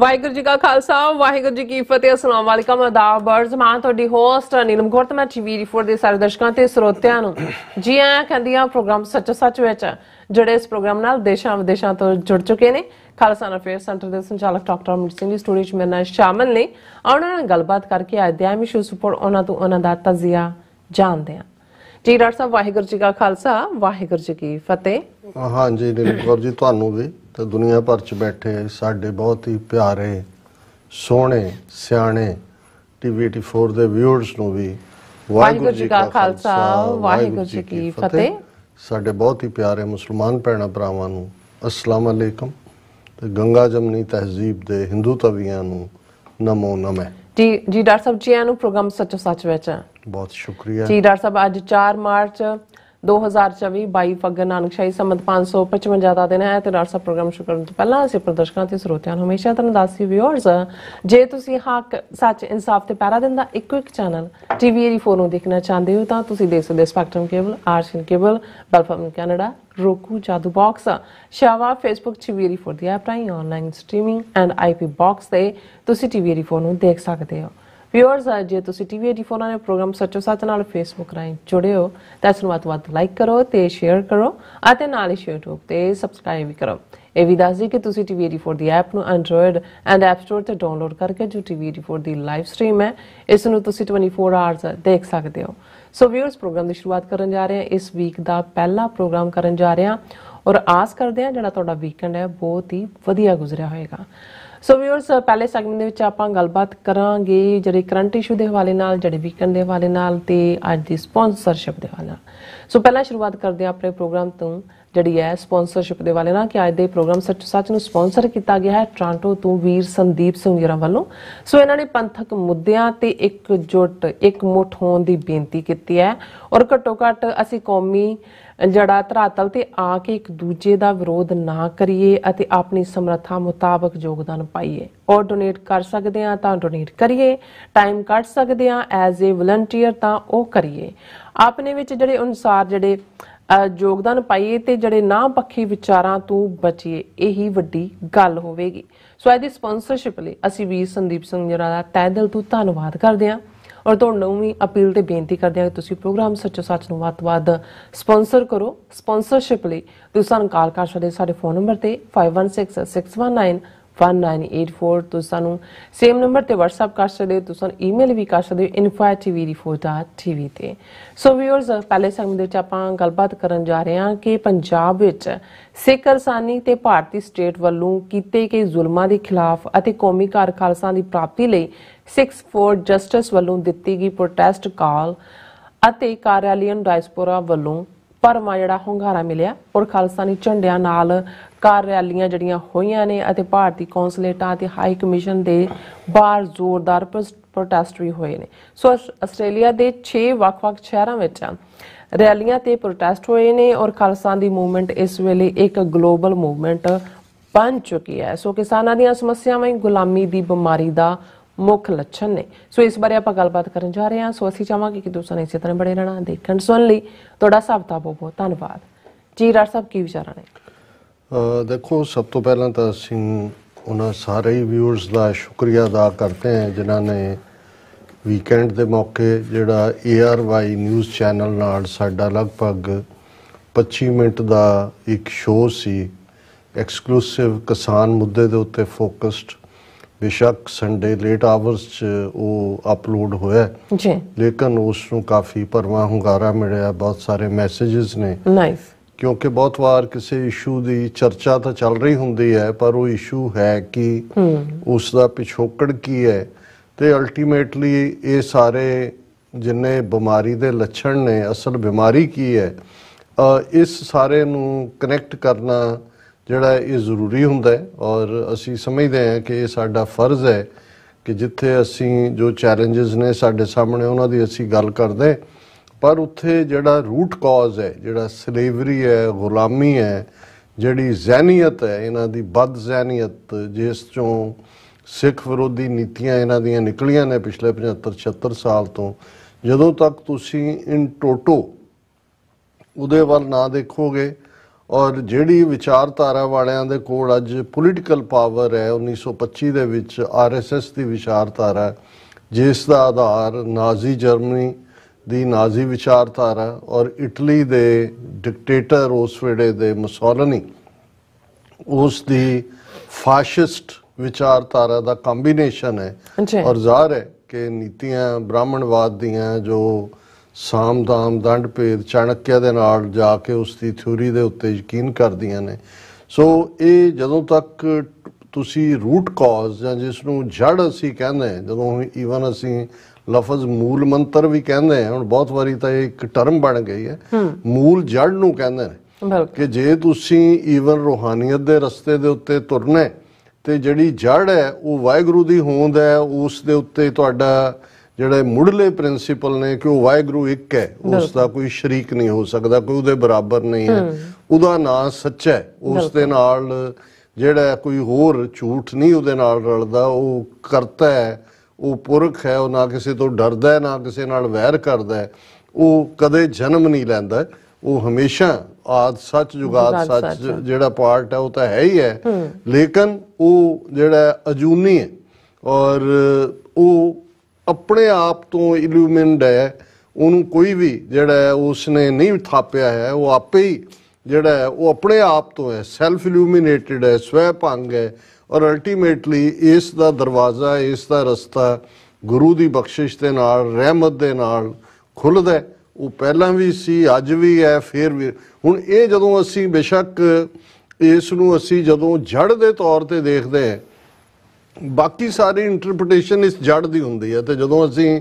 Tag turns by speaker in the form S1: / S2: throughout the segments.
S1: ਵਾਹਿਗੁਰੂ ਜੀ ਕਾ ਖਾਲਸਾ ਵਾਹਿਗੁਰੂ ਜੀ ਕੀ ਫਤਿਹ ਅਸਲਾਮ ਵਾਲੇਕਮ ਆਦਾਬ ਮੈਂ ਤੁਹਾਡੀ ਹੋਸਟ ਨੀਲਮ ਗੌਰ ਮੈਂ ਟੀਵੀ ਰਿਪੋਰਟ ਦੇ ਸਾਰੇ ਦਰਸ਼ਕਾਂ ਤੇ ਸਰੋਤਿਆਂ ਨੂੰ ਜੀ ਆਇਆਂ ਕਹਿੰਦੀਆਂ ਪ੍ਰੋਗਰਾਮ ਸੱਚ ਸੱਚ ਵਿੱਚ ਜਿਹੜੇ ਇਸ ਪ੍ਰੋਗਰਾਮ ਨਾਲ ਦੇਸ਼ਾਂ ਵਿਦੇਸ਼ਾਂ ਤੋਂ ਜੁੜ ਚੁੱਕੇ ਨੇ ਖਾਲਸਾ ਅਫੇਅਰ ਸੈਂਟਰ ਦੇ ਸੰਚਾਲਕ ਡਾਕਟਰ ਅਮਰ ਸਿੰਘ ਦੀ ਸਟੋਰੀ 'ਚ ਮੇਰੇ ਨਾਲ ਸ਼ਾਮਲ ਨੇ ਉਹਨਾਂ ਨਾਲ ਗੱਲਬਾਤ ਕਰਕੇ ਅੱਜ ਦੇ ਆਮ ਇਸ਼ੂਸ ਸਪੋਰਟ ਉਹਨਾਂ ਤੋਂ ਉਹਨਾਂ ਦਾ ਤਜ਼ੀਆ ਜਾਣਦੇ ਆ ਜੀ ਡਾਕਟਰ ਸਾਹਿਬ ਵਾਹਿਗੁਰੂ ਜੀ ਕਾ ਖਾਲਸਾ ਵਾਹਿਗੁਰੂ ਜੀ ਕੀ ਫਤਿਹ
S2: ਹਾਂਜੀ ਨੀਲਮ ਗੌਰ ਜੀ ਤੁਹਾਨੂੰ ਵੀ ਤਾਂ ਦੁਨੀਆ ਭਰ 'ਚ ਬੈਠੇ ਸਾਡੇ ਬਹੁਤ ਹੀ ਪਿਆਰੇ ਸੋਹਣੇ ਸਿਆਣੇ ਟੀਵੀ 84 ਦੇ ਵਿਊਅਰਸ ਨੂੰ ਵੀ ਵਾਹਿਗੁਰੂ ਜੀ ਕਾ ਖਾਲਸਾ ਵਾਹਿਗੁਰੂ ਜੀ ਕੀ ਫਤਿਹ ਸਾਡੇ ਬਹੁਤ ਹੀ ਪਿਆਰੇ ਮੁਸਲਮਾਨ ਭੈਣਾ ਭਰਾਵਾਂ ਨੂੰ ਅਸਲਾਮ ਅਲੈਕਮ ਤੇ ਗੰਗਾ ਜਮਨੀ ਤਹਿਜ਼ੀਬ ਦੇ ਹਿੰਦੂ ਤਵੀਆਂ ਨੂੰ ਨਮੋ ਨਮੇ
S1: ਜੀ ਜੀ ਡਾਕਟਰ ਸਾਹਿਬ ਜੀ ਇਹਨੂੰ ਪ੍ਰੋਗਰਾਮ ਸੱਚੋ ਸੱਚ ਵਿੱਚ
S2: ਬਹੁਤ ਸ਼ੁਕਰੀਆ ਜੀ ਡਾਕਟਰ
S1: ਸਾਹਿਬ ਅੱਜ 4 ਮਾਰਚ 2024-22 ਫੱਗਣ ਨਾਨਕਸ਼ਾਹੀ ਸੰਮਤ 555 ਦਾ ਦਿਨ ਹੈ ਤੇ ਰਾਸਾ ਪ੍ਰੋਗਰਾਮ ਸ਼ੁਰੂ ਕਰਨ ਤੋਂ ਪਹਿਲਾਂ ਅਸੀਂ ਪ੍ਰਦਰਸ਼ਕਾਂ ਤੇ ਸਰੋਤਿਆਂ ਨੂੰ ਹਮੇਸ਼ਾ ਦਾਸੀ ਵਿਊਅਰਸ ਜੇ ਤੁਸੀਂ ਹੱਕ ਸੱਚ ਇਨਸਾਫ ਤੇ ਪੈਰਾ ਦਿੰਦਾ ਇੱਕੋ ਇੱਕ ਚੈਨਲ ਟੀਵੀ 4 ਨੂੰ ਦੇਖਣਾ ਚਾਹੁੰਦੇ ਹੋ ਤਾਂ ਤੁਸੀਂ ਦੇਖ ਸਕਦੇ ਸਪੈਕਟਰਮ ਕੇਬਲ ਆਰਸ਼ਨ ਕੇਬਲ ਬਲਫਮ ਕੈਨੇਡਾ ਰੋਕੂ ਜਾਦੂ ਬਾਕਸ ਸ਼ਾਵਾ ਫੇਸਬੁੱਕ ਟੀਵੀ 4 ਦੀ ਐਪ ਰਾਹੀਂ online streaming and IP box ਤੇ ਤੁਸੀਂ ਟੀਵੀ 4 ਨੂੰ ਦੇਖ ਸਕਦੇ ਹੋ ਵਿਊਅਰਸ ਆ ਜੇ ਤੁਸੀਂ ਟੀਵੀ 84 ਨਾਲ ਪ੍ਰੋਗਰਾਮ ਸੱਚੋ ਸੱਚ ਨਾਲ ਫੇਸਬੁੱਕ ਰਾਹੀਂ ਜੁੜੇ ਹੋ ਤਾਂ ਸਾਨੂੰ ਨੂੰ ਵੱਧ ਲਾਈਕ ਕਰੋ ਤੇ ਸ਼ੇਅਰ ਕਰੋ ਅਤੇ ਨਾਲ ਹੀ YouTube ਤੇ ਸਬਸਕ੍ਰਾਈਬ ਵੀ ਕਰੋ ਇਹ ਵੀ ਦੱਸ ਦਈਏ ਕਿ ਤੁਸੀਂ ਟੀਵੀ 84 ਦੀ ਐਪ ਨੂੰ ਐਂਡਰੋਇਡ ਐਂਡ ਐਪ ਸਟੋਰ ਤੇ ਡਾਊਨਲੋਡ ਕਰਕੇ ਜੋ ਟੀਵੀ 84 ਦੀ ਲਾਈਵ ਸਟ੍ਰੀਮ ਹੈ ਇਸ ਨੂੰ ਤੁਸੀਂ 24 ਆਵਰਸ ਦੇਖ ਸਕਦੇ ਹੋ ਸੋ ਵਿਊਅਰਸ ਪ੍ਰੋਗਰਾਮ ਦੀ ਸ਼ੁਰੂਆਤ ਕਰਨ ਜਾ ਰਹੇ ਹਾਂ ਇਸ ਵੀਕ ਦਾ ਪਹਿਲਾ ਪ੍ਰੋਗਰਾਮ ਕਰਨ ਜਾ ਰਹੇ ਹਾਂ ਔਰ ਆਸ ਕਰਦੇ ਹਾਂ ਜਿਹੜਾ ਤੁਹਾਡਾ ਵੀਕਐਂਡ ਹੈ ਬਹੁਤ ਹੀ ਵਧੀਆ ਗੁਜ਼ਰਿਆ ਹੋਵੇਗਾ ਸੋ ਵੀਅਰਸ ਪਹਿਲੇ ਸੈਗਮੈਂਟ ਦੇ ਵਿੱਚ ਆਪਾਂ ਗੱਲਬਾਤ ਕਰਾਂਗੇ ਜਿਹੜੇ ਕਰੰਟ ਇਸ਼ੂ ਦੇ ਹਵਾਲੇ ਨਾਲ ਜਿਹੜੇ ਵੀਕਐਂਡ ਦੇ ਹਵਾਲੇ ਨਾਲ ਤੇ ਅੱਜ ਦੀ ਸਪਾਂਸਰਸ਼ਿਪ ਦੇ ਹਵਾਲੇ ਨਾਲ ਸੋ ਪਹਿਲਾਂ ਸ਼ੁਰੂਆਤ ਕਰਦੇ ਆ ਆਪਣੇ ਪ੍ਰੋਗਰਾਮ ਤੋਂ ਜਿਹੜੀ ਹੈ ਸਪਾਂਸਰਸ਼ਿਪ ਦੇ ਵਾਲੇ ਨਾਲ ਕਿ ਅੱਜ ਦੇ ਪ੍ਰੋਗਰਾਮ ਸੱਚ ਸੱਚ ਨੂੰ ਸਪਾਂਸਰ ਕੀਤਾ ਗਿਆ ਹੈ ਟ੍ਰਾਂਟੋ ਤੋਂ ਵੀਰ ਸੰਦੀਪ ਸਿੰਘ ਸਿੰਘਰਾ ਵੱਲੋਂ ਸੋ ਇਹਨਾਂ ਨੇ ਪੰਥਕ ਮੁੱਦਿਆਂ ਤੇ ਇੱਕ ਜੁਟ ਇੱਕ ਮੁੱਠ ਹੋਣ ਦੀ ਬੇਨਤੀ ਕੀਤੀ ਹੈ ਔਰ ਘੱਟੋ ਘੱਟ ਅਸੀਂ ਕੌਮੀ ਜੜਾ ਧਰਾਤਲ ਤੇ ਆ ਕੇ ਇੱਕ ਦੂਜੇ ਦਾ ਵਿਰੋਧ ਨਾ ਕਰੀਏ ਅਤੇ ਆਪਣੀ ਸਮਰੱਥਾ ਮੁਤਾਬਕ ਯੋਗਦਾਨ ਪਾਈਏ ਔਰ ਡੋਨੇਟ ਕਰ ਸਕਦੇ ਆ ਤਾਂ ਡੋਨੇਟ ਕਰੀਏ ਟਾਈਮ ਕੱਢ ਸਕਦੇ ਆ ਐਜ਼ ਅ ਵਲੰਟੀਅਰ ਤਾਂ ਉਹ ਕਰੀਏ ਆਪਣੇ ਵਿੱਚ ਜਿਹੜੇ ਅਨੁਸਾਰ ਜਿਹੜੇ ਯੋਗਦਾਨ ਪਾਈਏ ਤੇ ਜਿਹੜੇ ਨਾ ਪੱਖੀ ਵਿਚਾਰਾਂ ਤੋਂ ਬਚੀਏ ਇਹੀ ਵੱਡੀ ਗੱਲ ਹੋਵੇਗੀ ਸੋ ਇਹਦੀ ਸਪਾਂਸਰਸ਼ਿਪ ਲਈ ਅਸੀਂ ਵੀ ਸੰਦੀਪ ਸਿੰਘ ਜਰਾ ਦਾ ਤਹਿ ਦਿਲ ਤੋਂ ਧੰਨਵਾਦ ਕਰਦੇ ਆ ਔਰ ਤੁਹਾਨੂੰ ਵੀ ਅਪੀਲ ਤੇ ਬੇਨਤੀ ਕਰਦੇ ਹਾਂ ਕਿ ਤੁਸੀਂ ਪ੍ਰੋਗਰਾਮ ਸੱਚੋ ਸੱਚ ਨੂੰ ਵੱਤਵਾਦ ਵੱਧ ਸਪਾਂਸਰ ਕਰੋ ਸਪਾਂਸਰਸ਼ਿਪ ਲਈ ਤੁਸੀਂ ਸਾਨੂੰ ਕਾਲ ਕਰ ਸਕਦੇ ਸਾਡੇ ਫੋਨ ਨੰਬਰ ਤੇ 516619 1984 ਤੋਂ ਸਾਨੂੰ ਸੇਮ ਨੰਬਰ ਤੇ WhatsApp ਕਰ ਸਕਦੇ ਹੋ ਤੁਸੀਂ ਈਮੇਲ ਵੀ ਕਰ ਸਕਦੇ ਹੋ info@tv4.tv ਤੇ ਸੋ ਵੀਅਰਸ ਪਹਿਲੇ ਦੇ ਚ ਆਪਾਂ ਗੱਲਬਾਤ ਕਰਨ ਜਾ ਰਹੇ ਹਾਂ ਕਿ ਪੰਜਾਬ ਵਿੱਚ ਸਿੱਖ ਅਰਸਾਨੀ ਤੇ ਭਾਰਤੀ ਸਟੇਟ ਵੱਲੋਂ ਕੀਤੇ ਗਏ ਜ਼ੁਲਮਾਂ ਦੇ ਖਿਲਾਫ ਅਤੇ ਕੌਮੀ ਕਾਰ ਖਾਲਸਾ ਦੀ ਪ੍ਰਾਪਤੀ ਲਈ 64 ਜਸਟਿਸ ਵੱਲੋਂ ਦਿੱਤੀ ਗਈ ਪ੍ਰੋਟੈਸਟ ਕਾਲ ਅਤੇ ਕਾਰਿਆਲੀਅਨ ਡਾਇਸਪੋਰਾ ਵੱਲੋਂ ਭਰਮਾ ਜਿਹੜਾ ਹੰਗਾਰਾ ਮਿਲਿਆ ਔਰ ਖਾਲਸਾਨੀ ਝੰਡਿਆਂ ਨਾਲ ਕਾਰ ਰੈਲੀਆਂ ਜਿਹੜੀਆਂ ਹੋਈਆਂ ਨੇ ਅਤੇ ਭਾਰਤੀ ਕੌਂਸਲੇਟਾਂ ਤੇ ਹਾਈ ਕਮਿਸ਼ਨ ਦੇ ਬਾਹਰ ਜ਼ੋਰਦਾਰ ਪ੍ਰੋਟੈਸਟ ਵੀ ਹੋਏ ਨੇ ਸੋ ਆਸਟ੍ਰੇਲੀਆ ਦੇ 6 ਵੱਖ-ਵੱਖ ਸ਼ਹਿਰਾਂ ਵਿੱਚ ਰੈਲੀਆਂ ਤੇ ਪ੍ਰੋਟੈਸਟ ਹੋਏ ਨੇ ਔਰ ਖਾਲਸਾ ਦੀ ਮੂਵਮੈਂਟ ਇਸ ਵੇਲੇ ਇੱਕ ਗਲੋਬਲ ਮੂਵਮੈਂਟ ਬਣ ਚੁੱਕੀ ਹੈ ਸੋ ਕਿਸਾਨਾਂ ਦੀਆਂ ਸਮੱਸਿਆਵਾਂ ਹੀ ਗੁਲਾਮੀ ਦੀ ਬਿਮਾਰੀ ਦਾ ਮੁੱਖ ਲੱਛਣ ਨੇ ਸੋ ਇਸ ਬਾਰੇ ਆਪਾਂ ਗੱਲਬਾਤ ਕਰਨ ਜਾ ਰਹੇ ਹਾਂ ਸੋ ਅਸੀਂ ਚਾਹਾਂਗੇ ਕਿ ਦੋਸਤਾਂ ਨੇ ਇਸੇ ਤਰ੍ਹਾਂ ਬੜੇ ਰਹਿਣਾ ਦੇਖਣ ਸੁਣ ਲਈ ਤੁਹਾਡਾ ਸਭ ਦਾ ਬਹੁਤ ਬਹੁਤ ਧੰਨਵਾਦ ਜੀ ਰਾਜ ਸਾਹਿਬ ਕੀ ਵਿਚਾਰਾਂ
S2: ਨੇ ਦੇਖੋ ਸਭ ਤੋਂ ਪਹਿਲਾਂ ਤਾਂ ਅਸੀਂ ਉਹਨਾਂ ਸਾਰੇ ਹੀ ਵਿਊਅਰਸ ਦਾ ਸ਼ੁਕਰੀਆ ਅਦਾ ਕਰਦੇ ਹਾਂ ਜਿਨ੍ਹਾਂ ਨੇ ਵੀਕਐਂਡ ਦੇ ਮੌਕੇ ਜਿਹੜਾ ARY ਨਿਊਜ਼ ਚੈਨਲ ਨਾਲ ਸਾਡਾ ਲਗਭਗ 25 ਮਿੰਟ ਦਾ ਇੱਕ ਸ਼ੋਅ ਸੀ ਐਕਸਕਲੂਸਿਵ ਕਿਸਾਨ ਮੁੱਦੇ ਦੇ ਉੱਤੇ ਫੋਕਸਡ ਬੇਸ਼ੱਕ ਸੰਡੇ ਲੇਟ ਆਵਰਸ 'ਚ ਉਹ ਅਪਲੋਡ ਹੋਇਆ ਜੀ ਲੇਕਿਨ ਉਸ ਨੂੰ ਕਾਫੀ ਪਰਵਾਹ ਹੁੰਗਾਰਾ ਮਿਲਿਆ ਬਹੁਤ ਸਾਰੇ ਮੈਸੇजेस ਨੇ ਨਾਈਸ ਕਿਉਂਕਿ ਬਹੁਤ ਵਾਰ ਕਿਸੇ ਇਸ਼ੂ ਦੀ ਚਰਚਾ ਤਾਂ ਚੱਲ ਰਹੀ ਹੁੰਦੀ ਹੈ ਪਰ ਉਹ ਇਸ਼ੂ ਹੈ ਕਿ ਉਸ ਦਾ ਪਿਛੋਕੜ ਕੀ ਹੈ ਤੇ ਅਲਟੀਮੇਟਲੀ ਇਹ ਸਾਰੇ ਜਿੰਨੇ ਬਿਮਾਰੀ ਦੇ ਲੱਛਣ ਨੇ ਅਸਲ ਬਿਮਾਰੀ ਕੀ ਹੈ ਇਸ ਸਾਰੇ ਨੂੰ ਕਨੈਕਟ ਕਰਨਾ ਜਿਹੜਾ ਇਹ ਜ਼ਰੂਰੀ ਹੁੰਦਾ ਹੈ ਔਰ ਅਸੀਂ ਸਮਝਦੇ ਹਾਂ ਕਿ ਇਹ ਸਾਡਾ ਫਰਜ਼ ਹੈ ਕਿ ਜਿੱਥੇ ਅਸੀਂ ਜੋ ਚੈਲੰਜਸ ਨੇ ਸਾਡੇ ਸਾਹਮਣੇ ਉਹਨਾਂ ਦੀ ਅਸੀਂ ਗੱਲ ਕਰਦੇ ਪਰ ਉੱਥੇ ਜਿਹੜਾ ਰੂਟ ਕਾਜ਼ ਹੈ ਜਿਹੜਾ ਸਲੇਵਰੀ ਹੈ ਗੁਲਾਮੀ ਹੈ ਜਿਹੜੀ ਜ਼ਹਿਨੀਅਤ ਹੈ ਇਹਨਾਂ ਦੀ ਬਦ ਜ਼ਹਿਨੀਅਤ ਜਿਸ ਚੋਂ ਸਿੱਖ ਵਿਰੋਧੀ ਨੀਤੀਆਂ ਇਹਨਾਂ ਦੀਆਂ ਨਿਕਲੀਆਂ ਨੇ ਪਿਛਲੇ 75 76 ਸਾਲ ਤੋਂ ਜਦੋਂ ਤੱਕ ਤੁਸੀਂ ਇਨ ਟੋਟੋ ਉਹਦੇ ਵੱਲ ਨਾ ਦੇਖੋਗੇ ਔਰ ਜਿਹੜੀ ਵਿਚਾਰਧਾਰਾ ਵਾਲਿਆਂ ਦੇ ਕੋਲ ਅੱਜ ਪੋਲਿਟੀਕਲ ਪਾਵਰ ਹੈ 1925 ਦੇ ਵਿੱਚ ਆਰਐਸਐਸ ਦੀ ਵਿਚਾਰਧਾਰਾ ਜਿਸ ਦਾ ਆਧਾਰ ਨਾਜ਼ੀ ਜਰਮਨੀ ਦੀ ਨਾਜ਼ੀ ਵਿਚਾਰਧਾਰਾ ਔਰ ਇਟਲੀ ਦੇ ਡਿਕਟੇਟਰ ਉਸ ਵੇਲੇ ਦੇ ਮਸੋਲਨੀ ਉਸ ਦੀ ਫਾਸ਼ਿਸਟ ਵਿਚਾਰਧਾਰਾ ਦਾ ਕੰਬੀਨੇਸ਼ਨ ਹੈ ਔਰ ਜ਼ਾਹਰ ਹੈ ਕਿ ਨੀਤੀਆਂ ਬ੍ਰਾਹਮਣਵਾਦ ਦੀਆਂ ਜੋ ਸਾਮਦਾਮ ਦੰਡ ਭੇਦ ਚਾਣਕਿਆ ਦੇ ਨਾਲ ਜਾ ਕੇ ਉਸ ਦੀ ਥਿਊਰੀ ਦੇ ਉੱਤੇ ਯਕੀਨ ਕਰਦੀਆਂ ਨੇ ਸੋ ਇਹ ਜਦੋਂ ਤੱਕ ਤੁਸੀਂ ਰੂਟ ਕਾਜ਼ ਜਾਂ ਜਿਸ ਨੂੰ ਜੜ ਅਸੀਂ ਕਹਿੰਦੇ ਜਦੋਂ ਇਵਨ ਅਸੀਂ ਲਫ਼ਜ਼ ਮੂਲ ਮੰਤਰ ਵੀ ਕਹਿੰਦੇ ਆ ਹੁਣ ਬਹੁਤ ਵਾਰੀ ਤਾਂ ਇਹ ਇੱਕ ਟਰਮ ਬਣ ਗਈ ਹੈ ਮੂਲ ਜੜ ਨੂੰ ਕਹਿੰਦੇ ਨੇ ਕਿ ਜੇ ਤੁਸੀਂ ਇਵਨ ਰੋਹਾਨੀਅਤ ਦੇ ਰਸਤੇ ਦੇ ਉੱਤੇ ਤੁਰਨਾ ਤੇ ਜਿਹੜੀ ਜੜ ਹੈ ਉਹ ਵਾਹਿਗੁਰੂ ਦੀ ਹੋਂਦ ਹੈ ਉਸ ਦੇ ਉੱਤੇ ਤੁਹਾਡਾ ਜਿਹੜੇ ਮੁੱਢਲੇ ਪ੍ਰਿੰਸੀਪਲ ਨੇ ਕਿ ਉਹ ਵਾਹਿਗੁਰੂ ਇੱਕ ਹੈ ਉਸ ਦਾ ਕੋਈ ਸ਼ਰੀਕ ਨਹੀਂ ਹੋ ਸਕਦਾ ਕੋਈ ਉਹਦੇ ਬਰਾਬਰ ਨਹੀਂ ਹੈ ਉਹਦਾ ਨਾਮ ਸੱਚਾ ਹੈ ਉਸ ਦੇ ਨਾਲ ਜਿਹੜਾ ਕੋਈ ਹੋਰ ਝੂਠ ਨਹੀਂ ਉਹਦੇ ਨਾਲ ਰਲਦਾ ਉਹ ਕਰਤਾ ਹੈ ਉਹ ਪੁਰਖ ਹੈ ਉਹ ਨਾ ਕਿਸੇ ਤੋਂ ਡਰਦਾ ਹੈ ਨਾ ਕਿਸੇ ਨਾਲ ਵੈਰ ਕਰਦਾ ਹੈ ਉਹ ਕਦੇ ਜਨਮ ਨਹੀਂ ਲੈਂਦਾ ਉਹ ਹਮੇਸ਼ਾ ਆਦ ਸੱਚ ਜੁਗਾਦ ਸੱਚ ਜਿਹੜਾ ਪਾਰਟ ਹੈ ਉਹ ਤਾਂ ਹੈ ਹੀ ਹੈ ਲੇਕਿਨ ਉਹ ਜਿਹੜਾ ਅਜੂਨੀ ਹੈ ਔਰ ਉਹ ਆਪਣੇ ਆਪ ਤੋਂ ਇਲੂਮਿਨਡ ਹੈ ਉਹਨੂੰ ਕੋਈ ਵੀ ਜਿਹੜਾ ਉਸਨੇ ਨਹੀਂ ਥਾਪਿਆ ਹੈ ਉਹ ਆਪੇ ਹੀ ਜਿਹੜਾ ਉਹ ਆਪਣੇ ਆਪ ਤੋਂ ਹੈ ਸੈਲਫ ਇਲੂਮਿਨੇਟਿਡ ਹੈ ਸਵੈ ਭੰਗ ਹੈ ਔਰ ਅਲਟੀਮੇਟਲੀ ਇਸ ਦਾ ਦਰਵਾਜ਼ਾ ਇਸ ਦਾ ਰਸਤਾ ਗੁਰੂ ਦੀ ਬਖਸ਼ਿਸ਼ ਦੇ ਨਾਲ ਰਹਿਮਤ ਦੇ ਨਾਲ ਖੁੱਲਦਾ ਉਹ ਪਹਿਲਾਂ ਵੀ ਸੀ ਅੱਜ ਵੀ ਹੈ ਫੇਰ ਵੀ ਹੁਣ ਇਹ ਜਦੋਂ ਅਸੀਂ ਬੇਸ਼ੱਕ ਇਸ ਨੂੰ ਅਸੀਂ ਜਦੋਂ ਜੜ ਦੇ ਤੌਰ ਤੇ ਦੇਖਦੇ ਹਾਂ ਬਾਕੀ ਸਾਰੀ ਇੰਟਰਪ੍ਰੀਟੇਸ਼ਨ ਇਸ ਜੜ ਦੀ ਹੁੰਦੀ ਹੈ ਤੇ ਜਦੋਂ ਅਸੀਂ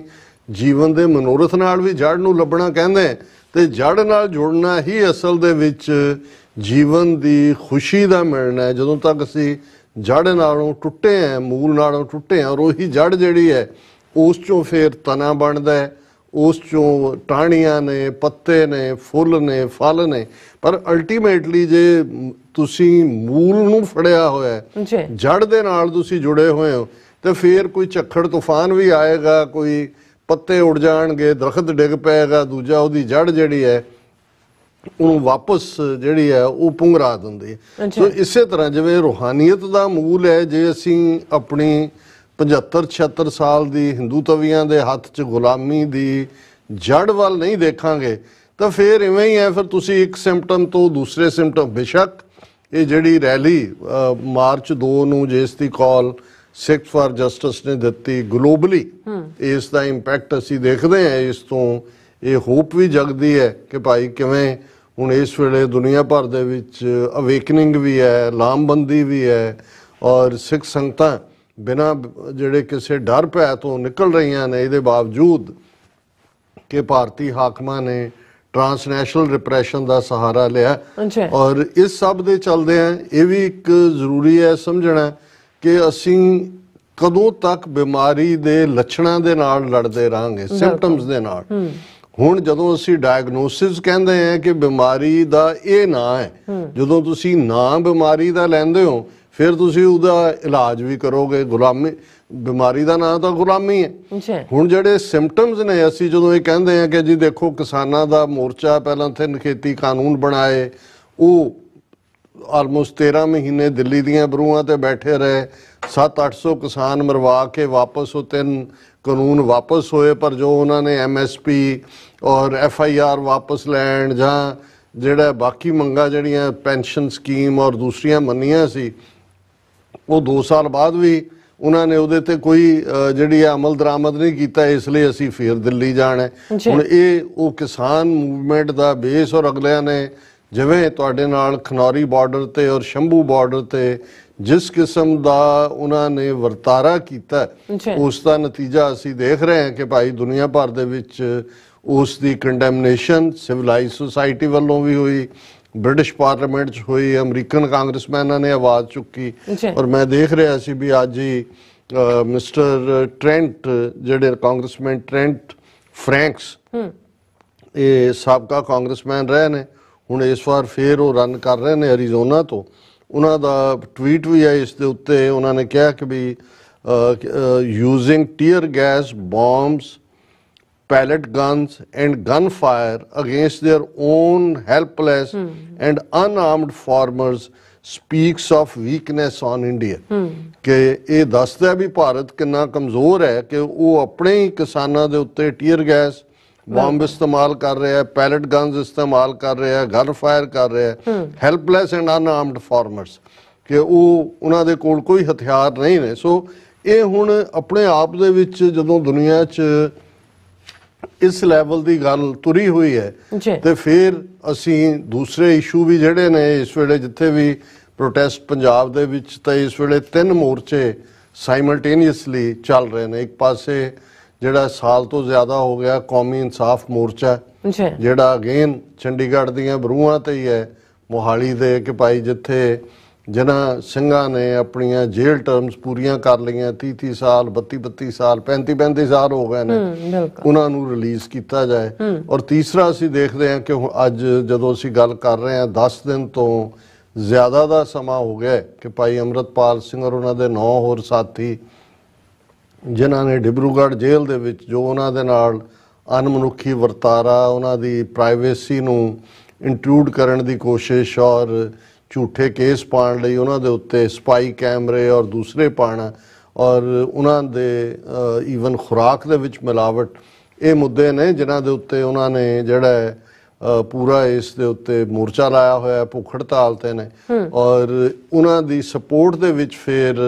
S2: ਜੀਵਨ ਦੇ ਮਨੋਰਥ ਨਾਲ ਵੀ ਜੜ ਨੂੰ ਲੱਭਣਾ ਕਹਿੰਦੇ ਤੇ ਜੜ ਨਾਲ ਜੁੜਨਾ ਹੀ ਅਸਲ ਦੇ ਵਿੱਚ ਜੀਵਨ ਦੀ ਖੁਸ਼ੀ ਦਾ ਮਿਲਣਾ ਹੈ ਜਦੋਂ ਤੱਕ ਅਸੀਂ ਜੜ ਨਾਲੋਂ ਟੁੱਟੇ ਆ ਮੂਲ ਨਾਲੋਂ ਟੁੱਟੇ ਆ ਔਰ ਉਹੀ ਜੜ ਜਿਹੜੀ ਹੈ ਉਸ ਚੋਂ ਫੇਰ ਤਨਾ ਬਣਦਾ ਹੈ ਉਸ ਚੋਂ ਟਾਹਣੀਆਂ ਨੇ ਪੱਤੇ ਨੇ ਫੁੱਲ ਨੇ ਫਲ ਨੇ ਪਰ ਅਲਟੀਮੇਟਲੀ ਜੇ ਤੁਸੀਂ ਮੂਲ ਨੂੰ ਫੜਿਆ ਹੋਇਆ ਜੜ ਦੇ ਨਾਲ ਤੁਸੀਂ ਜੁੜੇ ਹੋਏ ਹੋ ਤੇ ਫਿਰ ਕੋਈ ਝੱਖੜ ਤੂਫਾਨ ਵੀ ਆਏਗਾ ਕੋਈ ਪੱਤੇ ਉੜ ਜਾਣਗੇ ਦਰਖਤ ਡਿੱਗ ਪਏਗਾ ਦੂਜਾ ਉਹਦੀ ਜੜ ਜਿਹੜੀ ਹੈ ਉਹਨੂੰ ਵਾਪਸ ਜਿਹੜੀ ਹੈ ਉਹ ਪੁੰਗਰਾ ਦਿੰਦੀ ਸੋ ਇਸੇ ਤਰ੍ਹਾਂ ਜਿਵੇਂ ਰੋਹਾਨੀਅਤ ਦਾ ਮੂਲ ਹੈ ਜੇ ਅਸੀਂ ਆਪਣੀ 75 76 ਸਾਲ ਦੀ ਹਿੰਦੂਤਵੀਆਂ ਤਵੀਆਂ ਦੇ ਹੱਥ 'ਚ ਗੁਲਾਮੀ ਦੀ ਜੜ ਵੱਲ ਨਹੀਂ ਦੇਖਾਂਗੇ ਤਾਂ ਫਿਰ ਇਵੇਂ ਹੀ ਹੈ ਫਿਰ ਤੁਸੀਂ ਇੱਕ ਸਿੰਪਟਮ ਤੋਂ ਦੂਸਰੇ ਸਿੰਪਟਮ ਬਿਸ਼ੱਕ ਇਹ ਜਿਹੜੀ ਰੈਲੀ ਮਾਰਚ 2 ਨੂੰ ਜਿਸ ਦੀ ਕਾਲ ਸਿਕਸ ਫਾਰ ਜਸਟਿਸ ਨੇ ਦਿੱਤੀ ਗਲੋਬਲੀ ਇਸ ਦਾ ਇੰਪੈਕਟ ਅਸੀਂ ਦੇਖਦੇ ਹਾਂ ਇਸ ਤੋਂ ਇਹ ਹੋਪ ਵੀ ਜਗਦੀ ਹੈ ਕਿ ਭਾਈ ਕਿਵੇਂ ਹੁਣ ਇਸ ਵੇਲੇ ਦੁਨੀਆ ਭਰ ਦੇ ਵਿੱਚ ਅਵੇਕਨਿੰਗ ਵੀ ਹੈ ਲਾਮਬੰਦੀ ਵੀ ਹੈ ਔਰ ਸਿੱਖ ਸੰਗਤਾਂ ਬਿਨਾ ਜਿਹੜੇ ਕਿਸੇ ਡਰ ਭੈ ਤੋਂ ਨਿਕਲ ਰਹੀਆਂ ਨੇ ਇਹਦੇ ਬਾਵਜੂਦ ਕਿ ਭਾਰਤੀ ਹਾਕਮਾਂ ਨੇ ਟਰਾਂਸਨੈਸ਼ਨਲ ਰਿਪਰੈਸ਼ਨ ਦਾ ਸਹਾਰਾ ਲਿਆ ਔਰ ਇਸ ਸਭ ਦੇ ਚਲਦੇ ਆ ਇਹ ਵੀ ਇੱਕ ਜ਼ਰੂਰੀ ਹੈ ਸਮਝਣਾ ਕਿ ਅਸੀਂ ਕਦੋਂ ਤੱਕ ਬਿਮਾਰੀ ਦੇ ਲੱਛਣਾਂ ਦੇ ਨਾਲ ਲੜਦੇ ਰਾਂਗੇ ਸਿੰਪਟਮਸ ਦੇ ਨਾਲ ਹੁਣ ਜਦੋਂ ਅਸੀਂ ਡਾਇਗਨੋਸਿਸ ਕਹਿੰਦੇ ਆ ਕਿ ਬਿਮਾਰੀ ਦਾ ਇਹ ਨਾਂ ਹੈ ਜਦੋਂ ਤੁਸੀਂ ਨਾਂ ਬਿਮਾਰੀ ਦਾ ਲੈਂਦੇ ਹੋ ਫਿਰ ਤੁਸੀਂ ਉਹਦਾ ਇਲਾਜ ਵੀ ਕਰੋਗੇ ਗੁਲਾਮੀ ਬਿਮਾਰੀ ਦਾ ਨਾਮ ਤਾਂ ਗੁਲਾਮੀ
S3: ਹੈ
S2: ਹੁਣ ਜਿਹੜੇ ਸਿੰਪਟਮਸ ਨੇ ਅਸੀਂ ਜਦੋਂ ਇਹ ਕਹਿੰਦੇ ਆ ਕਿ ਜੀ ਦੇਖੋ ਕਿਸਾਨਾਂ ਦਾ ਮੋਰਚਾ ਪਹਿਲਾਂ ਤੇ ਨਖੇਤੀ ਕਾਨੂੰਨ ਬਣਾਏ ਉਹ ਆਲਮੋਸਟ 13 ਮਹੀਨੇ ਦਿੱਲੀ ਦੀਆਂ ਬਰੂਆਂ ਤੇ ਬੈਠੇ ਰਹੇ 7-800 ਕਿਸਾਨ ਮਰਵਾ ਕੇ ਵਾਪਸ ਉਹ ਤਿੰਨ ਕਾਨੂੰਨ ਵਾਪਸ ਹੋਏ ਪਰ ਜੋ ਉਹਨਾਂ ਨੇ ਐਮਐਸਪੀ ਔਰ ਐਫਆਈਆਰ ਵਾਪਸ ਲੈਣ ਜਾਂ ਜਿਹੜਾ ਬਾਕੀ ਮੰਗਾ ਜਿਹੜੀਆਂ ਪੈਨਸ਼ਨ ਸਕੀਮ ਔਰ ਦੂਸਰੀਆਂ ਮੰਨੀਆਂ ਸੀ ਉਹ 2 ਸਾਲ ਬਾਅਦ ਵੀ ਉਹਨਾਂ ਨੇ ਉਹਦੇ ਤੇ ਕੋਈ ਜਿਹੜੀ ਹੈ ਅਮਲ ਦਰਾਮਦ ਨਹੀਂ ਕੀਤਾ ਇਸ ਲਈ ਅਸੀਂ ਫੇਰ ਦਿੱਲੀ ਜਾਣਾ ਹੁਣ ਇਹ ਉਹ ਕਿਸਾਨ ਮੂਵਮੈਂਟ ਦਾ ਬੇਸ ਔਰ ਅਗਲਿਆਂ ਨੇ ਜਿਵੇਂ ਤੁਹਾਡੇ ਨਾਲ ਖਨੌਰੀ ਬਾਰਡਰ ਤੇ ਔਰ ਸ਼ੰਭੂ ਬਾਰਡਰ ਤੇ ਜਿਸ ਕਿਸਮ ਦਾ ਉਹਨਾਂ ਨੇ ਵਰਤਾਰਾ ਕੀਤਾ ਉਸ ਦਾ ਨਤੀਜਾ ਅਸੀਂ ਦੇਖ ਰਹੇ ਹਾਂ ਕਿ ਭਾਈ ਦੁਨੀਆ ਭਰ ਦੇ ਵਿੱਚ ਉਸ ਦੀ ਕੰਡੈਮਨੇਸ਼ਨ ਸਿਵਲਾਈਜ਼ ਸੋਸਾਇਟੀ ਵੱਲੋਂ ਵੀ ਹੋਈ ਬ੍ਰਿਟਿਸ਼ ਪਾਰਲੀਮੈਂਟ 'ਚ ਹੋਈ ਅਮਰੀਕਨ ਕਾਂਗਰਸਮੈਨਾਂ ਨੇ ਆਵਾਜ਼ ਚੁੱਕੀ ਔਰ ਮੈਂ ਦੇਖ ਰਿਹਾ ਸੀ ਵੀ ਅੱਜ ਹੀ ਮਿਸਟਰ ਟ੍ਰੈਂਟ ਜਿਹੜੇ ਕਾਂਗਰਸਮੈਨ ਟ੍ਰੈਂਟ ਫ੍ਰੈਂਕਸ ਇਹ ਸਾਬਕਾ ਕਾਂਗਰਸਮੈਨ ਰਹੇ ਨੇ ਹੁਣ ਇਸ ਵਾਰ ਫੇਰ ਉਹ ਰਨ ਕਰ ਰਹੇ ਨੇ ਅਰੀਜ਼ੋਨਾ ਤੋਂ ਉਹਨਾਂ ਦਾ ਟਵੀਟ ਵੀ ਹੈ ਇਸ ਦੇ ਉੱਤੇ ਉਹਨਾਂ ਨੇ ਕਿਹਾ ਕਿ we using tear gas bombs pellet guns and gunfire against their own helpless hmm. and unarmed farmers speaks of weakness on India ਕਿ ਇਹ ਦੱਸਦਾ ਵੀ ਭਾਰਤ ਕਿੰਨਾ ਕਮਜ਼ੋਰ ਹੈ ਕਿ ਉਹ ਆਪਣੇ ਹੀ ਕਿਸਾਨਾਂ ਦੇ ਉੱਤੇ ਟੀਅਰ ਗੈਸ ਬੰਬ ਇਸਤੇਮਾਲ ਕਰ ਰਿਹਾ ਹੈ ਪੈਲਟ ਗਨਸ ਇਸਤੇਮਾਲ ਕਰ ਰਿਹਾ ਹੈ ਗਨ ਫਾਇਰ ਕਰ ਰਿਹਾ ਹੈ ਹੈਲਪਲੈਸ ਐਂਡ ਅਨਆਰਮਡ ਫਾਰਮਰਸ ਕਿ ਉਹ ਉਹਨਾਂ ਦੇ ਕੋਲ ਕੋਈ ਹਥਿਆਰ ਨਹੀਂ ਨੇ ਸੋ ਇਹ ਹੁਣ ਆਪਣੇ ਆਪ ਦੇ ਵਿੱਚ ਜਦੋਂ ਦੁਨੀਆ 'ਚ ਇਸ ਲੈਵਲ ਦੀ ਗੱਲ ਤੁਰੀ ਹੋਈ ਹੈ ਤੇ ਫਿਰ ਅਸੀਂ ਦੂਸਰੇ ਇਸ਼ੂ ਵੀ ਜਿਹੜੇ ਨੇ ਇਸ ਵੇਲੇ ਜਿੱਥੇ ਵੀ ਪ੍ਰੋਟੈਸਟ ਪੰਜਾਬ ਦੇ ਵਿੱਚ ਤਾਂ ਇਸ ਵੇਲੇ ਤਿੰਨ ਮੋਰਚੇ ਸਾਈਮਲਟੇਨੀਅਸਲੀ ਚੱਲ ਰਹੇ ਨੇ ਇੱਕ ਪਾਸੇ ਜਿਹੜਾ ਸਾਲ ਤੋਂ ਜ਼ਿਆਦਾ ਹੋ ਗਿਆ ਕੌਮੀ ਇਨਸਾਫ ਮੋਰਚਾ ਜਿਹੜਾ ਅਗੇਨ ਚੰਡੀਗੜ੍ਹ ਦੀਆਂ ਬਰੂਹਾਂ ਤੇ ਹੀ ਹੈ ਮੋਹਾਲੀ ਦੇ ਕਿ ਭਾਈ ਜਿੱਥੇ ਜਿਨ੍ਹਾਂ ਸਿੰਘਾਂ ਨੇ ਆਪਣੀਆਂ ਜੇਲ੍ਹ ਟਰਮਸ ਪੂਰੀਆਂ ਕਰ ਲਈਆਂ 30 30 ਸਾਲ 32 32 ਸਾਲ 35 35 ਸਾਲ ਹੋ ਗਏ ਨੇ ਉਹਨਾਂ ਨੂੰ ਰਿਲੀਜ਼ ਕੀਤਾ ਜਾਏ ਔਰ ਤੀਸਰਾ ਅਸੀਂ ਦੇਖਦੇ ਹਾਂ ਕਿ ਅੱਜ ਜਦੋਂ ਅਸੀਂ ਗੱਲ ਕਰ ਰਹੇ ਹਾਂ 10 ਦਿਨ ਤੋਂ ਜ਼ਿਆਦਾ ਦਾ ਸਮਾਂ ਹੋ ਗਿਆ ਕਿ ਭਾਈ ਅਮਰਤਪਾਲ ਸਿੰਘ ਔਰ ਉਹਨਾਂ ਦੇ 9 ਹੋਰ ਸਾਥੀ ਜਿਨ੍ਹਾਂ ਨੇ ਡਿਬਰੂਗੜ੍ਹ ਜੇਲ੍ਹ ਦੇ ਵਿੱਚ ਜੋ ਉਹਨਾਂ ਦੇ ਨਾਲ ਅਨਮਨੁੱਖੀ ਵਰਤਾਰਾ ਉਹਨਾਂ ਦੀ ਪ੍ਰਾਈਵੇਸੀ ਨੂੰ ਇੰਟਰੂਡ ਕਰਨ ਦੀ ਕੋਸ਼ਿਸ਼ ਔਰ ਝੂਠੇ ਕੇਸ ਪਾਣ ਲਈ ਉਹਨਾਂ ਦੇ ਉੱਤੇ ਸਪਾਈ ਕੈਮਰੇ ਔਰ ਦੂਸਰੇ ਪਾਣਾ ਔਰ ਉਹਨਾਂ ਦੇ ਈਵਨ ਖੁਰਾਕ ਦੇ ਵਿੱਚ ਮਿਲਾਵਟ ਇਹ ਮੁੱਦੇ ਨੇ ਜਿਨ੍ਹਾਂ ਦੇ ਉੱਤੇ ਉਹਨਾਂ ਨੇ ਜਿਹੜਾ ਪੂਰਾ ਇਸ ਦੇ ਉੱਤੇ ਮੋਰਚਾ ਲਾਇਆ ਹੋਇਆ ਹੈ ਭੁੱਖ ਹੜਤਾਲ ਤੇ ਨੇ ਔਰ ਉਹਨਾਂ ਦੀ ਸਪੋਰਟ ਦੇ ਵਿੱਚ ਫਿਰ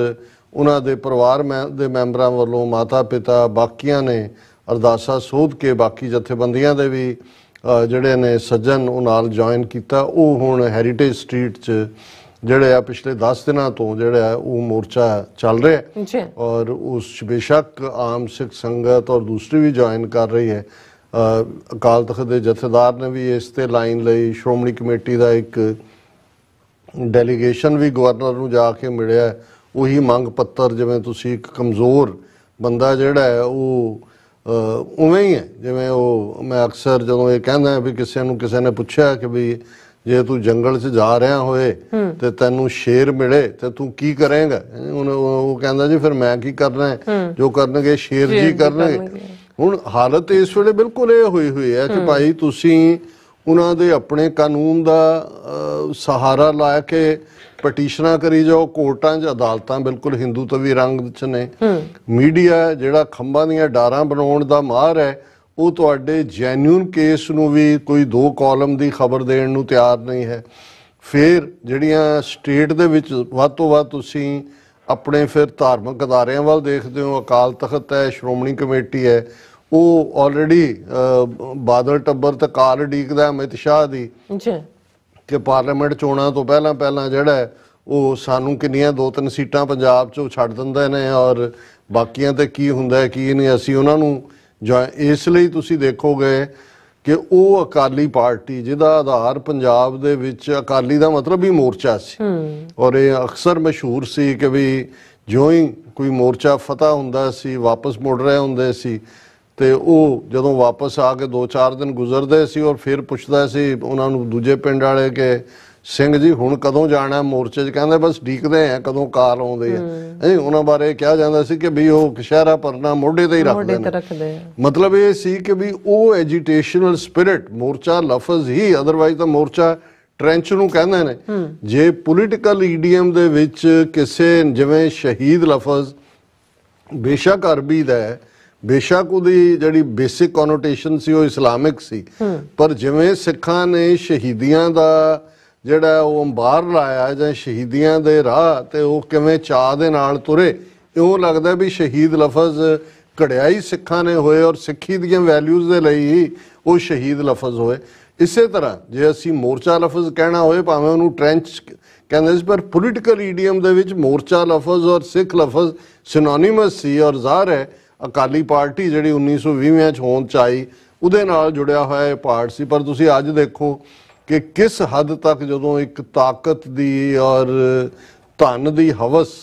S2: ਉਹਨਾਂ ਦੇ ਪਰਿਵਾਰ ਦੇ ਮੈਂਬਰਾਂ ਵੱਲੋਂ ਮਾਤਾ ਪਿਤਾ ਬਾਕੀਆਂ ਨੇ ਅਰਦਾਸਾ ਸੋਧ ਕੇ ਬਾਕੀ ਜਥੇਬੰਦੀਆਂ ਦੇ ਵੀ ਜਿਹੜੇ ਨੇ ਸੱਜਣ ਉਹ ਨਾਲ ਜੁਆਇਨ ਕੀਤਾ ਉਹ ਹੁਣ ਹੈਰੀਟੇਜ ਸਟਰੀਟ 'ਚ ਜਿਹੜੇ ਆ ਪਿਛਲੇ 10 ਦਿਨਾਂ ਤੋਂ ਜਿਹੜਾ ਉਹ ਮੋਰਚਾ ਚੱਲ ਰਿਹਾ ਹੈ ਔਰ ਉਸ ਬੇਸ਼ੱਕ ਆਮ ਸਿੱਖ ਸੰਗਤ ਔਰ ਦੂਸਰੀ ਵੀ ਜੁਆਇਨ ਕਰ ਰਹੀ ਹੈ ਅਕਾਲ ਤਖਤ ਦੇ ਜਥੇਦਾਰ ਨੇ ਵੀ ਇਸ ਤੇ ਲਾਈਨ ਲਈ ਸ਼੍ਰੋਮਣੀ ਕਮੇਟੀ ਦਾ ਇੱਕ ਡੈਲੀਗੇਸ਼ਨ ਵੀ ਗਵਰਨਰ ਨੂੰ ਜਾ ਕੇ ਮਿਲਿਆ ਉਹੀ ਮੰਗ ਪੱਤਰ ਜਿਵੇਂ ਤੁਸੀਂ ਇੱਕ ਕਮਜ਼ੋਰ ਬੰਦਾ ਜਿਹੜਾ ਹੈ ਉਹ ਉਵੇਂ ਹੀ ਹੈ ਜਿਵੇਂ ਉਹ ਮੈਂ ਅਕਸਰ ਜਦੋਂ ਇਹ ਕਹਿੰਦਾ ਵੀ ਕਿਸੇ ਨੂੰ ਕਿਸੇ ਨੇ ਪੁੱਛਿਆ ਕਿ ਵੀ ਜੇ ਤੂੰ ਜੰਗਲ 'ਚ ਜਾ ਰਿਹਾ ਹੋਏ ਤੇ ਤੈਨੂੰ ਸ਼ੇਰ ਮਿਲੇ ਤੇ ਤੂੰ ਕੀ ਕਰੇਂਗਾ ਉਹ ਕਹਿੰਦਾ ਜੀ ਫਿਰ ਮੈਂ ਕੀ ਕਰਨਾ ਹੈ ਜੋ ਕਰਨਗੇ ਸ਼ੇਰ ਜੀ ਕਰਨਗੇ ਹੁਣ ਹਾਲਤ ਇਸ ਵੇਲੇ ਬਿਲਕੁਲ ਇਹ ਹੋਈ ਹੋਈ ਹੈ ਕਿ ਭਾਈ ਤੁਸੀਂ ਉਹਨਾਂ ਦੇ ਆਪਣੇ ਕਾਨੂੰਨ ਦਾ ਸਹਾਰਾ ਲਾ ਕੇ ਪਟੀਸ਼ਨਾਂ ਕਰੀ ਜਾਓ ਕੋਰਟਾਂ 'ਚ ਅਦਾਲਤਾਂ ਬਿਲਕੁਲ ਹਿੰਦੂ ਤਵੀ ਰੰਗ 'ਚ ਨੇ ਮੀਡੀਆ ਜਿਹੜਾ ਖੰਭਾਂ ਦੀਆਂ ਡਾਰਾਂ ਬਣਾਉਣ ਦਾ ਮਾਹਰ ਹੈ ਉਹ ਤੁਹਾਡੇ ਜੈਨੂਨ ਕੇਸ ਨੂੰ ਵੀ ਕੋਈ ਦੋ ਕਾਲਮ ਦੀ ਖਬਰ ਦੇਣ ਨੂੰ ਤਿਆਰ ਨਹੀਂ ਹੈ ਫਿਰ ਜਿਹੜੀਆਂ ਸਟੇਟ ਦੇ ਵਿੱਚ ਵੱਧ ਤੋਂ ਵੱਧ ਤੁਸੀਂ ਆਪਣੇ ਫਿਰ ਧਾਰਮਿਕ ਅਦਾਰਿਆਂ ਵੱਲ ਦੇਖਦੇ ਹੋ ਅਕਾਲ ਤਖਤ ਹੈ ਸ਼੍ਰੋਮਣੀ ਕਮੇਟੀ ਹੈ ਉਹ ਆਲਰੇਡੀ ਬਾਦਲ ਟੱਬਰ ਤੇ ਕਾਰ ਡੀਕਦਾ ਅਮਿਤ ਸ਼ਾਹ ਦੀ ਜੀ ਕਿ ਪਾਰਲੀਮੈਂਟ ਚੋਣਾਂ ਤੋਂ ਪਹਿਲਾਂ ਪਹਿਲਾਂ ਜਿਹੜਾ ਉਹ ਸਾਨੂੰ ਕਿੰਨੀਆਂ ਦੋ ਤਿੰਨ ਸੀਟਾਂ ਪੰਜਾਬ 'ਚੋਂ ਛੱਡ ਦਿੰਦੇ ਨੇ ਔਰ ਬਾਕੀਆਂ ਤੇ ਕੀ ਹੁੰਦਾ ਕੀ ਨਹੀਂ ਅਸੀਂ ਉਹਨਾਂ ਨੂੰ ਇਸ ਲਈ ਤੁਸੀਂ ਦੇਖੋਗੇ ਕਿ ਉਹ ਅਕਾਲੀ ਪਾਰਟੀ ਜਿਹਦਾ ਆਧਾਰ ਪੰਜਾਬ ਦੇ ਵਿੱਚ ਅਕਾਲੀ ਦਾ ਮਤਲਬ ਹੀ ਮੋਰਚਾ ਸੀ ਔਰ ਇਹ ਅਕਸਰ ਮਸ਼ਹੂਰ ਸੀ ਕਿ ਵੀ ਜੋਈ ਕੋਈ ਮੋਰਚਾ ਫਤਾ ਹੁੰਦਾ ਸੀ ਵਾਪਸ ਮੁੜ ਰਹੇ ਹੁੰਦੇ ਸੀ ਤੇ ਉਹ ਜਦੋਂ ਵਾਪਸ ਆ ਕੇ 2-4 ਦਿਨ ਗੁਜ਼ਰਦੇ ਸੀ ਔਰ ਫਿਰ ਪੁੱਛਦਾ ਸੀ ਉਹਨਾਂ ਨੂੰ ਦੂਜੇ ਪਿੰਡ ਵਾਲੇ ਕਿ ਸਿੰਘ ਜੀ ਹੁਣ ਕਦੋਂ ਜਾਣਾ ਮੋਰਚੇ 'ਚ ਕਹਿੰਦੇ ਬਸ ਢੀਕਦੇ ਆ ਕਦੋਂ ਕਾਰ ਆਉਂਦੇ ਆ ਇਹ ਉਹਨਾਂ ਬਾਰੇ ਕਿਹਾ ਜਾਂਦਾ ਸੀ ਕਿ ਵੀ ਉਹ ਕਿਸ਼ਹਿਰਾ ਪਰਨਾ ਮੋਢੇ ਤੇ ਹੀ ਰੱਖਦੇ ਨੇ ਮਤਲਬ ਇਹ ਸੀ ਕਿ ਵੀ ਉਹ ਐਜੀਟੇਸ਼ਨਲ ਸਪਿਰਿਟ ਮੋਰਚਾ ਲਫ਼ਜ਼ ਹੀ ਅਦਰਵਾਈਜ਼ ਤਾਂ ਮੋਰਚਾ ਟ੍ਰੈਂਚ ਨੂੰ ਕਹਿੰਦੇ ਨੇ ਜੇ ਪੋਲੀਟੀਕਲ ਈਡੀਅਮ e ਦੇ ਵਿੱਚ ਕਿਸੇ ਜਿਵੇਂ ਸ਼ਹੀਦ ਲਫ਼ਜ਼ ਬੇਸ਼ੱਕ ਅਰਬੀ ਦਾ ਹੈ ਬੇਸ਼ੱਕ ਉਹਦੀ ਜਿਹੜੀ ਬੇਸਿਕ ਕਨੋਟੇਸ਼ਨ ਸੀ ਉਹ ਇਸਲਾਮਿਕ ਸੀ ਪਰ ਜਿਵੇਂ ਸਿੱਖਾਂ ਨੇ ਸ਼ਹੀਦੀਆਂ ਦਾ ਜਿਹੜਾ ਉਹ ਅੰਬਾਰ ਲਾਇਆ ਜਾਂ ਸ਼ਹੀਦੀਆਂ ਦੇ ਰਾਹ ਤੇ ਉਹ ਕਿਵੇਂ ਚਾਹ ਦੇ ਨਾਲ ਤੁਰੇ ਇਉਂ ਲੱਗਦਾ ਵੀ ਸ਼ਹੀਦ ਲਫ਼ਜ਼ ਹੀ ਸਿੱਖਾਂ ਨੇ ਹੋਏ ਔਰ ਸਿੱਖੀ ਦੀਆਂ ਵੈਲਿਊਜ਼ ਦੇ ਲਈ ਉਹ ਸ਼ਹੀਦ ਲਫ਼ਜ਼ ਹੋਏ ਇਸੇ ਤਰ੍ਹਾਂ ਜੇ ਅਸੀਂ ਮੋਰਚਾ ਲਫ਼ਜ਼ ਕਹਿਣਾ ਹੋਏ ਭਾਵੇਂ ਉਹਨੂੰ ਟ੍ਰੈਂਚ ਕਹਿੰਦੇ ਸੀ ਪਰ ਪੋਲਿਟਿਕਲ ਈਡੀਅਮ ਦੇ ਵਿੱਚ ਮੋਰਚਾ ਲਫ਼ਜ਼ ਔਰ ਸਿੱਖ ਲਫ਼ਜ਼ ਸਿਨੋਨਿਮਸ ਸੀ ਔਰ ਜ਼ਾਹਰ ਹੈ ਅਕਾਲੀ ਪਾਰਟੀ ਜਿਹੜੀ 1920ਵਿਆਂ ਚ ਹੋਂਦ ਚ ਆਈ ਉਹਦੇ ਨਾਲ ਜੁੜਿਆ ਹੋਇਆ ਇਹ ਪਾਰਟ ਸੀ ਪਰ ਤੁਸੀਂ ਅੱਜ ਦੇਖੋ ਕਿ ਕਿਸ ਹੱਦ ਤੱਕ ਜਦੋਂ ਇੱਕ ਤਾਕਤ ਦੀ ਔਰ ਧਨ ਦੀ ਹਵਸ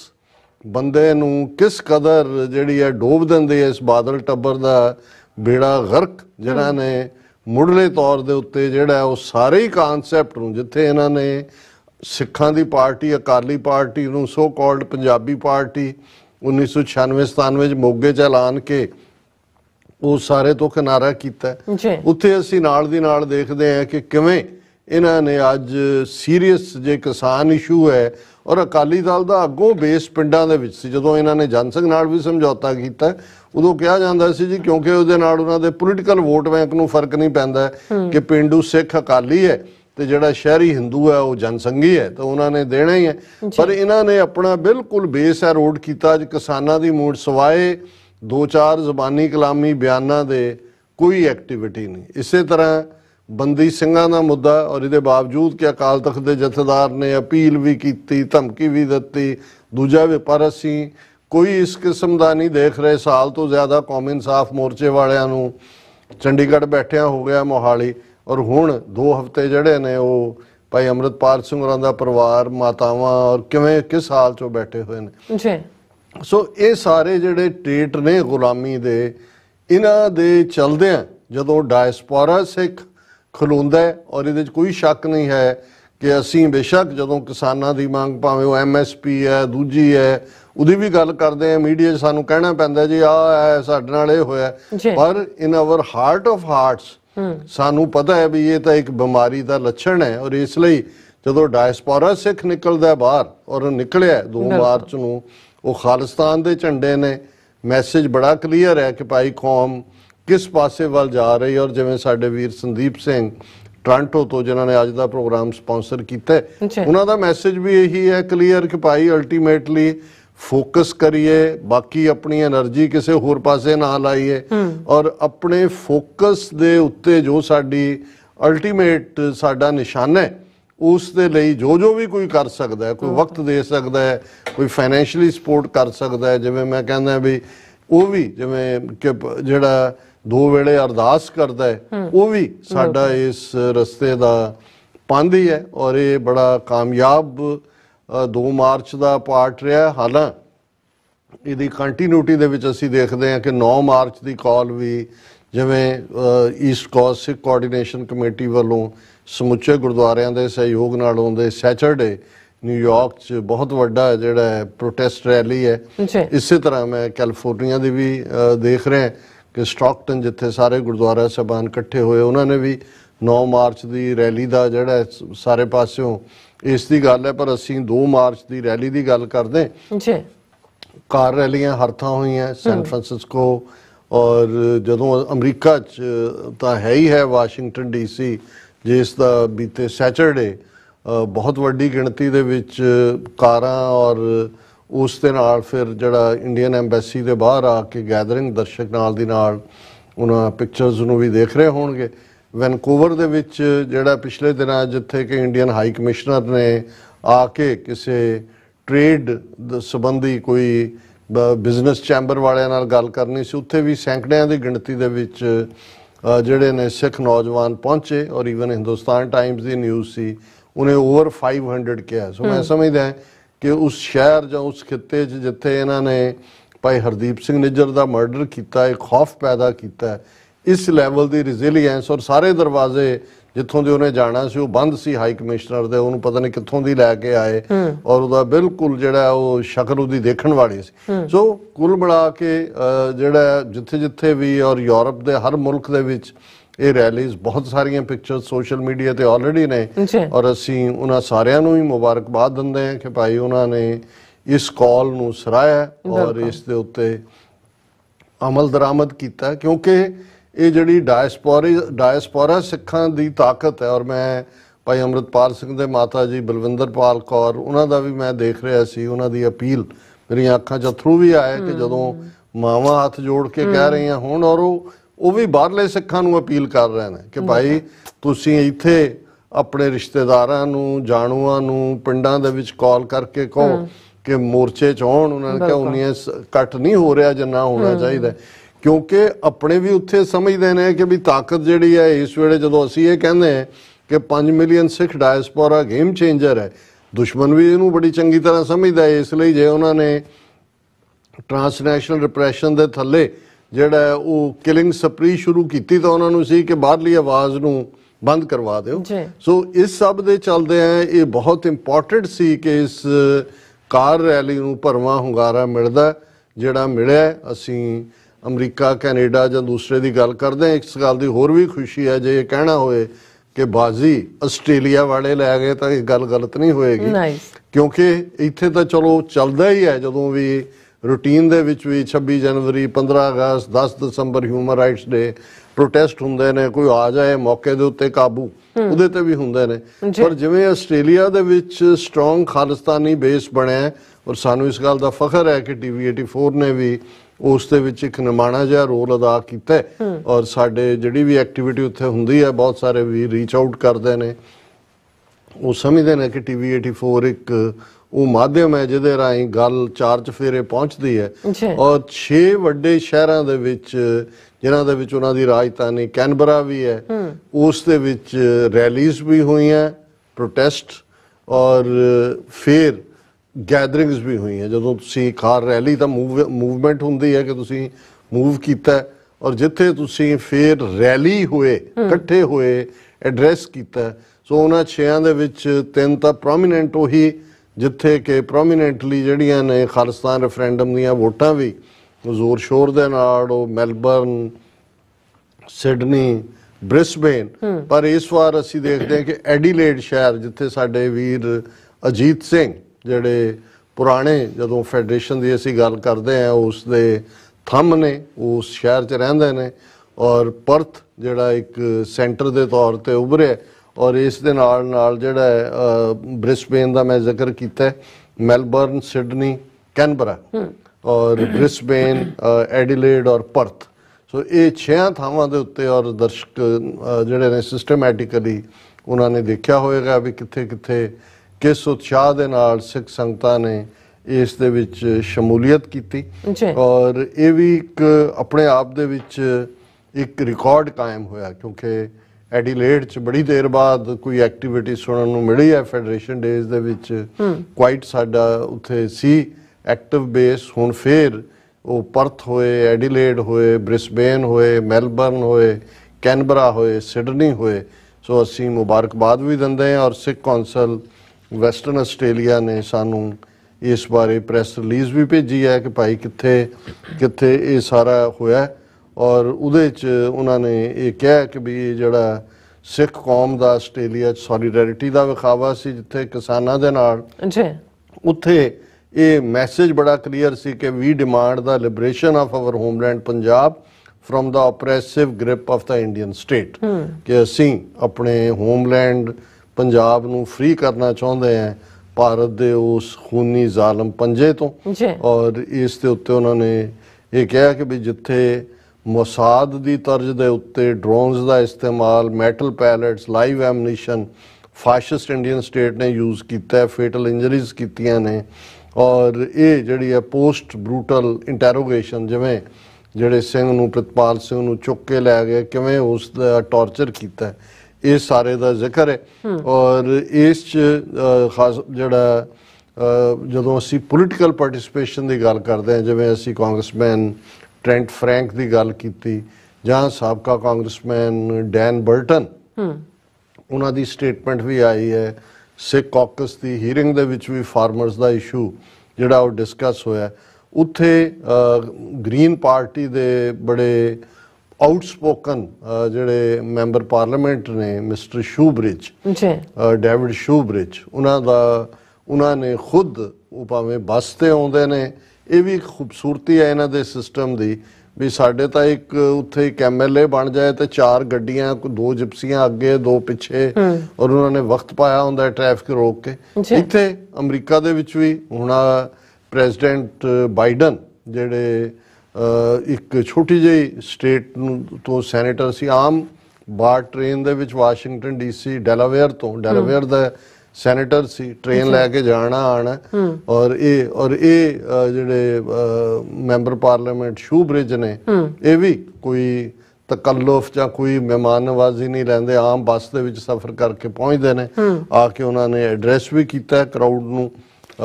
S2: ਬੰਦੇ ਨੂੰ ਕਿਸ ਕਦਰ ਜਿਹੜੀ ਹੈ ਡੋਬ ਦਿੰਦੇ ਹੈ ਇਸ ਬਾਦਲ ਟੱਬਰ ਦਾ ਬੇੜਾ ਗਰਕ ਜਿਨ੍ਹਾਂ ਨੇ ਮੁੱਢਲੇ ਤੌਰ ਦੇ ਉੱਤੇ ਜਿਹੜਾ ਉਹ ਸਾਰੇ ਹੀ ਕਨਸੈਪਟ ਨੂੰ ਜਿੱਥੇ ਇਹਨਾਂ ਨੇ ਸਿੱਖਾਂ ਦੀ ਪਾਰਟੀ ਅਕਾਲੀ ਪਾਰਟੀ ਨੂੰ ਸੋ ਕਾਲਡ ਪੰਜਾਬੀ ਪਾਰਟੀ 1996-97 ਚ ਮੋਗੇ ਚ ਐਲਾਨ ਕੇ ਉਹ ਸਾਰੇ ਤੋਂ ਕਿਨਾਰਾ ਕੀਤਾ ਉੱਥੇ ਅਸੀਂ ਨਾਲ ਦੀ ਨਾਲ ਦੇਖਦੇ ਆ ਕਿ ਕਿਵੇਂ ਇਹਨਾਂ ਨੇ ਅੱਜ ਸੀਰੀਅਸ ਜੇ ਕਿਸਾਨ ਇਸ਼ੂ ਹੈ ਔਰ ਅਕਾਲੀ ਦਲ ਦਾ ਅੱਗੋਂ ਬੇਸ ਪਿੰਡਾਂ ਦੇ ਵਿੱਚ ਸੀ ਜਦੋਂ ਇਹਨਾਂ ਨੇ ਜਨਸੰਘ ਨਾਲ ਵੀ ਸਮਝੌਤਾ ਕੀਤਾ ਉਦੋਂ ਕਿਹਾ ਜਾਂਦਾ ਸੀ ਜੀ ਕਿਉਂਕਿ ਉਹਦੇ ਨਾਲ ਉਹਨਾਂ ਦੇ ਪੋਲੀਟੀਕਲ ਵੋਟ ਬੈਂਕ ਨੂੰ ਫਰਕ ਨਹੀਂ ਪੈਂਦਾ ਕਿ ਪਿੰਡੂ ਸਿੱਖ ਅਕਾਲੀ ਹੈ ਤੇ ਜਿਹੜਾ ਸ਼ਹਿਰੀ ਹਿੰਦੂ ਹੈ ਉਹ ਜਨਸੰਗੀ ਹੈ ਤਾਂ ਉਹਨਾਂ ਨੇ ਦੇਣਾ ਹੀ ਹੈ ਪਰ ਇਹਨਾਂ ਨੇ ਆਪਣਾ ਬਿਲਕੁਲ ਬੇਸ ਹੈ ਰੋਡ ਕੀਤਾ ਜ ਕਿਸਾਨਾਂ ਦੀ ਮੂਡ ਸਵਾਏ ਦੋ ਚਾਰ ਜ਼ਬਾਨੀ ਕਲਾਮੀ ਬਿਆਨਾਂ ਦੇ ਕੋਈ ਐਕਟੀਵਿਟੀ ਨਹੀਂ ਇਸੇ ਤਰ੍ਹਾਂ ਬੰਦੀ ਸਿੰਘਾਂ ਦਾ ਮੁੱਦਾ ਔਰ ਇਹਦੇ ਬਾਵਜੂਦ ਕਿ ਅਕਾਲ ਤਖਤ ਦੇ ਜਥੇਦਾਰ ਨੇ ਅਪੀਲ ਵੀ ਕੀਤੀ ਧਮਕੀ ਵੀ ਦਿੱਤੀ ਦੂਜਾ ਵਪਾਰ ਅਸੀਂ ਕੋਈ ਇਸ ਕਿਸਮ ਦਾ ਨਹੀਂ ਦੇਖ ਰਹੇ ਸਾਲ ਤੋਂ ਜ਼ਿਆਦਾ ਕੌਮ ਇਨਸਾਫ ਮੋਰਚੇ ਵਾਲਿਆਂ ਨੂੰ ਚੰਡੀਗੜ੍ਹ ਬੈਠਿਆਂ ਹੋ ਗਿਆ ਮੋਹਾਲੀ ਔਰ ਹੁਣ 2 ਹਫ਼ਤੇ ਜਿਹੜੇ ਨੇ ਉਹ ਭਾਈ ਅਮਰਤਪਾਲ ਸਿੰਘ ਹੋਰਾਂ ਦਾ ਪਰਿਵਾਰ ਮਾਤਾਵਾਂ ਔਰ ਕਿਵੇਂ ਕਿਸ ਹਾਲ 'ਚੋਂ ਬੈਠੇ ਹੋਏ ਨੇ ਜੀ ਸੋ ਇਹ ਸਾਰੇ ਜਿਹੜੇ ਟ੍ਰੇਟ ਨੇ ਗੁਲਾਮੀ ਦੇ ਇਹਨਾਂ ਦੇ ਚਲਦੇ ਆ ਜਦੋਂ ਡਾਇਸਪੋਰਾ ਸਿੱਖ ਖਲੋਂਦਾ ਔਰ ਇਹਦੇ 'ਚ ਕੋਈ ਸ਼ੱਕ ਨਹੀਂ ਹੈ ਕਿ ਅਸੀਂ ਬੇਸ਼ੱਕ ਜਦੋਂ ਕਿਸਾਨਾਂ ਦੀ ਮੰਗ ਭਾਵੇਂ ਉਹ ਐਮਐਸਪੀ ਹੈ ਦੂਜੀ ਹੈ ਉਹਦੀ ਵੀ ਗੱਲ ਕਰਦੇ ਆ ਮੀਡੀਆ 'ਚ ਸਾਨੂੰ ਕਹਿਣਾ ਪੈਂਦਾ ਜੀ ਆ ਸਾਡੇ ਨਾਲ ਇਹ ਹੋਇਆ ਪਰ in our heart of hearts ਸਾਨੂੰ ਪਤਾ ਹੈ ਵੀ ਇਹ ਤਾਂ ਇੱਕ ਬਿਮਾਰੀ ਦਾ ਲੱਛਣ ਹੈ ਔਰ ਇਸ ਲਈ ਜਦੋਂ ਡਾਇਸਪੋਰਾ ਸਿੱਖ ਨਿਕਲਦਾ ਬਾਹਰ ਔਰ ਨਿਕਲਿਆ ਦੋ ਮਾਰਚ ਨੂੰ ਉਹ ਖਾਲਿਸਤਾਨ ਦੇ ਝੰਡੇ ਨੇ ਮੈਸੇਜ ਬੜਾ ਕਲੀਅਰ ਹੈ ਕਿ ਭਾਈ ਕੌਮ ਕਿਸ ਪਾਸੇ ਵੱਲ ਜਾ ਰਹੀ ਔਰ ਜਿਵੇਂ ਸਾਡੇ ਵੀਰ ਸੰਦੀਪ ਸਿੰਘ ਟ੍ਰਾਂਟੋ ਤੋਂ ਜਿਨ੍ਹਾਂ ਨੇ ਅੱਜ ਦਾ ਪ੍ਰੋਗਰਾਮ ਸਪான்ਸਰ ਕੀਤਾ ਉਹਨਾਂ ਦਾ ਮੈਸੇਜ ਵੀ ਇਹੀ ਹੈ ਕਲੀਅਰ ਕਿ ਭਾਈ ਅਲਟੀਮੇਟਲੀ ਫੋਕਸ ਕਰੀਏ ਬਾਕੀ ਆਪਣੀ એનર્ਜੀ ਕਿਸੇ ਹੋਰ ਪਾਸੇ ਨਾ ਲਾਈਏ ਔਰ ਆਪਣੇ ਫੋਕਸ ਦੇ ਉੱਤੇ ਜੋ ਸਾਡੀ ਅਲਟੀਮੇਟ ਸਾਡਾ ਨਿਸ਼ਾਨਾ ਹੈ ਉਸ ਦੇ ਲਈ ਜੋ ਜੋ ਵੀ ਕੋਈ ਕਰ ਸਕਦਾ ਹੈ ਕੋਈ ਵਕਤ ਦੇ ਸਕਦਾ ਹੈ ਕੋਈ ਫਾਈਨੈਂਸ਼ੀਅਲੀ ਸਪੋਰਟ ਕਰ ਸਕਦਾ ਹੈ ਜਿਵੇਂ ਮੈਂ ਕਹਿੰਦਾ ਵੀ ਉਹ ਵੀ ਜਿਵੇਂ ਕਿ ਜਿਹੜਾ ਦੋ ਵੇਲੇ ਅਰਦਾਸ ਕਰਦਾ ਹੈ ਉਹ ਵੀ ਸਾਡਾ ਇਸ ਰਸਤੇ ਦਾ ਪੰਧ ਹੀ ਹੈ ਔਰ ਇਹ ਬੜਾ ਕਾਮਯਾਬ 2 ਮਾਰਚ ਦਾ ਪਾਰਟ ਰਿਹਾ ਹਾਲਾਂ ਇਹਦੀ ਕੰਟੀਨਿਊਟੀ ਦੇ ਵਿੱਚ ਅਸੀਂ ਦੇਖਦੇ ਹਾਂ ਕਿ 9 ਮਾਰਚ ਦੀ ਕਾਲ ਵੀ ਜਿਵੇਂ East Coast Sikh coordination committee ਵੱਲੋਂ ਸਮੁੱਚੇ ਗੁਰਦੁਆਰਿਆਂ ਦੇ ਸਹਿਯੋਗ ਨਾਲ ਹੁੰਦੇ ਸੈਚਰਡੇ ਨਿਊਯਾਰਕ 'ਚ ਬਹੁਤ ਵੱਡਾ ਜਿਹੜਾ ਪ੍ਰੋਟੈਸਟ ਰੈਲੀ ਹੈ ਇਸੇ ਤਰ੍ਹਾਂ ਮੈਂ ਕੈਲੀਫੋਰਨੀਆ ਦੀ ਵੀ ਦੇਖ ਰਿਹਾ ਕਿ ਸਟਾਕਟਨ ਜਿੱਥੇ ਸਾਰੇ ਗੁਰਦੁਆਰਾ ਸਬਾਨ ਇਕੱਠੇ ਹੋਏ ਉਹਨਾਂ ਨੇ ਵੀ 9 ਮਾਰਚ ਦੀ ਰੈਲੀ ਦਾ ਜਿਹੜਾ ਸਾਰੇ ਪਾਸਿਓਂ ਇਸ ਦੀ ਗੱਲ ਹੈ ਪਰ ਅਸੀਂ 2 ਮਾਰਚ ਦੀ ਰੈਲੀ ਦੀ ਗੱਲ ਕਰਦੇ ਜੀ ਕਾਰ ਰੈਲੀਆਂ ਹਰ ਥਾਂ ਹੋਈਆਂ ਸੈਨ ਫਰਾਂਸਿਸਕੋ ਔਰ ਜਦੋਂ ਅਮਰੀਕਾ ਚ ਤਾਂ ਹੈ ਹੀ ਹੈ ਵਾਸ਼ਿੰਗਟਨ ਡੀਸੀ ਜਿਸ ਦਾ ਬੀਤੇ ਸੈਚਰਡੇ ਬਹੁਤ ਵੱਡੀ ਗਿਣਤੀ ਦੇ ਵਿੱਚ ਕਾਰਾਂ ਔਰ ਉਸ ਦੇ ਨਾਲ ਫਿਰ ਜਿਹੜਾ ਇੰਡੀਅਨ ਐਮਬੈਸੀ ਦੇ ਬਾਹਰ ਆ ਕੇ ਗੈਦਰਿੰਗ ਦਰਸ਼ਕ ਨਾਲ ਦੀ ਨਾਲ ਉਹਨਾਂ ਪਿਕਚਰਸ ਨੂੰ ਵੀ ਦੇਖ ਰਹੇ ਹੋਣਗੇ ਵੈਨਕੂਵਰ ਦੇ ਵਿੱਚ ਜਿਹੜਾ ਪਿਛਲੇ ਦਿਨਾਂ ਜਿੱਥੇ ਕਿ ਇੰਡੀਅਨ ਹਾਈ ਕਮਿਸ਼ਨਰ ਨੇ ਆ ਕੇ ਕਿਸੇ ਟ੍ਰੇਡ ਸੰਬੰਧੀ ਕੋਈ ਬਿਜ਼ਨਸ ਚੈਂਬਰ ਵਾਲਿਆਂ ਨਾਲ ਗੱਲ ਕਰਨੀ ਸੀ ਉੱਥੇ ਵੀ ਸੈਂਕੜਿਆਂ ਦੀ ਗਿਣਤੀ ਦੇ ਵਿੱਚ ਜਿਹੜੇ ਨੇ ਸਿੱਖ ਨੌਜਵਾਨ ਪਹੁੰਚੇ ਔਰ ਇਵਨ ਹਿੰਦੁਸਤਾਨ ਟਾਈਮਸ ਦੀ ਨਿਊਜ਼ ਸੀ ਉਹਨੇ ਓਵਰ 500 ਕਿਹਾ ਸੋ ਮੈਂ ਸਮਝਦਾ ਕਿ ਉਸ ਸ਼ਹਿਰ ਜਾਂ ਉਸ ਖਿੱਤੇ 'ਚ ਜਿੱਥੇ ਇਹਨਾਂ ਨੇ ਭਾਈ ਹਰਦੀਪ ਸਿੰਘ ਨਿੱਜਰ ਦਾ ਮਰਡਰ ਕੀਤਾ ਇੱਕ ਖੌਫ ਪੈਦਾ ਕੀਤਾ ਇਸ ਲੈਵਲ ਦੀ ਰੈਜ਼ਿਲੀਐਂਸ ਔਰ ਸਾਰੇ ਦਰਵਾਜ਼ੇ ਜਿੱਥੋਂ ਦੇ ਉਹਨੇ ਜਾਣਾ ਸੀ ਉਹ ਬੰਦ ਸੀ ਹਾਈ ਕਮਿਸ਼ਨਰ ਦੇ ਉਹਨੂੰ ਪਤਾ ਨਹੀਂ ਕਿੱਥੋਂ ਦੀ ਲੈ ਕੇ ਆਏ ਔਰ ਉਹਦਾ ਬਿਲਕੁਲ ਜਿਹੜਾ ਉਹ ਸ਼ਕਲ ਉਹਦੀ ਦੇਖਣ ਵਾਲੀ ਸੀ ਸੋ ਕੁੱਲ ਮਿਲਾ ਕੇ ਜਿਹੜਾ ਜਿੱਥੇ-ਜਿੱਥੇ ਵੀ ਔਰ ਯੂਰਪ ਦੇ ਹਰ ਮੁਲਕ ਦੇ ਵਿੱਚ ਇਹ ਰੈਲੀਜ਼ ਬਹੁਤ ਸਾਰੀਆਂ ਪਿਕਚਰਸ ਸੋਸ਼ਲ ਮੀਡੀਆ ਤੇ ਆਲਰੇਡੀ ਨੇ ਔਰ ਅਸੀਂ ਉਹਨਾਂ ਸਾਰਿਆਂ ਨੂੰ ਹੀ ਮੁਬਾਰਕਬਾਦ ਦਿੰਦੇ ਹਾਂ ਕਿ ਭਾਈ ਉਹਨਾਂ ਨੇ ਇਸ ਕਾਲ ਨੂੰ ਸਰਾਇਆ ਔਰ ਇਸ ਦੇ ਉੱਤੇ ਅਮਲ ਦਰਾਮਦ ਕੀਤਾ ਕਿਉਂਕਿ ਇਹ ਜਿਹੜੀ ਡਾਇਸਪੋਰੀ ਡਾਇਸਪੋਰਾ ਸਿੱਖਾਂ ਦੀ ਤਾਕਤ ਹੈ ਔਰ ਮੈਂ ਭਾਈ ਅਮਰਤਪਾਲ ਸਿੰਘ ਦੇ ਮਾਤਾ ਜੀ ਬਲਵਿੰਦਰਪਾਲ ਕੌਰ ਉਹਨਾਂ ਦਾ ਵੀ ਮੈਂ ਦੇਖ ਰਿਹਾ ਸੀ ਉਹਨਾਂ ਦੀ ਅਪੀਲ ਮੇਰੀਆਂ ਅੱਖਾਂ 'ਚ ਥਰੂ ਵੀ ਆਇਆ ਕਿ ਜਦੋਂ ਮਾਵਾਂ ਹੱਥ ਜੋੜ ਕੇ ਕਹਿ ਰਹੀਆਂ ਹੁਣ ਔਰ ਉਹ ਉਹ ਵੀ ਬਾਹਰਲੇ ਸਿੱਖਾਂ ਨੂੰ ਅਪੀਲ ਕਰ ਰਹੇ ਨੇ ਕਿ ਭਾਈ ਤੁਸੀਂ ਇੱਥੇ ਆਪਣੇ ਰਿਸ਼ਤੇਦਾਰਾਂ ਨੂੰ ਜਾਣੂਆਂ ਨੂੰ ਪਿੰਡਾਂ ਦੇ ਵਿੱਚ ਕਾਲ ਕਰਕੇ ਕਹੋ ਕਿ ਮੋਰਚੇ 'ਚ ਆਉਣ ਉਹਨਾਂ ਨੇ ਕਿਹਾ ਉਨੀਆਂ ਕੱਟ ਨਹੀਂ ਹੋ ਰਿਹਾ ਜਿੰਨਾ ਹੋਣਾ ਚਾਹੀਦਾ ਕਿਉਂਕਿ ਆਪਣੇ ਵੀ ਉੱਥੇ ਸਮਝਦੇ ਨੇ ਕਿ ਵੀ ਤਾਕਤ ਜਿਹੜੀ ਹੈ ਇਸ ਵੇਲੇ ਜਦੋਂ ਅਸੀਂ ਇਹ ਕਹਿੰਦੇ ਹਾਂ ਕਿ 5 million Sikh diaspora game changer ਹੈ ਦੁਸ਼ਮਣ ਵੀ ਇਹਨੂੰ ਬੜੀ ਚੰਗੀ ਤਰ੍ਹਾਂ ਸਮਝਦਾ ਹੈ ਇਸ ਲਈ ਜੇ ਉਹਨਾਂ ਨੇ ਟ੍ਰਾਂਸਨੈਸ਼ਨਲ ਰਿਪਰੈਸ਼ਨ ਦੇ ਥੱਲੇ ਜਿਹੜਾ ਉਹ ਕਿਲਿੰਗ ਸਪਰੀ ਸ਼ੁਰੂ ਕੀਤੀ ਤਾਂ ਉਹਨਾਂ ਨੂੰ ਸੀ ਕਿ ਬਾਹਰਲੀ ਆਵਾਜ਼ ਨੂੰ ਬੰਦ ਕਰਵਾ ਦਿਓ ਸੋ ਇਸ ਸਭ ਦੇ ਚੱਲਦੇ ਆ ਇਹ ਬਹੁਤ ਇੰਪੋਰਟੈਂਟ ਸੀ ਕਿ ਇਸ ਕਾਰ ਰੈਲੀ ਨੂੰ ਭਰਵਾ ਹੁੰਗਾਰਾ ਮਿਲਦਾ ਜਿਹੜਾ ਮਿਲਿਆ ਅਸੀਂ ਅਮਰੀਕਾ ਕੈਨੇਡਾ ਜਾਂ ਦੂਸਰੇ ਦੀ ਗੱਲ ਕਰਦੇ ਆ ਇਸ ਗੱਲ ਦੀ ਹੋਰ ਵੀ ਖੁਸ਼ੀ ਹੈ ਜੇ ਇਹ ਕਹਿਣਾ ਹੋਵੇ ਕਿ ਬਾਜ਼ੀ ਆਸਟ੍ਰੇਲੀਆ ਵਾਲੇ ਲੈ ਗਏ ਤਾਂ ਇਹ ਗੱਲ ਗਲਤ ਨਹੀਂ ਹੋਏਗੀ ਕਿਉਂਕਿ ਇੱਥੇ ਤਾਂ ਚਲੋ ਚੱਲਦਾ ਹੀ ਹੈ ਜਦੋਂ ਵੀ ਰੂਟੀਨ ਦੇ ਵਿੱਚ ਵੀ 26 ਜਨਵਰੀ 15 ਅਗਸਤ 10 ਦਸੰਬਰ ਹਿਊਮਨ ਰਾਈਟਸ ਡੇ ਪ੍ਰੋਟੈਸਟ ਹੁੰਦੇ ਨੇ ਕੋਈ ਆ ਜਾਏ ਮੌਕੇ ਦੇ ਉੱਤੇ ਕਾਬੂ ਉਹਦੇ ਤੇ ਵੀ ਹੁੰਦੇ ਨੇ ਪਰ ਜਿਵੇਂ ਆਸਟ੍ਰੇਲੀਆ ਦੇ ਵਿੱਚ ਸਟਰੋਂਗ ਖਾਲਿਸਤਾਨੀ ਬੇਸ ਬਣਿਆ ਔਰ ਸਾਨੂੰ ਇਸ ਗੱਲ ਦਾ ਫਖਰ ਹੈ ਕਿ ਟੀਵੀ 84 ਨੇ ਵੀ ਉਸ ਦੇ ਵਿੱਚ ਇੱਕ ਨਿਮਾਣਾ ਜਿਹਾ ਰੋਲ ਅਦਾ ਕੀਤਾ ਹੈ ਔਰ ਸਾਡੇ ਜਿਹੜੀ ਵੀ ਐਕਟੀਵਿਟੀ ਉੱਥੇ ਹੁੰਦੀ ਹੈ ਬਹੁਤ ਸਾਰੇ ਵੀ ਰੀਚ ਆਊਟ ਕਰਦੇ ਨੇ ਉਹ ਸਮਝਦੇ ਨੇ ਕਿ ਟੀਵੀ 84 ਇੱਕ ਉਹ ਮਾਧਿਅਮ ਹੈ ਜਿਹਦੇ ਰਾਹੀਂ ਗੱਲ ਚਾਰ ਚਫੇਰੇ ਪਹੁੰਚਦੀ ਹੈ ਔਰ 6 ਵੱਡੇ ਸ਼ਹਿਰਾਂ ਦੇ ਵਿੱਚ ਜਿਨ੍ਹਾਂ ਦੇ ਵਿੱਚ ਉਹਨਾਂ ਦੀ ਰਾਜਧਾਨੀ ਕੈਨਬਰਾ ਵੀ ਹੈ ਉਸ ਦੇ ਵਿੱਚ ਰੈਲੀਜ਼ ਵੀ ਹੋਈਆਂ ਪ੍ਰੋਟੈਸਟ ਔਰ ਫੇਰ ਗੈਦਰਿੰਗਸ ਵੀ ਹੋਈਆਂ ਜਦੋਂ ਤੁਸੀਂ ਕਾਰ ਰੈਲੀ ਤਾਂ ਮੂਵ ਮੂਵਮੈਂਟ ਹੁੰਦੀ ਹੈ ਕਿ ਤੁਸੀਂ ਮੂਵ ਕੀਤਾ ਔਰ ਜਿੱਥੇ ਤੁਸੀਂ ਫੇਰ ਰੈਲੀ ਹੋਏ ਇਕੱਠੇ ਹੋਏ ਐਡਰੈਸ ਕੀਤਾ ਸੋ ਉਹਨਾਂ ਛਿਆਂ ਦੇ ਵਿੱਚ ਤਿੰਨ ਤਾਂ ਪ੍ਰੋਮਿਨੈਂਟ ਉਹੀ ਜਿੱਥੇ ਕਿ ਪ੍ਰੋਮਿਨੈਂਟਲੀ ਜਿਹੜੀਆਂ ਨੇ ਖਾਲਸਤਾਨ ਰੈਫਰੈਂਡਮ ਦੀਆਂ ਵੋਟਾਂ ਵੀ ਜ਼ੋਰ ਸ਼ੋਰ ਦੇ ਨਾਲ ਉਹ ਮੈਲਬਰਨ ਸਿਡਨੀ ਬ੍ਰਿਸਬੇਨ ਪਰ ਇਸ ਵਾਰ ਅਸੀਂ ਦੇਖਦੇ ਹਾਂ ਕਿ ਐਡੀਲੇਡ ਸ਼ਹਿਰ ਜਿੱਥੇ ਸਾਡੇ ਵੀਰ ਅਜੀਤ ਸਿੰਘ ਜਿਹੜੇ ਪੁਰਾਣੇ ਜਦੋਂ ਫੈਡਰੇਸ਼ਨ ਦੀ ਅਸੀਂ ਗੱਲ ਕਰਦੇ ਆ ਉਸ ਦੇ ਥੰਮ ਨੇ ਉਸ ਸ਼ਹਿਰ 'ਚ ਰਹਿੰਦੇ ਨੇ ਔਰ ਪਰਥ ਜਿਹੜਾ ਇੱਕ ਸੈਂਟਰ ਦੇ ਤੌਰ ਤੇ ਉਭਰਿਆ ਔਰ ਇਸ ਦੇ ਨਾਲ ਨਾਲ ਜਿਹੜਾ ਬ੍ਰਿਸਬੇਨ ਦਾ ਮੈਂ ਜ਼ਿਕਰ ਕੀਤਾ ਮੈਲਬਰਨ ਸਿਡਨੀ ਕੈਨਬਰਾ ਔਰ ਬ੍ਰਿਸਬੇਨ ਐਡੀਲੇਡ ਔਰ ਪਰਥ ਸੋ ਇਹ ਛੇਆਂ ਥਾਵਾਂ ਦੇ ਉੱਤੇ ਔਰ ਦਰਸ਼ਕ ਜਿਹੜੇ ਨੇ ਸਿਸਟਮੈਟਿਕਲੀ ਉਹਨਾਂ ਨੇ ਦੇਖਿਆ ਹੋਵੇਗਾ ਵੀ ਕਿੱਥੇ ਕਿੱਥੇ ਕਿਸ ਉਤਸ਼ਾਹ ਦੇ ਨਾਲ ਸਿੱਖ ਸੰਗਤਾਂ ਨੇ ਇਸ ਦੇ ਵਿੱਚ ਸ਼ਮੂਲੀਅਤ ਕੀਤੀ ਔਰ ਇਹ ਵੀ ਇੱਕ ਆਪਣੇ ਆਪ ਦੇ ਵਿੱਚ ਇੱਕ ਰਿਕਾਰਡ ਕਾਇਮ ਹੋਇਆ ਕਿਉਂਕਿ ਐਡੀਲੇਡ ਚ ਬੜੀ ਦੇਰ ਬਾਅਦ ਕੋਈ ਐਕਟੀਵਿਟੀ ਸੁਣਨ ਨੂੰ ਮਿਲੀ ਹੈ ਫੈਡਰੇਸ਼ਨ ਡੇਜ਼ ਦੇ ਵਿੱਚ ਕੁਆਇਟ ਸਾਡਾ ਉੱਥੇ ਸੀ ਐਕਟਿਵ ਬੇਸ ਹੁਣ ਫੇਰ ਉਹ ਪਰਥ ਹੋਏ ਐਡੀਲੇਡ ਹੋਏ ਬ੍ਰਿਸਬੇਨ ਹੋਏ ਮੈਲਬਰਨ ਹੋਏ ਕੈਨਬਰਾ ਹੋਏ ਸਿਡਨੀ ਹੋਏ ਸੋ ਅਸੀਂ ਮੁਬਾਰਕਬਾਦ ਵੀ ਦਿੰਦੇ ਹਾਂ ਔਰ ਸਿੱਖ ਕੌਂਸਲ ਵੈਸਟਰਨ ਆਸਟ੍ਰੇਲੀਆ ਨੇ ਸਾਨੂੰ ਇਸ ਬਾਰੇ ਪ੍ਰੈਸ ਰਿਲੀਜ਼ ਵੀ ਭੇਜੀ ਹੈ ਕਿ ਭਾਈ ਕਿੱਥੇ ਕਿੱਥੇ ਇਹ ਸਾਰਾ ਹੋਇਆ ਔਰ ਉਹਦੇ ਚ ਉਹਨਾਂ ਨੇ ਇਹ ਕਿਹਾ ਕਿ ਵੀ ਇਹ ਜਿਹੜਾ ਸਿੱਖ ਕੌਮ ਦਾ ਆਸਟ੍ਰੇਲੀਆ ਚ ਸੋਲੀਡੈਰਿਟੀ ਦਾ ਵਿਖਾਵਾ ਸੀ ਜਿੱਥੇ ਕਿਸਾਨਾਂ ਦੇ ਨਾਲ ਜੀ ਉੱਥੇ ਇਹ ਮੈਸੇਜ ਬੜਾ ਕਲੀਅਰ ਸੀ ਕਿ we demand the liberation of our homeland Punjab from the oppressive grip of the Indian state ਕਿ ਅਸੀਂ ਆਪਣੇ ਹੋਮਲੈਂਡ ਪੰਜਾਬ ਨੂੰ ਫ੍ਰੀ ਕਰਨਾ ਚਾਹੁੰਦੇ ਆ ਭਾਰਤ ਦੇ ਉਸ ਖੂਨੀ ਜ਼ਾਲਮ ਪੰਜੇ ਤੋਂ ਔਰ ਇਸ ਦੇ ਉੱਤੇ ਉਹਨਾਂ ਨੇ ਇਹ ਕਿਹਾ ਕਿ ਵੀ ਜਿੱਥੇ ਮੋਸਾਦ ਦੀ ਤਰਜ ਦੇ ਉੱਤੇ ਡਰੋਨਸ ਦਾ ਇਸਤੇਮਾਲ metal pellets live ammunition fascist Indian state ਨੇ ਯੂਜ਼ ਕੀਤਾ ਹੈ ਫੇਟਲ ਇੰਜਰੀਜ਼ ਕੀਤੀਆਂ ਨੇ ਔਰ ਇਹ ਜਿਹੜੀ ਹੈ ਪੋਸਟ ਬਰੂਟਲ ਇੰਟਰੋਗੇਸ਼ਨ ਜਿਵੇਂ ਜਿਹੜੇ ਸਿੰਘ ਨੂੰ ਪ੍ਰਤਪਾਲ ਸਿੰਘ ਨੂੰ ਚੁੱਕ ਕੇ ਲੈ ਗਏ ਕਿਵੇਂ ਉਸ ਦਾ ਟੌਰਚਰ ਕੀਤਾ ਇਸ ਸਾਰੇ ਦਾ ਜ਼ਿਕਰ ਹੈ ਔਰ ਇਸ ਚ ਖਾਸ ਜਿਹੜਾ ਜਦੋਂ ਅਸੀਂ ਪੋਲੀਟੀਕਲ ਪਾਰਟਿਸਪੇਸ਼ਨ ਦੀ ਗੱਲ ਕਰਦੇ ਹਾਂ ਜਿਵੇਂ ਅਸੀਂ ਕਾਂਗਰਸਮੈਨ ਟ੍ਰੈਂਟ ਫਰੈਂਕ ਦੀ ਗੱਲ ਕੀਤੀ ਜਾਂ ਸਾਬਕਾ ਕਾਂਗਰਸਮੈਨ ਡੈਨ ਬਰਟਨ ਉਹਨਾਂ ਦੀ ਸਟੇਟਮੈਂਟ ਵੀ ਆਈ ਹੈ ਸਿੱਖ ਕਾਕਸ ਦੀ ਹੀਅਰਿੰਗ ਦੇ ਵਿੱਚ ਵੀ ਫਾਰਮਰਸ ਦਾ ਇਸ਼ੂ ਜਿਹੜਾ ਉਹ ਡਿਸਕਸ ਹੋਇਆ ਉੱਥੇ ਗ੍ਰੀਨ ਪਾਰਟੀ ਦੇ ਬੜੇ ਆਊਟਸਪੋਕਨ ਜਿਹੜੇ ਮੈਂਬਰ ਪਾਰਲੀਮੈਂਟ ਨੇ ਮਿਸਟਰ ਸ਼ੂਬ੍ਰਿਜ ਜੀ ਡੇਵਿਡ ਸ਼ੂਬ੍ਰਿਜ ਉਹਨਾਂ ਦਾ ਉਹਨਾਂ ਨੇ ਖੁਦ ਉਪਾਵੇਂ ਬਸਤੇ ਆਉਂਦੇ ਨੇ ਇਹ ਵੀ ਖੂਬਸੂਰਤੀ ਹੈ ਇਹਨਾਂ ਦੇ ਸਿਸਟਮ ਦੀ ਵੀ ਸਾਡੇ ਤਾਂ ਇੱਕ ਉੱਥੇ ਇੱਕ ਐਮਐਲਏ ਬਣ ਜਾਏ ਤੇ ਚਾਰ ਗੱਡੀਆਂ ਦੋ ਜਿਪਸੀਆਂ ਅੱਗੇ ਦੋ ਪਿੱਛੇ ਔਰ ਉਹਨਾਂ ਨੇ ਵਕਤ ਪਾਇਆ ਹੁੰਦਾ ਟ੍ਰੈਫਿਕ ਰੋਕ ਕੇ ਇੱਥੇ ਅਮਰੀਕਾ ਦੇ ਵਿੱਚ ਵੀ ਹੁਣ ਪ੍ਰੈਜ਼ੀਡੈਂਟ ਬਾਈਡਨ ਜਿਹੜੇ ਇੱਕ ਛੋਟੀ ਜਿਹੀ ਸਟੇਟ ਨੂੰ ਤੋਂ ਸੈਨੇਟਰ ਸੀ ਆਮ ਬਾਰ ਟ੍ਰੇਨ ਦੇ ਵਿੱਚ ਵਾਸ਼ਿੰਗਟਨ ਡੀਸੀ ਡੈਲਾਵੇਅਰ ਤੋਂ ਡੈਲਾਵੇਅਰ ਦਾ ਸੈਨੇਟਰ ਸੀ ਟ੍ਰੇਨ ਲੈ ਕੇ ਜਾਣਾ ਆਣਾ ਔਰ ਇਹ ਔਰ ਇਹ ਜਿਹੜੇ ਮੈਂਬਰ ਪਾਰਲੀਮੈਂਟ ਸ਼ੂ ਬ੍ਰਿਜ ਨੇ ਇਹ ਵੀ ਕੋਈ ਤਕਲਫ ਜਾਂ ਕੋਈ ਮਹਿਮਾਨ ਨਵਾਜ਼ੀ ਨਹੀਂ ਲੈਂਦੇ ਆਮ ਬੱਸ ਦੇ ਵਿੱਚ ਸਫ਼ਰ ਕਰਕੇ ਪਹੁੰਚਦੇ ਨੇ ਆ ਕੇ ਉਹਨਾਂ ਨੇ ਐਡਰੈਸ ਵੀ ਕੀਤਾ ਕਰਾਊਡ ਨੂੰ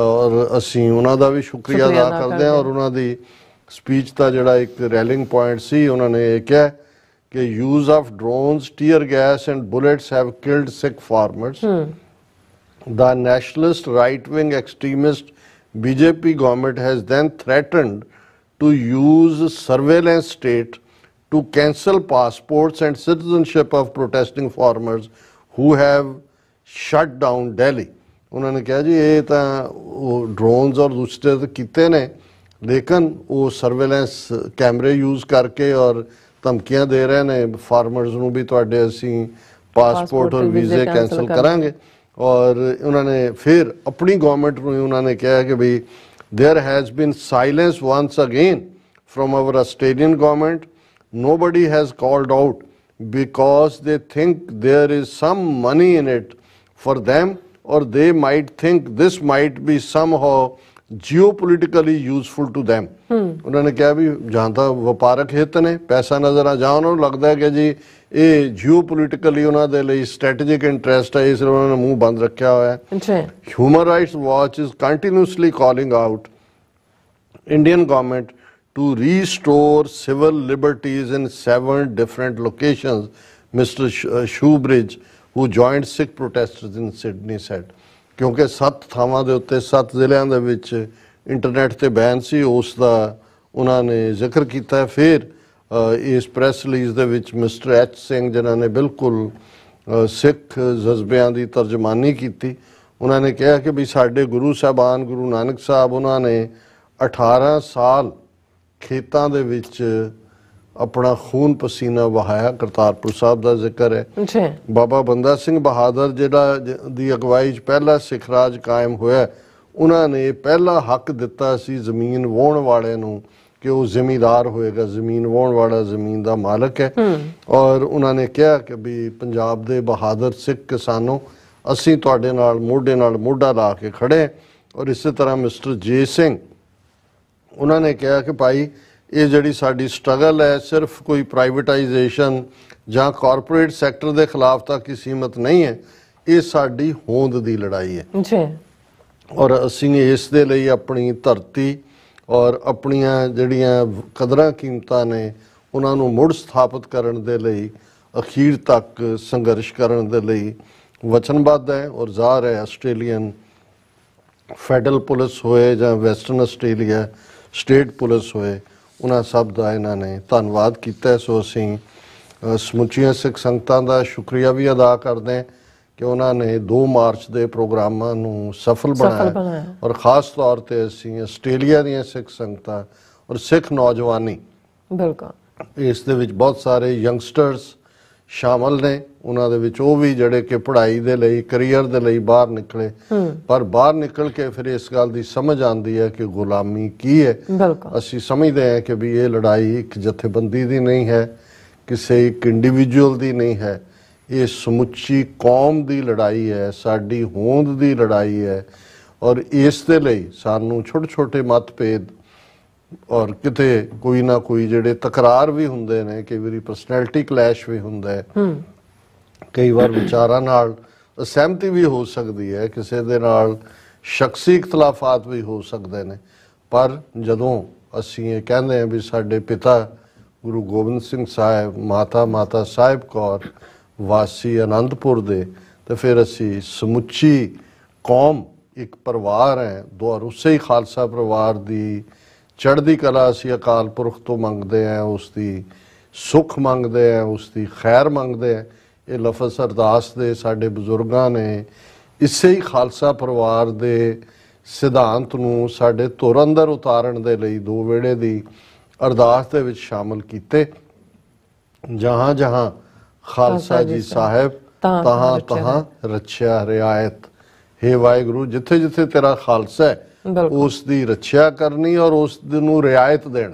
S2: ਔਰ ਅਸੀਂ ਉਹਨਾਂ ਦਾ ਵੀ ਸ਼ੁਕਰੀਆ ਅਦਾ ਕਰਦੇ ਹਾਂ ਔਰ ਉਹਨਾਂ ਦੀ ਸਪੀਚ ਦਾ ਜਿਹੜਾ ਇੱਕ ਰੈਲਿੰਗ ਪੁਆਇੰਟ ਸੀ ਉਹਨਾਂ ਨੇ ਇਹ ਕਿਹਾ ਕਿ use of drones tear gas and bullets have killed Sikh farmers the nationalist right wing extremist BJP government has then threatened to use surveillance state to cancel passports and citizenship of protesting farmers who have shut down Delhi ਉਹਨਾਂ ਨੇ ਕਿਹਾ ਜੀ ਇਹ ਤਾਂ ਉਹ drones ਔਰ ਦੂਸਰੇ ਕਿਤੇ ਨੇ ਲੇਕਿਨ ਉਹ ਸਰਵੇਲੈਂਸ ਕੈਮਰੇ ਯੂਜ਼ ਕਰਕੇ ਔਰ ਧਮਕੀਆਂ ਦੇ ਰਹੇ ਨੇ ਫਾਰਮਰਸ ਨੂੰ ਵੀ ਤੁਹਾਡੇ ਅਸੀਂ ਪਾਸਪੋਰਟ ਔਰ ਵੀਜ਼ੇ ਕੈਨਸਲ ਕਰਾਂਗੇ ਔਰ ਉਹਨਾਂ ਨੇ ਫਿਰ ਆਪਣੀ ਗਵਰਨਮੈਂਟ ਨੂੰ ਉਹਨਾਂ ਨੇ ਕਿਹਾ ਕਿ we there has been silence once again from our Australian government. Nobody has called out because they think there is some money in it for them, or they might think this might be somehow geopolitically useful to them. उन्होंने क्या भी जहाँ तक व्यापारक हित पैसा नजर आ जाओ ना लगता है कि जी ये geopolitically उन्हें दे ले strategic interest है इसलिए उन्होंने मुंह बंद रखा हुआ है. Human Rights Watch is continuously calling out Indian government to restore civil liberties in seven different locations. Mr. Shoebridge, uh, who joined Sikh protesters in Sydney, said. ਕਿਉਂਕਿ ਸੱਤ ਥਾਵਾਂ ਦੇ ਉੱਤੇ ਸੱਤ ਜ਼ਿਲ੍ਹਿਆਂ ਦੇ ਵਿੱਚ ਇੰਟਰਨੈਟ ਤੇ ਬੈਨ ਸੀ ਉਸ ਦਾ ਉਹਨਾਂ ਨੇ ਜ਼ਿਕਰ ਕੀਤਾ ਫਿਰ ਇਸ ਪ੍ਰੈਸ ਰਿਲੀਜ਼ ਦੇ ਵਿੱਚ ਮਿਸਟਰ ਐਚ ਸਿੰਘ ਜਿਨ੍ਹਾਂ ਨੇ ਬਿਲਕੁਲ ਸਿੱਖ ਜਜ਼ਬਿਆਂ ਦੀ ਤਰਜਮਾਨੀ ਕੀਤੀ ਉਹਨਾਂ ਨੇ ਕਿਹਾ ਕਿ ਵੀ ਸਾਡੇ ਗੁਰੂ ਸਾਹਿਬਾਨ ਗੁਰੂ ਨਾਨਕ ਸਾਹਿਬ ਉਹਨਾਂ ਨੇ 18 ਸਾਲ ਖੇਤਾਂ ਦੇ ਵਿੱਚ ਆਪਣਾ ਖੂਨ ਪਸੀਨਾ ਵਹਾਇਆ ਕਰਤਾਰਪੁਰ ਸਾਹਿਬ ਦਾ ਜ਼ਿਕਰ ਹੈ ਜੀ ਬਾਬਾ ਬੰਦਾ ਸਿੰਘ ਬਹਾਦਰ ਜਿਹੜਾ ਦੀ ਅਗਵਾਈ 'ਚ ਪਹਿਲਾ ਸਿੱਖ ਰਾਜ ਕਾਇਮ ਹੋਇਆ ਉਹਨਾਂ ਨੇ ਪਹਿਲਾ ਹੱਕ ਦਿੱਤਾ ਸੀ ਜ਼ਮੀਨ ਵਾਹਣ ਵਾਲੇ ਨੂੰ ਕਿ ਉਹ ਜ਼ਿਮੀਦਾਰ ਹੋਏਗਾ ਜ਼ਮੀਨ ਵਾਹਣ ਵਾਲਾ ਜ਼ਮੀਨ ਦਾ ਮਾਲਕ ਹੈ ਔਰ ਉਹਨਾਂ ਨੇ ਕਿਹਾ ਕਿ ਵੀ ਪੰਜਾਬ ਦੇ ਬਹਾਦਰ ਸਿੱਖ ਕਿਸਾਨੋ ਅਸੀਂ ਤੁਹਾਡੇ ਨਾਲ ਮੋਢੇ ਨਾਲ ਮੋਢਾ ਲਾ ਕੇ ਖੜੇ ਔਰ ਇਸੇ ਤਰ੍ਹਾਂ ਮਿਸਟਰ ਜੀ ਸਿੰਘ ਉਹਨਾਂ ਨੇ ਕਿਹਾ ਕਿ ਭਾਈ ਇਹ ਜਿਹੜੀ ਸਾਡੀ ਸਟਰਗਲ ਹੈ ਸਿਰਫ ਕੋਈ ਪ੍ਰਾਈਵੇਟਾਈਜੇਸ਼ਨ ਜਾਂ ਕਾਰਪੋਰੇਟ ਸੈਕਟਰ ਦੇ ਖਿਲਾਫ ਤਾਂ ਕੀ ਸੀਮਤ ਨਹੀਂ ਹੈ ਇਹ ਸਾਡੀ ਹੋਂਦ ਦੀ ਲੜਾਈ ਹੈ ਜੀ ਔਰ ਅਸੀਂ ਇਸ ਦੇ ਲਈ ਆਪਣੀ ਧਰਤੀ ਔਰ ਆਪਣੀਆਂ ਜਿਹੜੀਆਂ ਕਦਰਾਂ ਕੀਮਤਾਂ ਨੇ ਉਹਨਾਂ ਨੂੰ ਮੁੜ ਸਥਾਪਿਤ ਕਰਨ ਦੇ ਲਈ ਅਖੀਰ ਤੱਕ ਸੰਘਰਸ਼ ਕਰਨ ਦੇ ਲਈ ਵਚਨਬੱਧ ਹੈ ਔਰ ਜ਼ਾਹਰ ਹੈ ਆਸਟ੍ਰੇਲੀਅਨ ਫੈਡਰਲ ਪੁਲਿਸ ਹੋਏ ਜਾਂ ਵੈਸਟਰਨ ਆਸਟ੍ਰੇਲੀਆ ਸਟੇਟ ਪੁਲਿਸ ਹੋਏ ਉਹਨਾਂ ਸਭ ਦਾ ਇਹਨਾਂ ਨੇ ਧੰਨਵਾਦ ਕੀਤਾ ਸੋ ਅਸੀਂ ਸਮੁੱਚੀਆਂ ਸਿੱਖ ਸੰਗਤਾਂ ਦਾ ਸ਼ੁਕਰੀਆ ਵੀ ਅਦਾ ਕਰਦੇ ਹਾਂ ਕਿ ਉਹਨਾਂ ਨੇ 2 ਮਾਰਚ ਦੇ ਪ੍ਰੋਗਰਾਮਾਂ ਨੂੰ ਸਫਲ ਬਣਾਇਆ ਔਰ ਖਾਸ ਤੌਰ ਤੇ ਅਸੀਂ ਆਸਟ੍ਰੇਲੀਆ ਦੀਆਂ ਸਿੱਖ ਸੰਗਤਾਂ ਔਰ ਸਿੱਖ ਨੌਜਵਾਨੀ
S1: ਬਿਲਕੁਲ
S2: ਇਸ ਦੇ ਵਿੱਚ ਬਹੁਤ ਸਾਰੇ ਯੰਗਸਟਰਸ ਸ਼ਾਮਲ ਨੇ ਉਹਨਾਂ ਦੇ ਵਿੱਚ ਉਹ ਵੀ ਜਿਹੜੇ ਕਿ ਪੜ੍ਹਾਈ ਦੇ ਲਈ ਕੈਰੀਅਰ ਦੇ ਲਈ ਬਾਹਰ ਨਿਕਲੇ ਪਰ ਬਾਹਰ ਨਿਕਲ ਕੇ ਫਿਰ ਇਸ ਗੱਲ ਦੀ ਸਮਝ ਆਂਦੀ ਹੈ ਕਿ ਗੁਲਾਮੀ ਕੀ ਹੈ ਅਸੀਂ ਸਮਝਦੇ ਹਾਂ ਕਿ ਵੀ ਇਹ ਲੜਾਈ ਇੱਕ ਜਥੇਬੰਦੀ ਦੀ ਨਹੀਂ ਹੈ ਕਿਸੇ ਇੱਕ ਇੰਡੀਵਿਜੂਅਲ ਦੀ ਨਹੀਂ ਹੈ ਇਹ ਸਮੁੱਚੀ ਕੌਮ ਦੀ ਲੜਾਈ ਹੈ ਸਾਡੀ ਹੋਂਦ ਦੀ ਲੜਾਈ ਹੈ ਔਰ ਇਸ ਦੇ ਲਈ ਸਾਨੂੰ ਛੋਟੇ ਛੋਟੇ ਮਤਭੇਦ ਔਰ ਕਿਤੇ ਕੋਈ ਨਾ ਕੋਈ ਜਿਹੜੇ ਤਕਰਾਰ ਵੀ ਹੁੰਦੇ ਨੇ ਕਈ ਵਾਰੀ ਪਰਸਨੈਲਿਟੀ ਕਲੈਸ਼ ਵੀ ਹੁੰਦਾ ਹੈ ਕਈ ਵਾਰ ਵਿਚਾਰਾਂ ਨਾਲ ਅਸਹਿਮਤੀ ਵੀ ਹੋ ਸਕਦੀ ਹੈ ਕਿਸੇ ਦੇ ਨਾਲ ਸ਼ਖਸੀ ਇਖਤਲਾਫਾਤ ਵੀ ਹੋ ਸਕਦੇ ਨੇ ਪਰ ਜਦੋਂ ਅਸੀਂ ਇਹ ਕਹਿੰਦੇ ਹਾਂ ਵੀ ਸਾਡੇ ਪਿਤਾ ਗੁਰੂ ਗੋਬਿੰਦ ਸਿੰਘ ਸਾਹਿਬ ਮਾਤਾ ਮਾਤਾ ਸਾਹਿਬ ਕੌਰ ਵਾਸੀ ਅਨੰਦਪੁਰ ਦੇ ਤੇ ਫਿਰ ਅਸੀਂ ਸਮੁੱਚੀ ਕੌਮ ਇੱਕ ਪਰਿਵਾਰ ਹੈ ਦੋ ਉਸੇ ਹੀ ਖਾਲਸਾ ਪਰਿਵਾਰ ਦੀ ਚੜ੍ਹਦੀ ਕਲਾ ਅਸੀਂ ਅਕਾਲ ਪੁਰਖ ਤੋਂ ਮੰਗਦੇ ਆ ਉਸ ਦੀ ਸੁੱਖ ਮੰਗਦੇ ਆ ਉਸ ਦੀ ਖੈਰ ਮੰਗਦੇ ਆ ਇਹ ਲਫ਼ਜ਼ ਅਰਦਾਸ ਦੇ ਸਾਡੇ ਬਜ਼ੁਰਗਾਂ ਨੇ ਇਸੇ ਹੀ ਖਾਲਸਾ ਪਰਿਵਾਰ ਦੇ ਸਿਧਾਂਤ ਨੂੰ ਸਾਡੇ ਧੁਰ ਅੰਦਰ ਉਤਾਰਨ ਦੇ ਲਈ ਦੋ ਵੇੜੇ ਦੀ ਅਰਦਾਸ ਦੇ ਵਿੱਚ ਸ਼ਾਮਲ ਕੀਤੇ ਜਹਾਂ ਜਹਾਂ ਖਾਲਸਾ ਜੀ ਸਾਹਿਬ ਤਹਾਂ ਤਹਾਂ ਰੱਖਿਆ ਰਿਆਇਤ ਹੈ ਵਾਹਿਗੁਰੂ ਜਿੱਥੇ ਜਿੱਥੇ ਤੇਰਾ ਖਾਲਸਾ ਹੈ ਉਸ ਦੀ ਰੱਖਿਆ ਕਰਨੀ ਔਰ ਉਸ ਨੂੰ ਰਿਆਇਤ ਦੇਣ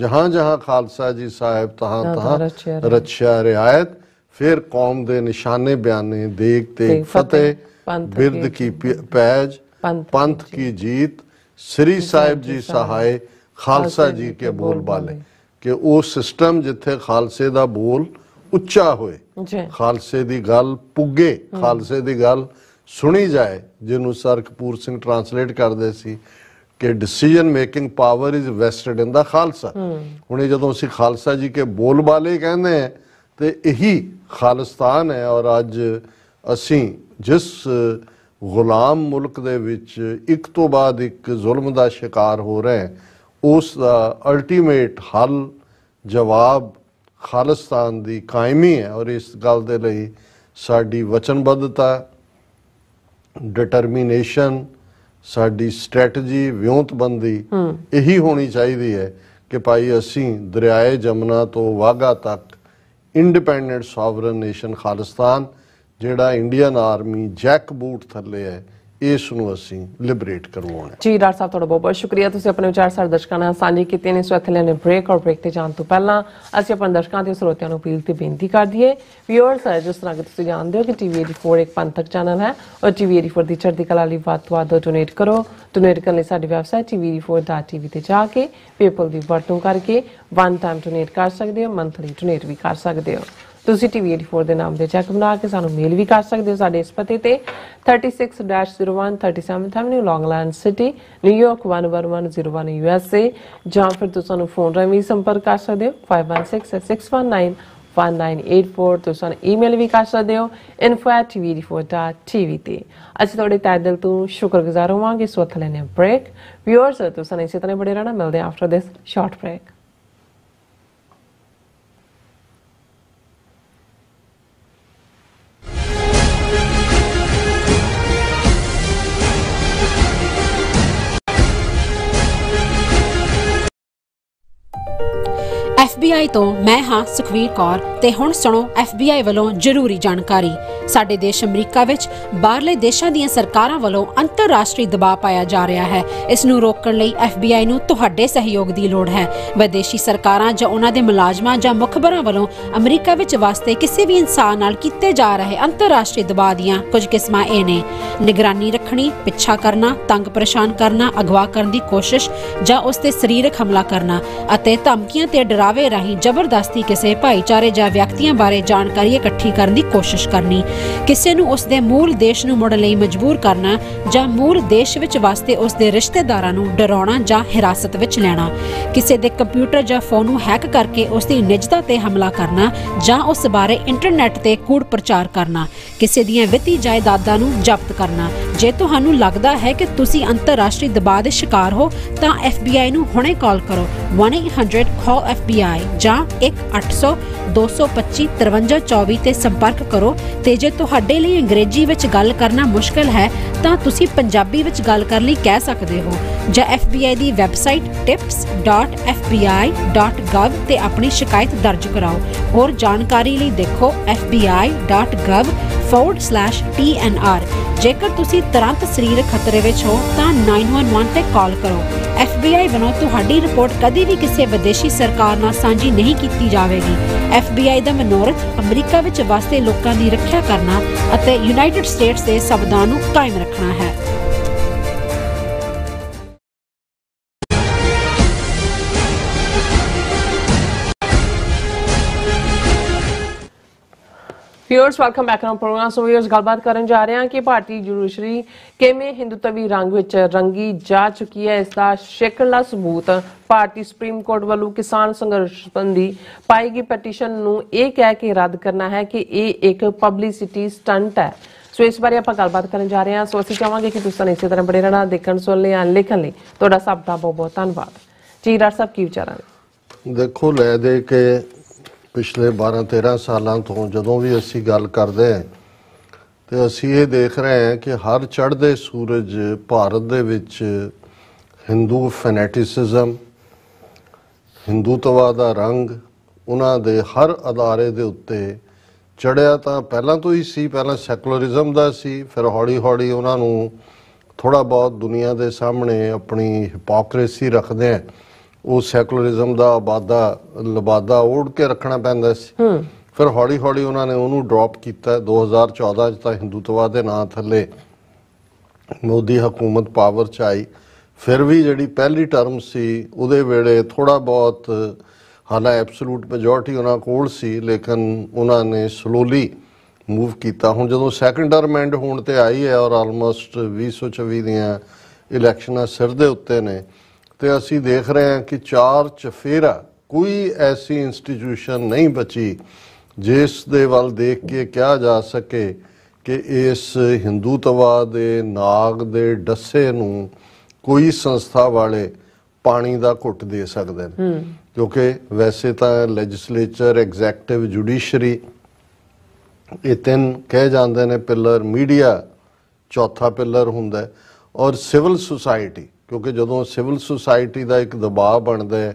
S2: ਜਹਾਂ ਜਹਾਂ ਖਾਲਸਾ ਜੀ ਸਾਹਿਬ ਤਹਾਂ ਤਹਾਂ ਰੱਖਿਆ ਰਿਆਇਤ ਫਿਰ ਕੌਮ ਦੇ ਨਿਸ਼ਾਨੇ ਬਿਆਨੇ ਦੇਖ ਤੇ ਫਤਿਹ ਬਿਰਦ ਕੀ ਪੈਜ ਪੰਥ ਕੀ ਜੀਤ ਸ੍ਰੀ ਸਾਹਿਬ ਜੀ ਸਹਾਇ ਖਾਲਸਾ ਜੀ ਕੇ ਬੋਲ ਬਾਲੇ ਕਿ ਉਹ ਸਿਸਟਮ ਜਿੱਥੇ ਖਾਲਸੇ ਦਾ ਬੋਲ ਉੱਚਾ ਹੋਏ ਖਾਲਸੇ ਦੀ ਗੱਲ ਪੁੱਗੇ ਖਾਲਸੇ ਦੀ ਗੱਲ ਸੁਣੀ ਜਾਏ ਜਿਹਨੂੰ ਸਰ ਕਪੂਰ ਸਿੰਘ ਟਰਾਂਸਲੇਟ ਕਰਦੇ ਸੀ ਕਿ decision making power is vested in the Khalsa
S3: ਹੁਣ
S2: ਜਦੋਂ ਅਸੀਂ ਖਾਲਸਾ ਜੀ ਕੇ ਬੋਲ ਬਾਲੇ ਕਹਿੰਦੇ ਆ ਤੇ ਇਹੀ ਖਾਲਿਸਤਾਨ ਹੈ ਔਰ ਅੱਜ ਅਸੀਂ ਜਿਸ ਗੁਲਾਮ ਮੁਲਕ ਦੇ ਵਿੱਚ ਇੱਕ ਤੋਂ ਬਾਅਦ ਇੱਕ ਜ਼ੁਲਮ ਦਾ ਸ਼ਿਕਾਰ ਹੋ ਰਹੇ ਉਸ ਦਾ ਅਲਟੀਮੇਟ ਹੱਲ ਜਵਾਬ ਖਾਲਿਸਤਾਨ ਦੀ ਕਾਇਮੀ ਹੈ ਔਰ ਇਸ ਗੱਲ ਦੇ ਲਈ ਸਾਡੀ ਵਚਨਬੱਧਤਾ ਡਿਟਰਮੀਨੇਸ਼ਨ ਸਾਡੀ ਸਟ੍ਰੈਟਜੀ ਵਿਉਂਤਬੰਦੀ ਇਹੀ ਹੋਣੀ ਚਾਹੀਦੀ ਹੈ ਕਿ ਭਾਈ ਅਸੀਂ ਦਰਿਆਏ ਜਮਨਾ ਤੋਂ ਵਾਗਾ ਤੱਕ ਇੰਡੀਪੈਂਡੈਂਟ ਸੋਵਰਨ ਨੇਸ਼ਨ ਖਾਲਿਸਤਾਨ ਜਿਹੜਾ ਇੰਡੀਅਨ ਆਰਮੀ ਜੈਕ ਬੂਟ ਥੱਲੇ ਹੈ ਇਸ ਨੂੰ ਅਸੀਂ ਲਿਬਰੇਟ ਕਰਵਾਉਣਾ ਹੈ
S1: ਜੀ ਡਾਕਟਰ ਸਾਹਿਬ ਤੁਹਾਡਾ ਬਹੁਤ ਬਹੁਤ ਸ਼ੁਕਰੀਆ ਤੁਸੀਂ ਆਪਣੇ ਵਿਚਾਰ ਸਾਡੇ ਦਰਸ਼ਕਾਂ ਨਾਲ ਸਾਂਝੇ ਕੀਤੇ ਨੇ ਸੋ ਇੱਥੇ ਲੈਣੇ ਬ੍ਰੇਕ ਔਰ ਬ੍ਰੇਕ ਤੇ ਜਾਣ ਤੋਂ ਪਹਿਲਾਂ ਅਸੀਂ ਆਪਣੇ ਦਰਸ਼ਕਾਂ ਤੇ ਸਰੋਤਿਆਂ ਨੂੰ ਅਪੀਲ ਤੇ ਬੇਨਤੀ ਕਰ ਦਈਏ ਵਿਊਅਰਸ ਜਿਸ ਤਰ੍ਹਾਂ ਕਿ ਤੁਸੀਂ ਜਾਣਦੇ ਹੋ ਕਿ ਟੀਵੀ 84 ਇੱਕ ਪੰਥਕ ਚੈਨਲ ਹੈ ਔਰ ਟੀਵੀ 84 ਦੀ ਚੜ੍ਹਦੀ ਕਲਾ ਲਈ ਵੱਧ ਤੋਂ ਵੱਧ ਡੋਨੇਟ ਕਰੋ ਡੋਨੇਟ ਕਰਨ ਲਈ ਸਾਡੀ ਵੈਬਸਾਈਟ ਟੀਵੀ ਤੇ ਜਾ ਕੇ ਪੇਪਲ ਦੀ ਵਰਤੋਂ ਕਰਕੇ ਵਨ ਟਾਈਮ ਡੋਨੇਟ ਕਰ ਸਕਦੇ ਹੋ ਮੰਥਲੀ ਡੋਨੇਟ ਵੀ ਕਰ ਸਕਦੇ ਹੋ ਤੁਸੀਂ 84 ਦੇ ਨਾਮ ਦੇ ਚੈੱਕ ਬਣਾ ਕੇ ਸਾਨੂੰ ਮੇਲ ਵੀ ਕਰ ਸਕਦੇ ਹੋ ਸਾਡੇ ਇਸ ਪਤੇ ਤੇ 36 0137th Avenue Long City New York 11101 USA ਜਾਂ ਫਿਰ ਤੁਸੀਂ ਸਾਨੂੰ ਫੋਨ ਰਾਹੀਂ ਵੀ ਸੰਪਰਕ ਕਰ ਸਕਦੇ ਹੋ 516-619-1984 ਤੁਸੀਂ ਸਾਨੂੰ ਈਮੇਲ ਵੀ ਕਰ ਸਕਦੇ ਹੋ info@tv4.tv ਤੇ ਅਸੀਂ ਤੁਹਾਡੇ ਦਿਲ ਤੋਂ ਸ਼ੁਕਰਗੁਜ਼ਾਰ ਹੋਵਾਂਗੇ ਸੋ ਥਲੇ ਨੇ ਬ੍ਰੇਕ ਵਿਊਅਰਸ ਤੁਸੀਂ ਇਸੇ ਤਰ੍ਹਾਂ ਬੜੇ ਰਹਿਣਾ ਮਿਲਦੇ after this short break
S4: FBI ਤੋਂ ਮੈਂ ਹਾਂ ਸੁਖਵੀਰ ਕੌਰ ਤੇ ਹੁਣ ਸੁਣੋ FBI ਵੱਲੋਂ ਜ਼ਰੂਰੀ ਜਾਣਕਾਰੀ ਸਾਡੇ ਦੇਸ਼ ਅਮਰੀਕਾ ਵਿੱਚ ਬਾਹਰਲੇ ਦੇਸ਼ਾਂ ਦੀਆਂ ਸਰਕਾਰਾਂ ਵੱਲੋਂ ਅੰਤਰਰਾਸ਼ਟਰੀ ਦਬਾਅ ਪਾਇਆ ਜਾ ਰਿਹਾ ਹੈ ਇਸ ਨੂੰ ਰੋਕਣ ਲਈ FBI ਨੂੰ ਤੁਹਾਡੇ ਸਹਿਯੋਗ ਦੀ ਲੋੜ ਹੈ ਵਿਦੇਸ਼ੀ ਸਰਕਾਰਾਂ ਜਾਂ ਉਹਨਾਂ ਦੇ ਮੁਲਾਜ਼ਮਾਂ ਜਾਂ ਮੁਖਬਰਾਂ ਵੱਲੋਂ ਅਮਰੀਕਾ ਵਿੱਚ ਵਾਸਤੇ ਕਿਸੇ ਵੀ ਇਨਸਾਨ ਨਾਲ ਕੀਤੇ ਜਾ ਰਹੇ ਅੰਤਰਰਾਸ਼ਟਰੀ ਦਬਾਅ ਦੀਆਂ ਕੁਝ ਕਿਸਮਾਂ ਇਹ ਨੇ ਨਿਗਰਾਨੀ ਰੱਖਣੀ ਪਿੱਛਾ ਕਰਨਾ ਤੰਗ ਪਰੇਸ਼ਾਨ ਕਰਨਾ ਅਗਵਾ ਕਰਨ ਦੀ ਕੋਸ਼ਿਸ਼ ਜਾਂ ਉਸ ਤੇ ਸਰੀਰਕ ਹਮਲਾ ਕਰਨਾ ਅਤੇ ਧਮਕੀਆਂ ਤੇ ਡਰਾਵੇ ਦੇ ਰਾਹੀਂ ਜ਼ਬਰਦਸਤੀ ਕਿਸੇ ਭਾਈਚਾਰੇ ਜਾਂ ਵਿਅਕਤੀਆਂ ਬਾਰੇ ਜਾਣਕਾਰੀ ਇਕੱਠੀ ਕਰਨ ਦੀ ਕੋਸ਼ਿਸ਼ ਕਰਨੀ ਕਿਸੇ ਨੂੰ ਉਸ ਦੇ ਮੂਲ ਦੇਸ਼ ਨੂੰ ਮੁੜਨ ਲਈ ਮਜਬੂਰ ਕਰਨਾ ਜਾਂ ਮੂਲ ਦੇਸ਼ ਵਿੱਚ ਵਸਦੇ ਉਸ ਦੇ ਰਿਸ਼ਤੇਦਾਰਾਂ ਨੂੰ ਡਰਾਉਣਾ ਜਾਂ ਹਿਰਾਸਤ ਵਿੱਚ ਲੈਣਾ ਕਿਸੇ ਦੇ ਕੰਪਿਊਟਰ ਜਾਂ ਫੋਨ ਨੂੰ ਹੈਕ ਕਰਕੇ ਉਸ ਦੀ ਨਿੱਜਤਾ ਤੇ ਹਮਲਾ ਕਰਨਾ ਜਾਂ ਉਸ ਬਾਰੇ ਇੰਟਰਨੈਟ ਤੇ ਕੂੜ ਪ੍ਰਚਾਰ ਕਰਨਾ ਕਿਸੇ ਦੀਆਂ ਵਿੱਤੀ ਜਾਇਦਾਦਾਂ ਨੂੰ ਜ਼ਬਤ ਕਰਨਾ ਜੇ ਤੁਹਾਨੂੰ ਲੱਗਦਾ ਹੈ ਕਿ ਤੁਸੀਂ ਅੰਤਰਰਾਸ਼ਟਰੀ ਦਬਾਅ ਦੇ ਸ਼ਿਕਾਰ ਹੋ ਤਾਂ FBI ਨੂੰ ਹੁਣੇ ਕਾਲ ਕਰੋ 1800 call FBI ਹੈ ਜਾਂ 800 225 5324 ਤੇ ਸੰਪਰਕ ਕਰੋ ਤੇ ਜੇ ਤੁਹਾਡੇ ਲਈ ਅੰਗਰੇਜ਼ੀ ਵਿੱਚ ਗੱਲ ਕਰਨਾ ਮੁਸ਼ਕਲ ਹੈ ਤਾਂ ਤੁਸੀਂ ਪੰਜਾਬੀ ਵਿੱਚ ਗੱਲ ਕਰਨ ਲਈ ਕਹਿ ਸਕਦੇ ਹੋ ਜਾਂ FBI ਦੀ ਵੈਬਸਾਈਟ tips.fbi.gov ਤੇ ਆਪਣੀ ਸ਼ਿਕਾਇਤ ਦਰਜ ਕਰਾਓ ਹੋਰ ਜਾਣਕਾਰੀ ਲਈ ਦੇਖੋ fbi.gov/tnr ਜੇਕਰ ਤੁਸੀਂ ਤੁਰੰਤ ਸਰੀਰਕ ਖਤਰੇ ਵਿੱਚ ਹੋ ਤਾਂ 911 ਤੇ ਕਾਲ ਕਰੋ FBI ਵੱਲੋਂ ਤੁਹਾਡੀ ਰਿਪੋਰਟ ਕਦੀ ਵੀ ਕਿਸੇ ਵਿਦੇਸ਼ੀ ਸਰਕਾਰ ਨਾਲ ਸਾਂਝੀ ਨਹੀਂ ਕੀਤੀ ਜਾਵੇਗੀ ਐਫਬੀਆਈ ਦਾ ਮਨੋਰਥ ਅਮਰੀਕਾ ਵਿੱਚ ਵਸਦੇ ਲੋਕਾਂ ਦੀ ਰੱਖਿਆ ਕਰਨਾ ਅਤੇ ਯੂਨਾਈਟਿਡ ਸਟੇਟਸ ਦੇ ਸੰਵਿਧਾਨ ਨੂੰ ਕਾਇਮ ਰੱਖਣਾ ਹੈ
S1: viewers welcome back on programme so viewers ਗੱਲਬਾਤ ਕਰਨ ਜਾ ਰਹੇ ਹਾਂ ਕਿ ਭਾਰਤੀ ਜੁਰੂਸ਼ਰੀ ਕਿਵੇਂ ਹਿੰਦੂਤਵੀ ਰੰਗ ਵਿੱਚ ਰੰਗੀ ਜਾ ਚੁੱਕੀ ਹੈ ਇਸ ਦਾ ਸ਼ਿਕਲਾ ਸਬੂਤ ਭਾਰਤੀ ਸੁਪਰੀਮ ਕੋਰਟ ਵੱਲੋਂ ਕਿਸਾਨ ਸੰਘਰਸ਼ ਸੰਬੰਧੀ ਪਾਈ ਗਈ ਪਟੀਸ਼ਨ ਨੂੰ ਇਹ ਕਹਿ ਕੇ ਰੱਦ ਕਰਨਾ ਹੈ ਕਿ ਇਹ ਇੱਕ ਪਬਲਿਸਿਟੀ ਸਟੰਟ ਹੈ ਸੋ ਇਸ ਬਾਰੇ ਆਪਾਂ ਗੱਲਬਾਤ ਕਰਨ ਜਾ ਰਹੇ ਹਾਂ ਸੋ ਅਸੀਂ ਚਾਹਾਂਗੇ ਕਿ ਤੁਸੀਂ ਇਸੇ ਤਰ੍ਹਾਂ ਬੜੇ ਰਹਿਣਾ ਦੇਖਣ ਸੁਣ ਲਈ ਲਿਖਣ ਲਈ ਤੁਹਾਡਾ ਸਭ ਦਾ ਬਹੁਤ ਬਹੁਤ ਧੰਨਵਾਦ ਜੀ ਰਾਜ ਸਾਹਿਬ ਕੀ ਵਿਚਾਰਾਂ ਨੇ
S2: ਦੇਖੋ ਲੈ ਦੇ ਕੇ ਪਿਛਲੇ 12-13 ਸਾਲਾਂ ਤੋਂ ਜਦੋਂ ਵੀ ਅਸੀਂ ਗੱਲ ਕਰਦੇ ਹਾਂ ਤੇ ਅਸੀਂ ਇਹ ਦੇਖ ਰਹੇ ਹਾਂ ਕਿ ਹਰ ਚੜ੍ਹਦੇ ਸੂਰਜ ਭਾਰਤ ਦੇ ਵਿੱਚ ਹਿੰਦੂ ਫੈਨੇਟਿਸਿਜ਼ਮ ਹਿੰਦੂਤਵਾ ਦਾ ਰੰਗ ਉਹਨਾਂ ਦੇ ਹਰ ਅਦਾਰੇ ਦੇ ਉੱਤੇ ਚੜਿਆ ਤਾਂ ਪਹਿਲਾਂ ਤੋਂ ਹੀ ਸੀ ਪਹਿਲਾਂ ਸੈਕੂਲਰਿਜ਼ਮ ਦਾ ਸੀ ਫਿਰ ਹੌਲੀ-ਹੌਲੀ ਉਹਨਾਂ ਨੂੰ ਥੋੜਾ ਬਹੁਤ ਦੁਨੀਆ ਦੇ ਸਾਹਮਣੇ ਆਪਣੀ ਹਿਪੋਕ੍ਰੇਸੀ ਰੱਖਦੇ ਆ ਉਹ ਸੈਕੂਲਰਿਜ਼ਮ ਦਾ ਆਬਾਦਾ ਲਬਾਦਾ ਉੜ ਕੇ ਰੱਖਣਾ ਪੈਂਦਾ ਸੀ ਫਿਰ ਹੌਲੀ ਹੌਲੀ ਉਹਨਾਂ ਨੇ ਉਹਨੂੰ ਡ੍ਰੌਪ ਕੀਤਾ 2014 ਚ ਤਾਂ ਹਿੰਦੂਤਵਾਦ ਦੇ ਨਾਂ ਥੱਲੇ ਮੋਦੀ ਹਕੂਮਤ ਪਾਵਰ ਚ ਆਈ ਫਿਰ ਵੀ ਜਿਹੜੀ ਪਹਿਲੀ ਟਰਮ ਸੀ ਉਹਦੇ ਵੇਲੇ ਥੋੜਾ ਬਹੁਤ ਹਾਲਾ ਐਬਸੋਲੂਟ ਮੈਜੋਰਟੀ ਉਹਨਾਂ ਕੋਲ ਸੀ ਲੇਕਿਨ ਉਹਨਾਂ ਨੇ ਸਲੋਲੀ ਮੂਵ ਕੀਤਾ ਹੁਣ ਜਦੋਂ ਸੈਕੰਡ ਟਰਮ ਐਂਡ ਹੋਣ ਤੇ ਆਈ ਹੈ ਔਰ ਆਲਮੋਸਟ 2024 ਦੀਆਂ ਇਲੈਕਸ਼ਨਾਂ ਸਿਰ ਦੇ ਉੱਤੇ ਨੇ ਤੇ ਅਸੀਂ ਦੇਖ ਰਹੇ ਹਾਂ ਕਿ ਚਾਰ ਚਫੇਰਾ ਕੋਈ ਐਸੀ ਇੰਸਟੀਟਿਊਸ਼ਨ ਨਹੀਂ ਬਚੀ ਜਿਸ ਦੇ ਵੱਲ ਦੇਖ ਕੇ ਕਿਹਾ ਜਾ ਸਕੇ ਕਿ ਇਸ ਹਿੰਦੂਤਵਾਦ ਦੇ ਨਾਗ ਦੇ ਡੱਸੇ ਨੂੰ ਕੋਈ ਸੰਸਥਾ ਵਾਲੇ ਪਾਣੀ ਦਾ ਘੁੱਟ ਦੇ ਸਕਦੇ ਨੇ ਕਿਉਂਕਿ ਵੈਸੇ ਤਾਂ ਲੈਜਿਸਲੇਚਰ ਐਗਜ਼ੈਕਟਿਵ ਜੁਡੀਸ਼ਰੀ ਇਹ ਤਿੰਨ ਕਹੇ ਜਾਂਦੇ ਨੇ ਪਿਲਰ ਮੀਡੀਆ ਚੌਥਾ ਪਿਲਰ ਹੁੰਦਾ ਔਰ ਸਿਵਲ ਸੁਸਾਇਟੀ ਕਿਉਂਕਿ ਜਦੋਂ ਸਿਵਲ ਸੁਸਾਇਟੀ ਦਾ ਇੱਕ ਦਬਾਅ ਬਣਦਾ ਹੈ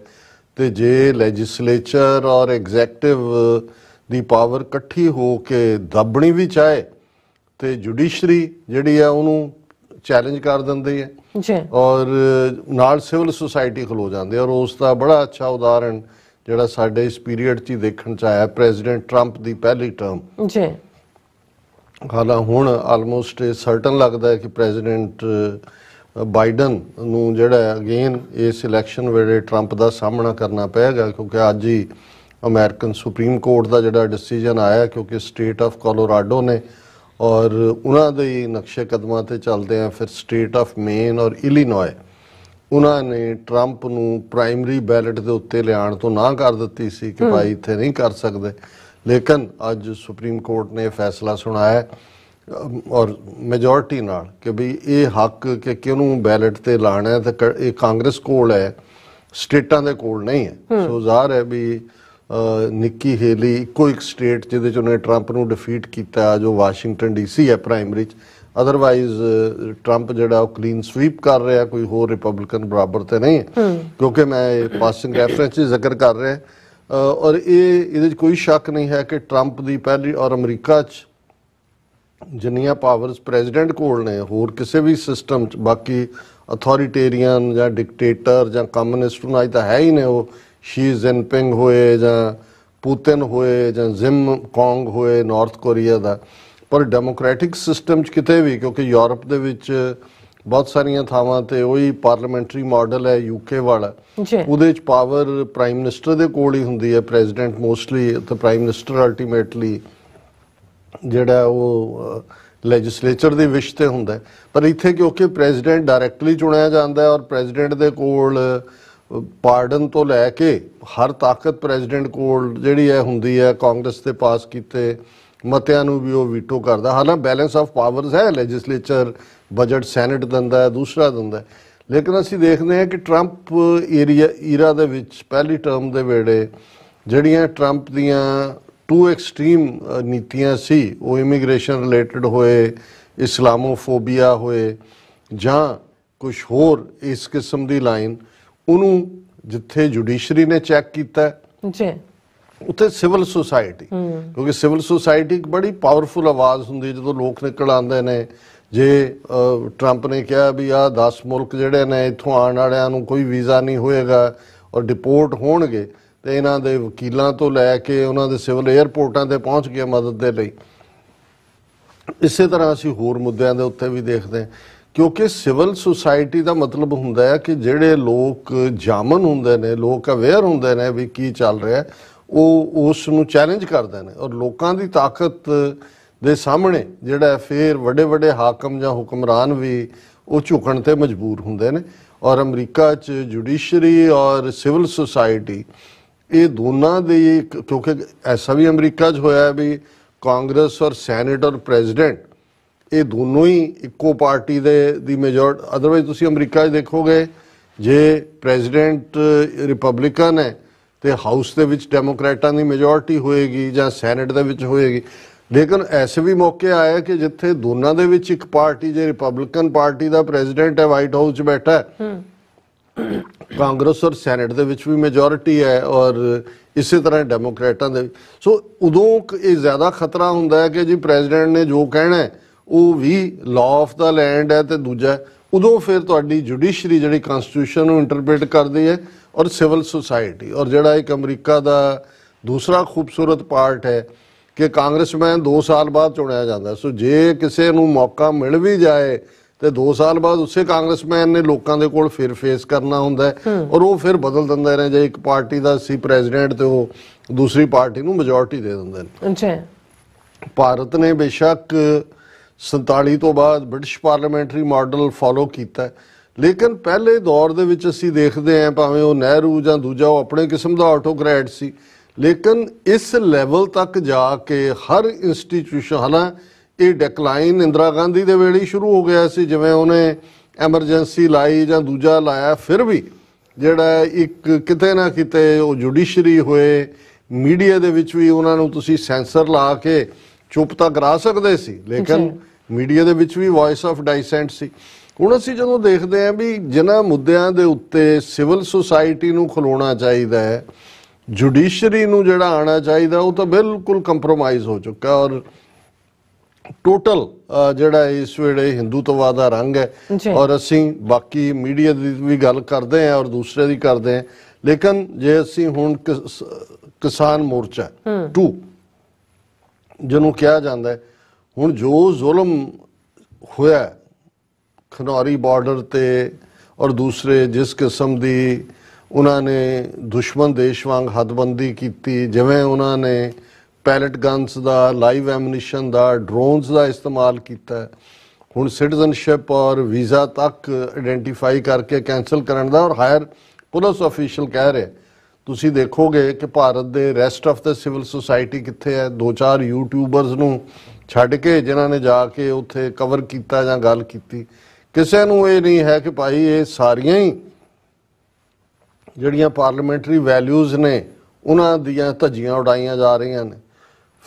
S2: ਤੇ ਜੇ ਲੈਜਿਸਲੇਚਰ ਔਰ ਐਗਜ਼ੈਕਟਿਵ ਦੀ ਪਾਵਰ ਇਕੱਠੀ ਹੋ ਕੇ ਦੱਬਣੀ ਵੀ ਚਾਹੇ ਤੇ ਜੁਡੀਸ਼ਰੀ ਜਿਹੜੀ ਆ ਉਹਨੂੰ ਚੈਲੰਜ ਕਰ ਦਿੰਦੀ ਹੈ ਜੀ ਔਰ ਨਾਲ ਸਿਵਲ ਸੁਸਾਇਟੀ ਖਲੋ ਜਾਂਦੇ ਔਰ ਉਸ ਦਾ ਬੜਾ ਅੱਛਾ ਉਦਾਹਰਣ ਜਿਹੜਾ ਸਾਡੇ ਇਸ ਪੀਰੀਅਡ 'ਚ ਦੇਖਣ 'ਚ ਆਇਆ ਪ੍ਰੈਜ਼ੀਡੈਂਟ ਟਰੰਪ ਦੀ ਪਹਿਲੀ ਟਰਮ ਜੀ ਹਾਲਾ ਹੁਣ ਆਲਮੋਸਟ ਸਰਟਨ ਲੱਗਦਾ ਹੈ ਕਿ ਪ੍ਰੈਜ਼ੀਡੈਂਟ ਬਾਈਡਨ ਨੂੰ ਜਿਹੜਾ ਅਗੇਨ ਇਸ ਇਲੈਕਸ਼ਨ ਵੇਲੇ 트ੰਪ ਦਾ ਸਾਹਮਣਾ ਕਰਨਾ ਪਏਗਾ ਕਿਉਂਕਿ ਅੱਜ ਹੀ ਅਮਰੀਕਨ ਸੁਪਰੀਮ ਕੋਰਟ ਦਾ ਜਿਹੜਾ ਡਿਸੀਜਨ ਆਇਆ ਕਿਉਂਕਿ ਸਟੇਟ ਆਫ ਕੋਲੋਰਾਡੋ ਨੇ ਔਰ ਉਹਨਾਂ ਦੇ ਨਕਸ਼ੇ ਕਦਮਾਂ ਤੇ ਚੱਲਦੇ ਆ ਫਿਰ ਸਟੇਟ ਆਫ ਮੇਨ ਔਰ ਇਲੀਨੋਇ ਉਹਨਾਂ ਨੇ 트ੰਪ ਨੂੰ ਪ੍ਰਾਇਮਰੀ ਬੈਲਟ ਦੇ ਉੱਤੇ ਲਿਆਉਣ ਤੋਂ ਨਾ ਕਰ ਦਿੱਤੀ ਸੀ ਕਿ ਭਾਈ ਇੱਥੇ ਨਹੀਂ ਕਰ ਸਕਦੇ ਲੇਕਿਨ ਅੱਜ ਸੁਪਰੀਮ ਕੋਰਟ ਨੇ ਫੈਸਲਾ ਸੁਣਾਇਆ ਔਰ ਮੈਜੋਰਟੀ ਨਾਲ ਕਿ ਵੀ ਇਹ ਹੱਕ ਕਿ ਕਿਹਨੂੰ ਬੈਲਟ ਤੇ ਲਾਣਾ ਹੈ ਤਾਂ ਇਹ ਕਾਂਗਰਸ ਕੋਲ ਹੈ ਸਟੇਟਾਂ ਦੇ ਕੋਲ ਨਹੀਂ ਹੈ ਸੋ ਜ਼ਾਹਰ ਹੈ ਵੀ ਨਿੱਕੀ ਹੇਲੀ ਇੱਕੋ ਇੱਕ ਸਟੇਟ ਜਿਹਦੇ ਚ ਉਹਨੇ ਟਰੰਪ ਨੂੰ ਡਿਫੀਟ ਕੀਤਾ ਜੋ ਵਾਸ਼ਿੰਗਟਨ ਡੀਸੀ ਹੈ ਪ੍ਰਾਇਮਰੀ ਚ ਅਦਰਵਾਈਜ਼ ਟਰੰਪ ਜਿਹੜਾ ਉਹ ਕਲੀਨ ਸਵੀਪ ਕਰ ਰਿਹਾ ਕੋਈ ਹੋਰ ਰਿਪਬਲਿਕਨ ਬਰਾਬਰ ਤੇ ਨਹੀਂ ਕਿਉਂਕਿ ਮੈਂ ਇਹ ਪਾਸਿੰਗ ਰੈਫਰੈਂਸ ਜ਼ਿਕਰ ਕਰ ਰਿਹਾ ਔਰ ਇਹ ਇਹਦੇ ਚ ਕੋਈ ਸ਼ੱਕ ਨਹੀਂ ਹੈ ਕਿ ਟਰੰਪ ਦੀ ਪਹਿਲੀ ਔਰ ਅਮਰੀਕਾ ਚ ਜਿੰਨੀਆਂ ਪਾਵਰਸ ਪ੍ਰੈਜ਼ੀਡੈਂਟ ਕੋਲ ਨੇ ਹੋਰ ਕਿਸੇ ਵੀ ਸਿਸਟਮ 'ਚ ਬਾਕੀ ਅਥਾਰਟੀਟੇਰੀਅਨ ਜਾਂ ਡਿਕਟੇਟਰ ਜਾਂ ਕਮਿਊਨਿਸਟ ਨੂੰ ਅਜ ਤਾਂ ਹੈ ਹੀ ਨੇ ਉਹ ਸ਼ੀ ਜ਼ਿਨਪਿੰਗ ਹੋਏ ਜਾਂ ਪੁਤਿਨ ਹੋਏ ਜਾਂ ਜ਼ਿਮ ਕੌਂਗ ਹੋਏ ਨਾਰਥ ਕੋਰੀਆ ਦਾ ਪਰ ਡੈਮੋਕ੍ਰੈਟਿਕ ਸਿਸਟਮ 'ਚ ਕਿਤੇ ਵੀ ਕਿਉਂਕਿ ਯੂਰਪ ਦੇ ਵਿੱਚ ਬਹੁਤ ਸਾਰੀਆਂ ਥਾਵਾਂ ਤੇ ਉਹੀ ਪਾਰਲੀਮੈਂਟਰੀ ਮਾਡਲ ਹੈ ਯੂਕੇ ਵਾਲਾ ਉਹਦੇ ਚ ਪਾਵਰ ਪ੍ਰਾਈਮ ਮਿਨਿਸਟਰ ਦੇ ਕੋਲ ਹੀ ਹੁੰਦੀ ਹੈ ਪ੍ਰੈਜ਼ੀਡੈਂਟ ਮੋਸਟਲੀ ਤੇ ਪ੍ਰਾਈਮ ਮਿਨਿਸਟਰ ਅਲਟੀਮੇਟਲੀ ਜਿਹੜਾ ਉਹ ਲੈਜਿਸਲੇਚਰ ਦੀ ਵਿਸ਼ ਤੇ ਹੁੰਦਾ ਪਰ ਇੱਥੇ ਕਿਉਂਕਿ ਪ੍ਰੈਜ਼ੀਡੈਂਟ ਡਾਇਰੈਕਟਲੀ ਚੁਣਿਆ ਜਾਂਦਾ ਔਰ ਪ੍ਰੈਜ਼ੀਡੈਂਟ ਦੇ ਕੋਲ ਪਾਰਡਨ ਤੋਂ ਲੈ ਕੇ ਹਰ ਤਾਕਤ ਪ੍ਰੈਜ਼ੀਡੈਂਟ ਕੋਲ ਜਿਹੜੀ ਹੈ ਹੁੰਦੀ ਹੈ ਕਾਂਗਰਸ ਤੇ ਪਾਸ ਕੀਤੇ ਮਤਿਆਂ ਨੂੰ ਵੀ ਉਹ ਵੀਟੋ ਕਰਦਾ ਹਾਲਾਂ ਬੈਲੈਂਸ ਆਫ ਪਾਵਰਸ ਹੈ ਲੈਜਿਸਲੇਚਰ ਬਜਟ ਸੈਨੇਟ ਦਿੰਦਾ ਹੈ ਦੂਸਰਾ ਦਿੰਦਾ ਹੈ ਲੇਕਿਨ ਅਸੀਂ ਦੇਖਦੇ ਹਾਂ ਕਿ 트럼ਪ ਏਰੀਆ ਈਰਾ ਦੇ ਵਿੱਚ ਪਹਿਲੀ ਟਰਮ ਦੇ ਵੇੜੇ ਜਿਹੜੀਆਂ 트럼ਪ ਦੀਆਂ ਟੂ ਐਕਸਟ੍ਰੀਮ ਨੀਤੀਆਂ ਸੀ ਉਹ ਇਮੀਗ੍ਰੇਸ਼ਨ ਰਿਲੇਟਡ ਹੋਏ ਇਸਲਾਮੋਫੋਬੀਆ ਹੋਏ ਜਾਂ ਕੁਝ ਹੋਰ ਇਸ ਕਿਸਮ ਦੀ ਲਾਈਨ ਉਹਨੂੰ ਜਿੱਥੇ ਜੁਡੀਸ਼ਰੀ ਨੇ ਚੈੱਕ ਕੀਤਾ ਜੀ ਉੱਥੇ ਸਿਵਲ ਸੁਸਾਇਟੀ
S3: ਕਿਉਂਕਿ
S2: ਸਿਵਲ ਸੁਸਾਇਟੀ ਇੱਕ ਬੜੀ ਪਾਵਰਫੁਲ ਆਵਾਜ਼ ਹੁੰਦੀ ਜਦੋਂ ਲੋਕ ਨਿਕਲ ਆਉਂਦੇ ਨੇ ਜੇ ਟਰੰਪ ਨੇ ਕਿਹਾ ਵੀ ਆ 10 ਮੁਲਕ ਜਿਹੜੇ ਨੇ ਇੱਥੋਂ ਆਉਣ ਵਾਲਿਆਂ ਨੂੰ ਕੋਈ ਵੀਜ਼ਾ ਨਹੀਂ ਹੋਏਗਾ ਔਰ ਡਿਪੋਰਟ ਹੋਣਗੇ ਤੇ ਇਹਨਾਂ ਦੇ ਵਕੀਲਾਂ ਤੋਂ ਲੈ ਕੇ ਉਹਨਾਂ ਦੇ ਸਿਵਲ 에ਅਰਪੋਰਟਾਂ ਤੇ ਪਹੁੰਚ ਗਿਆ ਮਦਦ ਦੇ ਲਈ ਇਸੇ ਤਰ੍ਹਾਂ ਅਸੀਂ ਹੋਰ ਮੁੱਦਿਆਂ ਦੇ ਉੱਤੇ ਵੀ ਦੇਖਦੇ ਹਾਂ ਕਿਉਂਕਿ ਸਿਵਲ ਸੁਸਾਇਟੀ ਦਾ ਮਤਲਬ ਹੁੰਦਾ ਹੈ ਕਿ ਜਿਹੜੇ ਲੋਕ ਜਾਮਨ ਹੁੰਦੇ ਨੇ ਲੋਕ ਅਵੇਅਰ ਹੁੰਦੇ ਨੇ ਵੀ ਕੀ ਚੱਲ ਰਿਹਾ ਉਹ ਉਸ ਨੂੰ ਚੈਲੰਜ ਕਰਦੇ ਨੇ ਔਰ ਲੋਕਾਂ ਦੀ ਤਾਕਤ ਦੇ ਸਾਹਮਣੇ ਜਿਹੜਾ ਫੇਰ ਵੱਡੇ ਵੱਡੇ ਹਾਕਮ ਜਾਂ ਹੁਕਮਰਾਨ ਵੀ ਉਹ ਝੁਕਣ ਤੇ ਮਜਬੂਰ ਹੁੰਦੇ ਨੇ ਔਰ ਅਮਰੀਕਾ 'ਚ ਜੁਡੀਸ਼ਰੀ ਔਰ ਸਿਵਲ ਸੁਸਾਇਟੀ ਇਹ ਦੋਨਾਂ ਦੇ ਕਿਉਂਕਿ ਐਸਾ ਵੀ ਅਮਰੀਕਾ 'ਚ ਹੋਇਆ ਵੀ ਕਾਂਗਰਸ ਔਰ ਸੈਨੇਟ ਔਰ ਪ੍ਰੈਜ਼ੀਡੈਂਟ ਇਹ ਦੋਨੋਂ ਹੀ ਇੱਕੋ ਪਾਰਟੀ ਦੇ ਦੀ ਮੈਜੋਰਟ ਅਦਰਵਾਈਜ਼ ਤੁਸੀਂ ਅਮਰੀਕਾ 'ਚ ਦੇਖੋਗੇ ਜੇ ਪ੍ਰੈਜ਼ੀਡੈਂਟ ਰਿਪਬਲਿਕਨ ਹੈ ਤੇ ਹਾਊਸ ਦੇ ਵਿੱਚ ਡੈਮੋਕ੍ਰੇਟਾਂ ਦੀ ਮੈਜੋਰਟੀ ਹੋਏਗੀ ਜਾਂ ਸੈਨੇਟ ਦੇ ਵਿੱਚ ਹੋਏਗੀ ਲੇਕਿਨ ਐਸੇ ਵੀ ਮੌਕੇ ਆਇਆ ਕਿ ਜਿੱਥੇ ਦੋਨਾਂ ਦੇ ਵਿੱਚ ਇੱਕ ਪਾਰਟੀ ਜੇ ਰਿਪਬਲਿਕਨ ਪਾਰਟੀ ਦਾ ਪ੍ਰੈਜ਼ੀਡੈਂਟ ਹੈ ਵਾਈਟ ਹਾਊਸ 'ਚ ਬੈਠਾ ਹੈ ਕਾਂਗਰਸ ਔਰ ਸੈਨੇਟ ਦੇ ਵਿੱਚ ਵੀ ਮੈਜੋਰਿਟੀ ਹੈ ਔਰ ਇਸੇ ਤਰ੍ਹਾਂ ਡੈਮੋਕ੍ਰੇਟਾਂ ਦੇ ਸੋ ਉਦੋਂ ਇਹ ਜ਼ਿਆਦਾ ਖਤਰਾ ਹੁੰਦਾ ਹੈ ਕਿ ਜੀ ਪ੍ਰੈਜ਼ੀਡੈਂਟ ਨੇ ਜੋ ਕਹਿਣਾ ਹੈ ਉਹ ਵੀ ਲਾਅ ਆਫ ਦਾ ਲੈਂਡ ਹੈ ਤੇ ਦੂਜਾ ਉਦੋਂ ਫਿਰ ਤੁਹਾਡੀ ਜੁਡੀਸ਼ਰੀ ਜਿਹੜੀ ਕਨਸਟੀਟਿਊਸ਼ਨ ਨੂੰ ਇੰਟਰਪ੍ਰੀਟ ਕਰਦੀ ਹੈ ਔਰ ਸਿਵਲ ਸੁਸਾਇਟੀ ਔਰ ਜਿਹੜਾ ਇੱਕ ਅਮਰੀਕਾ ਦਾ ਦੂਸਰਾ ਖੂਬਸੂਰਤ ਪਾਰਟ ਹੈ ਕਿ ਕਾਂਗਰਸਮੈਨ 2 ਸਾਲ ਬਾਅਦ ਚੁਣਿਆ ਜਾਂਦਾ ਸੋ ਜੇ ਕਿਸੇ ਨੂੰ ਮੌਕਾ ਮਿਲ ਵੀ ਜਾਏ ਤੇ 2 ਸਾਲ ਬਾਅਦ ਉਸੇ ਕਾਂਗਰਸਮੈਨ ਨੇ ਲੋਕਾਂ ਦੇ ਕੋਲ ਫਿਰ ਫੇਸ ਕਰਨਾ ਹੁੰਦਾ ਔਰ ਉਹ ਫਿਰ ਬਦਲ ਦਿੰਦੇ ਰਹੇ ਜੇ ਇੱਕ ਪਾਰਟੀ ਦਾ ਸੀ ਪ੍ਰੈਜ਼ੀਡੈਂਟ ਤੇ ਉਹ ਦੂਸਰੀ ਪਾਰਟੀ ਨੂੰ ਮੈਜੋਰਟੀ ਦੇ ਦਿੰਦੇ ਨੇ ਅੱਛਾ ਭਾਰਤ ਨੇ ਬੇਸ਼ੱਕ 47 ਤੋਂ ਬਾਅਦ ਬ੍ਰਿਟਿਸ਼ ਪਾਰਲੀਮੈਂਟਰੀ ਮਾਡਲ ਫਾਲੋ ਕੀਤਾ ਲੇਕਿਨ ਪਹਿਲੇ ਦੌਰ ਦੇ ਵਿੱਚ ਅਸੀਂ ਦੇਖਦੇ ਆਂ ਭਾਵੇਂ ਉਹ ਨਹਿਰੂ ਜਾਂ ਦੂਜਾ ਉਹ ਆਪਣੇ ਕਿਸਮ ਦਾ ਆਟੋਕ੍ਰੈਟ ਸੀ ਲੇਕਿਨ ਇਸ ਲੈਵਲ ਤੱਕ ਜਾ ਕੇ ਹਰ ਇੰਸਟੀਟਿਊਸ਼ਨ ਹਨਾ ਇਹ ਡਿਕਲਾਈਨ ਇੰਦਰਾ ਗਾਂਧੀ ਦੇ ਵੇਲੇ ਹੀ ਸ਼ੁਰੂ ਹੋ ਗਿਆ ਸੀ ਜਿਵੇਂ ਉਹਨੇ ਐਮਰਜੈਂਸੀ ਲਾਈ ਜਾਂ ਦੂਜਾ ਲਾਇਆ ਫਿਰ ਵੀ ਜਿਹੜਾ ਇੱਕ ਕਿਤੇ ਨਾ ਕਿਤੇ ਉਹ ਜੁਡੀਸ਼ਰੀ ਹੋਏ ਮੀਡੀਆ ਦੇ ਵਿੱਚ ਵੀ ਉਹਨਾਂ ਨੂੰ ਤੁਸੀਂ ਸੈਂਸਰ ਲਾ ਕੇ ਚੁੱਪ ਤਾਂ ਕਰਾ ਸਕਦੇ ਸੀ ਲੇਕਿਨ ਮੀਡੀਆ ਦੇ ਵਿੱਚ ਵੀ ਵੌਇਸ ਆਫ ਡਾਈਸੈਂਟ ਸੀ ਹੁਣ ਅਸੀਂ ਜਦੋਂ ਦੇਖਦੇ ਆਂ ਵੀ ਜਿਨ੍ਹਾਂ ਮੁੱਦਿਆਂ ਦੇ ਉੱਤੇ ਸਿਵਲ ਸੁਸਾਇਟੀ ਨੂੰ ਖਲੋਣਾ ਚਾਹੀਦਾ ਹੈ ਜੁਡੀਸ਼ਰੀ ਨੂੰ ਜਿਹੜਾ ਆਣਾ ਚਾਹੀਦਾ ਉਹ ਤਾਂ ਬਿਲਕੁਲ ਕੰਪਰੋਮਾਈਜ਼ ਹੋ ਚੁੱਕਾ ਔਰ ਟੋਟਲ ਜਿਹੜਾ ਇਸ ਵੇਲੇ ਹਿੰਦੂਤਵਾਦ ਦਾ ਰੰਗ ਹੈ ਔਰ ਅਸੀਂ ਬਾਕੀ ਮੀਡੀਆ ਦੀ ਵੀ ਗੱਲ ਕਰਦੇ ਆਂ ਔਰ ਦੂਸਰੇ ਦੀ ਕਰਦੇ ਆਂ ਲੇਕਿਨ ਜੇ ਅਸੀਂ ਹੁਣ ਕਿਸਾਨ ਮੋਰਚਾ 2 ਜਿਹਨੂੰ ਕਿਹਾ ਜਾਂਦਾ ਹੈ ਹੁਣ ਜੋ ਜ਼ੁਲਮ ਹੋਇਆ ਖਨੌਰੀ ਬਾਰਡਰ ਤੇ ਔਰ ਦੂਸਰੇ ਜਿਸ ਕਿਸਮ ਦੀ ਉਹਨਾਂ ਨੇ ਦੁਸ਼ਮਣ ਦੇਸ਼ ਵਾਂਗ ਹੱਦਬੰਦੀ ਕੀਤੀ ਜਿਵੇਂ ਉਹਨਾਂ ਨੇ ਪੈਲਟ ਗਨਸ ਦਾ ਲਾਈਵ ਐਮੂਨੀਸ਼ਨ ਦਾ ਡਰੋਨਸ ਦਾ ਇਸਤੇਮਾਲ ਕੀਤਾ ਹੈ ਹੁਣ ਸਿਟੀਜ਼ਨਸ਼ਿਪ ਔਰ ਵੀਜ਼ਾ ਤੱਕ ਆਇਡੈਂਟੀਫਾਈ ਕਰਕੇ ਕੈਨਸਲ ਕਰਨ ਦਾ ਔਰ ਹਾਇਰ ਪੁਲਿਸ ਅਫੀਸ਼ੀਅਲ ਕਹਿ ਰਹੇ ਤੁਸੀਂ ਦੇਖੋਗੇ ਕਿ ਭਾਰਤ ਦੇ rest of the civil society ਕਿੱਥੇ ਹੈ ਦੋ ਚਾਰ ਯੂਟਿਊਬਰਸ ਨੂੰ ਛੱਡ ਕੇ ਜਿਨ੍ਹਾਂ ਨੇ ਜਾ ਕੇ ਉੱਥੇ ਕਵਰ ਕੀਤਾ ਜਾਂ ਗੱਲ ਕੀਤੀ ਕਿਸੇ ਨੂੰ ਇਹ ਨਹੀਂ ਹੈ ਕਿ ਭਾਈ ਇਹ ਸਾਰੀਆਂ ਹੀ ਜਿਹੜੀਆਂ ਪਾਰਲੀਮੈਂਟਰੀ ਵੈਲਿਊਜ਼ ਨੇ ਉਹਨਾਂ ਦੀਆਂ ਧੱਜੀਆਂ ਉਡਾਈਆਂ ਜਾ ਰਹੀਆਂ ਨੇ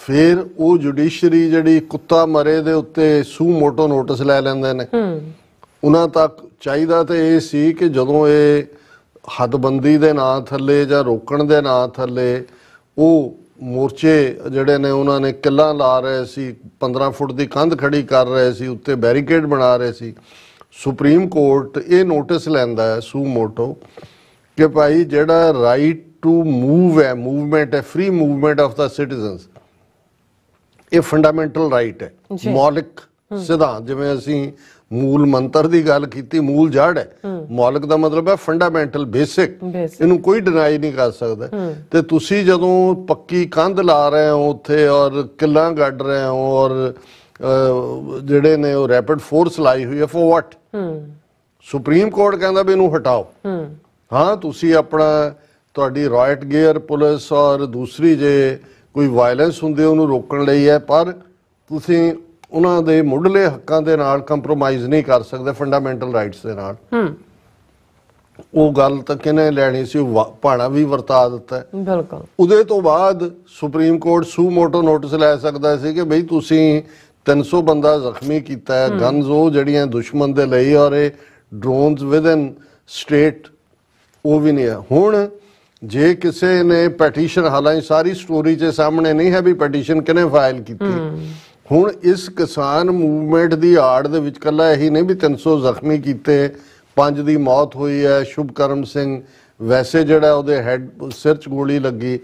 S2: ਫਿਰ ਉਹ ਜੁਡੀਸ਼ਰੀ ਜਿਹੜੀ ਕੁੱਤਾ ਮਰੇ ਦੇ ਉੱਤੇ ਸੂ ਮੋਟੋ ਨੋਟਿਸ ਲੈ ਲੈਂਦੇ ਨੇ ਹੂੰ ਉਹਨਾਂ ਤੱਕ ਚਾਹੀਦਾ ਤੇ ਇਹ ਸੀ ਕਿ ਜਦੋਂ ਇਹ ਹੱਦਬੰਦੀ ਦੇ ਨਾਂ ਥੱਲੇ ਜਾਂ ਰੋਕਣ ਦੇ ਨਾਂ ਥੱਲੇ ਉਹ ਮੋਰਚੇ ਜਿਹੜੇ ਨੇ ਉਹਨਾਂ ਨੇ ਕਿੱਲਾ ਲਾ ਰਹੇ ਸੀ 15 ਫੁੱਟ ਦੀ ਕੰਧ ਖੜੀ ਕਰ ਰਹੇ ਸੀ ਉੱਤੇ ਬੈਰੀਕੇਡ ਬਣਾ ਰਹੇ ਸੀ ਸੁਪਰੀਮ ਕੋਰਟ ਇਹ ਨੋਟਿਸ ਲੈਂਦਾ ਹੈ ਸੂ ਮੋਟੋ ਕਿ ਭਾਈ ਜਿਹੜਾ ਰਾਈਟ ਟੂ ਮੂਵ ਹੈ ਮੂਵਮੈਂਟ ਹੈ free movement of the citizens ਇਹ ਫੰਡਾਮੈਂਟਲ ਰਾਈਟ ਹੈ ਮੌਲਿਕ ਸਿਧਾਂਤ ਜਿਵੇਂ ਅਸੀਂ ਮੂਲ ਮੰਤਰ ਦੀ ਗੱਲ ਕੀਤੀ ਮੂਲ ਜੜ ਹੈ ਮੌਲਿਕ ਦਾ ਮਤਲਬ ਹੈ ਫੰਡਾਮੈਂਟਲ ਬੇਸਿਕ ਇਹਨੂੰ ਕੋਈ ਡਿਨਾਈ ਨਹੀਂ ਕਰ ਸਕਦਾ ਤੇ ਤੁਸੀਂ ਜਦੋਂ ਪੱਕੀ ਕੰਧ ਲਾ ਰਹੇ ਹੋ ਉੱਥੇ ਔਰ ਕਿਲਾ ਗੱਡ ਰਹੇ ਹੋ ਔਰ ਜਿਹੜੇ ਨੇ ਉਹ ਰੈਪਿਡ ਫੋਰਸ ਲਾਈ ਹੋਈ ਹੈ ਫॉर ਵਾਟ ਸੁਪਰੀਮ ਕੋਰਟ ਕਹਿੰਦਾ ਵੀ ਇਹਨੂੰ ਹਟਾਓ ਹਾਂ ਤੁਸੀਂ ਆਪਣਾ ਤੁਹਾਡੀ ਰਾਇਟ ਗੇਅਰ ਪੁਲਿਸ ਔਰ ਦੂਸਰੀ ਜੇ ਕੋਈ ਵਾਇਲੈਂਸ ਹੁੰਦੇ ਉਹਨੂੰ ਰੋਕਣ ਲਈ ਹੈ ਪਰ ਤੁਸੀਂ ਉਹਨਾਂ ਦੇ ਮੁੱਢਲੇ ਹੱਕਾਂ ਦੇ ਨਾਲ ਕੰਪਰੋਮਾਈਜ਼ ਨਹੀਂ ਕਰ ਸਕਦੇ ਫੰਡਾਮੈਂਟਲ ਰਾਈਟਸ ਦੇ ਨਾਲ ਹੂੰ ਉਹ ਗੱਲ ਤਾਂ ਕਿਨੇ ਲੈਣੀ ਸੀ ਪਾਣਾ ਵੀ ਵਰਤਾ ਦਿੱਤਾ ਬਿਲਕੁਲ ਉਹਦੇ ਤੋਂ ਬਾਅਦ supreme court suo motu notice ਲੈ ਸਕਦਾ ਸੀ ਕਿ ਭਈ ਤੁਸੀਂ 300 ਬੰਦਾ ਜ਼ਖਮੀ ਕੀਤਾ ਹੈ ਗਨਜ਼ ਉਹ ਜਿਹੜੀਆਂ ਦੁਸ਼ਮਣ ਦੇ ਲਈ ਔਰ ਇਹ ਡਰੋਨਸ ਵਿਦਨ ਸਟੇਟ ਉਹ ਵੀ ਨਹੀਂ ਹੈ ਹੁਣ ਜੇ ਕਿਸੇ ਨੇ ਪਟੀਸ਼ਨ ਹਾਲਾਂਕਿ ਸਾਰੀ ਸਟੋਰੀ ਦੇ ਸਾਹਮਣੇ ਨਹੀਂ ਹੈ ਵੀ ਪਟੀਸ਼ਨ ਕਿਨੇ ਫਾਈਲ ਕੀਤੀ ਹੁਣ ਇਸ ਕਿਸਾਨ ਮੂਵਮੈਂਟ ਦੀ ਆੜ ਦੇ ਵਿੱਚ ਕੱਲਾ ਇਹੀ ਨਹੀਂ ਵੀ 300 ਜ਼ਖਮੀ ਕੀਤੇ ਪੰਜ ਦੀ ਮੌਤ ਹੋਈ ਹੈ ਸ਼ੁਭਕਰਮ ਸਿੰਘ ਵੈਸੇ ਜਿਹੜਾ ਉਹਦੇ ਹੈਡ ਸਿਰ 'ਚ ਗੋਲੀ ਲੱਗੀ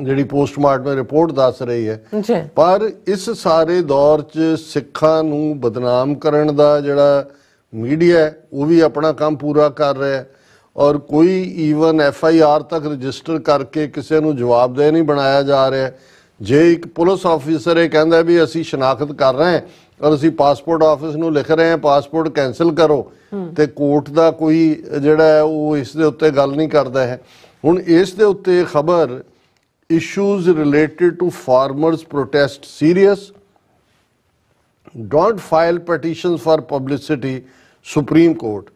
S2: ਜਿਹੜੀ ਪੋਸਟਮਾਰਟਮ ਰਿਪੋਰਟ ਦੱਸ ਰਹੀ ਹੈ ਪਰ ਇਸ ਸਾਰੇ ਦੌਰ 'ਚ ਸਿੱਖਾਂ ਨੂੰ ਬਦਨਾਮ ਕਰਨ ਦਾ ਜਿਹੜਾ ਮੀਡੀਆ ਉਹ ਵੀ ਆਪਣਾ ਕੰਮ ਪੂਰਾ ਕਰ ਰਿਹਾ ਹੈ ਔਰ ਕੋਈ ਈਵਨ ਐਫ ਆਈ ਆਰ ਤੱਕ ਰਜਿਸਟਰ ਕਰਕੇ ਕਿਸੇ ਨੂੰ ਜਵਾਬਦੇਹ ਨਹੀਂ ਬਣਾਇਆ ਜਾ ਰਿਹਾ ਜੇ ਇੱਕ ਪੁਲਿਸ ਆਫੀਸਰ ਇਹ ਕਹਿੰਦਾ ਵੀ ਅਸੀਂ ਸ਼ਨਾਖਤ ਕਰ ਰਹੇ ਹਾਂ ਔਰ ਅਸੀਂ ਪਾਸਪੋਰਟ ਆਫਿਸ ਨੂੰ ਲਿਖ ਰਹੇ ਹਾਂ ਪਾਸਪੋਰਟ ਕੈਨਸਲ ਕਰੋ ਤੇ ਕੋਰਟ ਦਾ ਕੋਈ ਜਿਹੜਾ ਉਹ ਇਸ ਦੇ ਉੱਤੇ ਗੱਲ ਨਹੀਂ ਕਰਦਾ ਹੈ ਹੁਣ ਇਸ ਦੇ ਉੱਤੇ ਖਬਰ issues related to farmers protest serious don't file petitions for publicity supreme court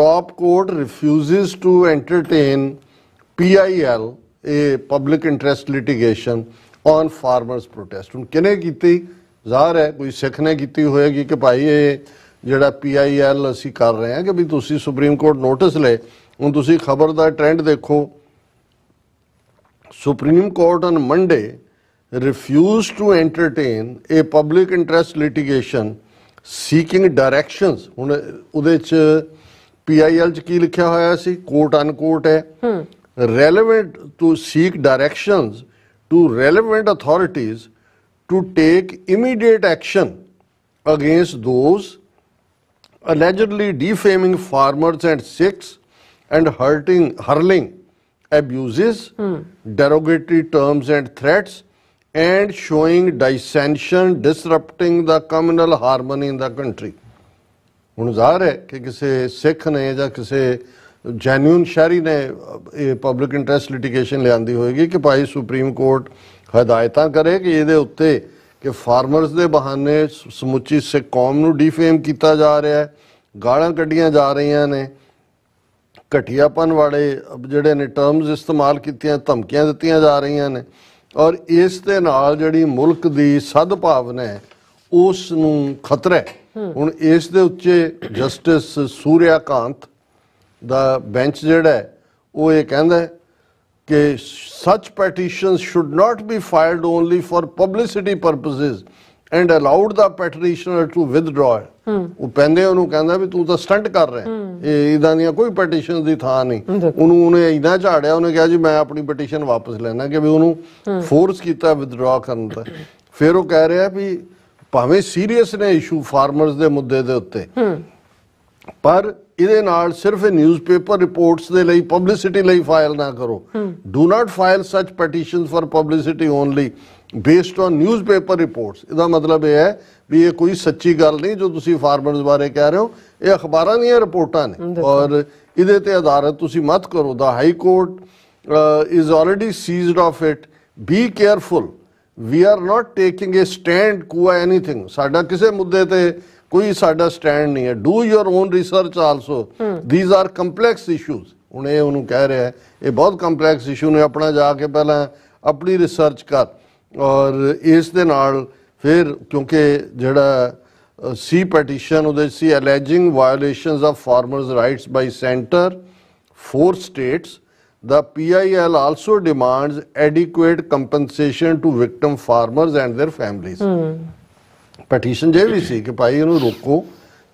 S2: top court refuses to entertain PIL, a public interest litigation on farmers protest. ਹੁਣ ਕਿਨੇ ਕੀਤੀ ਜ਼ਾਹਰ ਹੈ ਕੋਈ ਸਿੱਖ ਨੇ ਕੀਤੀ ਹੋਏਗੀ ਕਿ ਭਾਈ ਇਹ ਜਿਹੜਾ PIL ਅਸੀਂ ਕਰ ਰਹੇ ਹਾਂ ਕਿ ਵੀ ਤੁਸੀਂ ਸੁਪਰੀਮ ਕੋਰਟ ਨੋਟਿਸ ਲੈ ਹੁਣ ਤੁਸੀਂ ਖਬਰ ਦਾ ਟ੍ਰੈਂਡ ਦੇਖੋ supreme court on Monday refused to entertain a public interest litigation seeking directions ਹੁਣ ਉਹਦੇ ਚ ਪੀਆਈਐਲ ਚ ਕੀ ਲਿਖਿਆ ਹੋਇਆ ਸੀ ਕੋਟ ਅਨਕੋਟ ਹੈ ਹੂੰ relevant to seek directions to relevant authorities to take immediate action against those allegedly defaming farmers and Sikhs and hurting hurling abuses derogatory terms and threats and showing dissension disrupting the communal harmony in the country ਹੁਣ ਜ਼ਾਹਰ ਹੈ ਕਿ ਕਿਸੇ ਸਿੱਖ ਨੇ ਜਾਂ ਕਿਸੇ ਜੈਨੂਨ ਸ਼ਹਿਰੀ ਨੇ ਇਹ ਪਬਲਿਕ ਇੰਟਰਸਟ ਲਿਟੀਗੇਸ਼ਨ ਲਿਆਂਦੀ ਹੋਏਗੀ ਕਿ ਭਾਈ ਸੁਪਰੀਮ ਕੋਰਟ ਹਦਾਇਤਾਂ ਕਰੇ ਕਿ ਇਹਦੇ ਉੱਤੇ ਕਿ ਫਾਰਮਰਸ ਦੇ ਬਹਾਨੇ ਸਮੁੱਚੀ ਸਿੱਖ ਕੌਮ ਨੂੰ ਡੀਫੇਮ ਕੀਤਾ ਜਾ ਰਿਹਾ ਹੈ ਗਾਲਾਂ ਕੱਢੀਆਂ ਜਾ ਰਹੀਆਂ ਨੇ ਘਟਿਆਪਨ ਵਾਲੇ ਜਿਹੜੇ ਨੇ ਟਰਮਸ ਇਸਤੇਮਾਲ ਕੀਤੀਆਂ ਧਮਕੀਆਂ ਦਿੱਤੀਆਂ ਜਾ ਰਹੀਆਂ ਨੇ ਔਰ ਇਸ ਦੇ ਨਾਲ ਜਿਹੜੀ ਮੁਲਕ ਦੀ ਸਦਭਾਵਨਾ ਹੈ ਉਸ ਨੂੰ ਖਤਰਾ ਹੈ ਹੁਣ ਇਸ ਦੇ ਉੱਤੇ ਜਸਟਿਸ ਸੂਰਿਆਕਾਂਤ ਦਾ ਬੈਂਚ ਜਿਹੜਾ ਹੈ ਉਹ ਇਹ ਕਹਿੰਦਾ ਕਿ such petitions should not be filed only for publicity purposes and allowed the petitioner to withdraw ਉਹ ਪੈਂਦੇ ਉਹਨੂੰ ਕਹਿੰਦਾ ਵੀ ਤੂੰ ਤਾਂ ਸਟੰਟ ਕਰ ਰਿਹਾ ਇਹ ਇਦਾਂ ਦੀਆਂ ਕੋਈ ਪੈਟੀਸ਼ਨ ਦੀ ਥਾਂ ਨਹੀਂ ਉਹਨੂੰ ਉਹਨੇ ਇਦਾਂ ਝਾੜਿਆ ਉਹਨੇ ਕਿਹਾ ਜੀ ਮੈਂ ਆਪਣੀ ਪੈਟੀਸ਼ਨ ਵਾਪਸ ਲੈਣਾ ਕਿ ਵੀ ਉਹਨੂੰ ਫੋਰਸ ਕੀਤਾ ਵਿਦਡਰਾ ਕਰਨ ਦਾ ਫਿਰ ਉਹ ਕਹਿ ਰਿਹਾ ਵੀ ਭਾਵੇਂ ਸੀਰੀਅਸ ਨੇ ਇਸ਼ੂ ਫਾਰਮਰਸ ਦੇ ਮੁੱਦੇ ਦੇ ਉੱਤੇ ਪਰ ਇਹਦੇ ਨਾਲ ਸਿਰਫ ਨਿਊਜ਼ਪੇਪਰ ਰਿਪੋਰਟਸ ਦੇ ਲਈ ਪਬਲਿਸਿਟੀ ਲਈ ਫਾਈਲ ਨਾ ਕਰੋ do not file such petitions for publicity only based on newspaper reports ਇਹਦਾ ਮਤਲਬ ਇਹ ਹੈ ਵੀ ਇਹ ਕੋਈ ਸੱਚੀ ਗੱਲ ਨਹੀਂ ਜੋ ਤੁਸੀਂ ਫਾਰਮਰਸ ਬਾਰੇ ਕਹਿ ਰਹੇ ਹੋ ਇਹ ਅਖਬਾਰਾਂ ਦੀਆਂ ਰਿਪੋਰਟਾਂ ਨੇ ਔਰ ਇਹਦੇ ਤੇ ਆਧਾਰਿਤ ਤੁਸੀਂ ਮਤ ਕਰੋ the high court is already seized of it be careful we are not taking a stand ਕੂ ਐਨੀਥਿੰਗ ਸਾਡਾ ਕਿਸੇ ਮੁੱਦੇ ਤੇ ਕੋਈ ਸਾਡਾ ਸਟੈਂਡ ਨਹੀਂ ਹੈ do your own research also these are complex issues ਹੁਣ ਇਹ ਉਹਨੂੰ ਕਹਿ ਰਿਹਾ ਹੈ ਇਹ ਬਹੁਤ ਕੰਪਲੈਕਸ ਇਸ਼ੂ ਨੇ ਆਪਣਾ ਜਾ ਕੇ ਪਹਿਲਾਂ ਆਪਣੀ ਰਿਸਰਚ ਕਰ ਔਰ ਇਸ ਦੇ ਨਾਲ ਫਿਰ ਕਿਉਂਕਿ ਜਿਹੜਾ ਸੀ ਪਟੀਸ਼ਨ ਉਹਦੇ ਸੀ alleging violations of farmers rights by centre for states the PIL also demands adequate compensation to victim farmers and their families. Petition hmm. ਜੇ ਵੀ ਸੀ ਕਿ ਭਾਈ ਇਹਨੂੰ ਰੋਕੋ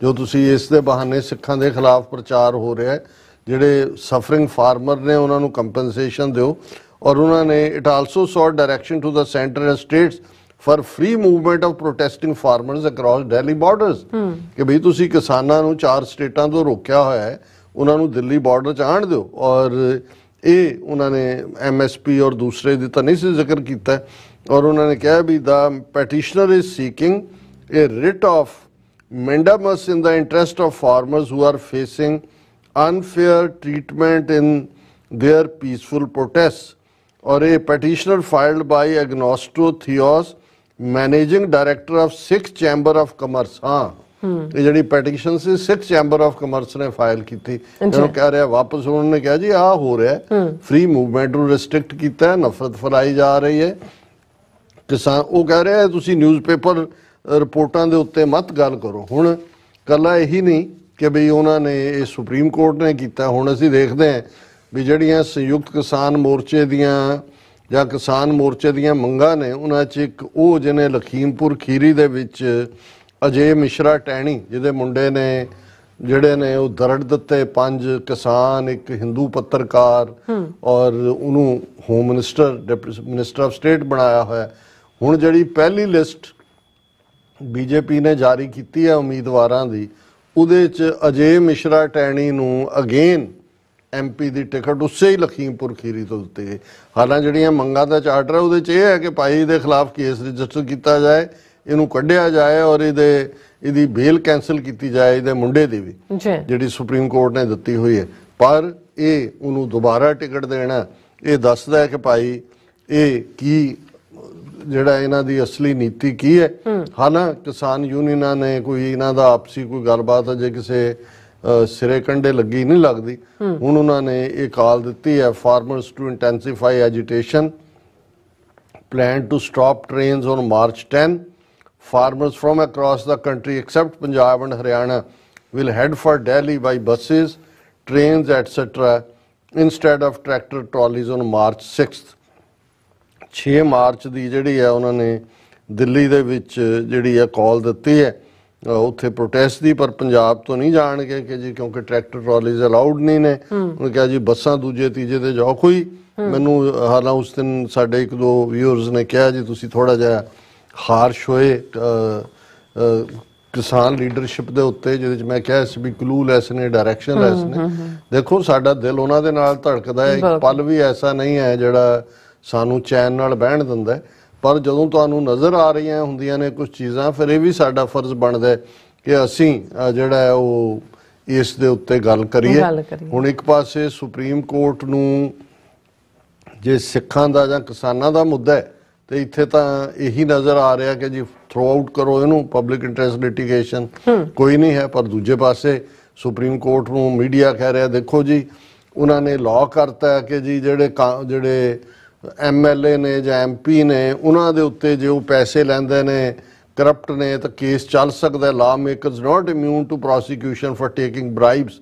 S2: ਜੋ ਤੁਸੀਂ ਇਸ ਦੇ ਬਹਾਨੇ ਸਿੱਖਾਂ ਦੇ ਖਿਲਾਫ ਪ੍ਰਚਾਰ ਹੋ ਰਿਹਾ ਹੈ ਜਿਹੜੇ ਸਫਰਿੰਗ ਫਾਰਮਰ ਨੇ ਉਹਨਾਂ ਨੂੰ ਕੰਪਨਸੇਸ਼ਨ ਦਿਓ ਔਰ ਉਹਨਾਂ ਨੇ it also sought direction to the centre and states for free movement of protesting farmers across Delhi borders ਕਿ ਭਈ ਤੁਸੀਂ ਕਿਸਾਨਾਂ ਨੂੰ ਚਾਰ ਸਟੇਟਾਂ ਤੋਂ ਰੋਕਿਆ ਹੋਇਆ ਹੈ ਉਹਨਾਂ ਨੂੰ ਦਿੱਲੀ ਬਾਰਡਰ ਚ ਆਣ ਦਿਓ ਔਰ ये उन्होंने एम एस पी और दूसरे की तो नहीं जिक्र किया और उन्होंने कहा भी the petitioner is seeking a writ of mandamus in the interest of farmers who are facing unfair treatment in their peaceful protest और ये petitioner filed by Agnostos Theos managing director of Sikh chamber of commerce हाँ ਇਹ ਜਿਹੜੀ petition ਸੀ Sikh chamber of commerce ਨੇ file ਕੀਤੀ ਉਹ ਕਹਿ ਰਿਹਾ ਵਾਪਸ ਉਹਨਾਂ ਨੇ ਕਿਹਾ ਜੀ ਆ ਹੋ ਰਿਹਾ ਫ੍ਰੀ ਮੂਵਮੈਂਟ ਨੂੰ ਰੈਸਟ੍ਰਿਕਟ ਕੀਤਾ ਹੈ ਨਫ਼ਰਤ ਫਲਾਈ ਜਾ ਰਹੀ ਹੈ ਕਿਸਾਨ ਉਹ ਕਹਿ ਰਿਹਾ ਤੁਸੀਂ ਨਿਊਜ਼ਪੇਪਰ ਰਿਪੋਰਟਾਂ ਦੇ ਉੱਤੇ ਮਤ ਗੱਲ ਕਰੋ ਹੁਣ ਕੱਲਾ ਇਹੀ ਨਹੀਂ ਕਿ ਬਈ ਉਹਨਾਂ ਨੇ ਇਹ ਸੁਪਰੀਮ ਕੋਰਟ ਨੇ ਕੀਤਾ ਹੁਣ ਅਸੀਂ ਦੇਖਦੇ ਹਾਂ ਵੀ ਜਿਹੜੀਆਂ ਸੰਯੁਕਤ ਕਿਸਾਨ ਮੋਰਚੇ ਦੀਆਂ ਜਾਂ ਕਿਸਾਨ ਮੋਰਚੇ ਦੀਆਂ ਮੰਗਾਂ ਨੇ ਉਹਨਾਂ 'ਚ ਇੱਕ ਉਹ ਜਿਹਨੇ ਲਖੀਮਪੁਰ ਖੀਰੀ ਦੇ ਵਿੱਚ ਅਜੇ ਮਿਸ਼ਰਾ ਟੈਣੀ ਜਿਹਦੇ ਮੁੰਡੇ ਨੇ ਜਿਹੜੇ ਨੇ ਉਹ ਦਰੜ ਦਿੱਤੇ ਪੰਜ ਕਿਸਾਨ ਇੱਕ ਹਿੰਦੂ ਪੱਤਰਕਾਰ ਔਰ ਉਹਨੂੰ home minister deputy minister of state ਬਣਾਇਆ ਹੋਇਆ ਹੁਣ ਜਿਹੜੀ ਪਹਿਲੀ ਲਿਸਟ ਬੀਜੇਪੀ ਨੇ ਜਾਰੀ ਕੀਤੀ ਹੈ ਉਮੀਦਵਾਰਾਂ ਦੀ ਉਹਦੇ 'ਚ ਅਜੇ ਮਿਸ਼ਰਾ ਟੈਣੀ ਨੂੰ ਅਗੇਨ ਐਮਪੀ ਦੀ ਟਿਕਟ ਉਸੇ ਹੀ ਲਖੀਮਪੁਰ ਖੀਰੀ ਤੋਂ ਦਿੱਤੀ ਹਾਲਾਂ ਜਿਹੜੀਆਂ ਮੰਗਾਂ ਦਾ ਚਾਰਟਰ ਉਹਦੇ 'ਚ ਇਹ ਹੈ ਕਿ ਪਾਈ ਦੇ ਖਿਲਾਫ ਕੇਸ ਰਜਿਸਟਰ ਕੀਤਾ ਜਾਏ ਇਹਨੂੰ ਕੱਢਿਆ ਜਾਏ ਔਰ ਇਹਦੇ ਇਹਦੀ ਬੇਲ ਕੈਨਸਲ ਕੀਤੀ ਜਾਏ ਇਹਦੇ ਮੁੰਡੇ ਦੀ ਵੀ ਜਿਹੜੀ ਸੁਪਰੀਮ ਕੋਰਟ ਨੇ ਦਿੱਤੀ ਹੋਈ ਹੈ ਪਰ ਇਹ ਉਹਨੂੰ ਦੁਬਾਰਾ ਟਿਕਟ ਦੇਣਾ ਇਹ ਦੱਸਦਾ ਹੈ ਕਿ ਭਾਈ ਇਹ ਕੀ ਜਿਹੜਾ ਇਹਨਾਂ ਦੀ ਅਸਲੀ ਨੀਤੀ ਕੀ ਹੈ ਹਨਾ ਕਿਸਾਨ ਯੂਨੀਅਨਾਂ ਨੇ ਕੋਈ ਇਹਨਾਂ ਦਾ ਆਪਸੀ ਕੋਈ ਗੱਲਬਾਤ ਹੈ ਜੇ ਕਿਸੇ ਸਿਰੇ ਕੰਡੇ ਲੱਗੀ ਨਹੀਂ ਲੱਗਦੀ ਹੁਣ ਉਹਨਾਂ ਨੇ ਇਹ ਕਾਲ ਦਿੱਤੀ ਹੈ farmers to intensify agitation plan to stop trains on March 10 farmers from across the country except Punjab and Haryana will head for Delhi by buses, trains, etc. instead of tractor trolleys on March 6th. 6 march ਦੀ ਜਿਹੜੀ ਹੈ ਉਹਨਾਂ ਨੇ ਦਿੱਲੀ ਦੇ ਵਿੱਚ ਜਿਹੜੀ ਹੈ ਕਾਲ ਦਿੱਤੀ ਹੈ ਉੱਥੇ ਪ੍ਰੋਟੈਸਟ ਦੀ ਪਰ ਪੰਜਾਬ ਤੋਂ ਨਹੀਂ ਜਾਣਗੇ ਕਿ ਜੀ ਕਿਉਂਕਿ ਟਰੈਕਟਰ ਟਰਾਲੀਜ਼ ਅਲਾਉਡ ਨਹੀਂ ਨੇ ਉਹਨਾਂ ਕਿਹਾ ਜੀ ਬੱਸਾਂ ਦੂਜੇ ਤੀਜੇ ਤੇ ਜਾਓ ਕੋਈ ਮੈਨੂੰ ਹਾਲਾਂ ਉਸ ਦਿਨ ਸਾਡੇ ਇੱਕ ਦੋ ਵੀਅਰਸ ਨੇ ਕਿਹਾ ਜੀ ਤੁਸੀਂ ਥੋੜਾ ਜਿਹਾ ਖਾਰਸ਼ ਹੋਏ ਕਿਸਾਨ ਲੀਡਰਸ਼ਿਪ ਦੇ ਉੱਤੇ ਜਿਹਦੇ ਵਿੱਚ ਮੈਂ ਕਿਹਾ ਸੀ ਵੀ ਕਲੂਲੈਸ ਨੇ ਡਾਇਰੈਕਸ਼ਨਲੈਸ ਨੇ ਦੇਖੋ ਸਾਡਾ ਦਿਲ ਉਹਨਾਂ ਦੇ ਨਾਲ ਧੜਕਦਾ ਹੈ ਇੱਕ ਪਲ ਵੀ ਐਸਾ ਨਹੀਂ ਹੈ ਜਿਹੜਾ ਸਾਨੂੰ ਚੈਨ ਨਾਲ ਬਹਿਣ ਦਿੰਦਾ ਪਰ ਜਦੋਂ ਤੁਹਾਨੂੰ ਨਜ਼ਰ ਆ ਰਹੀਆਂ ਹੁੰਦੀਆਂ ਨੇ ਕੁਝ ਚੀਜ਼ਾਂ ਫਿਰ ਇਹ ਵੀ ਸਾਡਾ ਫਰਜ਼ ਬਣਦਾ ਹੈ ਕਿ ਅਸੀਂ ਜਿਹੜਾ ਉਹ ਇਸ ਦੇ ਉੱਤੇ ਗੱਲ ਕਰੀਏ ਹੁਣ ਇੱਕ ਪਾਸੇ ਸੁਪਰੀਮ ਕੋਰਟ ਨੂੰ ਜੇ ਸਿੱਖਾਂ ਦਾ ਜਾਂ ਕਿਸਾਨਾਂ ਦਾ ਮੁੱਦਾ ਹੈ ਤੇ ਇੱਥੇ ਤਾਂ ਇਹੀ ਨਜ਼ਰ ਆ ਰਿਹਾ ਕਿ ਜੀ ਥਰੋ ਆਊਟ ਕਰੋ ਇਹਨੂੰ ਪਬਲਿਕ ਇੰਟਰਸਟ ਲਿਟੀਗੇਸ਼ਨ ਕੋਈ ਨਹੀਂ ਹੈ ਪਰ ਦੂਜੇ ਪਾਸੇ ਸੁਪਰੀਮ ਕੋਰਟ ਨੂੰ ਮੀਡੀਆ ਕਹਿ ਰਿਹਾ ਦੇਖੋ ਜੀ ਉਹਨਾਂ ਨੇ ਲਾਅ ਕਰਤਾ ਕਿ ਜੀ ਜਿਹੜੇ ਜਿਹੜੇ ਐਮਐਲਏ ਨੇ ਜਾਂ ਐਮਪੀ ਨੇ ਉਹਨਾਂ ਦੇ ਉੱਤੇ ਜੇ ਉਹ ਪੈਸੇ ਲੈਂਦੇ ਨੇ ਕਰਪਟ ਨੇ ਤਾਂ ਕੇਸ ਚੱਲ ਸਕਦਾ lawmakers not immune to prosecution for taking bribes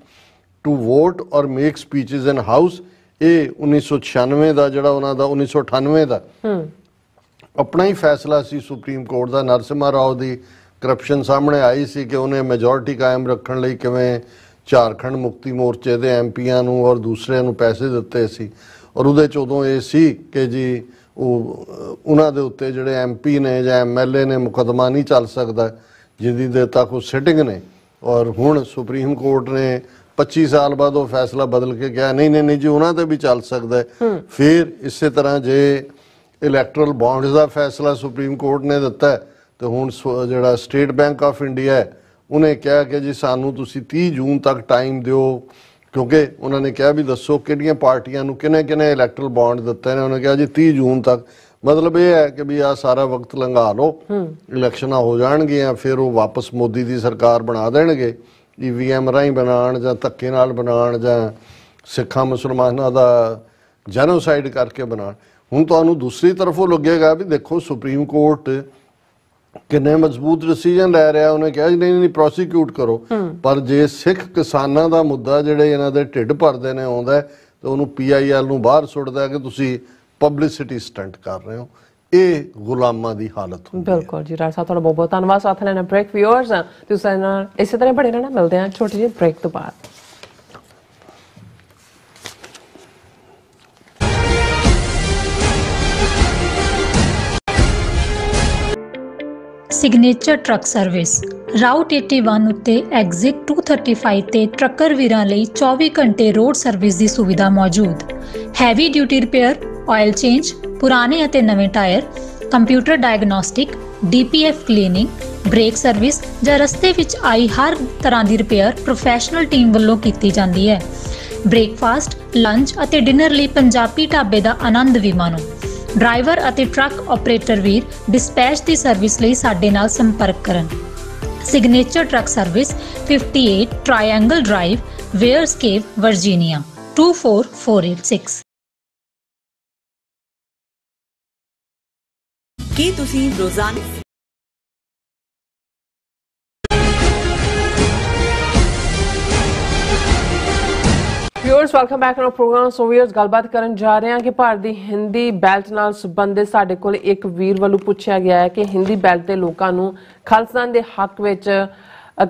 S2: to vote or make speeches in house ਇਹ 1996 ਦਾ ਜਿਹੜਾ ਉਹਨਾਂ ਦਾ 1998 ਦਾ ਆਪਣਾ ਹੀ ਫੈਸਲਾ ਸੀ ਸੁਪਰੀਮ ਕੋਰਟ ਦਾ ਨਰਸਿਮਾ ਰਾਓ ਦੀ ਕਰਪਸ਼ਨ ਸਾਹਮਣੇ ਆਈ ਸੀ ਕਿ ਉਹਨੇ ਮੈਜੋਰਟੀ ਕਾਇਮ ਰੱਖਣ ਲਈ ਕਿਵੇਂ ਝਾਰਖੰਡ ਮੁਕਤੀ ਮੋਰਚੇ ਦੇ ਐਮਪੀਆਂ ਨੂੰ ਔਰ ਦੂਸਰਿਆਂ ਨੂੰ ਪੈਸੇ ਦਿੱਤੇ ਸੀ ਔਰ ਉਹਦੇ ਚ ਉਦੋਂ ਇਹ ਸੀ ਕਿ ਜੀ ਉਹ ਉਹਨਾਂ ਦੇ ਉੱਤੇ ਜਿਹੜੇ ਐਮਪੀ ਨੇ ਜਾਂ ਐਮਐਲਏ ਨੇ ਮੁਕਦਮਾ ਨਹੀਂ ਚੱਲ ਸਕਦਾ ਜਿੰਦੀ ਦੇ ਤੱਕ ਉਹ ਸਿਟਿੰਗ ਨੇ ਔਰ ਹੁਣ ਸੁਪਰੀਮ ਕੋਰਟ ਨੇ 25 ਸਾਲ ਬਾਅਦ ਉਹ ਫੈਸਲਾ ਬਦਲ ਕੇ ਕਿਹਾ ਨਹੀਂ ਨਹੀਂ ਨਹੀਂ ਜੀ ਉਹਨਾਂ ਤੇ ਵੀ ਚੱਲ ਸਕਦਾ ਫਿਰ ਇਸੇ ਤਰ੍ਹਾਂ ਜੇ ਇਲੈਕਟਰਲ ਬੌਂਡਸ ਦਾ ਫੈਸਲਾ ਸੁਪਰੀਮ ਕੋਰਟ ਨੇ ਦਿੱਤਾ ਤੇ ਹੁਣ ਜਿਹੜਾ ਸਟੇਟ ਬੈਂਕ ਆਫ ਇੰਡੀਆ ਹੈ ਉਹਨੇ ਕਿਹਾ ਕਿ ਜੀ ਸਾਨੂੰ ਤੁਸੀਂ 30 ਜੂਨ ਤੱਕ ਟਾਈਮ ਦਿਓ ਕਿਉਂਕਿ ਉਹਨਾਂ ਨੇ ਕਿਹਾ ਵੀ ਦੱਸੋ ਕਿਹੜੀਆਂ ਪਾਰਟੀਆਂ ਨੂੰ ਕਿਨੇ ਕਿਨੇ ਇਲੈਕਟਰਲ ਬੌਂਡ ਦਿੱਤੇ ਨੇ ਉਹਨੇ ਕਿਹਾ ਜੀ 30 ਜੂਨ ਤੱਕ ਮਤਲਬ ਇਹ ਹੈ ਕਿ ਵੀ ਆ ਸਾਰਾ ਵਕਤ ਲੰਘਾ ਲਓ ਇਲੈਕਸ਼ਨਾਂ ਹੋ ਜਾਣਗੀਆਂ ਫਿਰ ਉਹ ਵਾਪਸ ਮੋਦੀ ਦੀ ਸਰਕਾਰ ਬਣਾ ਦੇਣਗੇ ਈਵੀਐਮ ਰਾਹੀਂ ਬਣਾਉਣ ਜਾਂ ਧੱਕੇ ਨਾਲ ਬਣਾਉਣ ਜਾਂ ਸਿੱਖਾਂ ਮੁਸਲਮਾਨਾਂ ਦਾ ਜੈਨੋਸਾਈਡ ਕਰਕੇ ਬਣਾਉਣ ਹੁਣ ਤੁਹਾਨੂੰ ਦੂਸਰੀ ਤਰਫੋਂ ਲੱਗੇਗਾ ਵੀ ਦੇਖੋ ਸੁਪਰੀਮ ਕੋਰਟ ਕਿੰਨੇ ਮਜ਼ਬੂਤ ਡਿਸੀਜਨ ਲੈ ਰਿਹਾ ਉਹਨੇ ਕਿਹਾ ਜੀ ਨਹੀਂ ਨਹੀਂ ਪ੍ਰੋਸੀਕਿਊਟ ਕਰੋ ਪਰ ਜੇ ਸਿੱਖ ਕਿਸਾਨਾਂ ਦਾ ਮੁੱਦਾ ਜਿਹੜੇ ਇਹਨਾਂ ਦੇ ਢਿੱਡ ਭਰਦੇ ਨੇ ਆਉਂਦਾ ਤੇ ਉਹਨੂੰ ਪੀਆਈਐਲ ਨੂੰ ਬਾਹਰ ਸੁੱਟਦਾ ਕਿ ਤੁਸੀਂ ਪਬਲਿਸਿਟੀ ਸਟੰਟ ਕਰ ਰਹੇ ਹੋ ਇਹ ਗੁਲਾਮਾਂ ਦੀ ਹਾਲਤ
S1: ਹੁੰਦੀ ਹੈ ਬਿਲਕੁਲ ਜੀ ਰਾਜ ਸਾਹਿਬ ਤੁਹਾਡਾ ਬਹੁਤ ਬਹੁਤ ਧੰਨਵਾਦ ਸਾਥ ਲੈਣਾ ਬ੍ਰੇਕ ਵੀਅਰਸ ਤੁਸੀਂ ਇਸੇ ਤਰ੍ਹਾਂ ਬੜੇ ਰਹਿਣਾ ਮਿਲਦੇ ਆ ਛੋਟੀ ਜਿਹੀ ਬ੍ਰੇਕ ਤੋਂ ਬਾਅਦ
S4: ਸਿਗਨੇਚਰ ਟਰੱਕ ਸਰਵਿਸ ਰਾਊਟ 81 ਉੱਤੇ ਐਗਜ਼ਿਟ 235 ਤੇ ਟਰੱਕਰ ਵੀਰਾਂ ਲਈ 24 ਘੰਟੇ ਰੋਡ ਸਰਵਿਸ ਦੀ ਸੁਵਿਧਾ ਮੌਜੂਦ heavy duty repair oil change ਪੁਰਾਣੇ ਅਤੇ ਨਵੇਂ tyre computer diagnostic DPF cleaning brake service ਜਾਂ ਰਸਤੇ ਵਿੱਚ ਆਈ ਹਰ ਤਰ੍ਹਾਂ ਦੀ ਰਿਪੇਅਰ ਪ੍ਰੋਫੈਸ਼ਨਲ ਟੀਮ ਵੱਲੋਂ ਕੀਤੀ ਜਾਂਦੀ ਹੈ ਬ੍ਰੇਕਫਾਸਟ ਲੰਚ ਅਤੇ ਡਿਨਰ ਲਈ ਪੰਜਾਬੀ ਢਾਬੇ ਦਾ ਆਨੰਦ ਵੀ ਮਾਣੋ ਡਰਾਈਵਰ ਅਤੇ ਟਰੱਕ ਆਪਰੇਟਰ ਵੀਰ ਡਿਸਪੈਚ ਦੀ ਸਰਵਿਸ ਲਈ ਸਾਡੇ ਨਾਲ ਸੰਪਰਕ ਕਰਨ signature truck service 58 triangle drive Weyers Cave Virginia 24486
S5: ਕੀ ਤੁਸੀਂ
S1: viewers welcome back to our programme so ਵੀਅਰਸ ਗੱਲਬਾਤ ਕਰਨ ਜਾ ਰਹੇ ਹਾਂ ਕਿ ਭਾਰਤ ਦੀ ਹਿੰਦੀ ਬੈਲਟ ਨਾਲ ਸੰਬੰਧਿਤ ਸਾਡੇ ਕੋਲ ਇੱਕ ਵੀਰ ਵੱਲੋਂ ਪੁੱਛਿਆ ਗਿਆ ਹੈ ਕਿ ਹਿੰਦੀ ਬੈਲਟ ਦੇ ਲੋਕਾਂ ਨੂੰ ਖਾਲਸਾਨ ਦੇ ਹੱਕ ਵਿੱਚ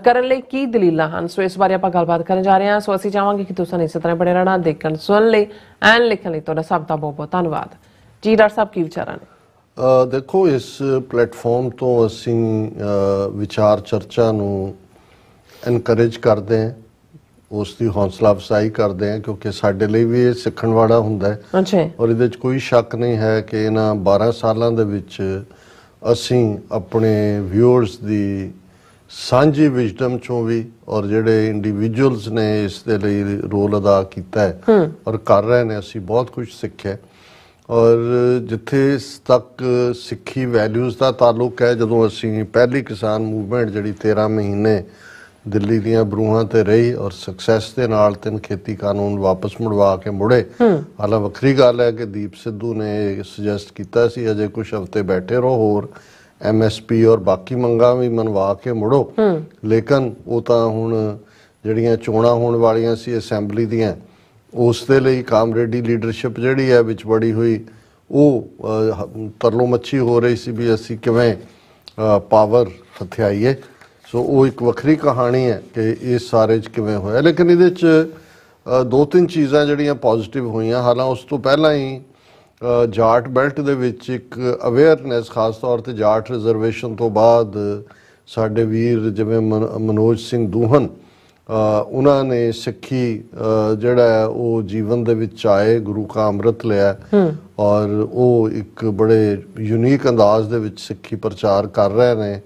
S1: ਕਰਨ ਲਈ ਕੀ ਦਲੀਲਾਂ ਹਨ ਸੋ ਇਸ ਬਾਰੇ ਆਪਾਂ ਗੱਲਬਾਤ ਕਰਨ ਜਾ ਰਹੇ ਹਾਂ ਸੋ ਅਸੀਂ ਚਾਹਾਂਗੇ ਕਿ ਤੁਸੀਂ ਇਸ ਤਰ੍ਹਾਂ ਬੜੇ ਰਹਿਣਾ ਦੇਖਣ ਸੁਣ ਲਈ ਐਂ ਲਿਖਣ ਲਈ ਤੁਹਾਡਾ ਸਭ ਦਾ ਬਹੁਤ ਬਹੁਤ ਧੰਨਵਾਦ ਜੀ ਡਾਕਟਰ ਸਾਹਿਬ ਕੀ ਵਿਚਾਰਾਂ
S2: ਨੇ ਦੇਖੋ ਇਸ ਪਲੇਟਫਾਰਮ ਤੋਂ ਅਸੀਂ ਵਿਚਾਰ ਚਰਚਾ ਨੂੰ ਐਨਕਰੇਜ ਕਰਦੇ ਹਾਂ ਉਸ ਦੀ ਹੌਸਲਾ ਅਫਸਾਈ ਕਰਦੇ ਆ ਕਿਉਂਕਿ ਸਾਡੇ ਲਈ ਵੀ ਇਹ ਸਿੱਖਣ ਵਾਲਾ ਹੁੰਦਾ ਹੈ ਅੱਛਾ ਔਰ ਇਹਦੇ ਵਿੱਚ ਕੋਈ ਸ਼ੱਕ ਨਹੀਂ ਹੈ ਕਿ ਇਹਨਾਂ 12 ਸਾਲਾਂ ਦੇ ਵਿੱਚ ਅਸੀਂ ਆਪਣੇ ਵਿਊਅਰਸ ਦੀ ਸਾਂਝੀ ਵਿਜ਼ਡਮ ਚੋਂ ਵੀ ਔਰ ਜਿਹੜੇ ਇੰਡੀਵਿਜੂਅਲਸ ਨੇ ਇਸ ਦੇ ਲਈ ਰੋਲ ਅਦਾ ਕੀਤਾ ਹੈ ਔਰ ਕਰ ਰਹੇ ਨੇ ਅਸੀਂ ਬਹੁਤ ਕੁਝ ਸਿੱਖਿਆ ਔਰ ਜਿੱਥੇ ਤੱਕ ਸਿੱਖੀ ਵੈਲਿਊਜ਼ ਦਾ ਤਾਲੁਕ ਹੈ ਜਦੋਂ ਅਸੀਂ ਪਹਿਲੀ ਕਿਸਾਨ ਮੂਵਮੈਂਟ ਜਿਹੜੀ 13 ਮਹੀਨੇ ਦਿੱਲੀ ਦੀਆਂ ਬਰੂਹਾਂ ਤੇ ਰਹੀ ਔਰ ਸਕਸੈਸ ਦੇ ਨਾਲ ਤਿੰਨ ਖੇਤੀ ਕਾਨੂੰਨ ਵਾਪਸ ਮੁੜਵਾ ਕੇ ਮੁੜੇ ਹਾਲਾ ਵੱਖਰੀ ਗੱਲ ਹੈ ਕਿ ਦੀਪ ਸਿੱਧੂ ਨੇ ਸੁਜੈਸਟ ਕੀਤਾ ਸੀ ਅਜੇ ਕੁਝ ਹਫ਼ਤੇ ਬੈਠੇ ਰਹੋ ਹੋਰ ਐਮਐਸਪੀ ਔਰ ਬਾਕੀ ਮੰਗਾਂ ਵੀ ਮਨਵਾ ਕੇ ਮੁੜੋ ਲੇਕਿਨ ਉਹ ਤਾਂ ਹੁਣ ਜਿਹੜੀਆਂ ਚੋਣਾਂ ਹੋਣ ਵਾਲੀਆਂ ਸੀ ਅਸੈਂਬਲੀ ਦੀਆਂ ਉਸ ਦੇ ਲਈ ਕਾਮਰੇਡੀ ਲੀਡਰਸ਼ਿਪ ਜਿਹੜੀ ਹੈ ਵਿੱਚ ਬੜੀ ਹੋਈ ਉਹ ਤਰਲੋ ਮੱਛੀ ਹੋ ਰਹੀ ਸੀ ਵੀ ਅਸੀਂ ਕਿਵੇਂ ਪਾਵਰ ਹਥਿਆਈਏ ਸੋ ਉਹ ਇੱਕ ਵੱਖਰੀ ਕਹਾਣੀ ਹੈ ਕਿ ਇਹ ਸਾਰੇ ਚ ਕਿਵੇਂ ਹੋਇਆ ਲੇਕਿਨ ਇਹਦੇ ਚ ਦੋ ਤਿੰਨ ਚੀਜ਼ਾਂ ਜਿਹੜੀਆਂ ਪੋਜ਼ਿਟਿਵ ਹੋਈਆਂ ਹਾਲਾਂ ਉਸ ਤੋਂ ਪਹਿਲਾਂ ਹੀ ਜਾਟ ਬੈਲਟ ਦੇ ਵਿੱਚ ਇੱਕ ਅਵੇਅਰਨੈਸ ਖਾਸ ਤੌਰ ਤੇ ਜਾਟ ਰਿਜ਼ਰਵੇਸ਼ਨ ਤੋਂ ਬਾਅਦ ਸਾਡੇ ਵੀਰ ਜਿਵੇਂ ਮਨੋਜ ਸਿੰਘ ਦੂਹਨ ਉਹਨਾਂ ਨੇ ਸਿੱਖੀ ਜਿਹੜਾ ਉਹ ਜੀਵਨ ਦੇ ਵਿੱਚ ਆਏ ਗੁਰੂ ਕਾ ਅੰਮ੍ਰਿਤ ਲਿਆ ਔਰ ਉਹ ਇੱਕ ਬੜੇ ਯੂਨੀਕ ਅੰਦਾਜ਼ ਦੇ ਵਿੱਚ ਸਿੱਖੀ ਪ੍ਰਚਾਰ ਕਰ ਰਹੇ ਨੇ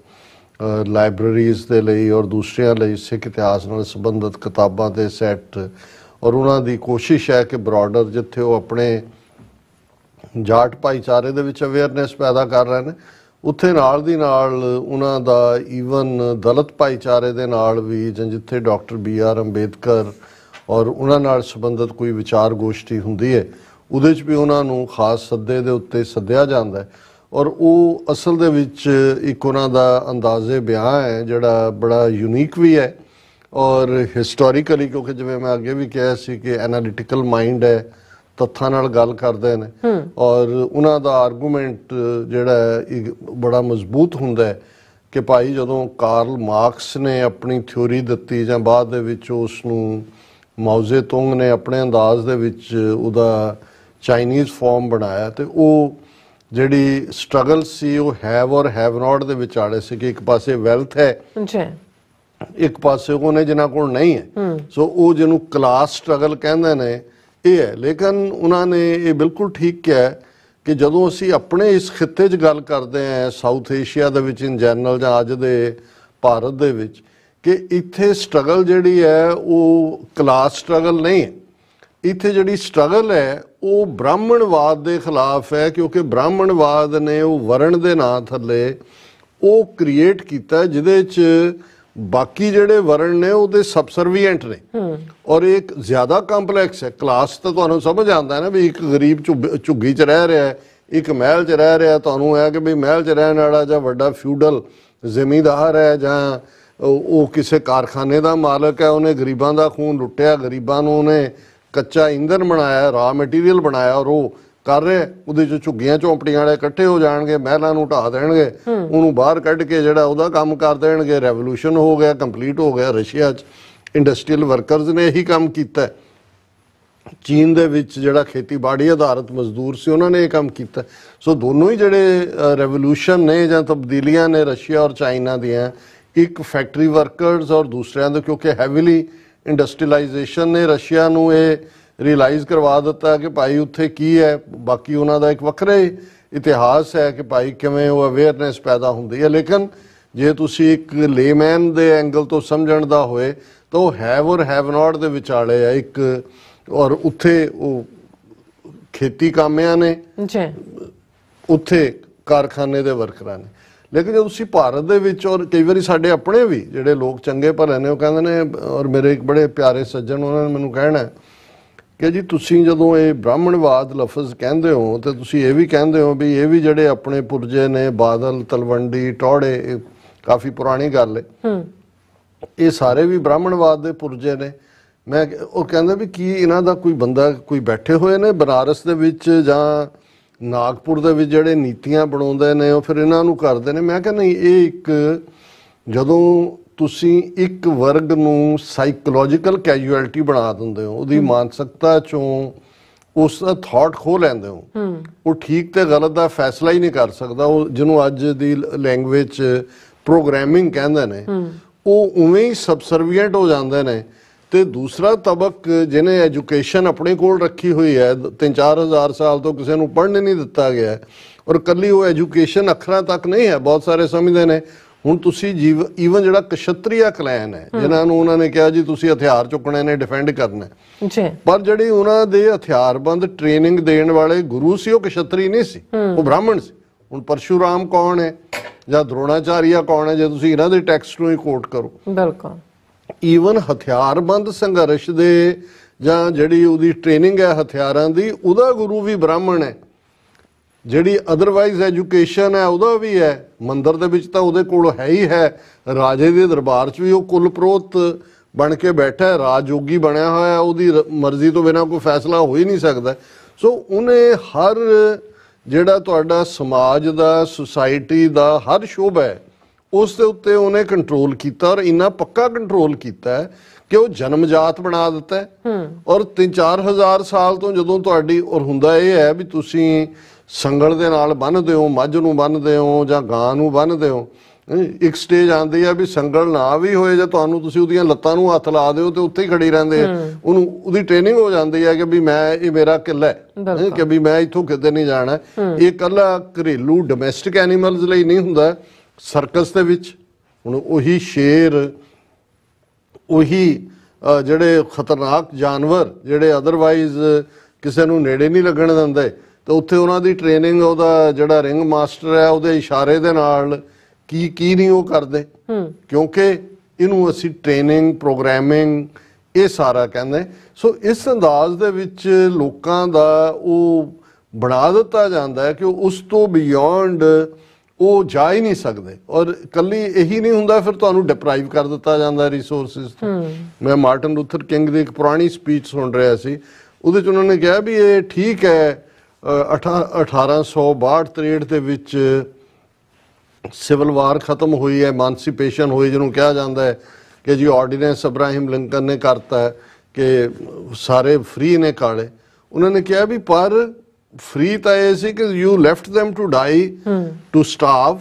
S2: ਲਾਇਬ੍ਰੇਰੀਜ਼ ਦੇ ਲਈ ਔਰ ਦੂਸਰਿਆਂ ਲਈ ਸਿੱਖ ਇਤਿਹਾਸ ਨਾਲ ਸੰਬੰਧਿਤ ਕਿਤਾਬਾਂ ਦੇ ਸੈੱਟ ਔਰ ਉਹਨਾਂ ਦੀ ਕੋਸ਼ਿਸ਼ ਹੈ ਕਿ ਬ੍ਰਾਡਰ ਜਿੱਥੇ ਉਹ ਆਪਣੇ ਜਾਟ ਭਾਈਚਾਰੇ ਦੇ ਵਿੱਚ ਅਵੇਅਰਨੈਸ ਪੈਦਾ ਕਰ ਰਹੇ ਨੇ ਉੱਥੇ ਨਾਲ ਦੀ ਨਾਲ ਉਹਨਾਂ ਦਾ ਈਵਨ ਦਲਿਤ ਭਾਈਚਾਰੇ ਦੇ ਨਾਲ ਵੀ ਜਿੱਥੇ ਡਾਕਟਰ ਬੀ ਆਰ ਅੰਬੇਦਕਰ ਔਰ ਉਹਨਾਂ ਨਾਲ ਸੰਬੰਧਿਤ ਕੋਈ ਵਿਚਾਰ ਗੋਸ਼ਟੀ ਹੁੰਦੀ ਹੈ ਉਹਦੇ 'ਚ ਵੀ ਉਹਨਾਂ ਨੂੰ ਖਾਸ ਸੱਦੇ ਦੇ ਉੱਤੇ ਸੱਦਿਆ ਜਾਂਦਾ ਹੈ ਔਰ ਉਹ ਅਸਲ ਦੇ ਵਿੱਚ ਇੱਕ ਉਹਨਾਂ ਦਾ ਅੰਦਾਜ਼ੇ ਬਿਆਹ ਹੈ ਜਿਹੜਾ ਬੜਾ ਯੂਨੀਕ ਵੀ ਹੈ ਔਰ ਹਿਸਟੋਰੀਕਲੀ ਕਿਉਂਕਿ ਜਿਵੇਂ ਮੈਂ ਅੱਗੇ ਵੀ ਕਿਹਾ ਸੀ ਕਿ ਐਨਾਲਿਟਿਕਲ ਮਾਈਂਡ ਹੈ ਤੱਥਾਂ ਨਾਲ ਗੱਲ ਕਰਦੇ ਨੇ ਔਰ ਉਹਨਾਂ ਦਾ ਆਰਗੂਮੈਂਟ ਜਿਹੜਾ ਬੜਾ ਮਜ਼ਬੂਤ ਹੁੰਦਾ ਹੈ ਕਿ ਭਾਈ ਜਦੋਂ ਕਾਰਲ ਮਾਰਕਸ ਨੇ ਆਪਣੀ ਥਿਉਰੀ ਦਿੱਤੀ ਜਾਂ ਬਾਅਦ ਦੇ ਵਿੱਚ ਉਸ ਨੂੰ ਮੌਜ਼ੇ ਤੁੰਗ ਨੇ ਆਪਣੇ ਅੰਦਾਜ਼ ਦੇ ਵਿੱਚ ਉਹਦਾ ਚਾਈਨੀਜ਼ ਫਾਰਮ ਬਣਾਇਆ ਤੇ ਉਹ ਜਿਹੜੀ ਸਟਰਗਲ ਸੀ ਉਹ ਹੈਵ অর ਹੈਵ ਨਾਟ ਦੇ ਵਿਚਾਲੇ ਸੀ ਕਿ ਇੱਕ ਪਾਸੇ ਵੈਲਥ ਹੈ ਜੀ ਇੱਕ ਪਾਸੇ ਉਹਨੇ ਜਿਨ੍ਹਾਂ ਕੋਲ ਨਹੀਂ ਹੈ ਸੋ ਉਹ ਜਿਹਨੂੰ ਕਲਾਸ ਸਟਰਗਲ ਕਹਿੰਦੇ ਨੇ ਇਹ ਹੈ ਲੇਕਿਨ ਉਹਨਾਂ ਨੇ ਇਹ ਬਿਲਕੁਲ ਠੀਕ ਕਿਹਾ ਕਿ ਜਦੋਂ ਅਸੀਂ ਆਪਣੇ ਇਸ ਖਿੱਤੇ 'ਚ ਗੱਲ ਕਰਦੇ ਆਂ ਸਾਊਥ ਏਸ਼ੀਆ ਦੇ ਵਿੱਚ ਇਨ ਜਨਰਲ ਜਾਂ ਅੱਜ ਦੇ ਭਾਰਤ ਦੇ ਵਿੱਚ ਕਿ ਇੱਥੇ ਸਟਰਗਲ ਜਿਹੜੀ ਹੈ ਉਹ ਕਲਾਸ ਸਟਰਗਲ ਨਹੀਂ ਹੈ ਇੱਥੇ ਜਿਹੜੀ ਸਟਰਗਲ ਹੈ ਉਹ ਬ੍ਰਾਹਮਣਵਾਦ ਦੇ ਖਿਲਾਫ ਹੈ ਕਿਉਂਕਿ ਬ੍ਰਾਹਮਣਵਾਦ ਨੇ ਉਹ ਵਰਣ ਦੇ ਨਾਂ ਥੱਲੇ ਉਹ ਕ੍ਰੀਏਟ ਕੀਤਾ ਜਿਹਦੇ 'ਚ ਬਾਕੀ ਜਿਹੜੇ ਵਰਣ ਨੇ ਉਹਦੇ ਸਬਸਰਵੀਐਂਟ ਨੇ ਔਰ ਇੱਕ ਜ਼ਿਆਦਾ ਕੰਪਲੈਕਸ ਹੈ ਕਲਾਸ ਤਾਂ ਤੁਹਾਨੂੰ ਸਮਝ ਆਉਂਦਾ ਹੈ ਨਾ ਵੀ ਇੱਕ ਗਰੀਬ ਝੁੱਗੀ 'ਚ ਰਹਿ ਰਿਹਾ ਹੈ ਇੱਕ ਮਹਿਲ 'ਚ ਰਹਿ ਰਿਹਾ ਤੁਹਾਨੂੰ ਹੈ ਕਿ ਵੀ ਮਹਿਲ 'ਚ ਰਹਿਣ ਵਾਲਾ ਜਾਂ ਵੱਡਾ ਫਿਊਡਲ ਜ਼ਮੀਂਦਾਰ ਹੈ ਜਾਂ ਉਹ ਕਿਸੇ ਕਾਰਖਾਨੇ ਦਾ ਮਾਲਕ ਹੈ ਉਹਨੇ ਗਰੀਬਾਂ ਦਾ ਖੂਨ ਲੁੱਟਿਆ ਗਰੀਬਾਂ ਨੂੰ ਉਹਨੇ ਕੱਚਾ ਇੰਧਨ ਬਣਾਇਆ ਰਾ ਮਟੀਰੀਅਲ ਬਣਾਇਆ ਔਰ ਉਹ ਕਰ ਰਹੇ ਉਹਦੇ ਚ ਝੁੱਗੀਆਂ ਚੌਂਪੜੀਆਂ ਵਾਲੇ ਇਕੱਠੇ ਹੋ ਜਾਣਗੇ ਮਹਿਲਾਂ ਨੂੰ ਢਾ ਦੇਣਗੇ ਉਹਨੂੰ ਬਾਹਰ ਕੱਢ ਕੇ ਜਿਹੜਾ ਉਹਦਾ ਕੰਮ ਕਰ ਦੇਣਗੇ ਰੈਵੋਲੂਸ਼ਨ ਹੋ ਗਿਆ ਕੰਪਲੀਟ ਹੋ ਗਿਆ ਰਸ਼ੀਆ 'ਚ ਇੰਡਸਟਰੀਅਲ ਵਰਕਰਸ ਨੇ ਇਹੀ ਕੰਮ ਕੀਤਾ ਚੀਨ ਦੇ ਵਿੱਚ ਜਿਹੜਾ ਖੇਤੀਬਾੜੀ ਆਧਾਰਿਤ ਮਜ਼ਦੂਰ ਸੀ ਉਹਨਾਂ ਨੇ ਇਹ ਕੰਮ ਕੀਤਾ ਸੋ ਦੋਨੋਂ ਹੀ ਜਿਹੜੇ ਰੈਵੋਲੂਸ਼ਨ ਨੇ ਜਾਂ ਤਬਦੀਲੀਆਂ ਨੇ ਰਸ਼ੀਆ ਔਰ ਚਾਈਨਾ ਦੀਆਂ ਇੱਕ ਫੈਕਟਰੀ ਵਰਕਰਸ ਔਰ ਦੂਸਰਿਆਂ ਦੇ ਕਿਉਂਕਿ ਹੈਵੀਲੀ ਇੰਡਸਟਰੀਲਾਈਜੇਸ਼ਨ ਨੇ ਰਸ਼ੀਆ ਨੂੰ ਇਹ ਰਿਅਲਾਈਜ਼ ਕਰਵਾ ਦਿੱਤਾ ਕਿ ਭਾਈ ਉੱਥੇ ਕੀ ਹੈ ਬਾਕੀ ਉਹਨਾਂ ਦਾ ਇੱਕ ਵੱਖਰਾ ਇਤਿਹਾਸ ਹੈ ਕਿ ਭਾਈ ਕਿਵੇਂ ਉਹ ਅਵੇਅਰਨੈਸ ਪੈਦਾ ਹੁੰਦੀ ਹੈ ਲੇਕਿਨ ਜੇ ਤੁਸੀਂ ਇੱਕ ਲੇਮੈਨ ਦੇ ਐਂਗਲ ਤੋਂ ਸਮਝਣ ਦਾ ਹੋਏ ਤਾਂ ਉਹ ਹੈਵ ਔਰ ਹੈਵ ਨਾਟ ਦੇ ਵਿਚਾਲੇ ਆ ਇੱਕ ਔਰ ਉੱਥੇ ਉਹ ਖੇਤੀ ਕਾਮਿਆਂ ਨੇ ਜੀ ਉੱਥੇ ਕਾਰਖਾਨੇ ਦੇ ਵਰਕਰਾਂ ਨੇ ਲੇਕਿਨ ਜਦੋਂ ਤੁਸੀਂ ਭਾਰਤ ਦੇ ਵਿੱਚ ਔਰ ਕਈ ਵਾਰੀ ਸਾਡੇ ਆਪਣੇ ਵੀ ਜਿਹੜੇ ਲੋਕ ਚੰਗੇ ਭਲੇ ਨੇ ਉਹ ਕਹਿੰਦੇ ਨੇ ਔਰ ਮੇਰੇ ਇੱਕ ਬੜੇ ਪਿਆਰੇ ਸੱਜਣ ਉਹਨਾਂ ਨੇ ਮੈਨੂੰ ਕਹਿਣਾ ਕਿ ਜੀ ਤੁਸੀਂ ਜਦੋਂ ਇਹ ਬ੍ਰਾਹਮਣਵਾਦ ਲਫ਼ਜ਼ ਕਹਿੰਦੇ ਹੋ ਤੇ ਤੁਸੀਂ ਇਹ ਵੀ ਕਹਿੰਦੇ ਹੋ ਵੀ ਇਹ ਵੀ ਜਿਹੜੇ ਆਪਣੇ ਪੁਰਜੇ ਨੇ ਬਾਦਲ ਤਲਵੰਡੀ ਟੋੜੇ ਕਾਫੀ ਪੁਰਾਣੀ ਗੱਲ ਹੈ ਇਹ ਸਾਰੇ ਵੀ ਬ੍ਰਾਹਮਣਵਾਦ ਦੇ ਪੁਰਜੇ ਨੇ ਮੈਂ ਉਹ ਕਹਿੰਦਾ ਵੀ ਕੀ ਇਹਨਾਂ ਦਾ ਕੋਈ ਬੰਦਾ ਕੋਈ ਬੈਠੇ ਹੋਏ ਨੇ ਬਨਾਰਸ ਦੇ ਵਿੱਚ ਜਾਂ ਨਾਗਪੁਰ ਦੇ ਵਿੱਚ ਜਿਹੜੇ ਨੀਤੀਆਂ ਬਣਾਉਂਦੇ ਨੇ ਉਹ ਫਿਰ ਇਹਨਾਂ ਨੂੰ ਕਰਦੇ ਨੇ ਮੈਂ ਕਹਿੰਦਾ ਨਹੀਂ ਇਹ ਇੱਕ ਜਦੋਂ ਤੁਸੀਂ ਇੱਕ ਵਰਗ ਨੂੰ ਸਾਈਕੋਲੋਜੀਕਲ ਕੈਜੂਅਲਟੀ ਬਣਾ ਦਿੰਦੇ ਹੋ ਉਹਦੀ ਮਾਨਸਿਕਤਾ ਚੋਂ ਉਸ ਦਾ ਥਾਟ ਖੋ ਲੈਂਦੇ ਹੋ ਉਹ ਠੀਕ ਤੇ ਗਲਤ ਦਾ ਫੈਸਲਾ ਹੀ ਨਹੀਂ ਕਰ ਸਕਦਾ ਉਹ ਜਿਹਨੂੰ ਅੱਜ ਦੀ ਲੈਂਗੁਏਜ ਪ੍ਰੋਗਰਾਮਿੰਗ ਕਹਿੰਦੇ ਨੇ ਉਹ ਉਵੇਂ ਹੀ ਸਬਸਰਵੀਐਂਟ ਹੋ ਜਾਂਦੇ ਨੇ ਤੇ ਦੂਸਰਾ ਤਬਕ ਜਿਹਨੇ ਐਜੂਕੇਸ਼ਨ ਆਪਣੇ ਕੋਲ ਰੱਖੀ ਹੋਈ ਹੈ 3-4000 ਸਾਲ ਤੋਂ ਕਿਸੇ ਨੂੰ ਪੜ੍ਹਨ ਨਹੀਂ ਦਿੱਤਾ ਗਿਆ ਔਰ ਕੱਲੀ ਉਹ ਐਜੂਕੇਸ਼ਨ ਅੱਖਰਾਂ ਤੱਕ ਨਹੀਂ ਹੈ ਬਹੁਤ ਸਾਰੇ ਸਮਝਦੇ ਨੇ ਹੁਣ ਤੁਸੀਂ ਜੀਵ ਈਵਨ ਜਿਹੜਾ ਕਸ਼ਤਰੀਆ ਕਲੈਨ ਹੈ ਜਿਨ੍ਹਾਂ ਨੂੰ ਉਹਨਾਂ ਨੇ ਕਿਹਾ ਜੀ ਤੁਸੀਂ ਹਥਿਆਰ ਚੁੱਕਣੇ ਨੇ ਡਿਫੈਂਡ ਕਰਨਾ ਜੀ ਪਰ ਜਿਹੜੇ ਉਹਨਾਂ ਦੇ ਹਥਿਆਰਬੰਦ ਟ੍ਰੇਨਿੰਗ ਦੇਣ ਵਾਲੇ ਗੁਰੂ ਸੀ ਉਹ ਕਸ਼ਤਰੀ ਨਹੀਂ ਸੀ ਉਹ ਬ੍ਰਾਹਮਣ ਸੀ ਹੁਣ ਪਰਸ਼ੂਰਾਮ ਕੌਣ ਹੈ ਜਾਂ ਦਰੋਣਾਚਾਰੀਆ ਕੌਣ ਹੈ ਜੇ ਤੁਸੀਂ ਇਹਨਾਂ ਦੇ ਟੈਕਸਟ ਨੂੰ ਹੀ ਕੋਟ ਕਰੋ ਬਿਲਕੁਲ ਈਵਨ ਹਥਿਆਰਬੰਦ ਸੰਘਰਸ਼ ਦੇ ਜਾਂ ਜਿਹੜੀ ਉਹਦੀ ਟ੍ਰੇਨਿੰਗ ਹੈ ਹਥਿਆਰਾਂ ਦੀ ਉਹਦਾ ਗੁਰੂ ਵੀ ਬ੍ਰਾਹਮਣ ਹੈ ਜਿਹੜੀ ਅਦਰਵਾਈਜ਼ ਐਜੂਕੇਸ਼ਨ ਹੈ ਉਹਦਾ ਵੀ ਹੈ ਮੰਦਰ ਦੇ ਵਿੱਚ ਤਾਂ ਉਹਦੇ ਕੋਲ ਹੈ ਹੀ ਹੈ ਰਾਜੇ ਦੇ ਦਰਬਾਰ 'ਚ ਵੀ ਉਹ ਪ੍ਰੋਤ ਬਣ ਕੇ ਬੈਠਾ ਹੈ ਰਾਜਯੋਗੀ ਬਣਿਆ ਹੋਇਆ ਉਹਦੀ ਮਰਜ਼ੀ ਤੋਂ ਬਿਨਾ ਕੋਈ ਫੈਸਲਾ ਹੋ ਹੀ ਨਹੀਂ ਸਕਦਾ ਸੋ ਉਹਨੇ ਹਰ ਜਿਹੜਾ ਤੁਹਾਡਾ ਸਮਾਜ ਦਾ ਸੁਸਾਇਟੀ ਦਾ ਹਰ ਸ਼ੋਭਾ ਹੈ ਉਸ ਦੇ ਉੱਤੇ ਉਹਨੇ ਕੰਟਰੋਲ ਕੀਤਾ ਔਰ ਇੰਨਾ ਪੱਕਾ ਕੰਟਰੋਲ ਕੀਤਾ ਕਿ ਉਹ ਜਨਮਜਾਤ ਬਣਾ ਦਿੱਤਾ ਔਰ 3-4000 ਸਾਲ ਤੋਂ ਜਦੋਂ ਤੁਹਾਡੀ ਔਰ ਹੁੰਦਾ ਇਹ ਹੈ ਵੀ ਤੁਸੀਂ ਸੰਗਲ ਦੇ ਨਾਲ ਬੰਨਦੇ ਹੋ ਮੱਝ ਨੂੰ ਬੰਨਦੇ ਹੋ ਜਾਂ ਗਾਂ ਨੂੰ ਬੰਨਦੇ ਹੋ ਇੱਕ ਸਟੇਜ ਆਂਦੀ ਆ ਵੀ ਸੰਗਲ ਨਾ ਵੀ ਹੋਏ ਜੇ ਤੁਹਾਨੂੰ ਤੁਸੀਂ ਉਹਦੀਆਂ ਲੱਤਾਂ ਨੂੰ ਹੱਥ ਲਾ ਦਿਓ ਤੇ ਉੱਥੇ ਹੀ ਖੜੀ ਰਹਿੰਦੇ ਉਹਨੂੰ ਉਹਦੀ ਟ੍ਰੇਨਿੰਗ ਹੋ ਜਾਂਦੀ ਆ ਕਿ ਵੀ ਮੈਂ ਇਹ ਮੇਰਾ ਕਿੱਲਾ ਹੈ ਕਿ ਵੀ ਮੈਂ ਇੱਥੋਂ ਕਿਤੇ ਨਹੀਂ ਜਾਣਾ ਇਹ ਕੱਲਾ ਘਰੇਲੂ ਡੋਮੈਸਟਿਕ ਐਨੀਮਲਸ ਲਈ ਨਹੀਂ ਹੁੰਦਾ ਸਰਕਸ ਦੇ ਵਿੱਚ ਹੁਣ ਉਹੀ ਸ਼ੇਰ ਉਹੀ ਜਿਹੜੇ ਖਤਰਨਾਕ ਜਾਨਵਰ ਜਿਹੜੇ ਅਦਰਵਾਈਜ਼ ਕਿਸੇ ਨੂੰ ਨੇੜੇ ਨਹੀਂ ਲੱਗਣ ਦਿੰਦੇ ਤੇ ਉੱਥੇ ਉਹਨਾਂ ਦੀ ਟ੍ਰੇਨਿੰਗ ਉਹਦਾ ਜਿਹੜਾ ਰਿੰਗ ਮਾਸਟਰ ਹੈ ਉਹਦੇ ਇਸ਼ਾਰੇ ਦੇ ਨਾਲ ਕੀ ਕੀ ਨਹੀਂ ਉਹ ਕਰਦੇ ਕਿਉਂਕਿ ਇਹਨੂੰ ਅਸੀਂ ਟ੍ਰੇਨਿੰਗ ਪ੍ਰੋਗਰਾਮਿੰਗ ਇਹ ਸਾਰਾ ਕਹਿੰਦੇ ਸੋ ਇਸ ਅੰਦਾਜ਼ ਦੇ ਵਿੱਚ ਲੋਕਾਂ ਦਾ ਉਹ ਬਣਾ ਦਿੱਤਾ ਜਾਂਦਾ ਹੈ ਕਿ ਉਸ ਤੋਂ ਬਿਯੋਂਡ ਉਹ ਜਾ ਹੀ ਨਹੀਂ ਸਕਦੇ ਔਰ ਕੱਲੀ ਇਹੀ ਨਹੀਂ ਹੁੰਦਾ ਫਿਰ ਤੁਹਾਨੂੰ ਡਿਪਰਾਈਵ ਕਰ ਦਿੱਤਾ ਜਾਂਦਾ ਰਿਸੋਰਸਸ ਤੋਂ ਮੈਂ ਮਾਰਟਨ ਲੂਥਰ ਕਿੰਗ ਦੀ ਇੱਕ ਪੁਰਾਣੀ ਸਪੀਚ ਸੁਣ ਰਿਹਾ ਸੀ ਉਹਦੇ ਚ ਉਹਨਾਂ ਨੇ ਕਿਹਾ ਵੀ ਇਹ ਠੀਕ ਹੈ 1862-63 ਦੇ ਵਿੱਚ ਸਿਵਲ ਵਾਰ ਖਤਮ ਹੋਈ ਹੈ ਮਾਨਸੀਪੇਸ਼ਨ ਹੋਈ ਜਿਹਨੂੰ ਕਿਹਾ ਜਾਂਦਾ ਹੈ ਕਿ ਜੀ ਆਰਡੀਨੈਂਸ ਅਬਰਾਹਮ ਲਿੰਕਨ ਨੇ ਕਰਤਾ ਕਿ ਸਾਰੇ ਫ੍ਰੀ ਨੇ ਕਾਲੇ ਉਹਨਾਂ ਨੇ ਕਿਹਾ ਵੀ ਪਰ ਫ੍ਰੀ ਤਾਂ ਇਹ ਸੀ ਕਿ you left them to die to starve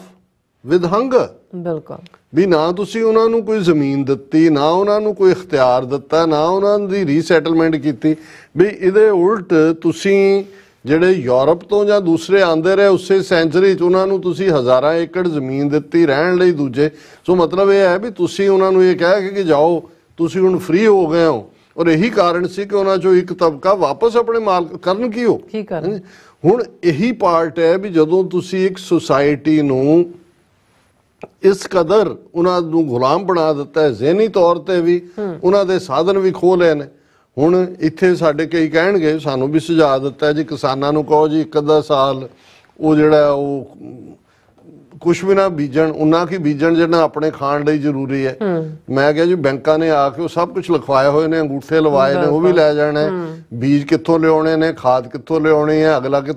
S2: with hunger ਬਿਲਕੁਲ ਵੀ ਨਾ ਤੁਸੀਂ ਉਹਨਾਂ ਨੂੰ ਕੋਈ ਜ਼ਮੀਨ ਦਿੱਤੀ ਨਾ ਉਹਨਾਂ ਨੂੰ ਕੋਈ ਇਖਤਿਆਰ ਦਿੱਤਾ ਨਾ ਉਹਨਾਂ ਦੀ ਰੀਸੈਟਲਮੈਂਟ ਕੀਤੀ ਵੀ ਇਹਦੇ ਉਲਟ ਤੁਸੀਂ ਜਿਹੜੇ ਯੂਰਪ ਤੋਂ ਜਾਂ ਦੂਸਰੇ ਆਂਦੇ ਰਹੇ ਉਸੇ ਸੈਂਚਰੀ 'ਚ ਉਹਨਾਂ ਨੂੰ ਤੁਸੀਂ ਹਜ਼ਾਰਾਂ ਏਕੜ ਜ਼ਮੀਨ ਦਿੱਤੀ ਰਹਿਣ ਲਈ ਦੂਜੇ ਸੋ ਮਤਲਬ ਇਹ ਹੈ ਵੀ ਤੁਸੀਂ ਉਹਨਾਂ ਨੂੰ ਇਹ ਕਹਿ ਕੇ ਕਿ ਜਾਓ ਤੁਸੀਂ ਹੁਣ ਫ੍ਰੀ ਹੋ ਗਏ ਹੋ ਔਰ ਇਹੀ ਕਾਰਨ ਸੀ ਕਿ ਉਹਨਾਂ ਚੋਂ ਇੱਕ ਤਬਕਾ ਵਾਪਸ ਆਪਣੇ ਮਾਲਕ ਕਰਨ ਕੀ ਹੋ ਕੀ ਕਰਨ ਹੁਣ ਇਹੀ ਪਾਰਟ ਹੈ ਵੀ ਜਦੋਂ ਤੁਸੀਂ ਇੱਕ ਸੁਸਾਇਟੀ ਨੂੰ ਇਸ ਕਦਰ ਉਹਨਾਂ ਨੂੰ ਗੁਲਾਮ ਬਣਾ ਦਿੱਤਾ ਹੈ ਜ਼ਿਹਨੀ ਤੌਰ ਤੇ ਵੀ ਉਹਨਾਂ ਦੇ ਸਾਧਨ ਵੀ ਖੋ ਲਏ ਨੇ ਹੁਣ ਇੱਥੇ ਸਾਡੇ ਕਈ ਕਹਿਣਗੇ ਸਾਨੂੰ ਵੀ ਸੁਝਾਅ ਦਿੱਤਾ ਜੀ ਕਿਸਾਨਾਂ ਨੂੰ ਕਹੋ ਜੀ ਇੱਕ ਅੱਧਾ ਸਾਲ ਉਹ ਜਿਹੜਾ ਉਹ ਕੁਝ ਵੀ ਨਾ ਬੀਜਣ ਉਹਨਾਂ ਕੀ ਬੀਜਣ ਜਿਹੜਾ ਆਪਣੇ ਖਾਣ ਲਈ ਜ਼ਰੂਰੀ ਹੈ ਮੈਂ ਕਿਹਾ ਜੀ ਬੈਂਕਾਂ ਨੇ ਆ ਕੇ ਉਹ ਸਭ ਕੁਝ ਲਿਖਵਾਏ ਹੋਏ ਨੇ ਅੰਗੂਠੇ ਲਵਾਏ ਨੇ ਉਹ ਵੀ ਲੈ ਜਾਣੇ ਬੀਜ ਕਿੱਥੋਂ ਲਿਆਉਣੇ ਨੇ ਖਾਦ ਕਿੱਥੋਂ ਲਿਆਉਣੀ ਹੈ ਅਗਲਾ ਕਿ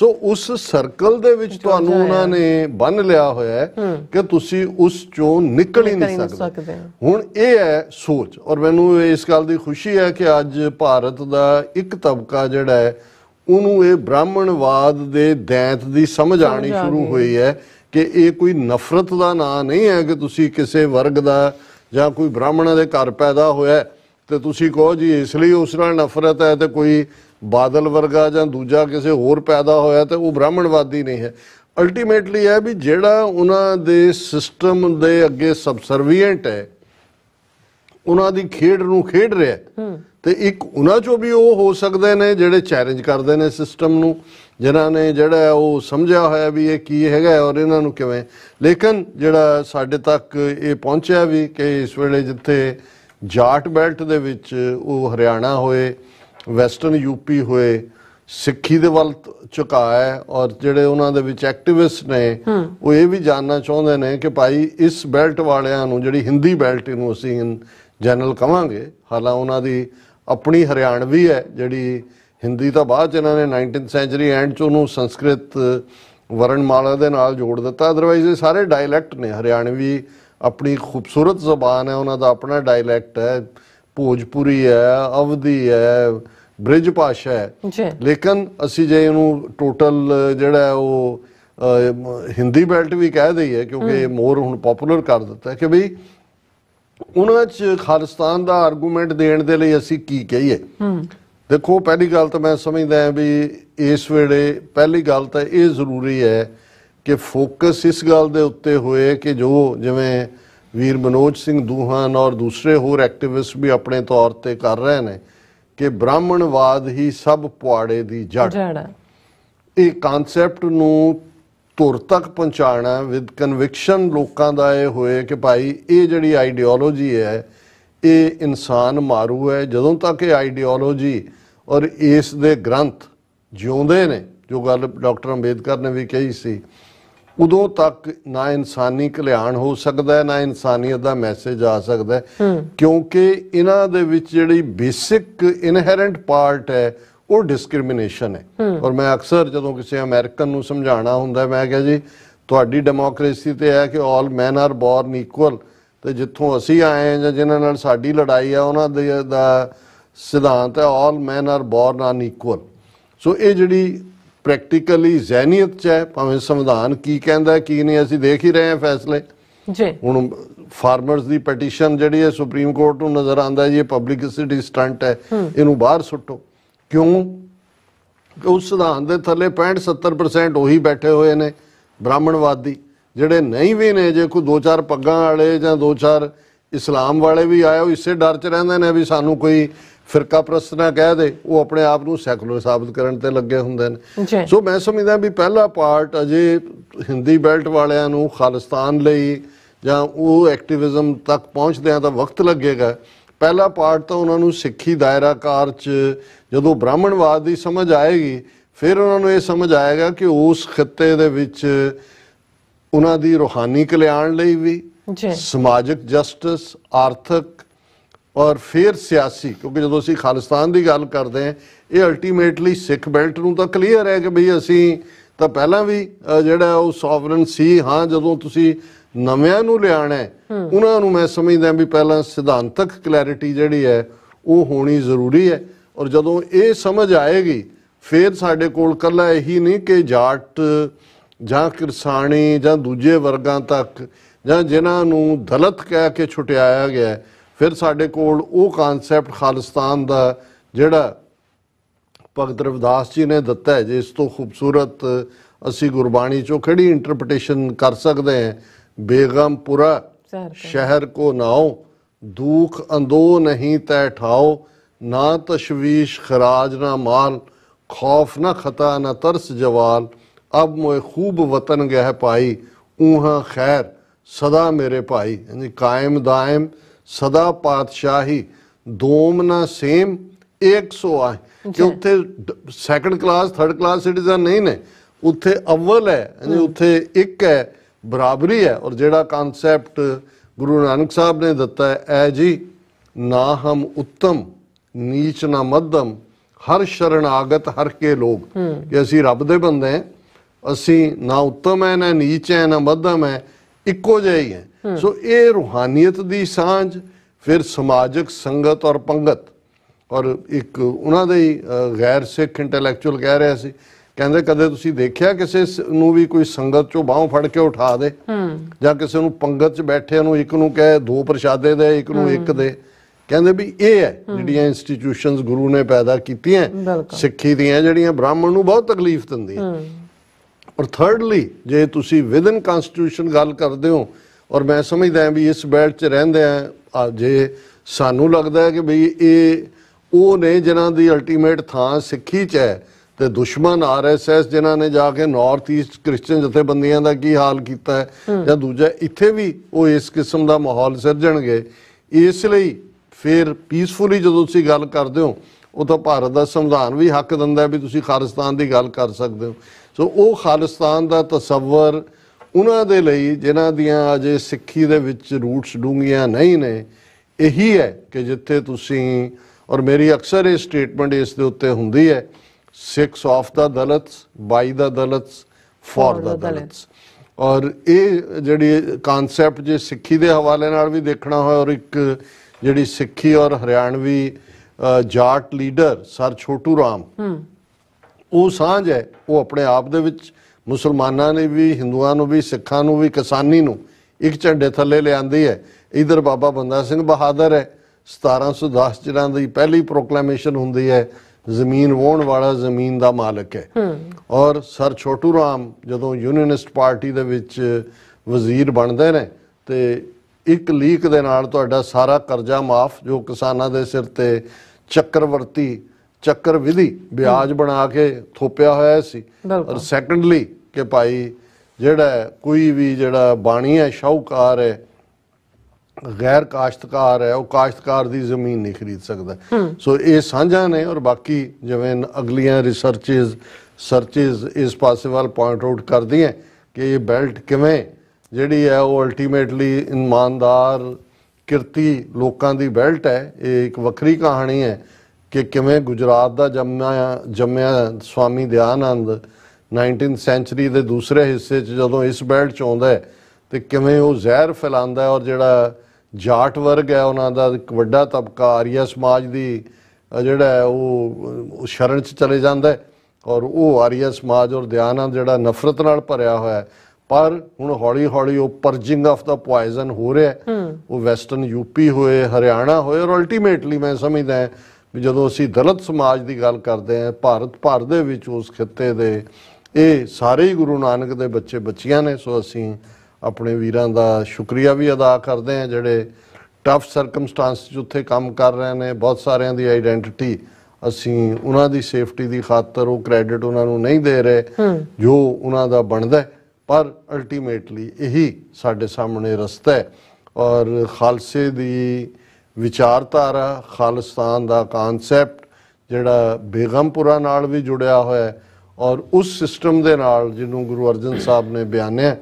S2: ਸੋ ਉਸ ਸਰਕਲ ਦੇ ਵਿੱਚ ਤੁਹਾਨੂੰ ਉਹਨਾਂ ਨੇ ਬੰਨ ਲਿਆ ਹੋਇਆ ਹੈ ਕਿ ਤੁਸੀਂ ਉਸ ਚੋਂ ਨਿਕਲ ਹੀ ਨਹੀਂ ਸਕਦੇ ਹੁਣ ਇਹ ਹੈ ਸੋਚ ਔਰ ਮੈਨੂੰ ਇਸ ਗੱਲ ਦੀ ਖੁਸ਼ੀ ਹੈ ਕਿ ਅੱਜ ਭਾਰਤ ਦਾ ਇੱਕ ਤਬਕਾ ਜਿਹੜਾ ਹੈ ਉਹਨੂੰ ਇਹ ਬ੍ਰਾਹਮਣਵਾਦ ਦੇ ਦੈਂਤ ਦੀ ਸਮਝ ਆਣੀ ਸ਼ੁਰੂ ਹੋਈ ਹੈ ਕਿ ਇਹ ਕੋਈ ਨਫ਼ਰਤ ਦਾ ਨਾਂ ਨਹੀਂ ਹੈ ਕਿ ਤੁਸੀਂ ਕਿਸੇ ਵਰਗ ਦਾ ਜਾਂ ਕੋਈ ਬ੍ਰਾਹਮਣਾਂ ਦੇ ਘਰ ਪੈਦਾ ਹੋਇਆ ਤੇ ਤੁਸੀਂ ਕਹੋ ਜੀ ਇਸ ਲਈ ਉਸ ਨਾਲ ਨਫ਼ਰਤ ਹੈ ਤੇ ਕੋਈ ਬਾਦਲ ਵਰਗਾ ਜਾਂ ਦੂਜਾ ਕਿਸੇ ਹੋਰ ਪੈਦਾ ਹੋਇਆ ਤੇ ਉਹ ਬ੍ਰਾਹਮਣਵਾਦੀ ਨਹੀਂ ਹੈ ਅਲਟੀਮੇਟਲੀ ਹੈ ਵੀ ਜਿਹੜਾ ਉਹਨਾਂ ਦੇ ਸਿਸਟਮ ਦੇ ਅੱਗੇ ਸਬਸਰਵੀਐਂਟ ਹੈ ਉਹਨਾਂ ਦੀ ਖੇਡ ਨੂੰ ਖੇਡ ਰਿਹਾ ਤੇ ਇੱਕ ਉਹਨਾਂ ਚੋਂ ਵੀ ਉਹ ਹੋ ਸਕਦੇ ਨੇ ਜਿਹੜੇ ਚੈਲੰਜ ਕਰਦੇ ਨੇ ਸਿਸਟਮ ਨੂੰ ਜਿਨ੍ਹਾਂ ਨੇ ਜਿਹੜਾ ਉਹ ਸਮਝਿਆ ਹੋਇਆ ਵੀ ਇਹ ਕੀ ਹੈਗਾ ਔਰ ਇਹਨਾਂ ਨੂੰ ਕਿਵੇਂ ਲੇਕਿਨ ਜਿਹੜਾ ਸਾਡੇ ਤੱਕ ਇਹ ਪਹੁੰਚਿਆ ਵੀ ਕਿ ਇਸ ਵੇਲੇ ਜਿੱਥੇ ਜਾਟ ਬੈਲਟ ਦੇ ਵਿੱਚ ਉਹ ਹਰਿਆਣਾ ਹੋਏ ਵੈਸਟਰਨ ਯੂਪੀ ਹੋਏ ਸਿੱਖੀ ਦੇ ਵੱਲ ਝੁਕਾਇਆ ਔਰ ਜਿਹੜੇ ਉਹਨਾਂ ਦੇ ਵਿੱਚ ਐਕਟਿਵਿਸਟ ਨੇ ਉਹ ਇਹ ਵੀ ਜਾਨਣਾ ਚਾਹੁੰਦੇ ਨੇ ਕਿ ਭਾਈ ਇਸ ਬੈਲਟ ਵਾਲਿਆਂ ਨੂੰ ਜਿਹੜੀ ਹਿੰਦੀ ਬੈਲਟ ਨੂੰ ਅਸੀਂ ਜਨਰਲ ਕਵਾਂਗੇ ਹਾਲਾਂ ਉਹਨਾਂ ਦੀ ਆਪਣੀ ਹਰਿਆਣਵੀ ਹੈ ਜਿਹੜੀ ਹਿੰਦੀ ਤਾਂ ਬਾਅਦ ਚ ਇਹਨਾਂ ਨੇ 19th ਸੈਂਚਰੀ ਐਂਡ ਚ ਉਹਨੂੰ ਸੰਸਕ੍ਰਿਤ ਵਰਣਮਾਲਾ ਦੇ ਨਾਲ ਜੋੜ ਦਿੱਤਾ ਅਦਰਵਾਈਜ਼ ਇਹ ਸਾਰੇ ਡਾਇਲੈਕਟ ਨੇ ਹਰਿਆਣਵੀ ਆਪਣੀ ਖੂਬਸੂਰਤ ਜ਼ਬਾਨ ਹੈ ਉਹਨਾਂ ਦਾ ਆਪਣਾ ਡਾਇਲੈਕਟ ਹੈ ਭੋਜਪੁਰੀ ਹੈ ਅਵਧੀ ਹੈ ਬ੍ਰਿਜ ਭਾਸ਼ਾ ਹੈ ਲੇਕਿਨ ਅਸੀਂ ਜੇ ਇਹਨੂੰ ਟੋਟਲ ਜਿਹੜਾ ਉਹ ਹਿੰਦੀ ਬੈਲਟ ਵੀ ਕਹਿ ਦਈਏ ਕਿਉਂਕਿ ਮੋਰ ਹੁਣ ਪਪੂਲਰ ਕਰ ਦਿੱਤਾ ਕਿ ਭਈ ਉਹਨਾਂ 'ਚ ਖਾਲਿਸਤਾਨ ਦਾ ਆਰਗੂਮੈਂਟ ਦੇਣ ਦੇ ਲਈ ਅਸੀਂ ਕੀ ਕਹੀਏ ਦੇਖੋ ਪਹਿਲੀ ਗੱਲ ਤਾਂ ਮੈਂ ਸਮਝਦਾ ਹਾਂ ਵੀ ਇਸ ਵੇਲੇ ਪਹਿਲੀ ਗੱਲ ਤਾਂ ਇਹ ਜ਼ਰੂਰੀ ਹੈ ਕਿ ਫੋਕਸ ਇਸ ਗੱਲ ਦੇ ਉੱਤੇ ਹੋਏ ਕਿ ਜੋ ਜਿਵੇਂ ਵੀਰ ਮਨੋਜ ਸਿੰਘ ਦੂਹਾਨ ਔਰ ਦੂਸਰੇ ਹੋਰ ਐਕਟਿਵਿਸਟ ਵੀ ਆਪਣੇ ਤੌਰ ਤੇ ਕਰ ਰਹੇ ਨੇ ਕਿ ਬ੍ਰਾਹਮਣਵਾਦ ਹੀ ਸਭ ਪੁਆੜੇ ਦੀ ਜੜ ਇਹ ਕਨਸੈਪਟ ਨੂੰ ਧੁਰ ਤੱਕ ਪਹੁੰਚਾਣਾ ਵਿਦ ਕਨਵਿਕਸ਼ਨ ਲੋਕਾਂ ਦਾ ਇਹ ਹੋਏ ਕਿ ਭਾਈ ਇਹ ਜਿਹੜੀ ਆਈਡੀਓਲੋਜੀ ਹੈ ਇਹ ਇਨਸਾਨ ਮਾਰੂ ਹੈ ਜਦੋਂ ਤੱਕ ਇਹ ਆਈਡੀਓਲੋਜੀ ਔਰ ਇਸ ਦੇ ਗ੍ਰੰਥ ਜਿਉਂਦੇ ਨੇ ਜੋ ਗੱਲ ਡਾਕਟਰ ਅੰਬੇਦਕਰ ਨੇ ਵੀ ਕਹੀ ਸੀ ਉਦੋਂ ਤੱਕ ਨਾ ਇਨਸਾਨੀ ਕਲਿਆਣ ਹੋ ਸਕਦਾ ਹੈ ਨਾ ਇਨਸਾਨੀਅਤ ਦਾ ਮੈਸੇਜ ਆ ਸਕਦਾ ਕਿਉਂਕਿ ਇਹਨਾਂ ਦੇ ਵਿੱਚ ਜਿਹੜੀ ਬੇਸਿਕ ਇਨਹੇਰੈਂਟ ਪਾਰਟ ਹੈ ਉਹ ਡਿਸਕ੍ਰਿਮੀਨੇਸ਼ਨ ਹੈ ਔਰ ਮੈਂ ਅਕਸਰ ਜਦੋਂ ਕਿਸੇ ਅਮਰੀਕਨ ਨੂੰ ਸਮਝਾਣਾ ਹੁੰਦਾ ਮੈਂ ਕਿਹਾ ਜੀ ਤੁਹਾਡੀ ਡੈਮੋਕ੍ਰੇਸੀ ਤੇ ਹੈ ਕਿ 올 men are born equal ਤੇ ਜਿੱਥੋਂ ਅਸੀਂ ਆਏ ਹਾਂ ਜਾਂ ਜਿਨ੍ਹਾਂ ਨਾਲ ਸਾਡੀ ਲੜਾਈ ਆ ਉਹਨਾਂ ਦਾ ਸਿਧਾਂਤ ਹੈ 올 men are born equal so ਇਹ ਜਿਹੜੀ ਪ੍ਰੈਕਟੀਕਲੀ ਜ਼ਹਿਨੀਅਤ ਚ ਹੈ ਭਾਵੇਂ ਸੰਵਿਧਾਨ ਕੀ ਕਹਿੰਦਾ ਕੀ ਨਹੀਂ ਅਸੀਂ ਦੇਖ ਹੀ ਰਹੇ ਹਾਂ ਫੈਸਲੇ ਜੀ ਹੁਣ ਫਾਰਮਰਸ ਦੀ ਪਟੀਸ਼ਨ ਜਿਹੜੀ ਹੈ ਸੁਪਰੀਮ ਕੋਰਟ ਨੂੰ ਨਜ਼ਰ ਆਂਦਾ ਜੀ ਇਹ ਸਿਟੀ ਸਟੰਟ ਹੈ ਇਹਨੂੰ ਬਾਹਰ ਸੁੱਟੋ ਕਿਉਂ ਉਸ ਸਿਧਾਂਤ ਦੇ ਥੱਲੇ 65 70% ਉਹੀ ਬੈਠੇ ਹੋਏ ਨੇ ਬ੍ਰਾਹਮਣਵਾਦੀ ਜਿਹੜੇ ਨਹੀਂ ਵੀ ਨੇ ਜੇ ਕੋਈ ਦੋ ਚਾਰ ਪੱਗਾਂ ਵਾਲੇ ਜਾਂ ਦੋ ਚਾਰ ਇਸਲਾਮ ਵਾਲੇ ਵੀ ਆਏ ਉਹ ਇਸੇ ਡਰ 'ਚ ਰਹਿੰਦੇ ਨੇ ਵੀ ਸਾਨੂੰ ਕੋਈ ਫਿਰਕਾ ਪ੍ਰਸਤ ਨਾ ਕਹਿ ਦੇ ਉਹ ਆਪਣੇ ਆਪ ਨੂੰ ਸੈਕੂਲਰ ਸਾਬਤ ਕਰਨ ਤੇ ਲੱਗੇ ਹੁੰਦੇ ਨੇ ਸੋ ਮੈਂ ਸਮਝਦਾ ਵੀ ਪਹਿਲਾ ਪਾਰਟ ਅਜੇ ਹਿੰਦੀ ਬੈਲਟ ਵਾਲਿਆਂ ਨੂੰ ਖਾਲਿਸਤਾਨ ਲਈ ਜਾਂ ਉਹ ਐਕਟਿਵਿਜ਼ਮ ਤੱਕ ਪਹੁੰਚਦੇ ਆ ਤਾਂ ਵਕਤ ਲੱਗੇਗਾ ਪਹਿਲਾ ਪਾਰਟ ਤਾਂ ਉਹਨਾਂ ਨੂੰ ਸਿੱਖੀ ਦਾਇਰਾਕਾਰ 'ਚ ਜਦੋਂ ਬ੍ਰਾਹਮਣਵਾਦ ਦੀ ਸਮਝ ਆਏਗੀ ਫਿਰ ਉਹਨਾਂ ਨੂੰ ਇਹ ਸਮਝ ਆਏਗਾ ਕਿ ਉਸ ਖਿੱਤੇ ਦੇ ਵਿੱਚ ਉਹਨਾਂ ਦੀ ਰੋਹਾਨੀ ਕਲਿਆਣ ਲਈ ਵੀ ਸਮਾਜਿਕ ਜਸਟਿਸ ਆਰਥਿਕ ਔਰ ਫਿਰ ਸਿਆਸੀ ਕਿਉਂਕਿ ਜਦੋਂ ਅਸੀਂ ਖਾਲਿਸਤਾਨ ਦੀ ਗੱਲ ਕਰਦੇ ਹਾਂ ਇਹ ਅਲਟੀਮੇਟਲੀ ਸਿੱਖ ਬੈਲਟ ਨੂੰ ਤਾਂ ਕਲੀਅਰ ਹੈ ਕਿ ਭਈ ਅਸੀਂ ਤਾਂ ਪਹਿਲਾਂ ਵੀ ਜਿਹੜਾ ਉਹ ਸੋਵਰਨ ਸੀ ਹਾਂ ਜਦੋਂ ਤੁਸੀਂ ਨਵਿਆਂ ਨੂੰ ਲਿਆਣਾ ਉਹਨਾਂ ਨੂੰ ਮੈਂ ਸਮਝਦਾ ਵੀ ਪਹਿਲਾਂ ਸਿਧਾਂਤਕ ਕਲੈਰਿਟੀ ਜਿਹੜੀ ਹੈ ਉਹ ਹੋਣੀ ਜ਼ਰੂਰੀ ਹੈ ਔਰ ਜਦੋਂ ਇਹ ਸਮਝ ਆਏਗੀ ਫਿਰ ਸਾਡੇ ਕੋਲ ਕੱਲਾ ਇਹੀ ਨਹੀਂ ਕਿ ਜਾਟ ਜਾਂ ਕਿਰਸਾਣੀ ਜਾਂ ਦੂਜੇ ਵਰਗਾਂ ਤੱਕ ਜਾਂ ਜਿਨ੍ਹਾਂ ਨੂੰ ਦਲਤ ਕਹਿ ਕੇ ਛੁਟਿਆਇਆ ਗਿਆ ਫਿਰ ਸਾਡੇ ਕੋਲ ਉਹ ਕਨਸੈਪਟ ਖਾਲਿਸਤਾਨ ਦਾ ਜਿਹੜਾ ਭਗਤ ਰਵਿਦਾਸ ਜੀ ਨੇ ਦਿੱਤਾ ਹੈ ਜਿਸ ਤੋਂ ਖੂਬਸੂਰਤ ਅਸੀਂ ਗੁਰਬਾਣੀ ਚੋਂ ਕਿਹੜੀ ਇੰਟਰਪ੍ਰੀਟੇਸ਼ਨ ਕਰ ਸਕਦੇ ਹਾਂ ਬੇਗਮਪੁਰਾ ਸ਼ਹਿਰ ਕੋ ਨਾਉ ਦੁਖ ਅੰਦੋ ਨਹੀਂ ਤੈ ਠਾਓ ਨਾ ਤਸ਼ਵੀਸ਼ ਖਰਾਜ ਨਾ ਮਾਲ ਖੌਫ ਨਾ ਖਤਾ ਨਾ ਤਰਸ ਜਵਾਲ ਅਬ ਮੋਏ ਖੂਬ ਵਤਨ ਗਹਿ ਪਾਈ ਉਹਾਂ ਖੈਰ ਸਦਾ ਮੇਰੇ ਭਾਈ ਯਾਨੀ ਕਾਇਮ ਦਾਇਮ ਸਦਾ ਪਾਤਸ਼ਾਹੀ ਦੋਮ ਨਾ ਸੇਮ 100 ਆ ਕਿ ਉੱਥੇ second class third class citizen ਨਹੀਂ ਨੇ ਉੱਥੇ ਅਵਲ ਹੈ ਯਾਨੀ ਉੱਥੇ ਇੱਕ ਹੈ ਬਰਾਬਰੀ ਹੈ ਔਰ ਜਿਹੜਾ ਕਨਸੈਪਟ ਗੁਰੂ ਨਾਨਕ ਸਾਹਿਬ ਨੇ ਦਿੱਤਾ ਹੈ ਐ ਜੀ ਨਾ ਹਮ ਉੱਤਮ ਨੀਚ ਨਾ ਮੱਧਮ ਹਰ ਸ਼ਰਣਾਗਤ ਹਰ ਕੇ ਲੋਗ ਕਿ ਅਸੀਂ ਰੱਬ ਦੇ ਬੰਦੇ ਆ ਅਸੀਂ ਨਾ ਉੱਤਮ ਐ ਨਾ ਨੀਚ ਐ ਨਾ ਮੱਧਮ ਐ ਇੱਕੋ ਜਿਹੇ ਹੀ ਐ ਸੋ ਇਹ ਰੂਹਾਨੀਅਤ ਦੀ ਸਾਂਝ ਫਿਰ ਸਮਾਜਿਕ ਸੰਗਤ ਔਰ ਪੰਗਤ ਔਰ ਇੱਕ ਉਹਨਾਂ ਦੇ ਹੀ ਗੈਰ ਸਿੱਖ ਇੰਟੈਲੈਕਚੁਅਲ ਕਹਿ ਰਿਹਾ ਸੀ ਕਹਿੰਦੇ ਕਦੇ ਤੁਸੀਂ ਦੇਖਿਆ ਕਿਸੇ ਨੂੰ ਵੀ ਕੋਈ ਸੰਗਤ ਚੋਂ ਬਾਹੋਂ ਫੜ ਕੇ ਉਠਾ ਦੇ ਜਾਂ ਕਿਸੇ ਨੂੰ ਪੰਗਤ 'ਚ ਬੈਠਿਆ ਨੂੰ ਇੱਕ ਨੂੰ ਕਹੇ ਦੋ ਪ੍ਰਸ਼ਾਦੇ ਦੇ ਇੱਕ ਨੂੰ ਇੱਕ ਦੇ ਕਹਿੰਦੇ ਵੀ ਇਹ ਹੈ ਜਿਹੜੀਆਂ ਇੰਸਟੀਟਿਊਸ਼ਨਸ ਗੁਰੂ ਨੇ ਪੈਦਾ ਕੀਤੀਆਂ ਸਿੱਖੀ ਦੀਆਂ ਜਿਹੜੀਆਂ ਬ੍ਰਾਹਮਣ ਨੂੰ ਬਹੁਤ ਤਕਲੀਫ ਦਿੰਦੀਆਂ ਔਰ ਥਰਡਲੀ ਜੇ ਤੁਸੀਂ ਵਿਦਨ ਕਨਸਟੀਟਿਊਸ਼ਨ ਗੱਲ ਕਰਦੇ ਹੋ ਔਰ ਮੈਂ ਸਮਝਦਾ ਹਾਂ ਵੀ ਇਸ ਬੈਲਟ 'ਚ ਰਹਿੰਦੇ ਆ ਜੇ ਸਾਨੂੰ ਲੱਗਦਾ ਹੈ ਕਿ ਬਈ ਇਹ ਉਹ ਨੇ ਜਿਨ੍ਹਾਂ ਦੀ ਅਲਟੀਮੇਟ ਥਾਂ ਸਿੱਖੀ 'ਚ ਹੈ ਤੇ ਦੁਸ਼ਮਣ ਆਰਐਸਐਸ ਜਿਨ੍ਹਾਂ ਨੇ ਜਾ ਕੇ ਨਾਰਥ ਈਸਟ ਕ੍ਰਿਸਚੀਅਨ ਜਥੇਬੰਦੀਆਂ ਦਾ ਕੀ ਹਾਲ ਕੀਤਾ ਹੈ ਜਾਂ ਦੂਜਾ ਇੱਥੇ ਵੀ ਉਹ ਇਸ ਕਿਸਮ ਦਾ ਮਾਹੌਲ ਸਿਰਜਣਗੇ ਇਸ ਲਈ ਫਿਰ ਪੀਸਫੁਲੀ ਜਦੋਂ ਤੁਸੀਂ ਗੱਲ ਕਰਦੇ ਹੋ ਉਦੋਂ ਭਾਰਤ ਦਾ ਸੰਵਿਧਾਨ ਵੀ ਹੱਕ ਦਿੰਦਾ ਹੈ ਵੀ ਤੁਸੀਂ ਖਾਲਿਸਤਾਨ ਦੀ ਗੱਲ ਕਰ ਸਕਦੇ ਹੋ ਸੋ ਉਹ ਖਾਲਿਸਤਾਨ ਦਾ ਤਸਵਰ ਉਹਨਾਂ ਦੇ ਲਈ ਜਿਨ੍ਹਾਂ ਦੀਆਂ ਅਜੇ ਸਿੱਖੀ ਦੇ ਵਿੱਚ ਰੂਟਸ ਡੂੰਗੀਆਂ ਨਹੀਂ ਨੇ ਇਹੀ ਹੈ ਕਿ ਜਿੱਥੇ ਤੁਸੀਂ ਔਰ ਮੇਰੀ ਅਕਸਰ ਇਹ ਸਟੇਟਮੈਂਟ ਇਸ ਦੇ ਉੱਤੇ ਹੁੰਦੀ ਹੈ Sikhs of the Dalits by the Dalits for the Dalits ਔਰ ਇਹ ਜਿਹੜੀ ਕਨਸੈਪਟ ਜੇ ਸਿੱਖੀ ਦੇ ਹਵਾਲੇ ਨਾਲ ਵੀ ਦੇਖਣਾ ਹੋਇਆ ਔਰ ਇੱਕ ਜਿਹੜੀ ਸਿੱਖੀ ਔਰ ਹਰਿਆਣਵੀ ਜਾਟ ਲੀਡਰ ਸਰ ਛੋਟੂ ਰਾਮ ਉਹ ਸਾਂਝ ਹੈ ਉਹ ਆਪਣੇ ਆਪ ਦੇ ਵਿੱਚ ਮੁਸਲਮਾਨਾਂ ਨੇ ਵੀ ਹਿੰਦੂਆਂ ਨੂੰ ਵੀ ਸਿੱਖਾਂ ਨੂੰ ਵੀ ਕਿਸਾਨੀ ਨੂੰ ਇੱਕ ਝੰਡੇ ਥੱਲੇ ਲਿਆਂਦੀ ਹੈ ਇਧਰ ਬਾਬਾ ਬੰਦਾ ਸਿੰਘ ਬਹਾਦਰ ਹੈ 1710 ਜਿਹੜਾ ਦੀ ਪਹਿਲੀ ਪ੍ਰੋਕਲੇਮੇਸ਼ਨ ਹੁੰਦੀ ਹੈ ਜ਼ਮੀਨ ਵੋਣ ਵਾਲਾ ਜ਼ਮੀਨ ਦਾ ਮਾਲਕ ਹੈ ਔਰ ਸਰ ਛੋਟੂ ਰਾਮ ਜਦੋਂ ਯੂਨੀਅਨਿਸਟ ਪਾਰਟੀ ਦੇ ਵਿੱਚ ਵਜ਼ੀਰ ਬਣਦੇ ਨੇ ਤੇ ਇੱਕ ਲੀਕ ਦੇ ਨਾਲ ਤੁਹਾਡਾ ਸਾਰਾ ਕਰਜ਼ਾ ਮਾਫ ਜੋ ਕਿਸਾਨਾਂ ਦੇ ਸਿਰ ਤੇ ਚੱਕਰਵਰਤੀ ਚੱਕਰ ਵਿਧੀ ਵਿਆਜ ਬਣਾ ਕੇ ਥੋਪਿਆ ਹੋਇਆ ਸੀ ਔਰ ਸੈਕੰਡਲੀ ਕਿ ਭਾਈ ਜਿਹੜਾ ਕੋਈ ਵੀ ਜਿਹੜਾ ਬਾਣੀ ਹੈ ਸ਼ੌਕਾਰ ਹੈ ਗੈਰ ਕਾਸ਼ਤਕਾਰ ਹੈ ਉਹ ਕਾਸ਼ਤਕਾਰ ਦੀ ਜ਼ਮੀਨ ਨਹੀਂ ਖਰੀਦ ਸਕਦਾ ਸੋ ਇਹ ਸਾਂਝਾ ਨੇ ਔਰ ਬਾਕੀ ਜਿਵੇਂ ਅਗਲੀਆਂ ਰਿਸਰਚਸ ਸਰਚਸ ਇਸ ਪਾਸੇ ਵੱਲ ਪੁਆਇੰਟ ਆਊਟ ਕਰਦੀਆਂ ਕਿ ਇਹ ਬੈਲਟ ਕਿਵੇਂ ਜਿਹੜੀ ਹੈ ਉਹ ਅਲਟੀਮੇਟਲੀ ਇਮਾਨਦਾਰ ਕਿਰਤੀ ਲੋਕਾਂ ਦੀ ਬੈਲਟ ਹੈ ਇਹ ਇੱਕ ਵੱਖਰੀ ਕਹਾਣੀ ਹੈ ਕਿ ਕਿਵੇਂ ਗੁਜਰਾਤ ਦਾ ਜੰਮਿਆ ਜੰਮਿਆ ਸਵਾਮੀ ਦਿਆਨੰਦ 19th ਸੈਂਚਰੀ ਦੇ ਦੂਸਰੇ ਹਿੱਸੇ 'ਚ ਜਦੋਂ ਇਸ ਬੈਲਟ 'ਚ ਆਉਂਦਾ ਹੈ ਤੇ ਕਿਵੇਂ ਉਹ ਜ਼ਹਿਰ ਫੈਲਾਉਂਦਾ ਹੈ ਔਰ ਜਿਹੜਾ ਜਾਟ ਵਰਗ ਹੈ ਉਹਨਾਂ ਦਾ ਇੱਕ ਵੱਡਾ ਤਬਕਾ ਆਰੀਆ ਸਮਾਜ ਦੀ ਜਿਹੜਾ ਹੈ ਉਹ ਸ਼ਰਨ 'ਚ ਚਲੇ ਜਾਂਦਾ ਹੈ ਔਰ ਉਹ ਆਰੀਆ ਸਮਾਜ ਔਰ ਦਿਆਨੰਦ ਜਿਹੜਾ ਨਫ਼ਰਤ ਨਾਲ ਭਰਿਆ ਹੋਇਆ ਹੈ ਪਰ ਹੁਣ ਹੌਲੀ ਹੌਲੀ ਉਹ ਪਰਜਿੰਗ ਆਫ ਦਾ ਪੋਇਜ਼ਨ ਹੋ ਰਿਹਾ ਉਹ ਵੈਸਟਰਨ ਯੂਪੀ ਹੋਏ ਹਰਿਆਣਾ ਹੋਏ ਔਰ ਅਲਟੀਮੇਟਲੀ ਮੈਂ ਸਮਝਦਾ ਵੀ ਜਦੋਂ ਅਸੀਂ ਦਲਿਤ ਸਮਾਜ ਦੀ ਗੱਲ ਕਰਦੇ ਹਾਂ ਭਾਰਤ ਭਰ ਦੇ ਵਿੱਚ ਉਸ ਖਿੱਤੇ ਦੇ ਇਹ ਸਾਰੇ ਹੀ ਗੁਰੂ ਨਾਨਕ ਦੇ ਬੱਚੇ ਬੱਚੀਆਂ ਨੇ ਸੋ ਅਸੀਂ ਆਪਣੇ ਵੀਰਾਂ ਦਾ ਸ਼ੁਕਰੀਆ ਵੀ ਅਦਾ ਕਰਦੇ ਹਾਂ ਜਿਹੜੇ ਟਫ ਸਰਕਮਸਟੈਂਸ 'ਚ ਉੱਥੇ ਕੰਮ ਕਰ ਰਹੇ ਨੇ ਬਹੁਤ ਸਾਰਿਆਂ ਦੀ ਆਈਡੈਂਟੀਟੀ ਅਸੀਂ ਉਹਨਾਂ ਦੀ ਸੇਫਟੀ ਦੀ ਖਾਤਰ ਉਹ ਕ੍ਰੈਡਿਟ ਉਹਨਾਂ ਨੂੰ ਨਹੀਂ ਦੇ ਰਹੇ ਜੋ ਉਹਨਾਂ ਦਾ ਬਣਦਾ ਹੈ ਪਰ ਅਲਟੀਮੇਟਲੀ ਇਹੀ ਸਾਡੇ ਸਾਹਮਣੇ ਰਸਤਾ ਹੈ ਔਰ ਖਾਲਸੇ ਦੀ ਵਿਚਾਰਧਾਰਾ ਖਾਲਸਤਾਨ ਦਾ ਕਨਸੈਪਟ ਜਿਹੜਾ ਬੇਗਮਪੁਰਾ ਨਾਲ ਵੀ ਜੁੜਿਆ ਹੋਇਆ ਔਰ ਉਸ ਸਿਸਟਮ ਦੇ ਨਾਲ ਜਿਹਨੂੰ ਗੁਰੂ ਅਰਜਨ ਸਾਹਿਬ ਨੇ ਬਿਆਨਿਆ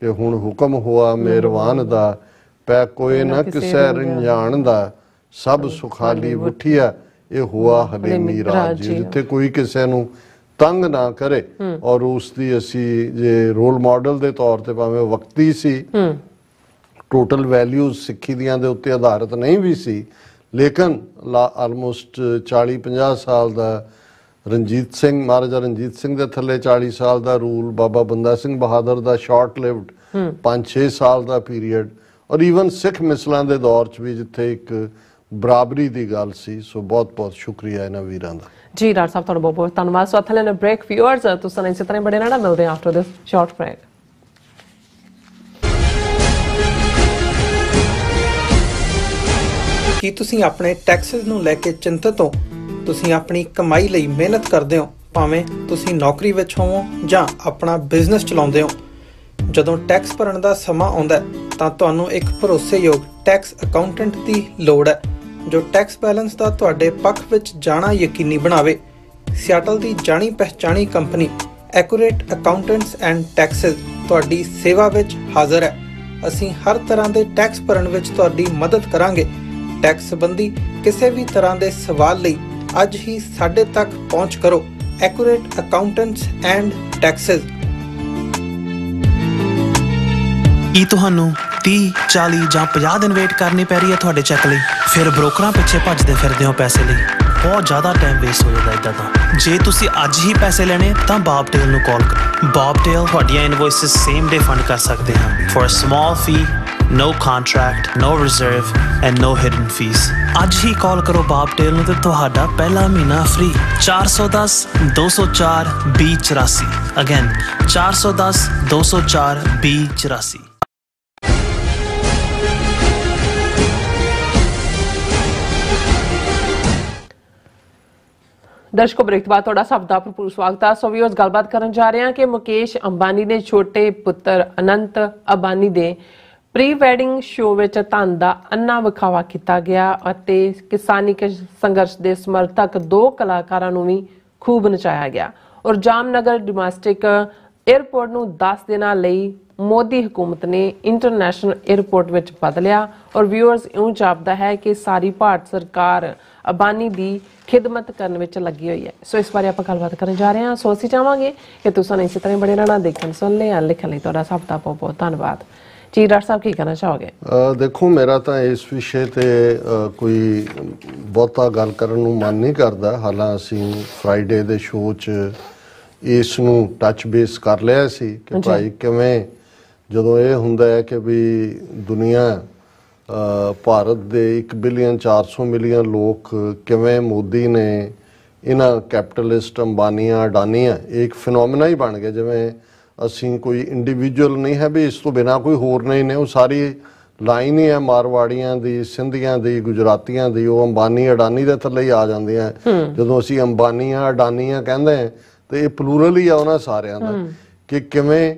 S2: ਕਿ ਹੁਣ ਹੁਕਮ ਹੋਆ ਮਿਹਰਵਾਨ ਦਾ ਪੈ ਕੋਈ ਨਾ ਕਿਸੇ ਰੰਜਾਣ ਦਾ ਸਭ ਸੁਖਾਲੀ ਉਠਿਆ ਇਹ ਹੋਆ ਹਲੇ ਮੀਰਾ ਜਿੱਥੇ ਕੋਈ ਕਿਸੇ ਨੂੰ ਤੰਗ ਨਾ ਕਰੇ ਔਰ ਉਸ ਦੀ ਅਸੀਂ ਜੇ ਰੋਲ ਮਾਡਲ ਦੇ ਤੌਰ ਤੇ ਭਾਵੇਂ ਵਕਤੀ ਸੀ ਟੋਟਲ ਵੈਲਿਊਜ਼ ਸਿੱਖੀ ਦੀਆਂ ਦੇ ਉੱਤੇ ਆਧਾਰਿਤ ਨਹੀਂ ਵੀ ਸੀ ਲੇਕਿਨ ਆਲਮੋਸਟ 40 50 ਸਾਲ ਦਾ ਰਣਜੀਤ ਸਿੰਘ ਮਹਾਰਾਜਾ ਰਣਜੀਤ ਸਿੰਘ ਦੇ ਥੱਲੇ 40 ਸਾਲ ਦਾ ਰੂਲ ਬਾਬਾ ਬੰਦਾ ਸਿੰਘ ਬਹਾਦਰ ਦਾ ਸ਼ਾਰਟ ਲਿਵਡ 5-6 ਸਾਲ ਦਾ ਪੀਰੀਅਡ ਔਰ ਈਵਨ ਸਿੱਖ ਮਿਸਲਾਂ ਦੇ ਦੌਰ 'ਚ ਵੀ ਜਿੱਥੇ ਇੱਕ ਬਰਾਬਰੀ ਦੀ ਗੱਲ ਸੀ ਸੋ ਬਹੁਤ ਬਹੁਤ ਸ਼ੁਕਰੀਆ ਇਹਨਾਂ ਵੀਰਾਂ ਦਾ
S1: ਜੀ ਡਾਕਟਰ ਸਾਹਿਬ ਤੁਹਾਡਾ ਬਹੁਤ ਬਹੁਤ ਧੰਨਵਾਦ ਸੋ ਇੱਥੇ ਨੇ ਬ੍ਰੇਕ ਵਿਊਅਰਸ ਤੁਸੀਂ ਇਸੇ ਤਰ੍ਹਾਂ ਬੜੇ ਨਾਲ ਮਿਲਦੇ ਹਾਂ ਆਫਟਰ ਦਿਸ ਸ਼ਾਰਟ ਬ੍ਰੇਕ ਕੀ ਤੁਸੀਂ ਆਪਣੇ ਟੈਕਸਸ ਨੂੰ ਲੈ ਕੇ ਚਿੰਤਤ ਹੋ ਤੁਸੀਂ ਆਪਣੀ ਕਮਾਈ ਲਈ ਮਿਹਨਤ ਕਰਦੇ ਹੋ ਭਾਵੇਂ ਤੁਸੀਂ ਨੌਕਰੀ ਵਿੱਚ ਹੋਵੋ ਜਾਂ ਆਪਣਾ ਬਿਜ਼ਨਸ ਚਲਾਉਂਦੇ ਹੋ ਜਦੋਂ ਟੈਕਸ ਭਰਨ ਦਾ ਸਮਾਂ ਆਉਂਦਾ ਤਾਂ ਤੁਹਾਨੂੰ ਇੱਕ ਭਰੋਸੇਯੋਗ ਟੈਕਸ ਅਕਾਊਂਟੈਂਟ ਦੀ ਲੋੜ ਹੈ ਜੋ ਟੈਕਸ ਬੈਲੈਂਸ ਦਾ ਤੁਹਾਡੇ ਪੱਖ ਵਿੱਚ ਜਾਣਾ ਯਕੀਨੀ ਬਣਾਵੇ ਸਿਆਟਲ ਦੀ ਜਾਣੀ ਪਹਿਚਾਣੀ company accurate accountants and taxes ਤੁਹਾਡੀ ਸੇਵਾ ਵਿੱਚ ਹਾਜ਼ਰ ਹੈ ਅਸੀਂ ਹਰ ਤਰ੍ਹਾਂ ਦੇ ਟੈਕਸ ਭਰਨ ਵਿੱਚ ਤੁਹਾਡੀ ਮਦਦ ਕਰਾਂਗੇ ਟੈਕਸ ਸੰਬੰਧੀ ਕਿਸੇ ਵੀ ਤਰ੍ਹਾਂ ਦੇ ਸਵਾਲ ਲਈ ਅੱਜ ਹੀ ਸਾਡੇ ਤੱਕ ਪਹੁੰਚ ਕਰੋ ਐਕੂਰੇਟ ਅਕਾਊਂਟੈਂਟਸ ਐਂਡ ਟੈਕਸਸ ਕੀ ਤੁਹਾਨੂੰ 30 40 ਜਾਂ 50 ਦਿਨ ਵੇਟ ਕਰਨੀ ਪੈ ਰਹੀ ਹੈ ਤੁਹਾਡੇ ਚੈੱਕ ਲਈ ਫਿਰ ਬ੍ਰੋਕਰਾਂ ਪਿੱਛੇ ਭੱਜਦੇ ਫਿਰਦੇ ਹੋ ਪੈਸੇ ਲਈ ਬਹੁਤ ਜ਼ਿਆਦਾ ਟਾਈਮ ਵੇਸਟ ਹੋ ਜਾਂਦਾ ਇਦਾਂ ਤਾਂ ਜੇ ਤੁਸੀਂ ਅੱਜ ਹੀ ਪੈਸੇ ਲੈਣੇ ਤਾਂ ਬਾਬ ਟੇਲ ਨੂੰ ਕਾਲ ਕਰੋ ਬਾਬ ਟੇਲ ਤੁਹਾਡੀਆਂ ਇਨਵੋਇਸਸ ਸੇਮ ਡੇ ਫੰਡ ਕਰ ਸਕਦੇ ਹਨ for a small fee no contract, no reserve and no hidden fees. ਅੱਜ ਹੀ ਕਾਲ ਕਰੋ ਬਾਬਟੇਲ ਨੂੰ ਤੇ ਤੁਹਾਡਾ ਪਹਿਲਾ ਮਹੀਨਾ ਫ੍ਰੀ 410 204 84 ਅਗੇਨ 410 204 84 ਦਰਸ਼ਕੋ ਬ੍ਰੇਕ ਤੋਂ ਬਾਅਦ ਤੁਹਾਡਾ ਸਭ ਦਾ ਭਰਪੂਰ ਸਵਾਗਤ ਹੈ ਸੋ ਵੀਰਸ ਗੱਲਬਾਤ ਕਰਨ ਜਾ ਰਹੇ ਹਾਂ ਕਿ ਮੁਕੇਸ਼ ਅੰਬਾਨੀ ਦੇ ਛੋਟੇ ਪੁੱਤਰ ਅਨੰਤ ਅਬਾਨੀ ਦੇ ਪ੍ਰੀ ਵੈਡਿੰਗ ਸ਼ੋਅ ਵਿੱਚ ਧੰਨ ਦਾ ਅੰਨਾ ਵਿਖਾਵਾ ਕੀਤਾ ਗਿਆ ਅਤੇ ਕਿਸਾਨੀ ਕੇ ਸੰਘਰਸ਼ ਦੇ ਸਮਰਥਕ ਦੋ ਕਲਾਕਾਰਾਂ ਨੂੰ ਵੀ ਖੂਬ ਨਚਾਇਆ ਗਿਆ ਔਰ ਜਾਮਨਗਰ ਡੋਮੈਸਟਿਕ 에어ਪੋਰਟ ਨੂੰ 10 ਦਿਨਾਂ ਲਈ ਮੋਦੀ ਹਕੂਮਤ ਨੇ ਇੰਟਰਨੈਸ਼ਨਲ 에어ਪੋਰਟ ਵਿੱਚ ਬਦਲਿਆ ਔਰ ਵਿਊਅਰਸ ਇਉਂ ਜਾਪਦਾ ਹੈ ਕਿ ਸਾਰੀ ਭਾਰਤ ਸਰਕਾਰ ਅਬਾਨੀ ਦੀ ਖਿਦਮਤ ਕਰਨ ਵਿੱਚ ਲੱਗੀ ਹੋਈ ਹੈ ਸੋ ਇਸ ਬਾਰੇ ਆਪਾਂ ਗੱਲਬਾਤ ਕਰਨ ਜਾ ਰਹੇ ਹਾਂ ਸੋ ਅਸੀਂ ਚਾਹਾਂਗੇ ਕਿ ਤੁਸੀਂ ਇਸੇ ਤਰ੍ਹਾਂ ਬੜੇ ਰਹਿਣਾ ਦੇਖਣ ਸੁਣ ਲੈ ਆ ਲਿਖਣ ਲਈ ਤੁਹਾਡਾ ਸਭ ਦਾ ਬਹੁਤ ਬਹੁਤ ਧੰਨਵਾਦ ਜੀ ਡਾਕਟਰ ਸਾਹਿਬ ਕੀ ਕਹਿਣਾ ਚਾਹੋਗੇ
S2: ਦੇਖੋ ਮੇਰਾ ਤਾਂ ਇਸ ਵਿਸ਼ੇ ਤੇ ਕੋਈ ਬਹੁਤਾ ਗੱਲ ਕਰਨ ਨੂੰ ਮਨ ਨਹੀਂ ਕਰਦਾ ਹਾਲਾਂ ਅਸੀਂ ਫਰਾਈਡੇ ਦੇ ਸ਼ੋਅ 'ਚ ਇਸ ਨੂੰ ਟੱਚ ਬੇਸ ਕਰ ਲਿਆ ਸੀ ਕਿ ਭਾਈ ਕਿਵੇਂ ਜਦੋਂ ਇਹ ਹੁੰਦਾ ਹੈ ਕਿ ਵੀ ਦੁਨੀਆ ਭਾਰਤ ਦੇ 1 ਬਿਲੀਅਨ 400 ਮਿਲੀਅਨ ਲੋਕ ਕਿਵੇਂ ਮੋਦੀ ਨੇ ਇਹਨਾਂ ਕੈਪੀਟਲਿਸਟ ਅੰਬਾਨੀਆਂ ਅਡਾਨੀਆਂ ਇੱਕ ਫੀਨੋਮੀਨਾ ਹੀ ਬਣ ਗਿਆ ਜਿਵੇਂ ਅਸੀਂ ਕੋਈ ਇੰਡੀਵਿਜੂਅਲ ਨਹੀਂ ਹੈ ਵੀ ਇਸ ਤੋਂ ਬਿਨਾ ਕੋਈ ਹੋਰ ਨਹੀਂ ਨੇ ਉਹ ਸਾਰੀ ਲਾਈਨ ਹੀ ਹੈ ਮਾਰਵਾੜੀਆਂ ਦੀ ਸਿੰਧੀਆਂ ਦੀ ਗੁਜਰਾਤੀਆਂ ਦੀ ਉਹ ਅੰਬਾਨੀ ਅਡਾਨੀ ਦੇ ਥੱਲੇ ਹੀ ਆ ਜਾਂਦੇ ਆ ਜਦੋਂ ਅਸੀਂ ਅੰਬਾਨੀਆਂ ਅਡਾਨੀਆਂ ਕਹਿੰਦੇ ਤੇ ਇਹ ਪਲੂਰਲ ਹੀ ਆ ਉਹਨਾਂ ਸਾਰਿਆਂ ਦਾ ਕਿ ਕਿਵੇਂ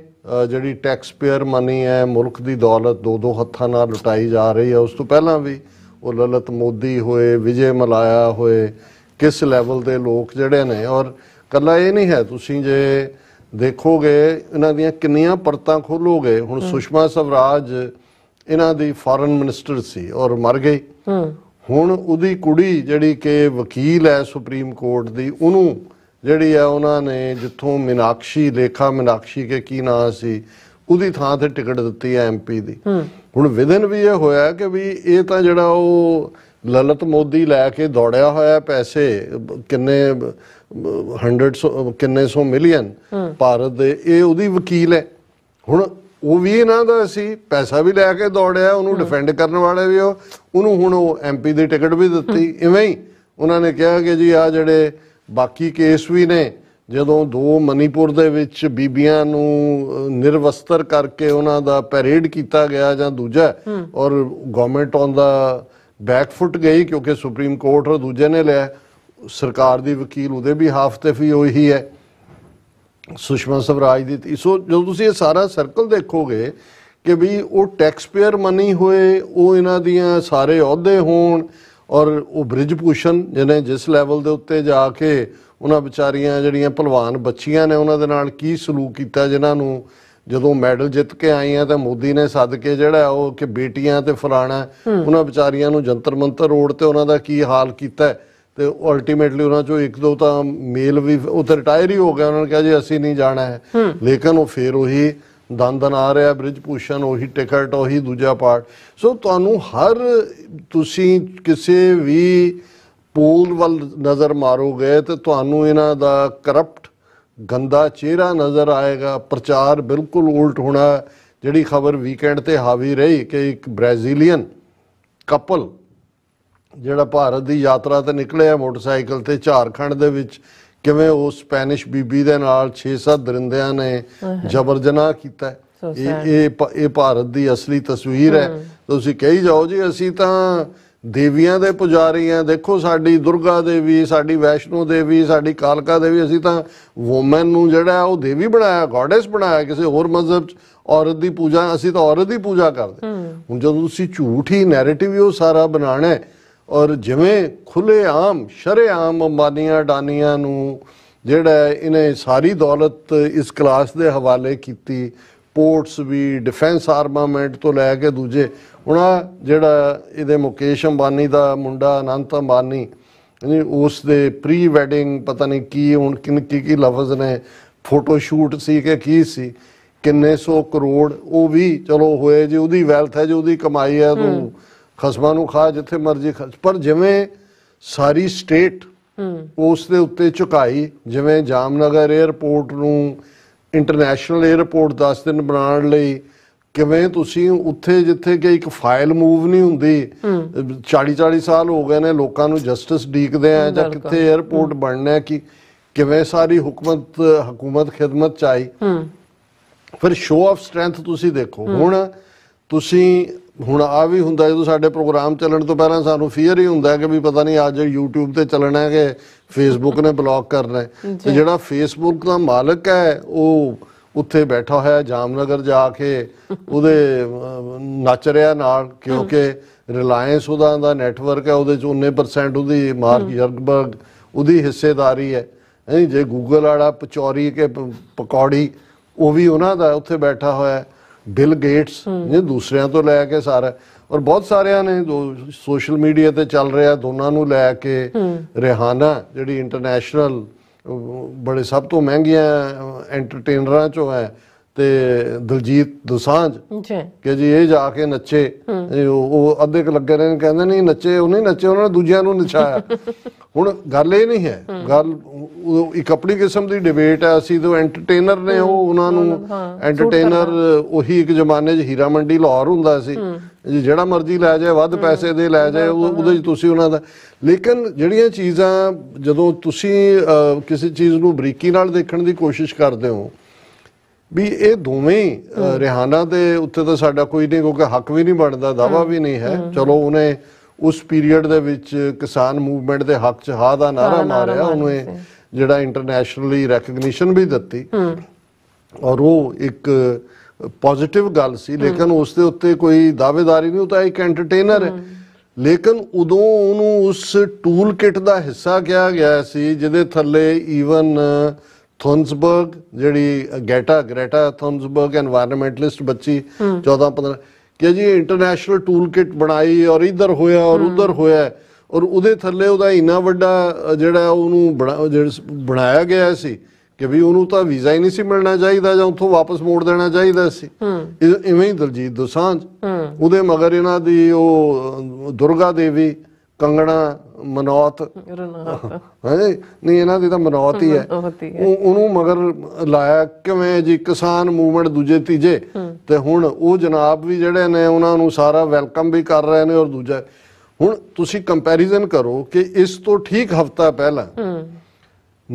S2: ਜਿਹੜੀ ਟੈਕਸ ਪੇਅਰ ਮਨੀ ਹੈ ਮੁਲਕ ਦੀ ਦੌਲਤ ਦੋ ਦੋ ਹੱਥਾਂ ਨਾਲ ਲੁਟਾਈ ਜਾ ਰਹੀ ਹੈ ਉਸ ਤੋਂ ਪਹਿਲਾਂ ਵੀ ਉਹ ਲਲਤ ਮੋਦੀ ਹੋਏ ਵਿਜੇ ਮਲਾਇਆ ਹੋਏ ਕਿਸ ਲੈਵਲ ਦੇ ਲੋਕ ਜਿਹੜੇ ਨੇ ਔਰ ਕੱਲਾ ਇਹ ਨਹੀਂ ਹੈ ਤੁਸੀਂ ਜੇ ਦੇਖੋਗੇ ਇਹਨਾਂ ਦੀਆਂ ਕਿੰਨੀਆਂ ਪਰਤਾਂ ਖੋਲੋਗੇ ਹੁਣ ਸੁਸ਼ਮਾ ਸਵਰਾਜ ਇਹਨਾਂ ਦੀ ਫੋਰਨ ਮਿਨਿਸਟਰ ਸੀ ਔਰ ਮਰ ਗਈ ਹੁਣ ਉਹਦੀ ਕੁੜੀ ਜਿਹੜੀ ਕਿ ਵਕੀਲ ਹੈ ਸੁਪਰੀਮ ਕੋਰਟ ਦੀ ਉਹਨੂੰ ਜਿਹੜੀ ਆ ਉਹਨਾਂ ਨੇ ਜਿੱਥੋਂ ਮਿਨਾਕਸ਼ੀ ਲੇਖਾ ਮਿਨਾਕਸ਼ੀ ਕੇ ਕੀ ਨਾਂ ਸੀ ਉਹਦੀ ਥਾਂ ਤੇ ਟਿਕਟ ਦਿੱਤੀ ਐ ਐਮਪੀ ਦੀ ਹੁਣ ਵਿਦਨ ਵੀ ਇਹ ਹੋਇਆ ਕਿ ਵੀ ਇਹ ਤਾਂ ਜਿਹੜਾ ਉਹ ਲਲਤ ਮੋਦੀ ਲੈ ਕੇ ਦੌੜਿਆ ਹੋਇਆ ਪੈਸੇ ਕਿੰਨੇ 100 ਕਿੰਨੇ 100 ਮਿਲੀਅਨ ਭਾਰਤ ਦੇ ਇਹ ਉਹਦੀ ਵਕੀਲ ਹੈ ਹੁਣ ਉਹ ਵੀ ਇਹਨਾਂ ਦਾ ਸੀ ਪੈਸਾ ਵੀ ਲੈ ਕੇ ਦੌੜਿਆ ਉਹਨੂੰ ਡਿਫੈਂਡ ਕਰਨ ਵਾਲੇ ਵੀ ਉਹ ਉਹਨੂੰ ਹੁਣ ਉਹ ਐਮਪੀ ਦੀ ਟਿਕਟ ਵੀ ਦਿੱਤੀ ਇਵੇਂ ਹੀ ਉਹਨਾਂ ਨੇ ਕਿਹਾ ਕਿ ਜੀ ਆ ਜਿਹੜੇ ਬਾਕੀ ਕੇਸ ਵੀ ਨੇ ਜਦੋਂ ਦੋ ਮਨੀਪੁਰ ਦੇ ਵਿੱਚ ਬੀਬੀਆਂ ਨੂੰ ਨਿਰਵਸਤਰ ਕਰਕੇ ਉਹਨਾਂ ਦਾ ਪੈਰੇਡ ਕੀਤਾ ਗਿਆ ਜਾਂ ਦੂਜਾ ਔਰ ਗਵਰਨਮੈਂਟ ਔਨ ਦਾ ਬੈਕਫੁੱਟ ਗਈ ਕਿਉਂਕਿ ਸੁਪਰੀਮ ਕੋਰਟ ਔਰ ਦੂਜੇ ਨੇ ਲਿਆ ਸਰਕਾਰ ਦੀ ਵਕੀਲ ਉਹਦੇ ਵੀ ਹਾਫ ਤੇ ਵੀ ਉਹੀ ਹੈ ਸੁਸ਼ਮਾ ਸਵਰਾਜ ਦੀ ਸੋ ਜਦੋਂ ਤੁਸੀਂ ਇਹ ਸਾਰਾ ਸਰਕਲ ਦੇਖੋਗੇ ਕਿ ਵੀ ਉਹ ਟੈਕਸ ਪੇਅਰ ਮਨੀ ਹੋਏ ਉਹ ਇਹਨਾਂ ਦੀਆਂ ਸਾਰੇ ਅਹੁਦੇ ਹੋਣ ਔਰ ਉਹ ਬ੍ਰਿਜ ਪੂਸ਼ਨ ਜਿਹਨੇ ਜਿਸ ਲੈਵਲ ਦੇ ਉੱਤੇ ਜਾ ਕੇ ਉਹਨਾਂ ਵਿਚਾਰੀਆਂ ਜਿਹੜੀਆਂ ਪਹਿਲਵਾਨ ਬੱਚੀਆਂ ਨੇ ਉਹਨਾਂ ਦੇ ਨਾਲ ਕੀ ਸਲੂਕ ਕੀਤਾ ਜਿਨ੍ਹਾਂ ਨੂੰ ਜਦੋਂ ਮੈਡਲ ਜਿੱਤ ਕੇ ਆਈਆਂ ਤਾਂ ਮੋਦੀ ਨੇ ਸੱਦ ਕੇ ਜਿਹੜਾ ਉਹ ਕਿ ਬੇਟੀਆਂ ਤੇ ਫਲਾਣਾ ਉਹਨਾਂ ਵਿਚਾਰੀਆਂ ਨੂੰ ਜੰਤਰ ਮੰਤਰ ਰੋਡ ਤੇ ਉਹਨਾਂ ਦਾ ਕੀ ਹਾਲ ਕੀਤਾ ਤੇ ਅਲਟੀਮੇਟਲੀ ਉਹਨਾਂ ਚੋਂ ਇੱਕ ਦੋ ਤਾਂ ਮੇਲ ਵੀ ਉਹ ਰਿਟਾਇਰ ਹੀ ਹੋ ਗਿਆ ਉਹਨਾਂ ਨੇ ਕਿਹਾ ਜੀ ਅਸੀਂ ਨਹੀਂ ਜਾਣਾ ਹੈ ਲੇਕਿਨ ਉਹ ਫੇਰ ਉਹੀ ਦੰਦਨ ਆ ਰਿਹਾ ਬ੍ਰਿਜ ਪੂਸ਼ਨ ਉਹੀ ਟਿਕਟ ਉਹੀ ਦੂਜਾ ਪਾਰਟ ਸੋ ਤੁਹਾਨੂੰ ਹਰ ਤੁਸੀਂ ਕਿਸੇ ਵੀ ਪੂਲ ਵੱਲ ਨਜ਼ਰ ਮਾਰੋਗੇ ਤੇ ਤੁਹਾਨੂੰ ਇਹਨਾਂ ਦਾ ਕਰਪਟ ਗੰਦਾ ਚਿਹਰਾ ਨਜ਼ਰ ਆਏਗਾ ਪ੍ਰਚਾਰ ਬਿਲਕੁਲ ਉਲਟ ਹੋਣਾ ਜਿਹੜੀ ਖਬਰ ਵੀਕਐਂਡ ਤੇ ਹਾਵੀ ਰਹੀ ਕਿ ਇੱਕ ਬ੍ਰਾਜ਼ੀਲੀਅਨ ਕਪਲ ਜਿਹੜਾ ਭਾਰਤ ਦੀ ਯਾਤਰਾ ਤੇ ਨਿਕਲਿਆ ਮੋਟਰਸਾਈਕਲ ਤੇ ਝਾਰਖੰਡ ਦੇ ਵਿੱਚ ਕਿਵੇਂ ਉਹ ਸਪੈਨਿਸ਼ ਬੀਬੀ ਦੇ ਨਾਲ 6-7 ਦਰਿੰਦਿਆਂ ਨੇ ਜਬਰ ਜਨਾਹ ਕੀਤਾ ਇਹ ਇਹ ਇਹ ਭਾਰਤ ਦੀ ਅਸਲੀ ਤਸਵੀਰ ਹੈ ਤੁਸੀਂ ਕਹੀ ਜਾਓ ਜੀ ਅਸੀਂ ਤਾਂ ਦੇਵੀਆਂ ਦੇ ਪੁਜਾਰੀ ਆ ਦੇਖੋ ਸਾਡੀ ਦੁਰਗਾ ਦੇਵੀ ਸਾਡੀ ਵੈਸ਼ਨੂ ਦੇਵੀ ਸਾਡੀ ਕਾਲਕਾ ਦੇਵੀ ਅਸੀਂ ਤਾਂ ਔਮਨ ਨੂੰ ਜਿਹੜਾ ਉਹ ਦੇਵੀ ਬਣਾਇਆ ਗੋਡੈਸ ਬਣਾਇਆ ਕਿਸੇ ਹੋਰ ਮਜ਼ਹਬ ਚ ਔਰਤ ਦੀ ਪੂਜਾ ਅਸੀਂ ਤਾਂ ਔਰਤ ਦੀ ਪੂਜਾ ਕਰਦੇ ਹੁਣ ਜਦੋਂ ਤੁਸੀਂ ਝੂਠ ਹੀ ਨੈਰੇਟਿਵ ਉਹ ਸਾਰਾ ਬਣਾਣਾ ਹੈ ਔਰ ਜਿਵੇਂ ਖੁੱਲੇ ਆਮ ਸ਼ਰੇਆਮ ਅੰਬਾਨੀਆਂ ਡਾਨੀਆਂ ਨੂੰ ਜਿਹੜਾ ਇਹਨੇ ਸਾਰੀ ਦੌਲਤ ਇਸ ਕਲਾਸ ਦੇ ਹਵਾਲੇ ਕੀਤੀ ਪੋਰਟਸ ਵੀ ਡਿਫੈਂਸ ਆਰਮਾਮੈਂਟ ਤੋਂ ਲੈ ਕੇ ਦੂਜੇ ਉਹਨਾਂ ਜਿਹੜਾ ਇਹਦੇ ਮੁਕੇਸ਼ ਅੰਬਾਨੀ ਦਾ ਮੁੰਡਾ ਅਨੰਤ ਅੰਬਾਨੀ ਉਸ ਦੇ ਪ੍ਰੀ ਵੈਡਿੰਗ ਪਤਾ ਨਹੀਂ ਕੀ ਹੁਣ ਕਿੰਨ ਕੀ ਕੀ ਲਫ਼ਜ਼ ਨੇ ਫੋਟੋ ਸ਼ੂਟ ਸੀ ਕਿ ਕੀ ਸੀ ਕਿੰਨੇ ਸੌ ਕਰੋੜ ਉਹ ਵੀ ਚਲੋ ਹੋਏ ਜੇ ਉਹਦੀ ਵੈਲਥ ਹੈ ਜੇ ਉਹਦੀ ਕਮਾਈ ਹੈ ਤੂੰ ਖਸਮਾਂ ਨੂੰ ਖਾ ਜਿੱਥੇ ਮਰਜ਼ੀ ਖਾ ਪਰ ਜਿਵੇਂ ਸਾਰੀ ਸਟੇਟ ਉਸ ਦੇ ਉੱਤੇ ਝੁਕਾਈ ਜਿਵੇਂ ਜਾਮਨਗਰ 에ਅਰਪੋਰਟ ਨੂੰ ਇੰਟਰਨੈਸ਼ਨਲ 에ਅਰਪੋਰਟ 10 ਦਿਨ ਬਣਾਉਣ ਲਈ ਕਿਵੇਂ ਤੁਸੀਂ ਉੱਥੇ ਜਿੱਥੇ ਕਿ ਇੱਕ ਫਾਈਲ ਮੂਵ ਨਹੀਂ ਹੁੰਦੀ 40 40 ਸਾਲ ਹੋ ਗਏ ਨੇ ਲੋਕਾਂ ਨੂੰ ਜਸਟਿਸ ਡੀਕਦੇ ਆ ਜਾਂ ਕਿੱਥੇ 에ਅਰਪੋਰਟ ਬਣਨਾ ਹੈ ਕਿ ਕਿਵੇਂ ਸਾਰੀ ਹਕੂਮਤ ਹਕੂਮਤ ਖਿਦਮਤ ਚਾਈ ਫਿਰ ਸ਼ੋ ਆਫ ਸਟਰੈਂਥ ਤੁਸੀਂ ਦੇਖੋ ਹੁਣ ਤੁਸੀਂ ਹੁਣ ਆ ਵੀ ਹੁੰਦਾ ਜਦੋਂ ਸਾਡੇ ਪ੍ਰੋਗਰਾਮ ਚੱਲਣ ਤੋਂ ਪਹਿਲਾਂ ਸਾਨੂੰ ਫੀਅਰ ਹੀ ਹੁੰਦਾ ਕਿ ਵੀ ਪਤਾ ਨਹੀਂ ਅੱਜ YouTube ਤੇ ਚੱਲਣਾ ਹੈ ਕਿ Facebook ਨੇ ਬਲੌਕ ਕਰਨਾ ਹੈ ਤੇ ਜਿਹੜਾ Facebook ਦਾ ਮਾਲਕ ਹੈ ਉਹ ਉੱਥੇ ਬੈਠਾ ਹੋਇਆ ਜਾਮਨਗਰ ਜਾ ਕੇ ਉਹਦੇ ਨੱਚ ਰਿਹਾ ਨਾਲ ਕਿਉਂਕਿ ਰਿਲਾਇੰਸ ਉਹਦਾ ਦਾ ਨੈਟਵਰਕ ਹੈ ਉਹਦੇ ਚ 19% ਉਹਦੀ ਮਾਰਕ ਯਰਗਬਰਗ ਉਹਦੀ ਹਿੱਸੇਦਾਰੀ ਹੈ ਜੇ Google ਵਾਲਾ ਪਚੌਰੀ ਕੇ ਪਕੌੜੀ ਉਹ ਵੀ ਉਹਨਾਂ ਦਾ ਉੱਥੇ ਬੈਠਾ ਹੋਇਆ ਹੈ ਬਿਲ ਗੇਟਸ ਨੇ ਦੂਸਰਿਆਂ ਤੋਂ ਲੈ ਕੇ ਸਾਰਾ ਔਰ ਬਹੁਤ ਸਾਰਿਆਂ ਨੇ ਜੋ ਸੋਸ਼ਲ ਮੀਡੀਆ ਤੇ ਚੱਲ ਰਿਹਾ ਦੋਨਾਂ ਨੂੰ ਲੈ ਕੇ ਰਿਹਾਨਾ ਜਿਹੜੀ ਇੰਟਰਨੈਸ਼ਨਲ ਬੜੇ ਸਭ ਤੋਂ ਮਹਿੰਗੀਆਂ ਐਂਟਰਟੇਨਰਾਂ ਚੋਂ ਹੈ ਤੇ ਦਲਜੀਤ ਦੁਸਾਂਝ ਜੀ ਕਿ ਜੀ ਇਹ ਜਾ ਕੇ ਨੱਚੇ ਉਹ ਅੱਧੇ ਲੱਗੇ ਰਹੇ ਕਹਿੰਦੇ ਨਹੀਂ ਨੱਚੇ ਉਹ ਨਹੀਂ ਨੱਚੇ ਉਹਨਾਂ ਨੇ ਦੂਜਿਆਂ ਨੂੰ ਨਚਾਇਆ ਹੁਣ ਗੱਲ ਇਹ ਨਹੀਂ ਹੈ ਗੱਲ ਇੱਕ ਆਪਣੀ ਕਿਸਮ ਦੀ ਡਿਬੇਟ ਹੈ ਅਸੀਂ ਤਾਂ ਐਂਟਰਟੇਨਰ ਨੇ ਉਹ ਉਹਨਾਂ ਨੂੰ ਐਂਟਰਟੇਨਰ ਉਹੀ ਇੱਕ ਜ਼ਮਾਨੇ 'ਚ ਹੀਰਾ ਮੰਡੀ ਲਾਹੌਰ ਹੁੰਦਾ ਸੀ ਜਿਹੜਾ ਮਰਜ਼ੀ ਲੈ ਜਾਏ ਵੱਧ ਪੈਸੇ ਦੇ ਲੈ ਜਾਏ ਉਹਦੇ 'ਚ ਤੁਸੀਂ ਉਹਨਾਂ ਦਾ ਲੇਕਿਨ ਜਿਹੜੀਆਂ ਚੀਜ਼ਾਂ ਜਦੋਂ ਤੁਸੀਂ ਕਿਸੇ ਚੀਜ਼ ਨੂੰ ਬਰੀਕੀ ਨਾਲ ਦੇਖਣ ਦੀ ਕੋਸ਼ਿਸ਼ ਕਰਦੇ ਹੋ ਵੀ ਇਹ ਦੋਵੇਂ ਰਿਹਾਨਾ ਦੇ ਉੱਤੇ ਤਾਂ ਸਾਡਾ ਕੋਈ ਨਹੀਂ ਕਿਉਂਕਿ ਹੱਕ ਵੀ ਨਹੀਂ ਬਣਦਾ ਦਾਵਾ ਵੀ ਨਹੀਂ ਹੈ ਚਲੋ ਉਹਨੇ ਉਸ ਪੀਰੀਅਡ ਦੇ ਵਿੱਚ ਕਿਸਾਨ ਮੂਵਮੈਂਟ ਦੇ ਹੱਕ 'ਚ ਹਾ ਦਾ ਨਾਰਾ ਮਾਰਿਆ ਉਹਨੇ ਜਿਹੜਾ ਇੰਟਰਨੈਸ਼ਨਲੀ ਰੈਕਗਨੀਸ਼ਨ ਵੀ ਦਿੱਤੀ ਔਰ ਉਹ ਇੱਕ ਪੋਜ਼ਿਟਿਵ ਗੱਲ ਸੀ ਲੇਕਿਨ ਉਸ ਦੇ ਉੱਤੇ ਕੋਈ ਦਾਅਵੇਦਾਰੀ ਨਹੀਂ ਉਹ ਤਾਂ ਇੱਕ ਐਂਟਰਟੇਨਰ ਹੈ ਲੇਕਿਨ ਉਦੋਂ ਉਹਨੂੰ ਉਸ ਟੂਲ ਕਿਟ ਦਾ ਹਿੱਸਾ ਕਿਹਾ ਗਿਆ ਸੀ ਜਿਹਦੇ ਥੱਲੇ ਈਵਨ ਥੌਨਸਬਰਗ ਜਿਹੜੀ ਗੈਟਾ ਗ੍ਰੇਟਾ ਥੌਨਸਬਰਗ এনवायरमेंटलिस्ट ਬੱਚੀ 14 15 ਕਿ ਜੀ ਇੰਟਰਨੈਸ਼ਨਲ ਟੂਲ ਕਿਟ ਬਣਾਈ ਔਰ ਇਧਰ ਹੋਇਆ ਔਰ ਉਧਰ ਹੋਇਆ ਔਰ ਉਹਦੇ ਥੱਲੇ ਉਹਦਾ ਇੰਨਾ ਵੱਡਾ ਜਿਹੜਾ ਉਹਨੂੰ ਬਣਾਇਆ ਗਿਆ ਸੀ ਕਿ ਵੀ ਉਹਨੂੰ ਤਾਂ ਵੀਜ਼ਾ ਹੀ ਨਹੀਂ ਸੀ ਮਿਲਣਾ ਚਾਹੀਦਾ ਜਾਂ ਉੱਥੋਂ ਵਾਪਸ ਮੋੜ ਦੇਣਾ ਚਾਹੀਦਾ ਸੀ ਇਵੇਂ ਹੀ ਦਲਜੀਤ ਦੋਸਾਂਝ ਉਹਦੇ ਮਗਰ ਇਹਨਾਂ ਦੀ ਉਹ ਦੁਰਗਾ ਦੇਵੀ ਕੰਗਣਾ ਮਨੌਤ ਹਾਂਜੀ ਨਹੀਂ ਇਹਨਾਂ ਦੀ ਤਾਂ ਮਨੌਤ ਹੀ ਹੈ
S3: ਉਹ
S2: ਉਹਨੂੰ ਮਗਰ ਲਾਇਆ ਕਿਵੇਂ ਜੀ ਕਿਸਾਨ ਮੂਵਮੈਂਟ ਦੂਜੇ ਤੀਜੇ ਤੇ ਹੁਣ ਉਹ ਜਨਾਬ ਵੀ ਜਿਹੜੇ ਨੇ ਉਹਨਾਂ ਨੂੰ ਸਾਰਾ ਵੈਲਕਮ ਵੀ ਕਰ ਰਹੇ ਨੇ ਔਰ ਦੂਜਾ ਹੁਣ ਤੁਸੀਂ ਕੰਪੈਰੀਜ਼ਨ ਕਰੋ ਕਿ ਇਸ ਤੋਂ ਠੀਕ ਹਫਤਾ ਪਹਿਲਾਂ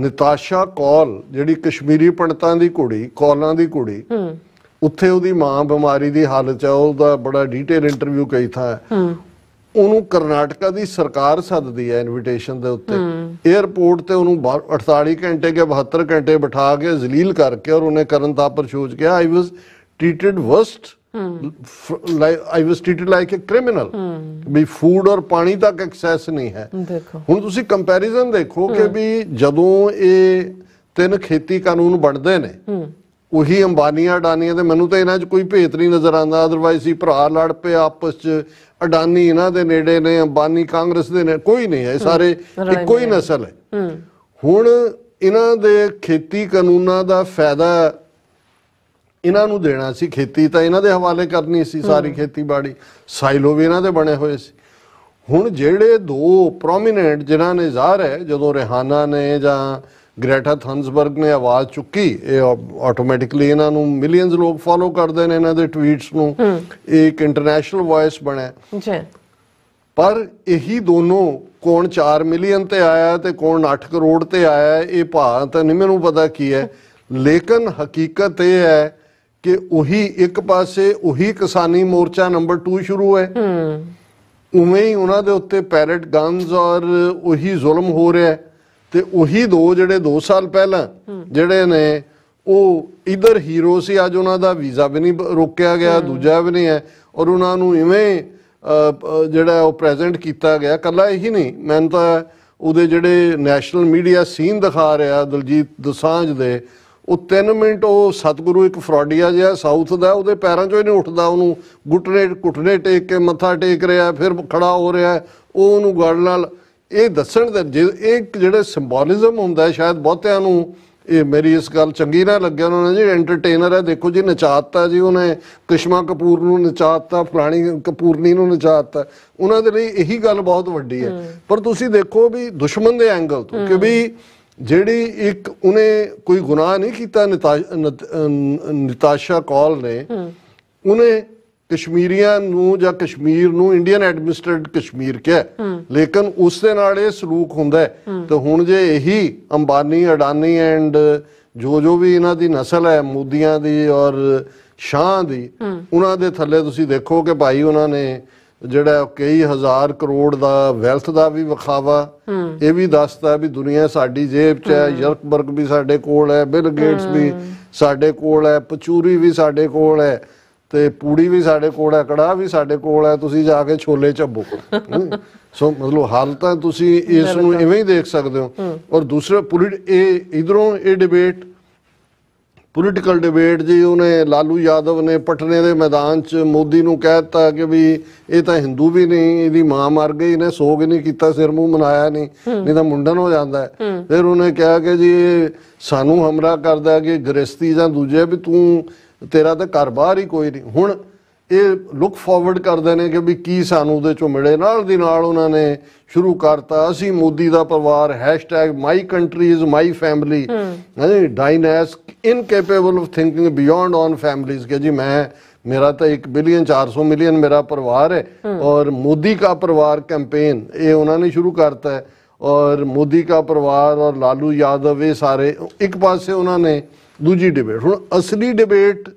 S2: ਨਿਤਾਸ਼ਾ ਕੌਲ ਜਿਹੜੀ ਕਸ਼ਮੀਰੀ ਪੰਡਤਾਂ ਦੀ ਕੁੜੀ ਕੌਲਾਂ ਦੀ ਕੁੜੀ ਉੱਥੇ ਉਹਦੀ ਮਾਂ ਬਿਮਾਰੀ ਦੀ ਹਾਲਤ ਚ ਉਹਦਾ ਬੜਾ ਡੀਟੇਲ ਇੰਟਰਵਿਊ ਕਈ ਥਾ ਉਹਨੂੰ ਕਰਨਾਟਕਾ ਦੀ ਸਰਕਾਰ ਸੱਦਦੀ ਹੈ ਇਨਵੀਟੇਸ਼ਨ ਦੇ ਉੱਤੇ 에어ਪੋਰਟ ਤੇ ਉਹਨੂੰ 48 ਘੰਟੇ ਕੇ 72 ਘੰਟੇ ਬਿਠਾ ਕੇ ਜ਼ਲੀਲ ਕਰਕੇ ਔਰ ਉਹਨੇ ਕਰਨ ਦਾ ਸ਼ੋਜ ਕਿਹਾ I was treated worst I was treated like a criminal ਵੀ ਫੂਡ ਔਰ ਪਾਣੀ ਤੱਕ ਐਕਸੈਸ ਨਹੀਂ ਹੈ ਹੁਣ ਤੁਸੀਂ ਕੰਪੈਰੀਜ਼ਨ ਦੇਖੋ ਕਿ ਵੀ ਜਦੋਂ ਇਹ ਤਿੰਨ ਖੇਤੀ ਕਾਨੂੰਨ ਬਣਦੇ ਨੇ ਉਹੀ ਅੰਬਾਨੀਆਂ ਡਾਨੀਆਂ ਤੇ ਮੈਨੂੰ ਤਾਂ ਇਹਨਾਂ 'ਚ ਕੋਈ ਭੇਤ ਨਹੀਂ ਨਜ਼ਰ ਆਉਂਦਾ ਅਦਰਵਾਈਜ਼ ਹੀ ਭਰਾ ਲੜ ਪਏ ਆਪਸ 'ਚ ਅਡਾਨੀ ਇਹਨਾਂ ਦੇ ਨੇੜੇ ਨੇ ਅੰਬਾਨੀ ਕਾਂਗਰਸ ਦੇ ਨੇ ਕੋਈ ਨਹੀਂ ਹੈ ਸਾਰੇ ਇੱਕੋ ਹੀ ਨਸਲ ਹੈ ਹੁਣ ਇਹਨਾਂ ਦੇ ਖੇਤੀ ਕਾਨੂੰਨਾਂ ਦਾ ਫਾਇਦਾ ਇਹਨਾਂ ਨੂੰ ਦੇਣਾ ਸੀ ਖੇਤੀ ਤਾਂ ਇਹਨਾਂ ਦੇ ਹਵਾਲੇ ਕਰਨੀ ਸੀ ਸਾਰੀ ਖੇਤੀਬਾੜੀ ਸਾਈਲੋ ਵੀ ਇਹਨਾਂ ਦੇ ਬਣੇ ਹੋਏ ਸੀ ਹੁਣ ਜਿਹੜੇ ਦੋ ਪ੍ਰੋਮਿਨੈਂਟ ਜਿਨ੍ਹਾਂ ਨੇ ਜ਼ਾਹਰ ਹੈ ਜਦੋਂ ਰਹਿਾਨਾ ਨੇ ਜਾਂ ਗ੍ਰੈਟਾ ਥਨਸਬਰਗ ਨੇ ਆਵਾਜ਼ ਚੁੱਕੀ ਇਹ ਆਟੋਮੈਟਿਕਲੀ ਇਹਨਾਂ ਨੂੰ ਮਿਲੀਅਨਸ ਲੋਕ ਫਾਲੋ ਕਰਦੇ ਨੇ ਇਹਨਾਂ ਦੇ ਟਵੀਟਸ ਨੂੰ ਇੱਕ ਇੰਟਰਨੈਸ਼ਨਲ ਵੌਇਸ ਬਣਿਆ ਜੀ ਪਰ ਇਹੀ ਦੋਨੋਂ ਕੌਣ 4 ਮਿਲੀਅਨ ਤੇ ਆਇਆ ਤੇ ਕੌਣ 8 ਕਰੋੜ ਤੇ ਆਇਆ ਇਹ ਭਾਅ ਤਾਂ ਨਹੀਂ ਮੈਨੂੰ ਪਤਾ ਕੀ ਹੈ ਲੇਕਿਨ ਹਕੀਕਤ ਇਹ ਹੈ ਕਿ ਉਹੀ ਇੱਕ ਪਾਸੇ ਉਹੀ ਕਿਸਾਨੀ ਮੋਰਚਾ ਨੰਬਰ 2 ਸ਼ੁਰੂ ਹੈ ਹੂੰ ਉਵੇਂ ਹੀ ਉਹਨਾਂ ਦੇ ਉੱਤੇ ਪੈਰਟ ਗਨਸ ਔਰ ਉਹੀ ਜ਼ੁਲਮ ਹੋ ਰਿਹਾ ਹੈ ਤੇ ਉਹੀ ਦੋ ਜਿਹੜੇ 2 ਸਾਲ ਪਹਿਲਾਂ ਜਿਹੜੇ ਨੇ ਉਹ ਇਧਰ ਹੀਰੋ ਸੀ ਅੱਜ ਉਹਨਾਂ ਦਾ ਵੀਜ਼ਾ ਵੀ ਨਹੀਂ ਰੋਕਿਆ ਗਿਆ ਦੂਜਾ ਵੀ ਨਹੀਂ ਹੈ ਔਰ ਉਹਨਾਂ ਨੂੰ ਇਵੇਂ ਜਿਹੜਾ ਉਹ ਪ੍ਰੈਜ਼ੈਂਟ ਕੀਤਾ ਗਿਆ ਕੱਲਾ ਇਹੀ ਨਹੀਂ ਮੈਨੂੰ ਤਾਂ ਉਹਦੇ ਜਿਹੜੇ ਨੈਸ਼ਨਲ ਮੀਡੀਆ ਸੀਨ ਦਿਖਾ ਰਿਹਾ ਦਲਜੀਤ ਦਸਾਂਜ ਦੇ ਉਹ 3 ਮਿੰਟ ਉਹ ਸਤਗੁਰੂ ਇੱਕ ਫਰਾਡੀਆ ਜਿਹਾ ਸਾਊਥ ਦਾ ਉਹਦੇ ਪੈਰਾਂ 'ਚੋਂ ਹੀ ਨਹੀਂ ਉੱਠਦਾ ਉਹਨੂੰ ਗੁੱਟਨੇ ਘੁੱਟਨੇ ਟੇਕ ਕੇ ਮੱਥਾ ਟੇਕ ਰਿਹਾ ਫਿਰ ਖੜਾ ਹੋ ਰਿਹਾ ਉਹ ਉਹਨੂੰ ਗੜ ਨਾਲ ਇਹ ਦੱਸਣ ਜੇ ਇਹ ਜਿਹੜਾ ਸਿੰਬੋਲਿਜ਼ਮ ਹੁੰਦਾ ਸ਼ਾਇਦ ਬਹੁਤਿਆਂ ਨੂੰ ਇਹ ਮੇਰੀ ਇਸ ਗੱਲ ਚੰਗੀ ਨਾ ਲੱਗਿਆ ਉਹਨਾਂ ਨੇ ਜੀ ਐਂਟਰਟੇਨਰ ਹੈ ਦੇਖੋ ਜੀ ਨਚਾਤਾ ਜੀ ਉਹਨੇ ਕਿਸ਼ਮਾ ਕਪੂਰ ਨੂੰ ਨਚਾਤਾ ਫਲਾਣੀ ਕਪੂਰਨੀ ਨੂੰ ਨਚਾਤਾ ਉਹਨਾਂ ਦੇ ਲਈ ਇਹੀ ਗੱਲ ਬਹੁਤ ਵੱਡੀ ਹੈ ਪਰ ਤੁਸੀਂ ਦੇਖੋ ਵੀ ਦੁਸ਼ਮਣ ਦੇ ਐਂਗਲ ਤੋਂ ਕਿ ਵੀ ਜਿਹੜੀ ਇੱਕ ਉਹਨੇ ਕੋਈ ਗੁਨਾਹ ਨਹੀਂ ਕੀਤਾ ਨਿਤਾਸ਼ਾ ਕੌਲ ਨੇ ਉਹਨੇ ਕਸ਼ਮੀਰੀਆਂ ਨੂੰ ਜਾਂ ਕਸ਼ਮੀਰ ਨੂੰ ਇੰਡੀਅਨ ਐਡਮਿਨਿਸਟਰਡ ਕਸ਼ਮੀਰ ਕਿਹਾ ਲੇਕਿਨ ਉਸ ਦੇ ਨਾਲ ਇਹ ਸਲੂਕ ਹੁੰਦਾ ਹੈ ਤੇ ਹੁਣ ਜੇ ਇਹੀ ਅੰਬਾਨੀ ਅਡਾਨੀ ਐਂਡ ਜੋ ਜੋ ਵੀ ਇਹਨਾਂ ਦੀ ਨਸਲ ਹੈ ਮੋਦੀਆਂ ਦੀ ਔਰ ਸ਼ਾਹ ਦੀ ਉਹਨਾਂ ਦੇ ਥੱਲੇ ਤੁਸੀਂ ਦੇਖੋ ਕਿ ਭਾਈ ਉਹਨਾਂ ਨੇ ਜਿਹੜਾ ਕਈ ਹਜ਼ਾਰ ਕਰੋੜ ਦਾ ਵੈਲਥ ਦਾ ਵੀ ਵਿਖਾਵਾ ਇਹ ਵੀ ਦੱਸਦਾ ਵੀ ਦੁਨੀਆ ਸਾਡੀ ਜੇਬ 'ਚ ਹੈ ਯਰਕਬਰਗ ਵੀ ਸਾਡੇ ਕੋਲ ਹੈ ਬਿਲ ਗੇਟਸ ਵੀ ਸਾਡੇ ਕੋਲ ਹੈ ਪਚੂਰੀ ਵੀ ਸਾਡੇ ਕੋਲ ਹੈ ਤੇ ਪੂੜੀ ਵੀ ਸਾਡੇ ਕੋਲ ਹੈ ਕੜਾ ਵੀ ਸਾਡੇ ਕੋਲ ਹੈ ਤੁਸੀਂ ਜਾ ਕੇ ਛੋਲੇ ਚੱਬੋ ਸੋ ਮਤਲਬ ਹਾਲ ਤਾਂ ਤੁਸੀਂ ਇਸ ਨੂੰ ਇਵੇਂ ਹੀ ਦੇਖ ਸਕਦੇ ਹੋ ਔਰ ਦੂਸਰਾ ਪੁਲਿਟ ਇਹ ਇਧਰੋਂ ਇਹ ਡਿਬੇਟ ਪੋਲੀਟੀਕਲ ਡਿਬੇਟ ਜੀ ਉਹਨੇ ਲਾਲੂ ਯਾਦਵ ਨੇ ਪਟਨੇ ਦੇ ਮੈਦਾਨ 'ਚ ਮੋਦੀ ਨੂੰ ਕਹਿਤਾ ਕਿ ਵੀ ਇਹ ਤਾਂ ਹਿੰਦੂ ਵੀ ਨਹੀਂ ਇਹਦੀ ਮਾਂ ਮਰ ਗਈ ਇਹਨੇ ਸੋਗ ਨਹੀਂ ਕੀਤਾ ਸਿਰ ਮੂੰਹ ਮਨਾਇਆ ਨਹੀਂ ਨਹੀਂ ਤਾਂ ਮੁੰਡਨ ਹੋ ਜਾਂਦਾ ਫਿਰ ਉਹਨੇ ਕਿਹਾ ਕਿ ਜੀ ਸਾਨੂੰ ਹਮਰਾ ਕਰਦਾ ਕਿ ਗ੍ਰਸਤੀ ਜਾਂ ਦੂਜੇ ਵੀ ਤੂੰ ਤੇਰਾ ਤਾਂ ਘਰ-ਬਾਹਰ ਹੀ ਕੋਈ ਨਹੀਂ ਹੁਣ ਇਹ ਲੁੱਕ ਫਾਰਵਰਡ ਕਰਦੇ ਨੇ ਕਿ ਵੀ ਕੀ ਸਾਨੂੰ ਉਹਦੇ ਚੋਂ ਮਿਲੇ ਨਾਲ ਦੀ ਨਾਲ ਉਹਨਾਂ ਨੇ ਸ਼ੁਰੂ ਕਰਤਾ ਅਸੀਂ ਮੋਦੀ ਦਾ ਪਰਿਵਾਰ #mycountryismyfamily country ਡਾਇਨੈਸ ਨਹੀਂ incapable of thinking beyond own families ਕਿ ਜੀ ਮੈਂ ਮੇਰਾ ਤਾਂ 1 ਬਿਲੀਅਨ 400 ਮਿਲੀਅਨ ਮੇਰਾ ਪਰਿਵਾਰ ਹੈ ਔਰ ਮੋਦੀ ਦਾ ਪਰਿਵਾਰ ਕੈਂਪੇਨ ਇਹ ਉਹਨਾਂ ਨੇ ਸ਼ੁਰੂ ਕਰਤਾ ਹੈ ਔਰ ਮੋਦੀ ਦਾ ਪਰਿਵਾਰ ਔਰ ਲਾਲੂ ਯਾਦਵ ਇਹ ਸਾਰੇ ਇੱਕ ਪਾਸੇ ਉਹਨਾਂ ਨੇ ਦੂਜੀ ਡਿਬੇਟ ਹੁਣ ਅਸਲੀ ਡਿਬੇਟ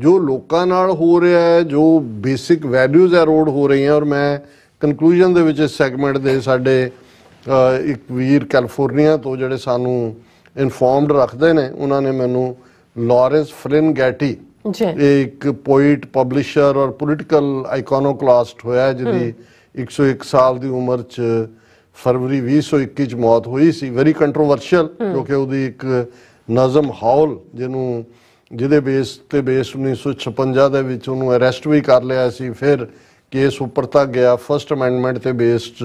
S2: ਜੋ ਲੋਕਾਂ ਨਾਲ ਹੋ ਰਿਹਾ ਹੈ ਜੋ ਬੇਸਿਕ ਵੈਲਿਊਜ਼ ਐਰੋਡ ਹੋ ਰਹੀਆਂ ਔਰ ਮੈਂ ਕਨਕਲੂਜਨ ਦੇ ਵਿੱਚ ਇਸ ਸੈਗਮੈਂਟ ਦੇ ਸਾਡੇ ਇੱਕ ਵੀਰ ਕੈਲੀਫੋਰਨੀਆ ਤੋਂ ਜਿਹੜੇ ਸਾਨੂੰ ਇਨਫੋਰਮਡ ਰੱਖਦੇ ਨੇ ਉਹਨਾਂ ਨੇ ਮੈਨੂੰ ਲਾਰੈਂਸ ਫਲਿਨ ਗੈਟੀ ਜੀ ਇੱਕ ਪੋਇਟ ਪਬਲਿਸ਼ਰ ਔਰ ਪੋਲਿਟਿਕਲ ਆਈਕੋਨੋਕਲਾਸਟ ਹੋਇਆ ਜਿਹਦੀ 101 ਸਾਲ ਦੀ ਉਮਰ 'ਚ ਫਰਵਰੀ 2021 'ਚ ਮੌਤ ਹੋਈ ਸੀ ਵੈਰੀ ਕੰਟਰੋਵਰਸ਼ੀਅਲ ਕਿਉਂਕਿ ਉਹਦੀ ਇੱਕ ਨਜ਼ਮ ਹੌਲ ਜਿਹਨੂੰ ਜਿਹਦੇ ਬੇਸ ਤੇ ਬੇਸ 1956 ਦੇ ਵਿੱਚ ਉਹਨੂੰ ਅਰੈਸਟ ਵੀ ਕਰ ਲਿਆ ਸੀ ਫਿਰ ਕੇਸ ਉੱਪਰ ਤੱਕ ਗਿਆ ਫਰਸਟ ਅਮੈਂਡਮੈਂਟ ਤੇ ਬੇਸਡ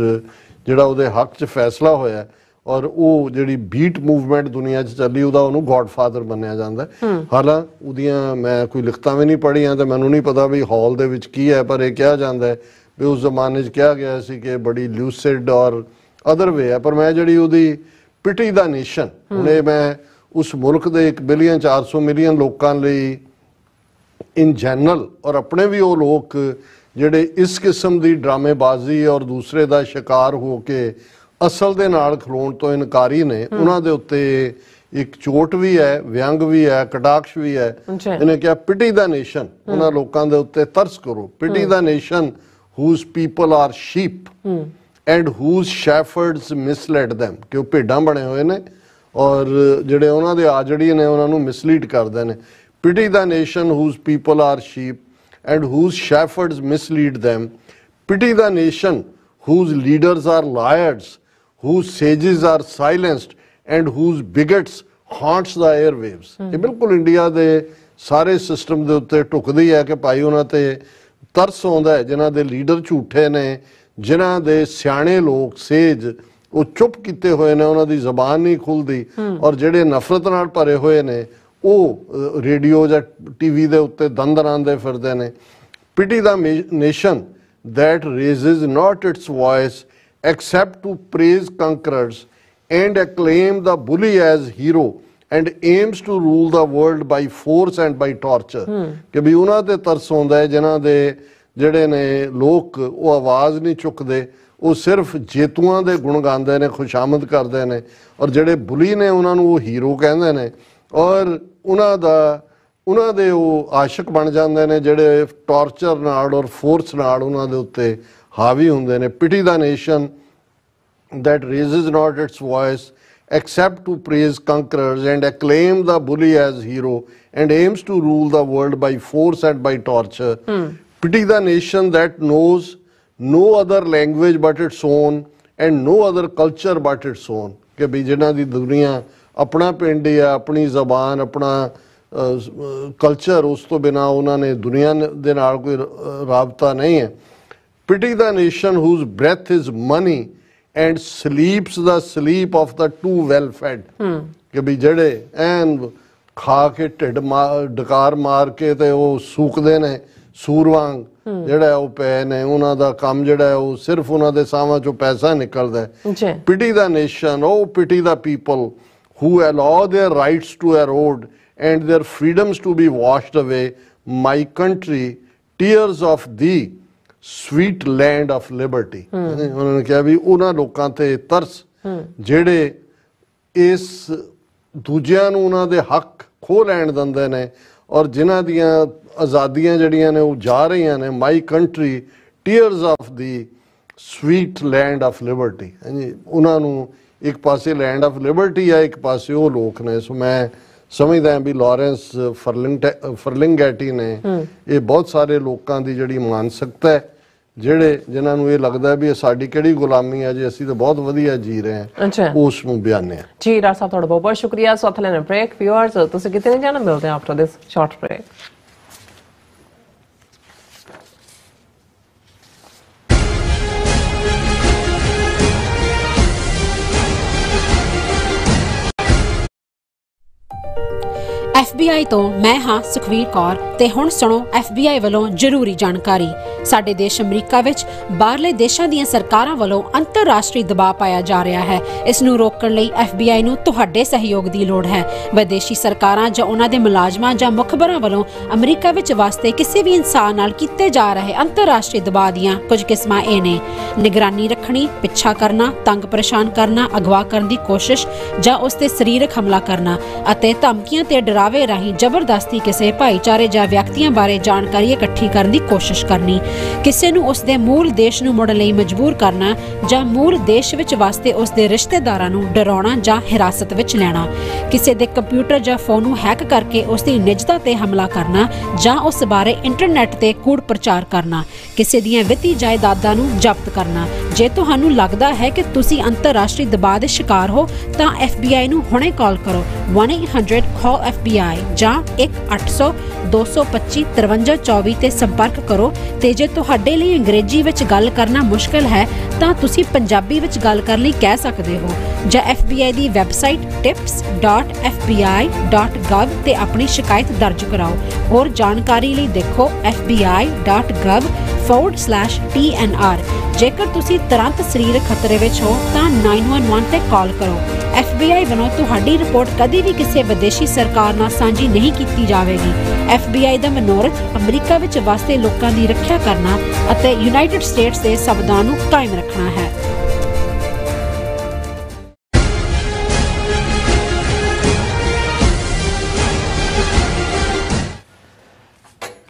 S2: ਜਿਹੜਾ ਉਹਦੇ ਹੱਕ 'ਚ ਫੈਸਲਾ ਹੋਇਆ ਔਰ ਉਹ ਜਿਹੜੀ ਬੀਟ ਮੂਵਮੈਂਟ ਦੁਨੀਆ 'ਚ ਚੱਲੀ ਉਹਦਾ ਉਹਨੂੰ ਗੋਡਫਾਦਰ ਮੰਨਿਆ ਜਾਂਦਾ ਹਾਲਾਂ ਉਹਦੀਆਂ ਮੈਂ ਕੋਈ ਲਿਖਤਾਂ ਵੀ ਨਹੀਂ ਪੜ੍ਹੀਆਂ ਤੇ ਮੈਨੂੰ ਨਹੀਂ ਪਤਾ ਵੀ ਹਾਲ ਦੇ ਵਿੱਚ ਕੀ ਹੈ ਪਰ ਇਹ ਕਿਹਾ ਜਾਂਦਾ ਹੈ ਵੀ ਉਸ ਜ਼ਮਾਨੇ 'ਚ ਕਿਹਾ ਗਿਆ ਸੀ ਕਿ ਬੜੀ ਲੂਸਿਡ ਔਰ ਅਦਰ ਵੇ ਹੈ ਪਰ ਮੈਂ ਜਿਹੜੀ ਉਹਦੀ ਪਿਟੀ ਦਾ ਨੇਸ਼ਨ ਹੁਣੇ ਮੈਂ ਉਸ ਮੁਲਕ ਦੇ 1 ਬਿਲੀਅਨ 400 ਮਿਲੀਅਨ ਲੋਕਾਂ ਲਈ ਇਨ ਜਨਰਲ ਔਰ ਆਪਣੇ ਵੀ ਉਹ ਲੋਕ ਜਿਹੜੇ ਇਸ ਕਿਸਮ ਦੀ ਡਰਾਮੇਬਾਜ਼ੀ ਔਰ ਦੂਸਰੇ ਦਾ ਸ਼ਿਕਾਰ ਹੋ ਕੇ ਅਸਲ ਦੇ ਨਾਲ ਖਲੋਣ ਤੋਂ ਇਨਕਾਰੀ ਨੇ ਉਹਨਾਂ ਦੇ ਉੱਤੇ ਇੱਕ ਚੋਟ ਵੀ ਹੈ ਵਿਅੰਗ ਵੀ ਹੈ ਕਟਾਕਸ਼ ਵੀ ਹੈ ਇਹਨੇ ਕਿਹਾ ਪਿਟੀ ਦਾ ਨੇਸ਼ਨ ਉਹਨਾਂ ਲੋਕਾਂ ਦੇ ਉੱਤੇ ਤਰਸ ਕਰੋ pity the nation whose people are sheep and whose shepherds mislead them ਕਿ ਉਹ ਭੇਡਾਂ ਬਣੇ ਹੋਏ ਨੇ ਔਰ ਜਿਹੜੇ ਉਹਨਾਂ ਦੇ ਆਜੜੀ ਨੇ ਉਹਨਾਂ ਨੂੰ ਮਿਸਲੀਡ ਕਰਦੇ ਨੇ pity the nation whose people are sheep and whose shepherds mislead them pity the nation leaders are liars liars, sages are silenced and and bigots bigots the the waves hmm. ਇਹ ਬਿਲਕੁਲ India ਦੇ ਸਾਰੇ system ਦੇ ਉੱਤੇ ਟੁਕਦੀ ਹੈ ਕਿ ਭਾਈ ਉਹਨਾਂ ਤੇ ਤਰਸ ਆਉਂਦਾ ਹੈ ਜਿਨ੍ਹਾਂ ਦੇ ਲੀਡਰ ਝੂਠੇ ਨੇ ਜਿਨ੍ਹਾਂ ਦੇ ਸਿਆਣੇ ਲੋਕ ਸੇਜ ਉਹ ਚੁੱਪ ਕੀਤੇ ਹੋਏ ਨੇ ਉਹਨਾਂ ਦੀ ਜ਼ਬਾਨ ਨਹੀਂ ਖੁੱਲਦੀ ਔਰ ਜਿਹੜੇ ਨਫ਼ਰਤ ਨਾਲ ਭਰੇ ਹੋਏ ਨੇ ਉਹ ਰੇਡੀਓ ਜਾਂ ਟੀਵੀ ਦੇ ਉੱਤੇ ਦੰਦ ਰਾਂਦੇ ਫਿਰਦੇ ਨੇ pity the nation that raises not its voice except to praise conquerors and acclaim the bully as hero and aims to rule the world by force and by torture ਕਿ ਵੀ ਉਹਨਾਂ ਤੇ ਤਰਸ ਹੁੰਦਾ ਹੈ ਜਿਨ੍ਹਾਂ ਦੇ ਜਿਹੜੇ ਨੇ ਲੋਕ ਉਹ ਆਵਾਜ਼ ਨਹੀਂ ਚੁੱਕਦੇ ਉਹ ਸਿਰਫ ਜੇਤੂਆਂ ਦੇ ਗੁਣ ਗਾਉਂਦੇ ਨੇ ਖੁਸ਼ਾਮਦ ਕਰਦੇ ਨੇ ਔਰ ਜਿਹੜੇ ਬੁਲੀ ਨੇ ਉਹਨਾਂ ਨੂੰ ਉਹ ਹੀਰੋ ਕਹਿੰਦੇ ਨੇ ਔਰ ਉਹਨਾਂ ਦਾ ਉਹਨਾਂ ਦੇ ਉਹ ਆਸ਼ਿਕ ਬਣ ਜਾਂਦੇ ਨੇ ਜਿਹੜੇ ਟੌਰਚਰ ਨਾਲ ਔਰ ਫੋਰਸ ਨਾਲ ਉਹਨਾਂ ਦੇ ਉੱਤੇ ਹਾਵੀ ਹੁੰਦੇ ਨੇ pity the nation that raises not its voice except to praise conquerors and acclaim the bully as hero and aims to rule the world by force and by torture pity the nation that knows no other language but its own and no other culture but its own ਕਿ ਵੀ ਜਿਨ੍ਹਾਂ ਦੀ ਦੁਨੀਆ ਆਪਣਾ ਪਿੰਡ ਆ ਆਪਣੀ ਜ਼ਬਾਨ ਆਪਣਾ culture ਉਸ ਤੋਂ ਬਿਨਾ ਉਹਨਾਂ ਨੇ ਦੁਨੀਆ ਦੇ ਨਾਲ ਕੋਈ ਰਾਬਤਾ ਨਹੀਂ ਹੈ pity the nation whose breath is money and sleeps the sleep of the too well fed ਕਿ ਵੀ ਜਿਹੜੇ ਐਨ ਖਾ ਕੇ ਢਿੱਡ ਡਕਾਰ ਮਾਰ ਕੇ ਤੇ ਉਹ ਸੂਕਦੇ ਨੇ ਸੂਰ ਵਾਂਗ ਜਿਹੜਾ ਉਹ ਪੈ ਨੇ ਉਹਨਾਂ ਦਾ ਕੰਮ ਜਿਹੜਾ ਉਹ ਸਿਰਫ ਉਹਨਾਂ ਦੇ ਸਾਹਾਂ ਚੋਂ ਪੈਸਾ ਨਿਕਲਦਾ ਹੈ ਪਿਟੀ ਦਾ ਨੇਸ਼ਨ ਉਹ pity the people who allow their rights to erode and their freedoms to be washed away, my country, tears of thee, sweet land of liberty. ਉਹਨਾਂ ਨੇ ਕਿਹਾ ਵੀ ਉਹਨਾਂ ਲੋਕਾਂ ਤੇ ਤਰਸ ਜਿਹੜੇ ਇਸ ਦੂਜਿਆਂ ਨੂੰ ਉਹਨਾਂ ਦੇ ਹੱਕ ਖੋ ਲੈਣ ਦਿੰਦੇ ਨੇ ਔਰ ਜਿਨ੍ਹਾਂ ਦੀਆਂ ਆਜ਼ਾਦੀਆਂ ਜਿਹੜੀਆਂ ਨੇ ਉਹ ਜਾ ਰਹੀਆਂ ਨੇ my country tears of the sweet land of liberty ਹਾਂਜੀ ਉਹਨਾਂ ਨੂੰ ਇੱਕ ਪਾਸੇ ਲੈਂਡ ਆਫ ਲਿਬਰਟੀ ਆ ਇੱਕ ਪਾਸੇ ਉਹ ਲੋਕ ਨੇ ਸੋ ਮੈਂ ਸਮਝਦਾ ਹਾਂ ਵੀ ਲਾਰੈਂਸ ਫਰਲਿੰਗੈਟੀ ਨੇ ਇਹ ਬਹੁਤ ਸਾਰੇ ਲੋਕਾਂ ਦੀ ਜਿਹੜੀ ਮਾਨਸਿਕਤਾ ਹੈ ਜਿਹੜੇ ਜਿਨ੍ਹਾਂ ਨੂੰ ਇਹ ਲੱਗਦਾ ਵੀ ਸਾਡੀ ਕਿਹੜੀ ਗੁਲਾਮੀ ਹੈ ਜੇ ਅਸੀਂ ਤਾਂ ਬਹੁਤ ਵਧੀਆ ਜੀ ਰਹੇ ਹਾਂ ਉਸ ਨੂੰ ਬਿਆਨਿਆ
S1: ਜੀ ਰਾਸਾ ਸਾਹਿਬ ਤੁਹਾਡਾ ਬਹੁਤ ਬਹੁਤ ਸ਼ੁਕਰੀਆ ਸੋ ਅਥਲੇ ਨੇ ਬ੍ਰੇਕ ਵਿਊਅਰਸ ਤੁਸੀਂ ਕਿਤੇ ਨਹੀਂ ਜਾਣਾ ਮਿਲਦੇ after this short break
S4: FBI ਤੋਂ ਮੈਂ ਹਾਂ ਸੁਖਵੀਰ ਕੌਰ ਤੇ ਹੁਣ ਸੁਣੋ FBI ਵੱਲੋਂ ਜ਼ਰੂਰੀ ਜਾਣਕਾਰੀ ਸਾਡੇ ਦੇਸ਼ ਅਮਰੀਕਾ ਵਿੱਚ ਬਾਹਰਲੇ ਦੇਸ਼ਾਂ ਦੀਆਂ ਸਰਕਾਰਾਂ ਵੱਲੋਂ ਅੰਤਰਰਾਸ਼ਟਰੀ ਦਬਾਅ ਪਾਇਆ ਜਾ ਰਿਹਾ ਹੈ ਇਸ ਨੂੰ ਰੋਕਣ ਲਈ FBI ਨੂੰ ਤੁਹਾਡੇ ਸਹਿਯੋਗ ਦੀ ਲੋੜ ਹੈ ਵਿਦੇਸ਼ੀ ਸਰਕਾਰਾਂ ਜਾਂ ਉਹਨਾਂ ਦੇ ਮੁਲਾਜ਼ਮਾਂ ਜਾਂ ਮੁਖਬਰਾਂ ਵੱਲੋਂ ਅਮਰੀਕਾ ਵਿੱਚ ਵਾਸਤੇ ਕਿਸੇ ਵੀ ਇਨਸਾਨ ਨਾਲ ਕੀਤੇ ਜਾ ਰਹੇ ਅੰਤਰਰਾਸ਼ਟਰੀ ਦਬਾਅ ਦੀਆਂ ਕੁਝ ਕਿਸਮਾਂ ਇਹ ਨੇ ਨਿਗਰਾਨੀ ਰੱਖਣੀ ਪਿੱਛਾ ਕਰਨਾ ਤੰਗ ਪਰੇਸ਼ਾਨ ਕਰਨਾ ਅਗਵਾ ਕਰਨ ਦੀ ਕੋਸ਼ਿਸ਼ ਜਾਂ ਉਸ ਤੇ ਸਰੀਰਕ ਹਮਲਾ ਕਰਨਾ ਅਤੇ ਧਮਕੀਆਂ ਤੇ ਡਰਾਵੇ ਰਾਹੀਂ ਜ਼ਬਰਦਸਤੀ ਕਿਸੇ ਭਾਈਚਾਰੇ ਜਾਂ ਵਿਅਕਤੀਆਂ ਬਾਰੇ ਜਾਣਕਾਰੀ ਇਕੱਠੀ ਕਰਨ ਦੀ ਕੋਸ਼ਿਸ਼ ਕਰਨੀ ਕਿਸੇ ਨੂੰ ਉਸ ਦੇ ਮੂਲ ਦੇਸ਼ ਨੂੰ ਮੁੜਨ ਲਈ ਮਜਬੂਰ ਕਰਨਾ ਜਾਂ ਮੂਲ ਦੇਸ਼ ਵਿੱਚ ਵਸਤੇ ਉਸ ਦੇ ਰਿਸ਼ਤੇਦਾਰਾਂ ਨੂੰ ਡਰਾਉਣਾ ਜਾਂ ਹਿਰਾਸਤ ਵਿੱਚ ਲੈਣਾ ਕਿਸੇ ਦੇ ਕੰਪਿਊਟਰ ਜਾਂ ਫੋਨ ਨੂੰ ਹੈਕ ਕਰਕੇ ਉਸ ਦੀ ਨਿੱਜਤਾ ਤੇ ਹਮਲਾ ਕਰਨਾ ਜਾਂ ਉਸ ਬਾਰੇ ਇੰਟਰਨੈਟ ਤੇ ਕੂੜ ਪ੍ਰਚਾਰ ਕਰਨਾ ਕਿਸੇ ਦੀਆਂ ਵਿੱਤੀ ਜਾਇਦਾਦਾਂ ਨੂੰ ਜ਼ਬਤ ਕਰਨਾ ਜੇ ਤੁਹਾਨੂੰ ਲੱਗਦਾ ਹੈ ਕਿ ਤੁਸੀਂ ਅੰਤਰਰਾਸ਼ਟਰੀ ਦਬਾਅ ਦੇ ਸ਼ਿਕਾਰ ਹੋ ਤਾਂ FBI ਨੂੰ ਹੁਣੇ ਕਾਲ ਕਰੋ 1800 call FBI ਜਾਂ 1800 225 5324 ਤੇ ਸੰਪਰਕ ਕਰੋ ਤੇ ਜੇ ਤੁਹਾਡੇ ਲਈ ਅੰਗਰੇਜ਼ੀ ਵਿੱਚ ਗੱਲ ਕਰਨਾ ਮੁਸ਼ਕਲ ਹੈ ਤਾਂ ਤੁਸੀਂ ਪੰਜਾਬੀ ਵਿੱਚ ਗੱਲ ਕਰਨ ਲਈ ਕਹਿ ਸਕਦੇ ਹੋ ਜਾਂ FBI ਦੀ ਵੈਬਸਾਈਟ tips.fbi.gov ਤੇ ਆਪਣੀ ਸ਼ਿਕਾਇਤ ਦਰਜ ਕਰਾਓ ਹੋਰ ਜਾਣਕਾਰੀ ਲਈ ਦੇਖੋ fbi.gov/tnr ਜੇਕਰ ਤੁਸੀਂ ਤੁਰੰਤ ਸਰੀਰਕ ਖਤਰੇ ਵਿੱਚ ਹੋ ਤਾਂ 911 ਤੇ ਕਾਲ ਕਰੋ ਐਫਬੀਆਈ ਵੱਲੋਂ ਤੁਹਾਡੀ ਰਿਪੋਰਟ ਕਦੀ ਵੀ ਕਿਸੇ ਵਿਦੇਸ਼ੀ ਸਰਕਾਰ ਨਾਲ ਸਾਂਝੀ ਨਹੀਂ ਕੀਤੀ ਜਾਵੇਗੀ ਐਫਬੀਆਈ ਦਾ ਮਨੋਰਥ ਅਮਰੀਕਾ ਵਿੱਚ ਵਸਦੇ ਲੋਕਾਂ ਦੀ ਰੱਖਿਆ ਕਰਨਾ ਅਤੇ ਯੂਨਾਈਟਿਡ ਸਟੇਟਸ ਦੇ ਸੰਵਿਧਾਨ ਨੂੰ ਕਾਇਮ ਰੱਖਣਾ ਹੈ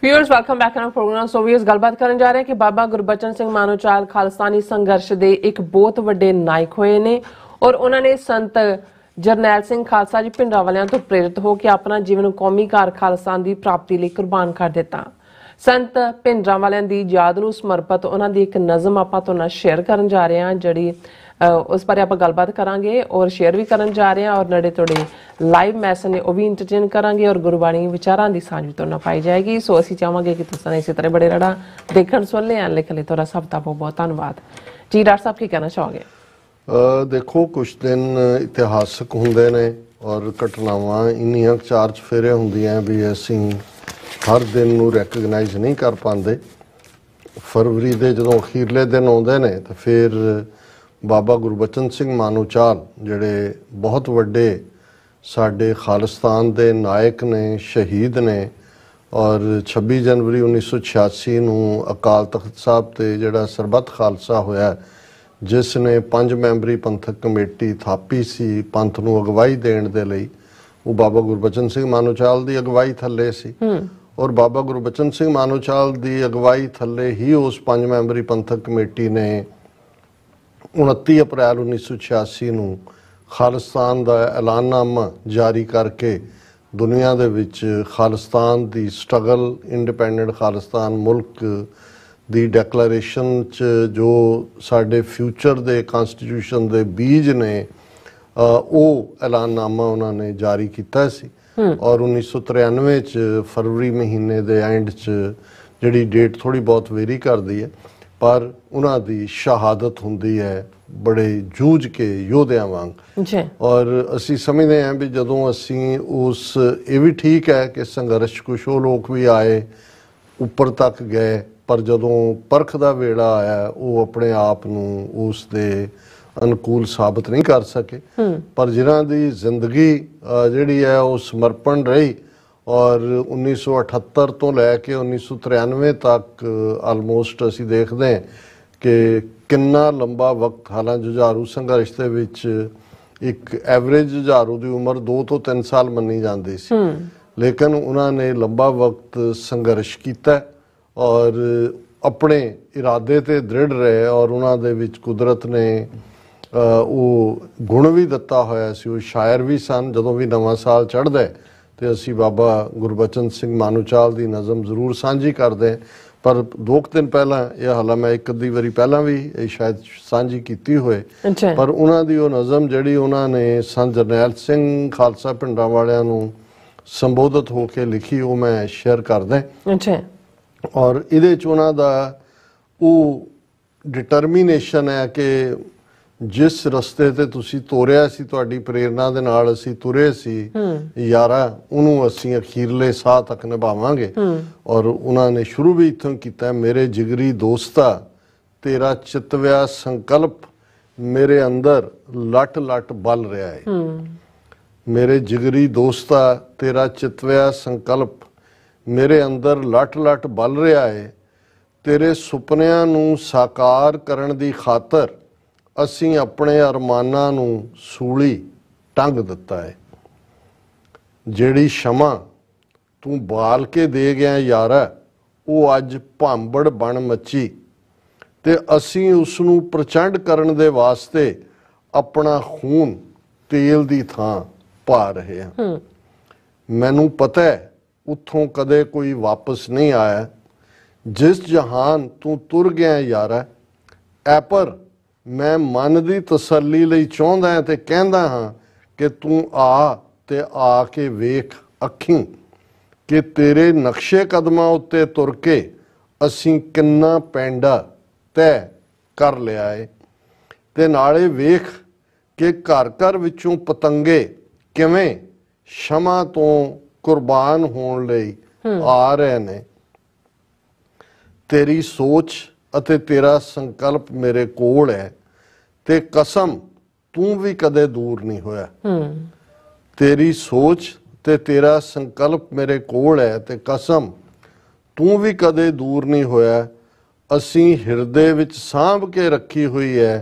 S1: viewers welcome back to programme so ਵੀ ਗੱਲਬਾਤ ਕਰਨ ਜਾ ਰਹੇ ਹਾਂ ਕਿ ਬਾਬਾ ਗੁਰਬਚਨ ਸਿੰਘ ਮਾਨੋਚਾਲ ਖਾਲਸਾਨੀ ਸੰਘਰਸ਼ ਦੇ ਇੱਕ ਬਹੁਤ ਵੱਡੇ ਨਾਇਕ ਹੋਏ ਨੇ ਔਰ ਉਹਨਾਂ ਨੇ ਸੰਤ ਜਰਨੈਲ ਸਿੰਘ ਖਾਲਸਾ ਜੀ ਪਿੰਡਾਂ ਵਾਲਿਆਂ ਤੋਂ ਪ੍ਰੇਰਿਤ ਹੋ ਕੇ ਆਪਣਾ ਜੀਵਨ ਕੌਮੀ ਕਾਰ ਖਾਲਸਾਨ ਦੀ ਪ੍ਰਾਪਤੀ ਲਈ ਕੁਰਬਾਨ ਕਰ ਦਿੱਤਾ ਸੰਤ ਪਿੰਡਾਂ ਵਾਲਿਆਂ ਦੀ ਯਾਦ ਨੂੰ ਸਮਰਪਿਤ ਉਹਨਾਂ ਦੀ ਇੱਕ ਨਜ਼ਮ ਆਪਾਂ ਤੋਂ ਨਾਲ ਸ਼ੇਅਰ ਕਰਨ ਜਾ ਰਹੇ ਹਾਂ ਜਿਹੜੀ ਉਸ ਬਾਰੇ ਆਪਾਂ ਗੱਲਬਾਤ ਕਰਾਂਗੇ ਔਰ ਸ਼ੇਅਰ ਵੀ ਕਰਨ ਜਾ ਰਹੇ ਹਾਂ ਔਰ ਨੜੇ ਤੋੜੇ ਲਾਈਵ ਮੈਸੇਜ ਨੇ ਉਹ ਵੀ ਇੰਟਰਟੇਨ ਕਰਾਂਗੇ ਔਰ ਗੁਰਬਾਣੀ ਵਿਚਾਰਾਂ ਦੀ ਸਾਂਝ ਤੋਂ ਨਾ ਪਾਈ ਜਾਏਗੀ ਸੋ ਅਸੀਂ ਚਾਹਾਂਗੇ ਕਿ ਤੁਸੀਂ ਇਸੇ ਤਰ੍ਹਾਂ ਬੜੇ ਰੜਾ ਦੇਖਣ ਸੁਣ ਲੈਣ ਲਿਖ ਲਈ ਤੁਹਾਡਾ ਸਭ ਦਾ ਬਹੁਤ ਬਹੁਤ ਧੰਨਵਾਦ ਜੀ ਡਾਕਟਰ ਸਾਹਿਬ ਕੀ ਕਹਿਣਾ ਚਾਹੋਗੇ
S2: ਦੇਖੋ ਕੁਝ ਦਿਨ ਇਤਿਹਾਸਕ ਹੁੰਦੇ ਨੇ ਔਰ ਘਟਨਾਵਾਂ ਇੰਨੀਆਂ ਚਾਰ ਚਫੇਰੇ ਹੁੰਦੀਆਂ ਵੀ ਅਸੀਂ ਹਰ ਦਿਨ ਨੂੰ ਰੈਕਗਨਾਈਜ਼ ਨਹੀਂ ਕਰ ਪਾਉਂਦੇ ਫਰਵਰੀ ਦੇ ਜਦੋਂ ਅਖੀਰਲੇ ਦਿਨ ਆਉਂਦੇ ਨੇ ਤਾਂ ਫਿਰ ਬਾਬਾ ਗੁਰਬਚਨ ਸਿੰਘ ਮਾਨੂਚਾਲ ਜਿਹੜੇ ਬਹੁਤ ਵੱਡੇ ਸਾਡੇ ਖਾਲਿਸਤਾਨ ਦੇ ਨਾਇਕ ਨੇ ਸ਼ਹੀਦ ਨੇ ਔਰ 26 ਜਨਵਰੀ 1986 ਨੂੰ ਅਕਾਲ ਤਖਤ ਸਾਹਿਬ ਤੇ ਜਿਹੜਾ ਸਰਬੱਤ ਖਾਲਸਾ ਹੋਇਆ ਹੈ ਜਿਸ ਨੇ ਪੰਜ ਮੈਂਬਰੀ ਪੰਥਕ ਕਮੇਟੀ ਥਾਪੀ ਸੀ ਪੰਥ ਨੂੰ ਅਗਵਾਈ ਦੇਣ ਦੇ ਲਈ ਉਹ ਬਾਬਾ ਗੁਰਬਚਨ ਸਿੰਘ ਮਾਨੋਚਾਲ ਦੀ ਅਗਵਾਈ ਥੱਲੇ ਸੀ ਔਰ ਬਾਬਾ ਗੁਰਬਚਨ ਸਿੰਘ ਮਾਨੋਚਾਲ ਦੀ ਅਗਵਾਈ ਥੱਲੇ ਹੀ ਉਸ ਪੰਜ ਮੈਂਬਰੀ ਪੰਥਕ ਕਮੇਟੀ ਨੇ 29 ਅਪ੍ਰੈਲ 1986 ਨੂੰ ਖਾਲਸਤਾਨ ਦਾ ਐਲਾਨਨਾਮਾ ਜਾਰੀ ਕਰਕੇ ਦੁਨੀਆ ਦੇ ਵਿੱਚ ਖਾਲਸਤਾਨ ਦੀ ਸਟਰਗਲ ਇੰਡੀਪੈਂਡੈਂਟ ਖਾਲਸਤਾਨ ਮੁਲਕ ਦੀ ਡੈਕਲੇਰੇਸ਼ਨ 'ਚ ਜੋ ਸਾਡੇ ਫਿਊਚਰ ਦੇ ਕਨਸਟੀਟਿਊਸ਼ਨ ਦੇ ਬੀਜ ਨੇ ਉਹ ਐਲਾਨਨਾਮਾ ਉਹਨਾਂ ਨੇ ਜਾਰੀ ਕੀਤਾ ਸੀ ਔਰ 1993 'ਚ ਫਰਵਰੀ ਮਹੀਨੇ ਦੇ ਐਂਡ 'ਚ ਜਿਹੜੀ ਡੇਟ ਥੋੜੀ ਬਹੁਤ ਵੇਰੀ ਕਰਦੀ ਹੈ ਪਰ ਉਹਨਾਂ ਦੀ ਸ਼ਹਾਦਤ ਹੁੰਦੀ ਹੈ ਬੜੇ ਜੂਝ ਕੇ ਯੋਧਿਆਂ ਵਾਂਗ ਜੀ ਔਰ ਅਸੀਂ ਸਮਝਦੇ ਹਾਂ ਵੀ ਜਦੋਂ ਅਸੀਂ ਉਸ ਇਹ ਵੀ ਠੀਕ ਹੈ ਕਿ ਸੰਘਰਸ਼ ਕੁਸ਼ੋ ਲੋਕ ਵੀ ਆਏ ਉੱਪਰ ਤੱਕ ਗਏ ਪਰ ਜਦੋਂ ਪਰਖ ਦਾ ਵੇਲਾ ਆਇਆ ਉਹ ਆਪਣੇ ਆਪ ਨੂੰ ਉਸ ਦੇ ਅਨੁਕੂਲ ਸਾਬਤ ਨਹੀਂ ਕਰ ਸਕੇ ਪਰ ਜਿਨ੍ਹਾਂ ਦੀ ਜ਼ਿੰਦਗੀ ਜਿਹੜੀ ਹੈ ਉਹ ਸਮਰਪਣ ਰਹੀ ਔਰ 1978 ਤੋਂ ਲੈ ਕੇ 1993 ਤੱਕ ਆਲਮੋਸਟ ਅਸੀਂ ਦੇਖਦੇ ਹਾਂ ਕਿ ਕਿੰਨਾ ਲੰਬਾ ਵਕਤ ਹਾਲਾਂ ਜੁਝਾਰੂ ਸੰਘਰਸ਼ ਦੇ ਵਿੱਚ ਇੱਕ ਐਵਰੇਜ ਜੁਝਾਰੂ ਦੀ ਉਮਰ 2 ਤੋਂ 3 ਸਾਲ ਮੰਨੀ ਜਾਂਦੀ ਸੀ ਲੇਕਿਨ ਉਹਨਾਂ ਨੇ ਲੰਬਾ ਵਕਤ ਸੰਘਰਸ਼ ਕੀਤਾ ਔਰ ਆਪਣੇ ਇਰਾਦੇ ਤੇ ਦ੍ਰਿੜ ਰਹੇ ਔਰ ਉਹਨਾਂ ਦੇ ਵਿੱਚ ਕੁਦਰਤ ਨੇ ਉਹ ਗੁਣ ਵੀ ਦਿੱਤਾ ਹੋਇਆ ਸੀ ਉਹ ਸ਼ਾਇਰ ਵੀ ਸਨ ਜਦੋਂ ਵੀ ਨਵਾਂ ਸਾਲ ਚੜ੍ਹਦਾ ਤੇ ਅਸੀਂ ਬਾਬਾ ਗੁਰਬਚਨ ਸਿੰਘ ਮਾਨੂਚਾਲ ਦੀ ਨਜ਼ਮ ਜ਼ਰੂਰ ਸਾਂਝੀ ਕਰਦੇ ਪਰ ਦੋਕ ਦਿਨ ਪਹਿਲਾਂ ਇਹ ਹਾਲਾ ਮੈਂ ਇੱਕ ਅੱਧੀ ਵਾਰੀ ਪਹਿਲਾਂ ਵੀ ਇਹ ਸ਼ਾਇਦ ਸਾਂਝੀ ਕੀਤੀ ਹੋਏ ਪਰ ਉਹਨਾਂ ਦੀ ਉਹ ਨਜ਼ਮ ਜਿਹੜੀ ਉਹਨਾਂ ਨੇ ਸੰਤ ਜਰਨੈਲ ਸਿੰਘ ਖਾਲਸਾ ਪਿੰਡਾਂ ਵਾਲਿਆਂ ਨੂੰ ਸੰਬੋਧਿਤ ਹੋ ਕੇ ਲਿਖੀ ਉਹ ਮੈਂ ਸ਼ੇਅਰ ਕਰਦਾ ਅੱਛਾ ਔਰ ਇਹਦੇ ਚ ਉਹਨਾਂ ਦਾ ਉਹ ਡਿਟਰਮੀਨੇਸ਼ਨ ਹੈ ਕਿ ਜਿਸ ਰਸਤੇ ਤੇ ਤੁਸੀਂ ਤੋਰਿਆ ਸੀ ਤੁਹਾਡੀ ਪ੍ਰੇਰਣਾ ਦੇ ਨਾਲ ਅਸੀਂ ਤੁਰੇ ਸੀ ਯਾਰਾ ਉਹਨੂੰ ਅਸੀਂ ਅਖੀਰਲੇ ਸਾਹ ਤੱਕ ਨਿਭਾਵਾਂਗੇ ਔਰ ਉਹਨਾਂ ਨੇ ਸ਼ੁਰੂ ਵੀ ਇਥੋਂ ਕੀਤਾ ਮੇਰੇ ਜਿਗਰੀ ਦੋਸਤਾ ਤੇਰਾ ਚਿਤਵਿਆ ਸੰਕਲਪ ਮੇਰੇ ਅੰਦਰ ਲਟ ਲਟ ਬਲ ਰਿਹਾ ਹੈ ਮੇਰੇ ਜਿਗਰੀ ਦੋਸਤਾ ਤੇਰਾ ਚਿਤਵਿਆ ਸੰਕਲਪ ਮੇਰੇ ਅੰਦਰ ਲਟ-ਲਟ ਬਲ ਰਿਹਾ ਏ ਤੇਰੇ ਸੁਪਨਿਆਂ ਨੂੰ ਸਾਕਾਰ ਕਰਨ ਦੀ ਖਾਤਰ ਅਸੀਂ ਆਪਣੇ ਅਰਮਾਨਾਂ ਨੂੰ ਸੂਲੀ ਟੰਗ ਦਿੱਤਾ ਏ ਜਿਹੜੀ ਸ਼ਮਾ ਤੂੰ ਬਾਲ ਕੇ ਦੇ ਗਿਆ ਯਾਰਾ ਉਹ ਅੱਜ ਭਾਂਬੜ ਬਣ ਮੱਚੀ ਤੇ ਅਸੀਂ ਉਸ ਨੂੰ ਪ੍ਰਚੰਡ ਕਰਨ ਦੇ ਵਾਸਤੇ ਆਪਣਾ ਖੂਨ ਤੇਲ ਦੀ ਥਾਂ ਪਾ ਰਹੇ ਹਾਂ ਮੈਨੂੰ ਪਤਾ ਹੈ ਉੱਥੋਂ ਕਦੇ ਕੋਈ ਵਾਪਸ ਨਹੀਂ ਆਇਆ ਜਿਸ ਜਹਾਨ ਤੂੰ ਤੁਰ ਗਿਆ ਯਾਰਾ ਐ ਪਰ ਮੈਂ ਮਨ ਦੀ ਤਸੱਲੀ ਲਈ ਚਾਹੁੰਦਾ ਤੇ ਕਹਿੰਦਾ ਹਾਂ ਕਿ ਤੂੰ ਆ ਤੇ ਆ ਕੇ ਵੇਖ ਅੱਖੀਂ ਕਿ ਤੇਰੇ ਨਕਸ਼ੇ ਕਦਮਾਂ ਉੱਤੇ ਤੁਰ ਕੇ ਅਸੀਂ ਕਿੰਨਾ ਪੈਂਡਾ ਤੈ ਕਰ ਲਿਆ ਏ ਤੇ ਨਾਲੇ ਵੇਖ ਕਿ ਘਰ ਘਰ ਵਿੱਚੋਂ ਪਤੰਗੇ ਕਿਵੇਂ ਸ਼ਮਾ ਤੋਂ ਕੁਰਬਾਨ ਹੋਣ ਲਈ ਆ ਰਹੇ ਨੇ ਤੇਰੀ ਸੋਚ ਅਤੇ ਤੇਰਾ ਸੰਕਲਪ ਮੇਰੇ ਕੋਲ ਹੈ ਤੇ ਕਸਮ ਤੂੰ ਵੀ ਕਦੇ ਦੂਰ ਨਹੀਂ ਹੋਇਆ ਤੇਰੀ ਸੋਚ ਤੇ ਤੇਰਾ ਸੰਕਲਪ ਮੇਰੇ ਕੋਲ ਹੈ ਤੇ ਕਸਮ ਤੂੰ ਵੀ ਕਦੇ ਦੂਰ ਨਹੀਂ ਹੋਇਆ ਅਸੀਂ ਹਿਰਦੇ ਵਿੱਚ ਸਾਂਭ ਕੇ ਰੱਖੀ ਹੋਈ ਹੈ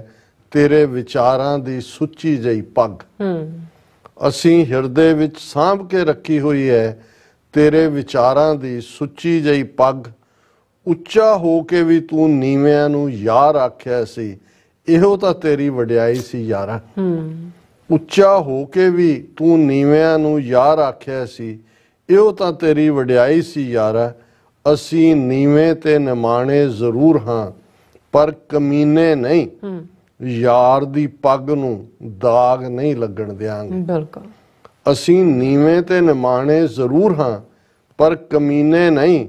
S2: ਤੇਰੇ ਵਿਚਾਰਾਂ ਦੀ ਸੁੱਚੀ ਜਈ ਪੱਗ ਹੂੰ ਅਸੀਂ ਹਿਰਦੇ ਵਿੱਚ ਸਾਂਭ ਕੇ ਰੱਖੀ ਹੋਈ ਹੈ ਤੇਰੇ ਵਿਚਾਰਾਂ ਦੀ ਸੁੱਚੀ ਜਈ ਪੱਗ ਉੱਚਾ ਹੋ ਕੇ ਵੀ ਤੂੰ ਨੀਵਿਆਂ ਨੂੰ ਯਾਰ ਆਖਿਆ ਸੀ ਇਹੋ ਤਾਂ ਤੇਰੀ ਵਡਿਆਈ ਸੀ ਯਾਰਾ ਹੂੰ ਉੱਚਾ ਹੋ ਕੇ ਵੀ ਤੂੰ ਨੀਵਿਆਂ ਨੂੰ ਯਾਰ ਆਖਿਆ ਸੀ ਇਹੋ ਤਾਂ ਤੇਰੀ ਵਡਿਆਈ ਸੀ ਯਾਰਾ ਅਸੀਂ ਨੀਵੇਂ ਤੇ ਨਿਮਾਣੇ ਜ਼ਰੂਰ ਹਾਂ ਪਰ ਕਮੀਨੇ ਨਹੀਂ ਹੂੰ ਯਾਰ ਦੀ ਪੱਗ ਨੂੰ ਦਾਗ ਨਹੀਂ ਲੱਗਣ ਦੇਾਂਗੇ ਬਿਲਕੁਲ ਅਸੀਂ ਨੀਵੇਂ ਤੇ ਨਿਮਾਣੇ ਜ਼ਰੂਰ ਹਾਂ ਪਰ ਕਮੀਨੇ ਨਹੀਂ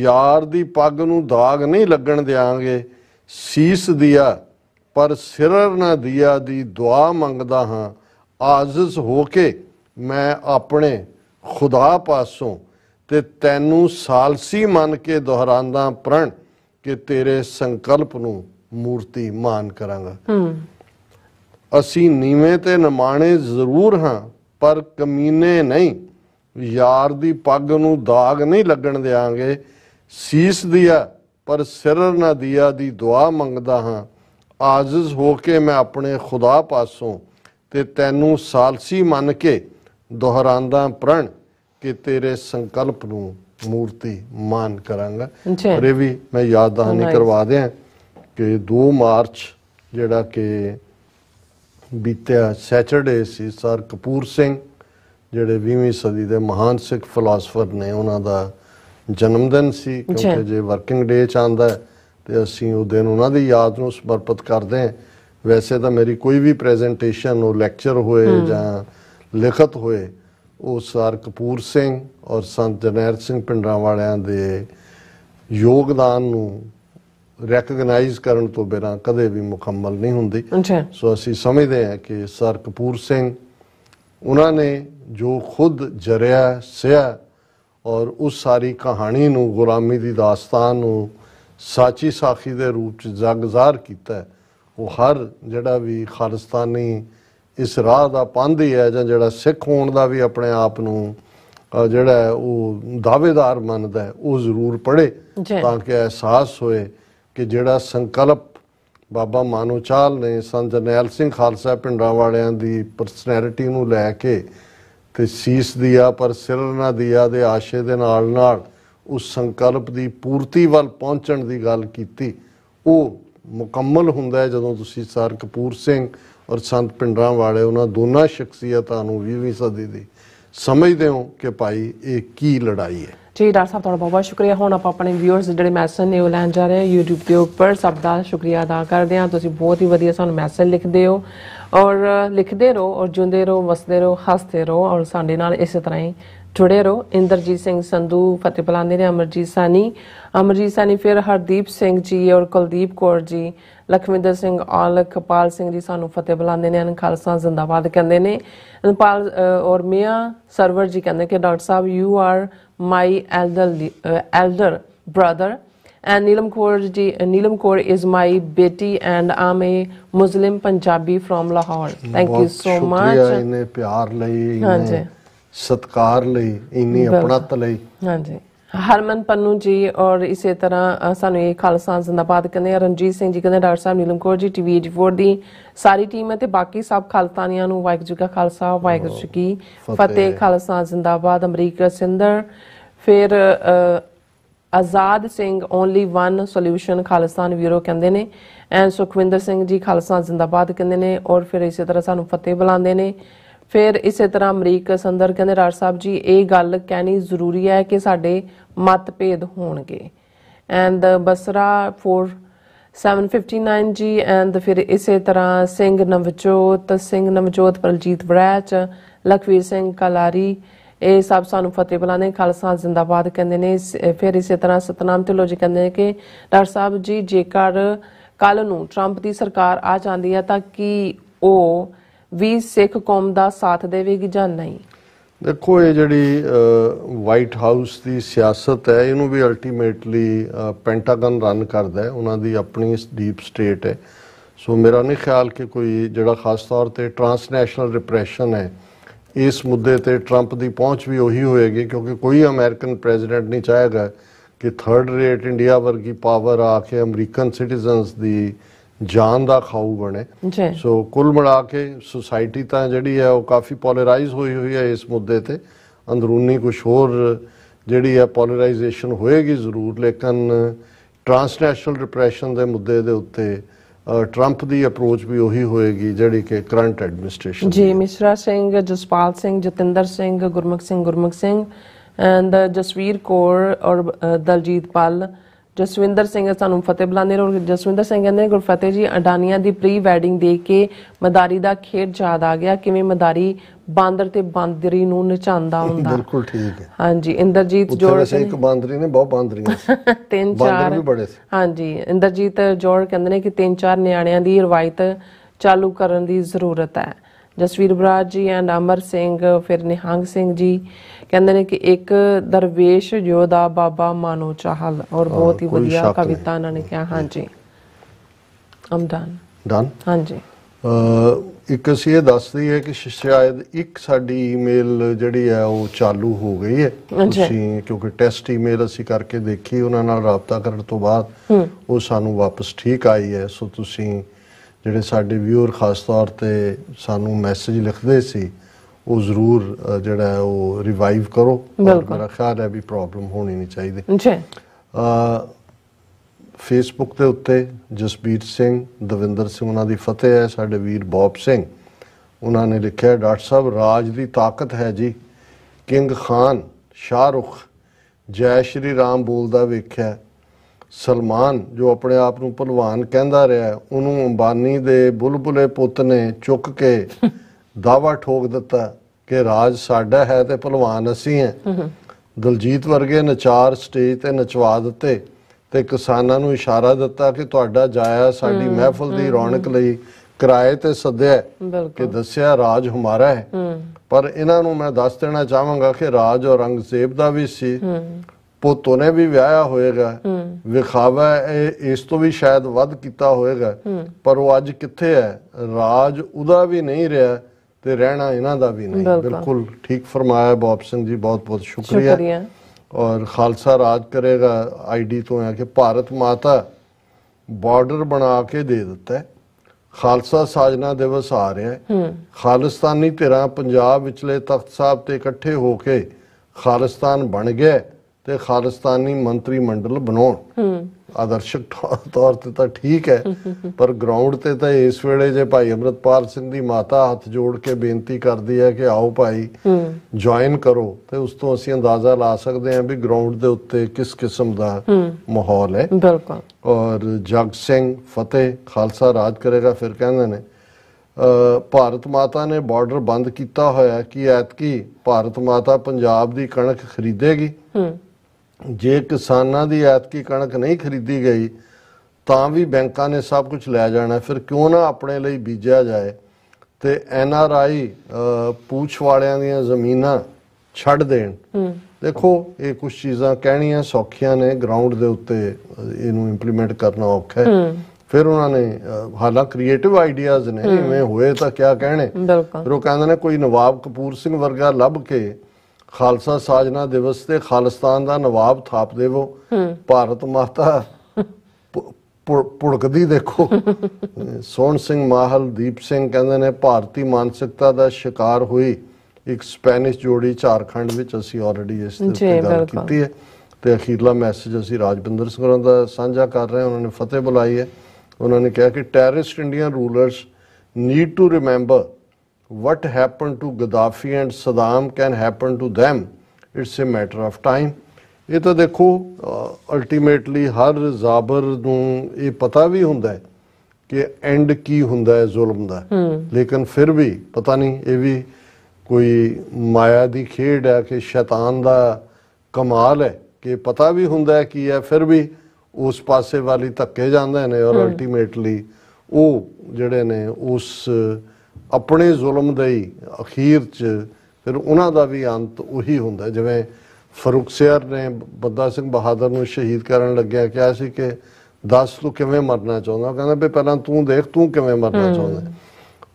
S2: ਯਾਰ ਦੀ ਪੱਗ ਨੂੰ ਦਾਗ ਨਹੀਂ ਲੱਗਣ ਦੇਾਂਗੇ ਸੀਸ ਦਿਆ ਪਰ ਸਿਰਰ ਨਾ ਦਿਆ ਦੀ ਦੁਆ ਮੰਗਦਾ ਹਾਂ ਆਜ਼ਿਸ ਹੋ ਕੇ ਮੈਂ ਆਪਣੇ ਖੁਦਾ ਪਾਸੋਂ ਤੇ ਤੈਨੂੰ ਸਾਲਸੀ ਮੰਨ ਕੇ ਦੁਹਰਾਂਦਾ ਪ੍ਰਣ ਕਿ ਤੇਰੇ ਸੰਕਲਪ ਨੂੰ ਮੂਰਤੀ ਮਾਨ ਕਰਾਂਗਾ ਹੂੰ ਅਸੀਂ ਨੀਵੇਂ ਤੇ ਨਮਾਣੇ ਜ਼ਰੂਰ ਹਾਂ ਪਰ ਕਮੀਨੇ ਨਹੀਂ ਯਾਰ ਦੀ ਪੱਗ ਨੂੰ ਦਾਗ ਨਹੀਂ ਲੱਗਣ ਦੇਾਂਗੇ ਸੀਸ ਦਿਆ ਪਰ ਸਿਰ ਨਾ ਦਿਆ ਦੀ ਦੁਆ ਮੰਗਦਾ ਹਾਂ ਆਜ਼ਿਜ਼ ਹੋ ਕੇ ਮੈਂ ਆਪਣੇ ਖੁਦਾ ਪਾਸੋਂ ਤੇ ਤੈਨੂੰ ਸਾਲਸੀ ਮੰਨ ਕੇ ਦੁਹਰਾਂਦਾ ਪ੍ਰਣ ਕਿ ਤੇਰੇ ਸੰਕਲਪ ਨੂੰ ਮੂਰਤੀ ਮਾਨ ਕਰਾਂਗਾ ਪਰ ਇਹ ਵੀ ਮੈਂ ਯਾਦ ਦਹਾਨੀ ਕਰਵਾ ਦਿਆਂ ਕਿ 2 ਮਾਰਚ ਜਿਹੜਾ ਕਿ ਬੀਤਿਆ ਸੈਚਰਡੇ ਸੀ ਸਰ ਕਪੂਰ ਸਿੰਘ ਜਿਹੜੇ 20ਵੀਂ ਸਦੀ ਦੇ ਮਹਾਨ ਸਿੱਖ ਫਿਲਾਸਫਰ ਨੇ ਉਹਨਾਂ ਦਾ ਜਨਮ ਦਿਨ ਸੀ ਕਿਉਂਕਿ ਜੇ ਵਰਕਿੰਗ ਡੇ ਚ ਆਂਦਾ ਤੇ ਅਸੀਂ ਉਹ ਦਿਨ ਉਹਨਾਂ ਦੀ ਯਾਦ ਨੂੰ ਸਮਰਪਿਤ ਕਰਦੇ ਹਾਂ ਵੈਸੇ ਤਾਂ ਮੇਰੀ ਕੋਈ ਵੀ ਪ੍ਰੈਜੈਂਟੇਸ਼ਨ ਉਹ ਲੈਕਚਰ ਹੋਏ ਜਾਂ ਲਿਖਤ ਹੋਏ ਉਹ ਸਰ ਕਪੂਰ ਸਿੰਘ ਔਰ ਸੰਤ ਜਨੈਰ ਸਿੰਘ ਪਿੰਡਰਾਂ ਵਾਲਿਆਂ ਦੇ ਯੋਗਦਾਨ ਨੂੰ ਰੈਕਗਨਾਈਜ਼ ਕਰਨ ਤੋਂ ਬਿਨਾ ਕਦੇ ਵੀ ਮੁਕੰਮਲ ਨਹੀਂ ਹੁੰਦੀ ਸੋ ਅਸੀਂ ਸਮਝਦੇ ਹਾਂ ਕਿ ਸਰ ਕਪੂਰ ਸਿੰਘ ਉਹਨਾਂ ਨੇ ਜੋ ਖੁਦ ਜਰਿਆ ਸਿਆ ਔਰ ਉਸ ਸਾਰੀ ਕਹਾਣੀ ਨੂੰ ਗੁਲਾਮੀ ਦੀ ਦਾਸਤਾਨ ਨੂੰ ਸਾਚੀ ਸਾਖੀ ਦੇ ਰੂਪ ਚ ਜ਼ਗਜ਼ਾਰ ਕੀਤਾ ਉਹ ਹਰ ਜਿਹੜਾ ਵੀ ਖਾਲਸਤਾਨੀ ਇਸ ਰਾਹ ਦਾ ਪੰਧੀ ਹੈ ਜਾਂ ਜਿਹੜਾ ਸਿੱਖ ਹੋਣ ਦਾ ਵੀ ਆਪਣੇ ਆਪ ਨੂੰ ਜਿਹੜਾ ਉਹ ਦਾਅਵੇਦਾਰ ਮੰਨਦਾ ਉਹ ਜ਼ਰੂਰ ਪੜੇ ਤਾਂ ਕਿ ਅਹਿਸਾਸ ਹੋਏ ਕਿ ਜਿਹੜਾ ਸੰਕਲਪ ਬਾਬਾ ਮਾਨੋਚਾਲ ਨੇ ਸੰਤ ਜਨੈਲ ਸਿੰਘ ਖਾਲਸਾ ਪਿੰਡਾਂ ਵਾਲਿਆਂ ਦੀ ਪਰਸਨੈਲਿਟੀ ਨੂੰ ਲੈ ਕੇ ਤੇ ਸੀਸ ਦਿਆ ਪਰ ਸਿਰ ਨਾ ਦਿਆ ਦੇ ਆਸ਼ੇ ਦੇ ਨਾਲ ਨਾਲ ਉਸ ਸੰਕਲਪ ਦੀ ਪੂਰਤੀ ਵੱਲ ਪਹੁੰਚਣ ਦੀ ਗੱਲ ਕੀਤੀ ਉਹ ਮੁਕੰਮਲ ਹੁੰਦਾ ਜਦੋਂ ਤੁਸੀਂ ਸਰ ਕਪੂਰ ਸਿੰਘ ਔਰ ਸੰਤ ਪਿੰਡਾਂ ਵਾਲੇ ਉਹਨਾਂ ਦੋਨਾਂ ਸ਼ਖਸੀਅਤਾਂ ਨੂੰ 20ਵੀਂ ਸਦੀ ਦੀ ਸਮਝਦੇ ਹੋ ਕਿ ਭਾਈ ਇਹ ਕੀ ਲੜਾਈ ਹੈ
S1: ਜੀ ਡਾਕਟਰ ਸਾਹਿਬ ਤੁਹਾਡਾ ਬਹੁਤ-ਬਹੁਤ ਸ਼ੁਕਰੀਆ ਹੁਣ ਆਪਾਂ ਆਪਣੇ ਵਿਊਅਰਸ ਜਿਹੜੇ ਮੈਸੇਜ ਨੇ ਉਹ ਲੈਣ ਜਾ ਰਹੇ ਹਾਂ YouTube ਦੇ ਉੱਪਰ ਸਭ ਦਾ ਸ਼ੁਕਰੀਆ ਅਦਾ ਕਰਦੇ ਹਾਂ ਤੁਸੀਂ ਬਹੁਤ ਹੀ ਵਧੀਆ ਸਾਨੂੰ ਮੈਸੇਜ ਲਿਖਦੇ ਹੋ ਔਰ ਲਿਖਦੇ ਰਹੋ ਔਰ ਜੁੰਦੇ ਰਹੋ ਵਸਦੇ ਰਹੋ ਹੱਸਦੇ ਰਹੋ ਔਰ ਸਾਡੇ ਨਾਲ ਇਸੇ ਤਰ੍ਹਾਂ ਹੀ ਜੁੜੇ ਰਹੋ ਇੰਦਰਜੀਤ ਸਿੰਘ ਸੰਧੂ ਫਤਿਹਪਲਾਨੀ ਨੇ ਅਮਰਜੀਤ ਸਾਨੀ ਅਮਰਜੀਤ ਸਾਨੀ ਫਿਰ ਹਰਦੀਪ ਸਿੰਘ ਜੀ ਔਰ ਕੁਲਦੀਪ ਕੌਰ ਜੀ ਲਖਮਿੰਦਰ ਸਿੰਘ ਆਲ ਕਪਾਲ ਸਿੰਘ ਜੀ ਸਾਨੂੰ ਫਤਿਹ ਬੁਲਾਉਂਦੇ ਨੇ ਅਨ ਖਾਲਸਾ ਜ਼ਿੰਦਾਬਾਦ ਕਹਿੰਦੇ ਨੇ ਅਨਪਾਲ ਔਰ ਮੀਆਂ ਸਰਵਰ ਜੀ ਕਹਿੰਦੇ ਕਿ doctor sahib you are my elder elder brother and Neelam Kaur ji Neelam Kaur is my ਬੇਟੀ and I'm a Muslim Punjabi from Lahore thank you so much ਸ਼ੁਕਰੀਆ
S2: ਇਹਨੇ ਪਿਆਰ ਲਈ ਇਹਨੇ ਸਤਕਾਰ ਲਈ ਇਹਨੇ ਆਪਣਤ ਲਈ
S1: ਹਾਂਜੀ ਹਰਮਨ ਪੰਨੂ ਜੀ ਔਰ ਇਸੇ ਤਰ੍ਹਾਂ ਸਾਨੂੰ ਇਹ ਖਾਲਸਾ ਜ਼ਿੰਦਾਬਾਦ ਕਹਿੰਦੇ ਰਣਜੀਤ ਸਿੰਘ ਜੀ ਕਹਿੰਦੇ ਡਾਕਟਰ ਸਾਹਿਬ ਨੀਲਮ ਕੌਰ ਜੀ ਟੀਵੀ 84 ਦੀ ਸਾਰੀ ਟੀਮ ਅਤੇ ਬਾਕੀ ਸਭ ਖਾਲਸਾਨੀਆਂ ਨੂੰ ਵਾਹਿਗੁਰੂ ਜੀ ਖਾਲਸਾ ਵਾਹਿਗੁਰੂ ਜੀ ਕੀ ਫਤਿਹ ਖਾਲਸਾ ਜ਼ਿੰਦਾਬਾਦ ਅਮਰੀਕਾ ਸਿੰਦਰ ਫਿਰ Azad Singh only one solution Khalistan ਵੀਰੋ ਕਹਿੰਦੇ ਨੇ ਐਂ ਸੁਖਵਿੰਦਰ ਸਿੰਘ ਜੀ ਖਾਲਸਾ ਜ਼ਿੰਦਾਬਾਦ ਕਹਿੰਦੇ ਨੇ ਔਰ ਫਿਰ ਇਸੇ ਤਰ੍ਹਾਂ ਸਾਨੂੰ ਫਤਿਹ ਬੁਲਾਉਂਦੇ ਨੇ ਫਿਰ ਇਸੇ ਤਰ੍ਹਾਂ ਅਮਰੀਕ ਸੰਦਰ ਕਹਿੰਦੇ ਰਾਜ ਸਾਹਿਬ ਜੀ ਇਹ ਗੱਲ ਕਹਿਣੀ ਜ਼ਰੂਰੀ ਹੈ ਕਿ ਸਾਡੇ ਮਤਭੇਦ ਹੋਣਗੇ ਐਂਡ ਬਸਰਾ 4759 ਜੀ ਐਂਡ ਫਿਰ ਇਸੇ ਤਰ੍ਹਾਂ ਸਿੰਘ ਨਵਜੋਤ ਸਿੰਘ ਨਵਜੋਤ ਪ੍ਰਲਜੀਤ ਬਰੈਚ ਲਖਵੀਰ ਸਿੰਘ ਕਲਾਰੀ ਇਹ ਸਭ ਸਾਨੂੰ ਫਤਿਹ ਬੁਲਾਣੇ ਖਾਲਸਾ ਜ਼ਿੰਦਾਬਾਦ ਕਹਿੰਦੇ ਨੇ ਫਿਰ ਇਸੇ ਤਰ੍ਹਾਂ ਸਤਨਾਮ ਤੇ ਲੋਜੀ ਕਹਿੰਦੇ ਨੇ ਕਿ ਡਾਕਟਰ ਸਾਹਿਬ ਜੀ ਜੇਕਰ ਕੱਲ ਨੂੰ 트ੰਪ ਦੀ ਸਰਕਾਰ ਆ ਜਾਂਦੀ ਹੈ ਤਾਂ ਕੀ ਉਹ ਵੀ ਸਿੱਖ ਕੌਮ ਦਾ ਸਾਥ ਦੇਵੇਗੀ ਜਾਂ ਨਹੀਂ
S2: ਦੇਖੋ ਇਹ ਜਿਹੜੀ ਵਾਈਟ ਹਾਊਸ ਦੀ ਸਿਆਸਤ ਹੈ ਇਹਨੂੰ ਵੀ ਅਲਟੀਮੇਟਲੀ ਪੈਂਟਾਗਨ ਰਨ ਕਰਦਾ ਹੈ ਉਹਨਾਂ ਦੀ ਆਪਣੀ ਡੀਪ ਸਟੇਟ ਹੈ ਸੋ ਮੇਰਾ ਨਹੀਂ ਖਿਆਲ ਕਿ ਕੋਈ ਜਿਹੜਾ ਖਾਸ ਤੌਰ ਤੇ ਟਰਾਂਸਨੈਸ਼ਨਲ ਰਿਪਰੈਸ਼ਨ ਹੈ ਇਸ ਮੁੱਦੇ ਤੇ ਟਰੰਪ ਦੀ ਪਹੁੰਚ ਵੀ ਉਹੀ ਹੋਏਗੀ ਕਿਉਂਕਿ ਕੋਈ ਅਮਰੀਕਨ ਪ੍ਰੈਜ਼ੀਡੈਂਟ ਨਹੀਂ ਚਾਹੇਗਾ ਕਿ ਥਰਡ ਰੇਟ ਇੰਡੀਆ ਵਰਗੀ ਪਾਵਰ ਆ ਕੇ ਅਮਰੀਕਨ ਸਿਟੀਜ਼ਨਸ ਦੀ ਜਾਨ ਦਾ ਖਾਊ ਬਣੇ ਸੋ ਕੁੱਲ ਮਿਲਾ ਕੇ ਸੁਸਾਇਟੀ ਤਾਂ ਜਿਹੜੀ ਹੈ ਉਹ ਕਾਫੀ ਪੋਲਰਾਈਜ਼ ਹੋਈ ਹੋਈ ਹੈ ਇਸ ਮੁੱਦੇ ਤੇ ਅੰਦਰੂਨੀ ਕੁਝ ਹੋਰ ਜਿਹੜੀ ਹੈ ਪੋਲਰਾਈਜ਼ੇਸ਼ਨ ਹੋਏਗੀ ਜ਼ਰੂਰ ਲੇਕਿਨ ਟਰਾਂਸਨੈਸ਼ਨਲ ਰਿਪਰੈਸ਼ਨ ਦੇ ਮੁੱਦੇ ਦੇ ਉੱਤੇ ਟਰੰਪ ਦੀ ਅਪਰੋਚ ਵੀ ਉਹੀ ਹੋਏਗੀ ਜਿਹੜੀ ਕਿ current
S5: administration
S2: ji
S1: Misra Singh Jaspal Singh Jatinder Singh Gurmukh Singh Gurmukh Singh and Jasvir Kaur ਔਰ ਦਲਜੀਤ ਪਾਲ ਜਸਵਿੰਦਰ ਸਿੰਘ ਸਾਨੂੰ ਫਤਿਹ ਬਲਾਨੇ ਰੋ ਜਸਵਿੰਦਰ ਸਿੰਘ ਕਹਿੰਦੇ ਗੁਰਫਤਿਹ ਜੀ ਅਡਾਨੀਆਂ ਦੀ ਪ੍ਰੀ ਵੈਡਿੰਗ ਦੇ ਕੇ ਮਦਾਰੀ ਦਾ ਖੇਡ ਯਾਦ ਆ ਗਿਆ ਕਿਵੇਂ ਮਦਾਰੀ ਬਾਂਦਰ ਤੇ ਬਾਂਦਰੀ ਨੂੰ ਨਚਾਉਂਦਾ ਹੁੰਦਾ ਬਿਲਕੁਲ ਠੀਕ ਹੈ ਹਾਂਜੀ ਇੰਦਰਜੀਤ ਜੋੜ ਉੱਥੇ ਇੱਕ
S2: ਬਾਂਦਰੀ ਨੇ ਬਹੁਤ ਬਾਂਦਰੀਆਂ ਸੀ
S1: ਤਿੰਨ ਚਾਰ ਬਾਂਦਰ ਵੀ ਬੜੇ ਸੀ ਹਾਂਜੀ ਇੰਦਰਜੀਤ ਜੋੜ ਕਹਿੰਦੇ ਨੇ ਕਿ ਤਿੰਨ ਚਾਰ ਨਿਆਣਿਆਂ ਦੀ ਰਵਾਇਤ ਚਾਲੂ ਕਰਨ ਦੀ ਜ਼ਰੂਰਤ ਹੈ ਜਸਵੀਰ ਬਰਾਜ ਜੀ ਐਂਡ ਅਮਰ ਸਿੰਘ ਫਿਰ ਨਿਹੰਗ ਸਿੰਘ ਜੀ ਕਹਿੰਦੇ ਨੇ ਕਿ ਇੱਕ ਦਰਵੇਸ਼ ਜੋਦਾ ਬਾਬਾ ਮਾਨੋ ਚਾਹਲ ਔਰ ਬਹੁਤ ਹੀ ਵਧੀਆ ਕਵਿਤਾ ਉਹਨਾਂ ਨੇ ਕਿਹਾ ਹਾਂਜੀ ਅਮਦਾਨ ਡਨ ਹਾਂਜੀ
S2: ਇੱਕ ਅਸੀਂ ਇਹ ਦੱਸਦੀ ਹੈ ਕਿ ਸ਼ਾਇਦ ਇੱਕ ਸਾਡੀ ਈਮੇਲ ਜਿਹੜੀ ਹੈ ਉਹ ਚਾਲੂ ਹੋ ਗਈ ਹੈ ਤੁਸੀਂ ਕਿਉਂਕਿ ਟੈਸਟ ਈਮੇਲ ਅਸੀਂ ਕਰਕੇ ਦੇਖੀ ਉਹਨਾਂ ਨਾਲ ਰਾਬਤਾ ਕਰਨ ਤੋਂ ਬਾਅਦ ਉਹ ਸਾਨੂੰ ਵਾਪਸ ਠੀਕ ਆਈ ਹੈ ਸੋ ਤੁਸੀਂ ਜਿਹੜੇ ਸਾਡੇ ਵਿਊਅਰ ਖਾਸ ਤੌਰ ਤੇ ਸਾਨੂੰ ਮੈਸੇਜ ਲਿਖਦੇ ਸੀ ਉਹ ਜ਼ਰੂਰ ਜਿਹੜਾ ਉਹ ਰਿਵਾਈਵ ਕਰੋ ਮੇਰਾ ਖਿਆਲ ਹੈ ਵੀ ਪ੍ਰੋਬਲਮ ਹੋਣੀ ਨਹੀਂ ਚਾਹੀਦੀ ਜੀ ਅ ਫੇਸਬੁੱਕ ਦੇ ਉੱਤੇ ਜਸਬੀਰ ਸਿੰਘ ਦਵਿੰਦਰ ਸਿੰਘ ਉਹਨਾਂ ਦੀ ਫਤਿਹ ਹੈ ਸਾਡੇ ਵੀਰ ਬੌਬ ਸਿੰਘ ਉਹਨਾਂ ਨੇ ਲਿਖਿਆ ਡਾਕਟਰ ਸਾਹਿਬ ਰਾਜ ਦੀ ਤਾਕਤ ਹੈ ਜੀ ਕਿੰਗ ਖਾਨ ਸ਼ਾਹਰੁਖ ਜੈ ਸ਼੍ਰੀ ਰਾਮ ਬੋਲਦਾ ਵੇਖਿਆ ਸਲਮਾਨ ਜੋ ਆਪਣੇ ਆਪ ਨੂੰ ਭਲਵਾਨ ਕਹਿੰਦਾ ਰਿਹਾ ਉਹਨੂੰ ਅੰਬਾਨੀ ਦੇ ਬੁਲਬੁਲੇ ਪੁੱਤ ਨੇ ਚੁੱਕ ਕੇ ਦਾਵਾ ਠੋਕ ਦਿੱਤਾ ਕਿ ਰਾਜ ਸਾਡਾ ਹੈ ਤੇ ਭਲਵਾਨ ਅਸੀਂ ਹਾਂ ਦਲਜੀਤ ਵਰਗੇ ਨਚਾਰ ਸਟੇਜ ਤੇ ਨਚਵਾ ਦਿੱਤੇ ਤੇ ਕਿਸਾਨਾਂ ਨੂੰ ਇਸ਼ਾਰਾ ਦਿੱਤਾ ਕਿ ਤੁਹਾਡਾ ਜਾਇਆ ਸਾਡੀ ਮਹਿਫਲ ਦੀ ਰੌਣਕ ਲਈ ਕਿਰਾਏ ਤੇ ਸੱਦਿਆ ਕਿ ਦੱਸਿਆ ਰਾਜ ਹਮਾਰਾ ਹੈ ਪਰ ਇਹਨਾਂ ਨੂੰ ਮੈਂ ਦੱਸ ਦੇਣਾ ਚਾਹਾਂਗਾ ਕਿ ਰਾਜ ਔਰੰਗਜ਼ੇਬ ਦਾ ਵੀ ਸੀ ਪੁੱਤੋਂ ਨੇ ਵੀ ਵਿਆਹਿਆ ਹੋਏਗਾ ਵਿਖਾਵਾ ਇਸ ਤੋਂ ਵੀ ਸ਼ਾਇਦ ਵੱਧ ਕੀਤਾ ਹੋਏਗਾ ਪਰ ਉਹ ਅੱਜ ਕਿੱਥੇ ਹੈ ਰਾਜ ਉਹਦਾ ਵੀ ਨਹੀਂ ਰਿਹਾ ਤੇ ਰਹਿਣਾ ਇਹਨਾਂ ਦਾ ਵੀ ਨਹੀਂ ਬਿਲਕੁਲ ਠੀਕ ਫਰਮਾਇਆ ਬੋਬ ਸਿੰਘ ਜੀ ਬਹੁਤ ਬਹੁਤ ਸ਼ੁਕਰੀਆ ਔਰ ਖਾਲਸਾ ਰਾਜ ਕਰੇਗਾ ਆਈਡੀ ਤੋਂ ਆ ਕਿ ਭਾਰਤ ਮਾਤਾ ਬਾਰਡਰ ਬਣਾ ਕੇ ਦੇ ਦਿੱਤਾ ਹੈ ਖਾਲਸਾ ਸਾਜਨਾ ਦਿਵਸ ਆ ਰਿਹਾ ਹੈ ਖਾਲਿਸਤਾਨੀ ਧਿਰਾਂ ਪੰਜਾਬ ਵਿਚਲੇ ਤਖਤ ਸਾਹਿਬ ਤੇ ਇਕੱਠੇ ਹੋ ਕੇ ਖਾਲਿਸਤਾਨ ਬਣ ਗਿਆ ਤੇ ਖਾਲਿਸਤਾਨੀ ਮੰਤਰੀ ਮੰਡਲ ਬਣਾਉਣ ਆਦਰਸ਼ਕ ਤੌਰ ਤੇ ਤਾਂ ਠੀਕ ਹੈ ਪਰ ਗਰਾਊਂਡ ਤੇ ਤਾਂ ਇਸ ਵੇਲੇ ਜੇ ਭਾਈ ਅਮਰਤਪਾਲ ਸਿੰਘ ਦੀ ਮਾਤਾ ਹੱਥ ਜੋੜ ਕੇ ਬੇਨਤੀ ਕਰਦੀ ਹੈ ਕਿ ਆਓ ਭਾਈ ਜੁਆਇਨ ਕਰੋ ਤੇ ਉਸ ਤੋਂ ਅਸੀਂ ਅੰਦਾਜ਼ਾ ਲਾ ਸਕਦੇ ਹਾਂ ਵੀ ਗਰਾਊਂਡ ਦੇ ਉੱਤੇ ਕਿਸ ਕਿਸਮ ਦਾ ਮਾਹੌਲ ਹੈ ਬਿਲਕੁਲ ਔਰ ਜਗ ਸਿੰਘ ਫਤਿਹ ਖਾਲਸਾ ਰਾਜ ਕਰੇਗਾ ਫਿਰ ਕਹਿੰਦੇ ਨੇ ਭਾਰਤ ਮਾਤਾ ਨੇ ਬਾਰਡਰ ਬੰਦ ਕੀਤਾ ਹੋਇਆ ਕਿ ਐਤਕੀ ਭਾਰਤ ਮਾਤਾ ਪੰਜਾਬ ਦੀ ਕਣਕ ਖਰੀਦੇਗੀ ਹੂੰ ਜੇ ਕਿਸਾਨਾਂ ਦੀ ਐਤਕੀ ਕਣਕ ਨਹੀਂ ਖਰੀਦੀ ਗਈ ਤਾਂ ਵੀ ਬੈਂਕਾਂ ਨੇ ਸਭ ਕੁਝ ਲੈ ਜਾਣਾ ਫਿਰ ਕਿਉਂ ਨਾ ਆਪਣੇ ਲਈ ਬੀਜਿਆ ਜਾਏ ਤੇ ਐਨ ਆਰ ਆਈ ਪੂਛ ਵਾਲਿਆਂ ਦੀਆਂ ਜ਼ਮੀਨਾਂ ਛੱਡ ਦੇਣ ਦੇਖੋ ਇਹ ਕੁਝ ਚੀਜ਼ਾਂ ਕਹਿਣੀਆਂ ਸੌਖੀਆਂ ਨੇ ਗਰਾਊਂਡ ਦੇ ਉੱਤੇ ਇਹਨੂੰ ਇੰਪਲੀਮੈਂਟ ਕਰਨਾ ਔਖਾ ਹੈ ਫਿਰ ਉਹਨਾਂ ਨੇ ਹਾਲਾਂ ਕ੍ਰੀਏਟਿਵ ਆਈਡੀਆਜ਼ ਨੇ ਇਵੇਂ ਹੋਏ ਤਾਂ ਕੀ ਕਹਿਣੇ ਫਿਰ ਉਹ ਕਹਿੰਦੇ ਨੇ ਕੋਈ ਨਵਾਬ ਕਪੂਰ ਸਿੰਘ ਵਰਗਾ ਲੱਭ ਕੇ ਖਾਲਸਾ ਸਾਜਨਾ ਦਿਵਸ ਤੇ ਖਾਲਿਸਤਾਨ ਦਾ ਨਵਾਬ ਥਾਪ ਦੇਵੋ ਭਾਰਤ ਮਾਤਾ ਪੁੜਕਦੀ ਦੇਖੋ ਸੋਹਣ ਸਿੰਘ ਮਾਹਲ ਦੀਪ ਸਿੰਘ ਕਹਿੰਦੇ ਨੇ ਭਾਰਤੀ ਮਾਨਸਿਕਤਾ ਦਾ ਸ਼ਿਕਾਰ ਹੋਈ ਇੱਕ ਸਪੈਨਿਸ਼ ਜੋੜੀ ਝਾਰਖੰਡ ਵਿੱਚ ਅਸੀਂ ਆਲਰੇਡੀ ਇਸ ਤੇ ਗੱਲ ਕੀਤੀ ਹੈ ਤੇ ਅਖੀਰਲਾ ਮੈਸੇਜ ਅਸੀਂ ਸਿੰਘ ਹੋਰਾਂ ਦਾ ਸਾਂਝਾ ਕਰ ਰਹੇ ਹਾਂ ਉਹਨਾਂ ਨੇ ਫਤਿਹ ਬੁਲਾਈ ਹੈ ਉਹਨਾਂ ਨੇ ਕਿਹਾ ਕਿ terrorist Indian rulers need to remember what happened to Gaddafi and Saddam can happen to them. It's a matter of time. ਇਹ ਤਾਂ ਦੇਖੋ ਅਲਟੀਮੇਟਲੀ ਹਰ ਜ਼ਾਬਰ ਨੂੰ ਇਹ ਪਤਾ ਵੀ ਹੁੰਦਾ ਹੈ ਕਿ ਐਂਡ ਕੀ ਹੁੰਦਾ ਹੈ ਜ਼ੁਲਮ ਦਾ ਲੇਕਿਨ ਫਿਰ ਵੀ ਪਤਾ ਨਹੀਂ ਇਹ ਵੀ ਕੋਈ ਮਾਇਆ ਦੀ ਖੇਡ ਹੈ ਕਿ ਸ਼ੈਤਾਨ ਦਾ ਕਮਾਲ ਹੈ ਕਿ ਪਤਾ ਵੀ ਹੁੰਦਾ ਹੈ ਕੀ ਹੈ ਫਿਰ ਵੀ ਉਸ ਪਾਸੇ ਵਾਲੀ ਧੱਕੇ ਜਾਂਦੇ ਨੇ ਔਰ ਅਲਟੀਮੇਟਲੀ ਉਹ ਜਿਹੜੇ ਨੇ ਉਸ ਆਪਣੇ ਜ਼ੁਲਮ ਦੇ ਹੀ ਅਖੀਰ 'ਚ ਫਿਰ ਉਹਨਾਂ ਦਾ ਵੀ ਅੰਤ ਉਹੀ ਹੁੰਦਾ ਜਿਵੇਂ ਫਰੂਕ ਨੇ ਬੱਦਾ ਸਿੰਘ ਬਹਾਦਰ ਨੂੰ ਸ਼ਹੀਦ ਕਰਨ ਲੱਗਿਆ ਕਿਹਾ ਸੀ ਕਿ ਦੱਸ ਤੂੰ ਕਿਵੇਂ ਮਰਨਾ ਚਾਹੁੰਦਾ ਕਹਿੰਦਾ ਵੀ ਪਹਿਲਾਂ ਤੂੰ ਦੇਖ ਤੂੰ ਕਿਵੇਂ ਮਰਨਾ ਚਾਹੁੰਦਾ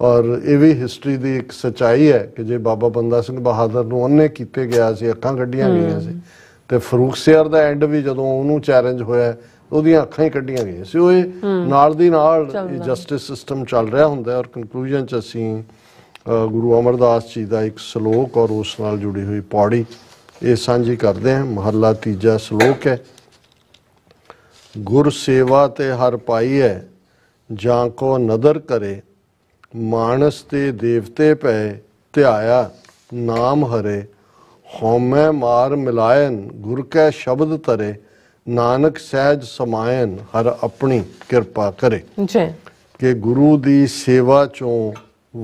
S2: ਔਰ ਇਹ ਵੀ ਹਿਸਟਰੀ ਦੀ ਇੱਕ ਸਚਾਈ ਹੈ ਕਿ ਜੇ ਬਾਬਾ ਬੰਦਾ ਸਿੰਘ ਬਹਾਦਰ ਨੂੰ ਉਹਨੇ ਕੀਤੇ ਗਿਆ ਸੀ ਅੱਖਾਂ ਗੱਡੀਆਂ ਗਈਆਂ ਸੀ ਤੇ ਫਰੂਕ ਦਾ ਐਂਡ ਵੀ ਜਦੋਂ ਉਹਨੂੰ ਚੈਲੰਜ ਹੋਇਆ ਉਹਦੀਆਂ ਅੱਖਾਂ ਹੀ ਕੱਢੀਆਂ ਗਈਆਂ ਸੀ ਉਹ ਨਾਲ ਦੀ ਨਾਲ ਜਸਟਿਸ ਸਿਸਟਮ ਚੱਲ ਰਿਹਾ ਹੁੰਦਾ ਔਰ ਕਨਕਲੂਜਨ ਚ ਅਸੀਂ ਗੁਰੂ ਅਮਰਦਾਸ ਜੀ ਦਾ ਇੱਕ ਸ਼ਲੋਕ ਔਰ ਉਸ ਨਾਲ ਜੁੜੀ ਹੋਈ ਪੌੜੀ ਇਹ ਸਾਂਝੀ ਕਰਦੇ ਹਾਂ ਮਹੱਲਾ ਤੀਜਾ ਸ਼ਲੋਕ ਹੈ ਗੁਰ ਸੇਵਾ ਤੇ ਹਰ ਪਾਈ ਹੈ ਜਾਂ ਕੋ ਨਦਰ ਕਰੇ ਮਾਨਸ ਤੇ ਦੇਵਤੇ ਪੈ ਧਿਆਇਆ ਨਾਮ ਹਰੇ ਹਉਮੈ ਮਾਰ ਮਿਲਾਇਨ ਗੁਰ ਕੈ ਸ਼ਬਦ ਤਰੇ ਨਾਨਕ ਸਹਿਜ ਸਮਾਇਨ ਹਰ ਆਪਣੀ ਕਿਰਪਾ ਕਰੇ ਜੀ ਕਿ ਗੁਰੂ ਦੀ ਸੇਵਾ ਚੋਂ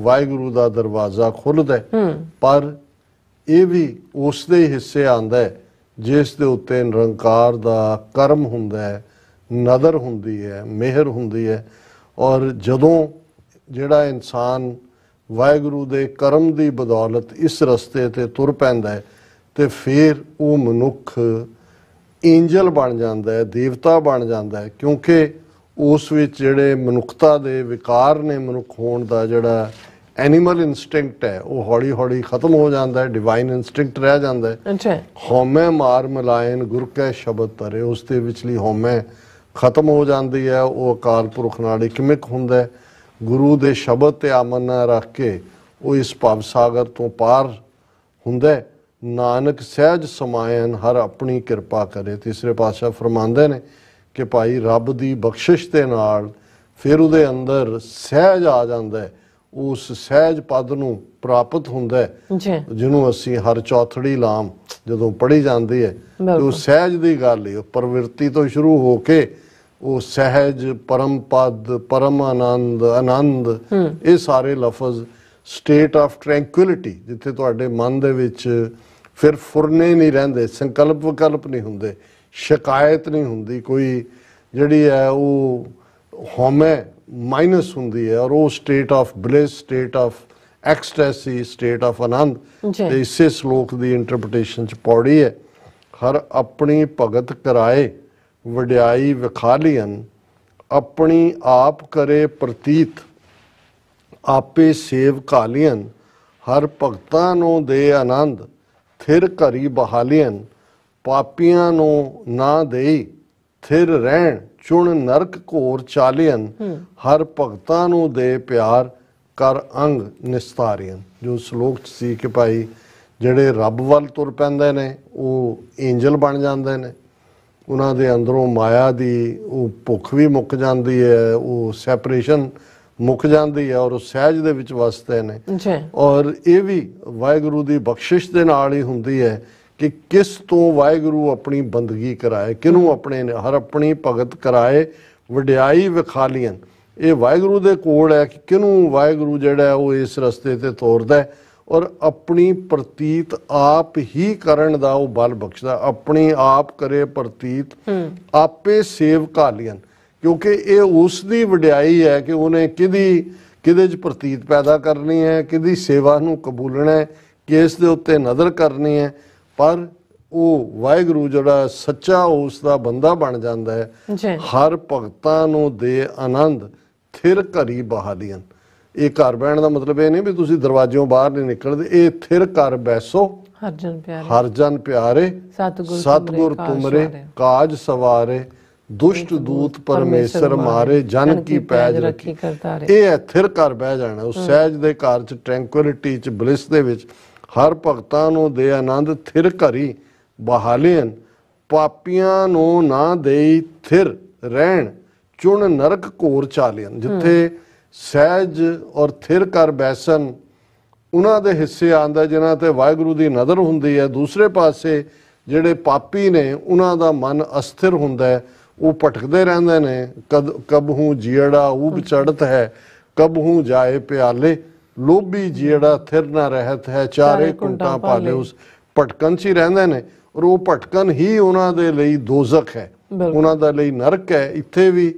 S2: ਵਾਹਿਗੁਰੂ ਦਾ ਦਰਵਾਜ਼ਾ ਖੁੱਲਦਾ ਹੈ ਪਰ ਇਹ ਵੀ ਉਸ ਦੇ ਹਿੱਸੇ ਆਂਦਾ ਹੈ ਜਿਸ ਦੇ ਉੱਤੇ ਨਿਰੰਕਾਰ ਦਾ ਕਰਮ ਹੁੰਦਾ ਹੈ ਨਦਰ ਹੁੰਦੀ ਹੈ ਮਿਹਰ ਹੁੰਦੀ ਹੈ ਔਰ ਜਦੋਂ ਜਿਹੜਾ ਇਨਸਾਨ ਵਾਹਿਗੁਰੂ ਦੇ ਕਰਮ ਦੀ ਬਦੌਲਤ ਇਸ ਰਸਤੇ ਤੇ ਤੁਰ ਪੈਂਦਾ ਹੈ ਤੇ ਫਿਰ ਉਹ ਮਨੁੱਖ ਐਂਜਲ ਬਣ ਜਾਂਦਾ ਹੈ ਦੇਵਤਾ ਬਣ ਜਾਂਦਾ ਹੈ ਕਿਉਂਕਿ ਉਸ ਵਿੱਚ ਜਿਹੜੇ ਮਨੁੱਖਤਾ ਦੇ ਵਿਕਾਰ ਨੇ ਮਨੁੱਖ ਹੋਣ ਦਾ ਜਿਹੜਾ ਐਨੀਮਲ ਇਨਸਟਿੰਕਟ ਹੈ ਉਹ ਹੌਲੀ ਹੌਲੀ ਖਤਮ ਹੋ ਜਾਂਦਾ ਹੈ ਡਿਵਾਈਨ ਇਨਸਟਿੰਕਟ ਰਹਿ ਜਾਂਦਾ ਹੈ ਅੱਛਾ ਹਉਮੈ ਮਾਰ ਮਲਾਇਨ ਗੁਰ ਕੈ ਸ਼ਬਦ ਤਰੇ ਉਸ ਦੇ ਵਿਚਲੀ ਹਉਮੈ ਖਤਮ ਹੋ ਜਾਂਦੀ ਹੈ ਉਹ ਅਕਾਲ ਪੁਰਖ ਨਾਲ ਇਕਮਿਕ ਹੁੰਦਾ ਹੈ ਗੁਰੂ ਦੇ ਸ਼ਬਦ ਤੇ ਆਮਨ ਰੱਖ ਕੇ ਉਹ ਇਸ ਭਵ ਸਾਗਰ ਤੋਂ ਪਾਰ ਹੁੰਦਾ ਹੈ ਨਾਨਕ ਸਹਿਜ ਸਮਾਇਨ ਹਰ ਆਪਣੀ ਕਿਰਪਾ ਕਰੇ ਤੀਸਰੇ ਪਾਤਸ਼ਾਹ ਫਰਮਾਉਂਦੇ ਨੇ ਕਿ ਭਾਈ ਰੱਬ ਦੀ ਬਖਸ਼ਿਸ਼ ਦੇ ਨਾਲ ਫਿਰ ਉਹਦੇ ਅੰਦਰ ਸਹਿਜ ਆ ਜਾਂਦਾ ਉਸ ਸਹਿਜ ਪਦ ਨੂੰ ਪ੍ਰਾਪਤ ਹੁੰਦਾ ਜਿਹਨੂੰ ਅਸੀਂ ਹਰ ਚੌਥੜੀ ਲਾਮ ਜਦੋਂ ਪੜ੍ਹੀ ਜਾਂਦੀ ਹੈ ਤੇ ਉਹ ਸਹਿਜ ਦੀ ਗੱਲ ਹੈ ਉਹ ਪ੍ਰਵਿਰਤੀ ਤੋਂ ਸ਼ੁਰੂ ਹੋ ਕੇ ਉਹ ਸਹਿਜ ਪਰਮ ਪਦ ਪਰਮ ਆਨੰਦ ਆਨੰਦ ਇਹ ਸਾਰੇ ਲਫ਼ਜ਼ ਸਟੇਟ ਆਫ ਟ੍ਰੈਂਕੁਇਲਿਟੀ ਜਿੱਥੇ ਤੁਹਾਡੇ ਮਨ ਦੇ ਵਿੱਚ ਫਿਰ ਫੁਰਨੇ ਨਹੀਂ ਰਹਿੰਦੇ ਸੰਕਲਪ ਵਿਕਲਪ ਨਹੀਂ ਹੁੰਦੇ ਸ਼ਿਕਾਇਤ ਨਹੀਂ ਹੁੰਦੀ ਕੋਈ ਜਿਹੜੀ ਹੈ ਉਹ ਹਉਮੈ ਮਾਈਨਸ ਹੁੰਦੀ ਹੈ ਔਰ ਉਹ state of bliss state of ecstasy state of anand ਤੇ ਇਸੇ ਸ਼ਲੋਕ ਦੀ ਇੰਟਰਪ੍ਰੀਟੇਸ਼ਨ ਚ ਪੌੜੀ ਹੈ ਹਰ ਆਪਣੀ ਭਗਤ ਕਰਾਏ ਵਡਿਆਈ ਵਿਖਾਲੀਨ ਆਪਣੀ ਆਪ ਕਰੇ ਪ੍ਰਤੀਤ ਆਪੇ ਸੇਵ ਕਾਲੀਆਂ ਹਰ ਭਗਤਾਂ ਨੂੰ ਦੇ ਆਨੰਦ ਥਿਰ ਘਰੀ ਬਹਾਲੀਆਂ ਪਾਪੀਆਂ ਨੂੰ ਨਾ ਦੇਈ ਥਿਰ ਰਹਿਣ ਚੁਣ ਨਰਕ ਘੋਰ ਚਾਲਿਆਂ ਹਰ ਭਗਤਾਂ ਨੂੰ ਦੇ ਪਿਆਰ ਕਰ ਅੰਗ ਨਿਸਤਾਰਿਆਂ ਜੋ ਸ਼ਲੋਕ ਸੀ ਕਿ ਭਾਈ ਜਿਹੜੇ ਰੱਬ ਵੱਲ ਤੁਰ ਪੈਂਦੇ ਨੇ ਉਹ ਐਂਜਲ ਬਣ ਜਾਂਦੇ ਨੇ ਉਹਨਾਂ ਦੇ ਅੰਦਰੋਂ ਮਾਇਆ ਦੀ ਉਹ ਭੁੱਖ ਵੀ ਮੁੱਕ ਜਾਂਦੀ ਹੈ ਉਹ ਸੈਪਰੇਸ਼ਨ ਮੁੱਕ ਜਾਂਦੀ ਹੈ ਔਰ ਉਹ ਸਹਿਜ ਦੇ ਵਿੱਚ ਵਸਦੇ ਨੇ ਜੀ ਔਰ ਇਹ ਵੀ ਵਾਹਿਗੁਰੂ ਦੀ ਬਖਸ਼ਿਸ਼ ਦੇ ਨਾਲ ਹੀ ਹੁੰਦੀ ਹੈ ਕਿ ਕਿਸ ਤੋਂ ਵਾਹਿਗੁਰੂ ਆਪਣੀ ਬੰਦਗੀ ਕਰਾਏ ਕਿਨੂੰ ਆਪਣੇ ਹਰ ਆਪਣੀ ਭਗਤ ਕਰਾਏ ਵਡਿਆਈ ਵਿਖਾਲੀਆਂ ਇਹ ਵਾਹਿਗੁਰੂ ਦੇ ਕੋਲ ਹੈ ਕਿ ਕਿਨੂੰ ਵਾਹਿਗੁਰੂ ਜਿਹੜਾ ਉਹ ਇਸ ਰਸਤੇ ਤੇ ਤੋਰਦਾ ਹੈ ਔਰ ਆਪਣੀ ਪ੍ਰਤੀਤ ਆਪ ਹੀ ਕਰਨ ਦਾ ਉਹ ਬਲ ਬਖਸ਼ਦਾ ਆਪਣੀ ਆਪ ਕਰੇ ਪ੍ਰਤੀਤ ਆਪੇ ਸੇਵ ਕਾਲੀਆਂ ਕਿਉਂਕਿ ਇਹ ਉਸ ਦੀ ਵਡਿਆਈ ਹੈ ਕਿ ਉਹਨੇ ਕਿਹਦੀ ਕਿਹਦੇ 'ਚ ਪ੍ਰਤੀਤ ਪੈਦਾ ਕਰਨੀ ਹੈ ਕਿਹਦੀ ਸੇਵਾ ਨੂੰ ਕਬੂਲਣਾ ਹੈ ਕਿਸ ਦੇ ਉੱਤੇ ਨਜ਼ਰ ਕਰਨੀ ਹੈ ਪਰ ਉਹ ਵਾਹਿਗੁਰੂ ਜਿਹੜਾ ਸੱਚਾ ਉਸ ਦਾ ਬੰਦਾ ਬਣ ਜਾਂਦਾ ਹੈ ਹਰ ਭਗਤਾਂ ਨੂੰ ਦੇ ਆਨੰਦ ਥਿਰ ਘਰੀ ਬਹਾਲੀਆਂ ਇਹ ਘਰ ਬੈਣ ਦਾ ਮਤਲਬ ਇਹ ਨਹੀਂ ਵੀ ਤੁਸੀਂ ਦਰਵਾਜ਼ਿਓਂ ਬਾਹਰ ਨਹੀਂ ਨਿਕਲਦੇ ਇਹ ਥਿਰ ਘਰ ਬੈਸੋ ਹਰਜਨ ਪਿਆਰੇ ਹਰਜਨ ਪਿਆਰੇ
S1: ਸਤਗੁਰ ਤੁਮਰੇ
S2: ਕਾਜ ਸਵਾਰੇ ਦੁਸ਼ਟ ਦੂਤ ਪਰਮੇਸ਼ਰ ਮਾਰੇ ਜਨ ਕੀ ਪੈਜ ਰੱਖੀ ਕਰਤਾ ਰੇ ਇਹ ਅਥਿਰ ਕਰ ਬਹਿ ਜਾਣਾ ਉਸ ਸਹਿਜ ਦੇ ਘਰ ਚ ਟ੍ਰੈਂਕੁਇਲਿਟੀ ਚ ਬਲਿਸ ਦੇ ਵਿੱਚ ਹਰ ਭਗਤਾਂ ਨੂੰ ਦੇ ਆਨੰਦ ਥਿਰ ਘਰੀ ਬਹਾਲੇਨ ਪਾਪੀਆਂ ਨੂੰ ਨਾ ਦੇਈ ਥਿਰ ਰਹਿਣ ਚੁਣ ਨਰਕ ਘੋਰ ਚਾਲਿਆਂ ਜਿੱਥੇ ਸਹਿਜ ਔਰ ਥਿਰ ਕਰ ਬੈਸਨ ਉਹਨਾਂ ਦੇ ਹਿੱਸੇ ਆਂਦਾ ਜਿਨ੍ਹਾਂ ਤੇ ਵਾਹਿਗੁਰੂ ਦੀ ਨਜ਼ਰ ਹੁੰਦੀ ਹੈ ਦੂਸਰੇ ਪਾਸੇ ਜਿਹੜੇ ਪਾਪੀ ਨੇ ਉਹਨਾਂ ਦਾ ਮਨ ਅਸਥਿਰ ਹੁੰਦਾ ਹੈ ਉਹ ਪਟਕਦੇ ਰਹਿੰਦੇ ਨੇ ਕਦ ਕਬ ਹੂੰ ਜੀੜਾ ਉਬ ਚੜਤ ਹੈ ਕਬ ਹੂੰ ਜਾਏ ਪਿਆਲੇ ਲੋਭੀ ਜੀੜਾ ਥਿਰ ਨਾ ਰਹਤ ਹੈ ਚਾਰੇ ਕੁੰਟਾ ਪਾਲੇ ਉਸ ਪਟਕਨ ਸੀ ਰਹਿੰਦੇ ਨੇ ਔਰ ਉਹ ਪਟਕਨ ਹੀ ਉਹਨਾਂ ਦੇ ਲਈ ਦੋਜ਼ਖ ਹੈ ਉਹਨਾਂ ਦਾ ਲਈ ਨਰਕ ਹੈ ਇੱਥੇ ਵੀ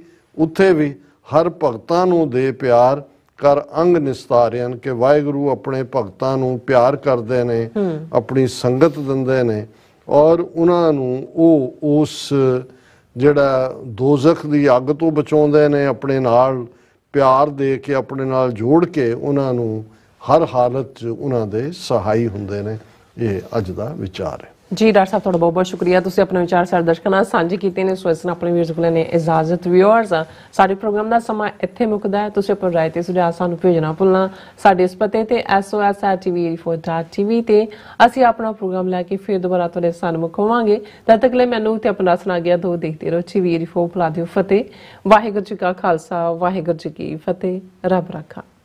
S2: ਉੱਥੇ ਵੀ ਹਰ ਭਗਤਾਂ ਨੂੰ ਦੇ ਪਿਆਰ ਕਰ ਅੰਗ ਨਿਸਤਾਰਿਆਂ ਕਿ ਵਾਹਿਗੁਰੂ ਆਪਣੇ ਭਗਤਾਂ ਨੂੰ ਪਿਆਰ ਕਰਦੇ ਨੇ ਆਪਣੀ ਸੰਗਤ ਦਿੰਦੇ ਨੇ ਔਰ ਉਹਨਾਂ ਨੂੰ ਉਹ ਉਸ ਜਿਹੜਾ ਦੋਜ਼ਖ ਦੀ ਅੱਗ ਤੋਂ ਬਚਾਉਂਦੇ ਨੇ ਆਪਣੇ ਨਾਲ ਪਿਆਰ ਦੇ ਕੇ ਆਪਣੇ ਨਾਲ ਜੋੜ ਕੇ ਉਹਨਾਂ ਨੂੰ ਹਰ ਹਾਲਤ 'ਚ ਉਹਨਾਂ ਦੇ ਸਹਾਈ ਹੁੰਦੇ ਨੇ ਇਹ ਅੱਜ ਦਾ ਵਿਚਾਰ ਹੈ
S1: ਜੀ ਡਾਕਟਰ ਸਾਹਿਬ ਤੁਹਾਡਾ ਬਹੁਤ ਬਹੁਤ ਸ਼ੁਕਰੀਆ ਤੁਸੀਂ ਆਪਣੇ ਵਿਚਾਰ ਸਾਡੇ ਦਰਸ਼ਕਾਂ ਨਾਲ ਸਾਂਝੇ ਕੀਤੇ ਨੇ ਸੋ ਇਸ ਨਾਲ ਆਪਣੇ ਵੀਰਜ਼ ਕੋਲ ਨੇ ਇਜਾਜ਼ਤ ਵਿਊਅਰਸ ਸਾਡੇ ਪ੍ਰੋਗਰਾਮ ਦਾ ਸਮਾਂ ਇੱਥੇ ਮੁੱਕਦਾ ਹੈ ਤੁਸੀਂ ਰਾਏ ਤੇ ਸੁਝਾਅ ਸਾਨੂੰ ਭੇਜਣਾ ਭੁੱਲਣਾ ਸਾਡੇ ਇਸ ਪਤੇ ਤੇ sosrtv4.tv ਤੇ ਅਸੀਂ ਆਪਣਾ ਪ੍ਰੋਗਰਾਮ ਲੈ ਕੇ ਫਿਰ ਦੁਬਾਰਾ ਤੁਹਾਡੇ ਸਾਹਮਣੇ ਆਵਾਂਗੇ ਤਦ ਤੱਕ ਲਈ ਮੈਨੂੰ ਤੇ ਆਪਣਾ ਸੁਣਾ ਗਿਆ ਦੋ ਦੇਖਦੇ ਰਹੋ tv4 ਭਲਾ ਦਿਓ ਫਤਿਹ ਵਾਹਿਗੁਰੂ ਜੀ ਕਾ ਖਾਲਸਾ ਵਾਹਿਗੁਰੂ ਜੀ ਕੀ ਫਤਿਹ ਰੱਬ ਰੱਖਾ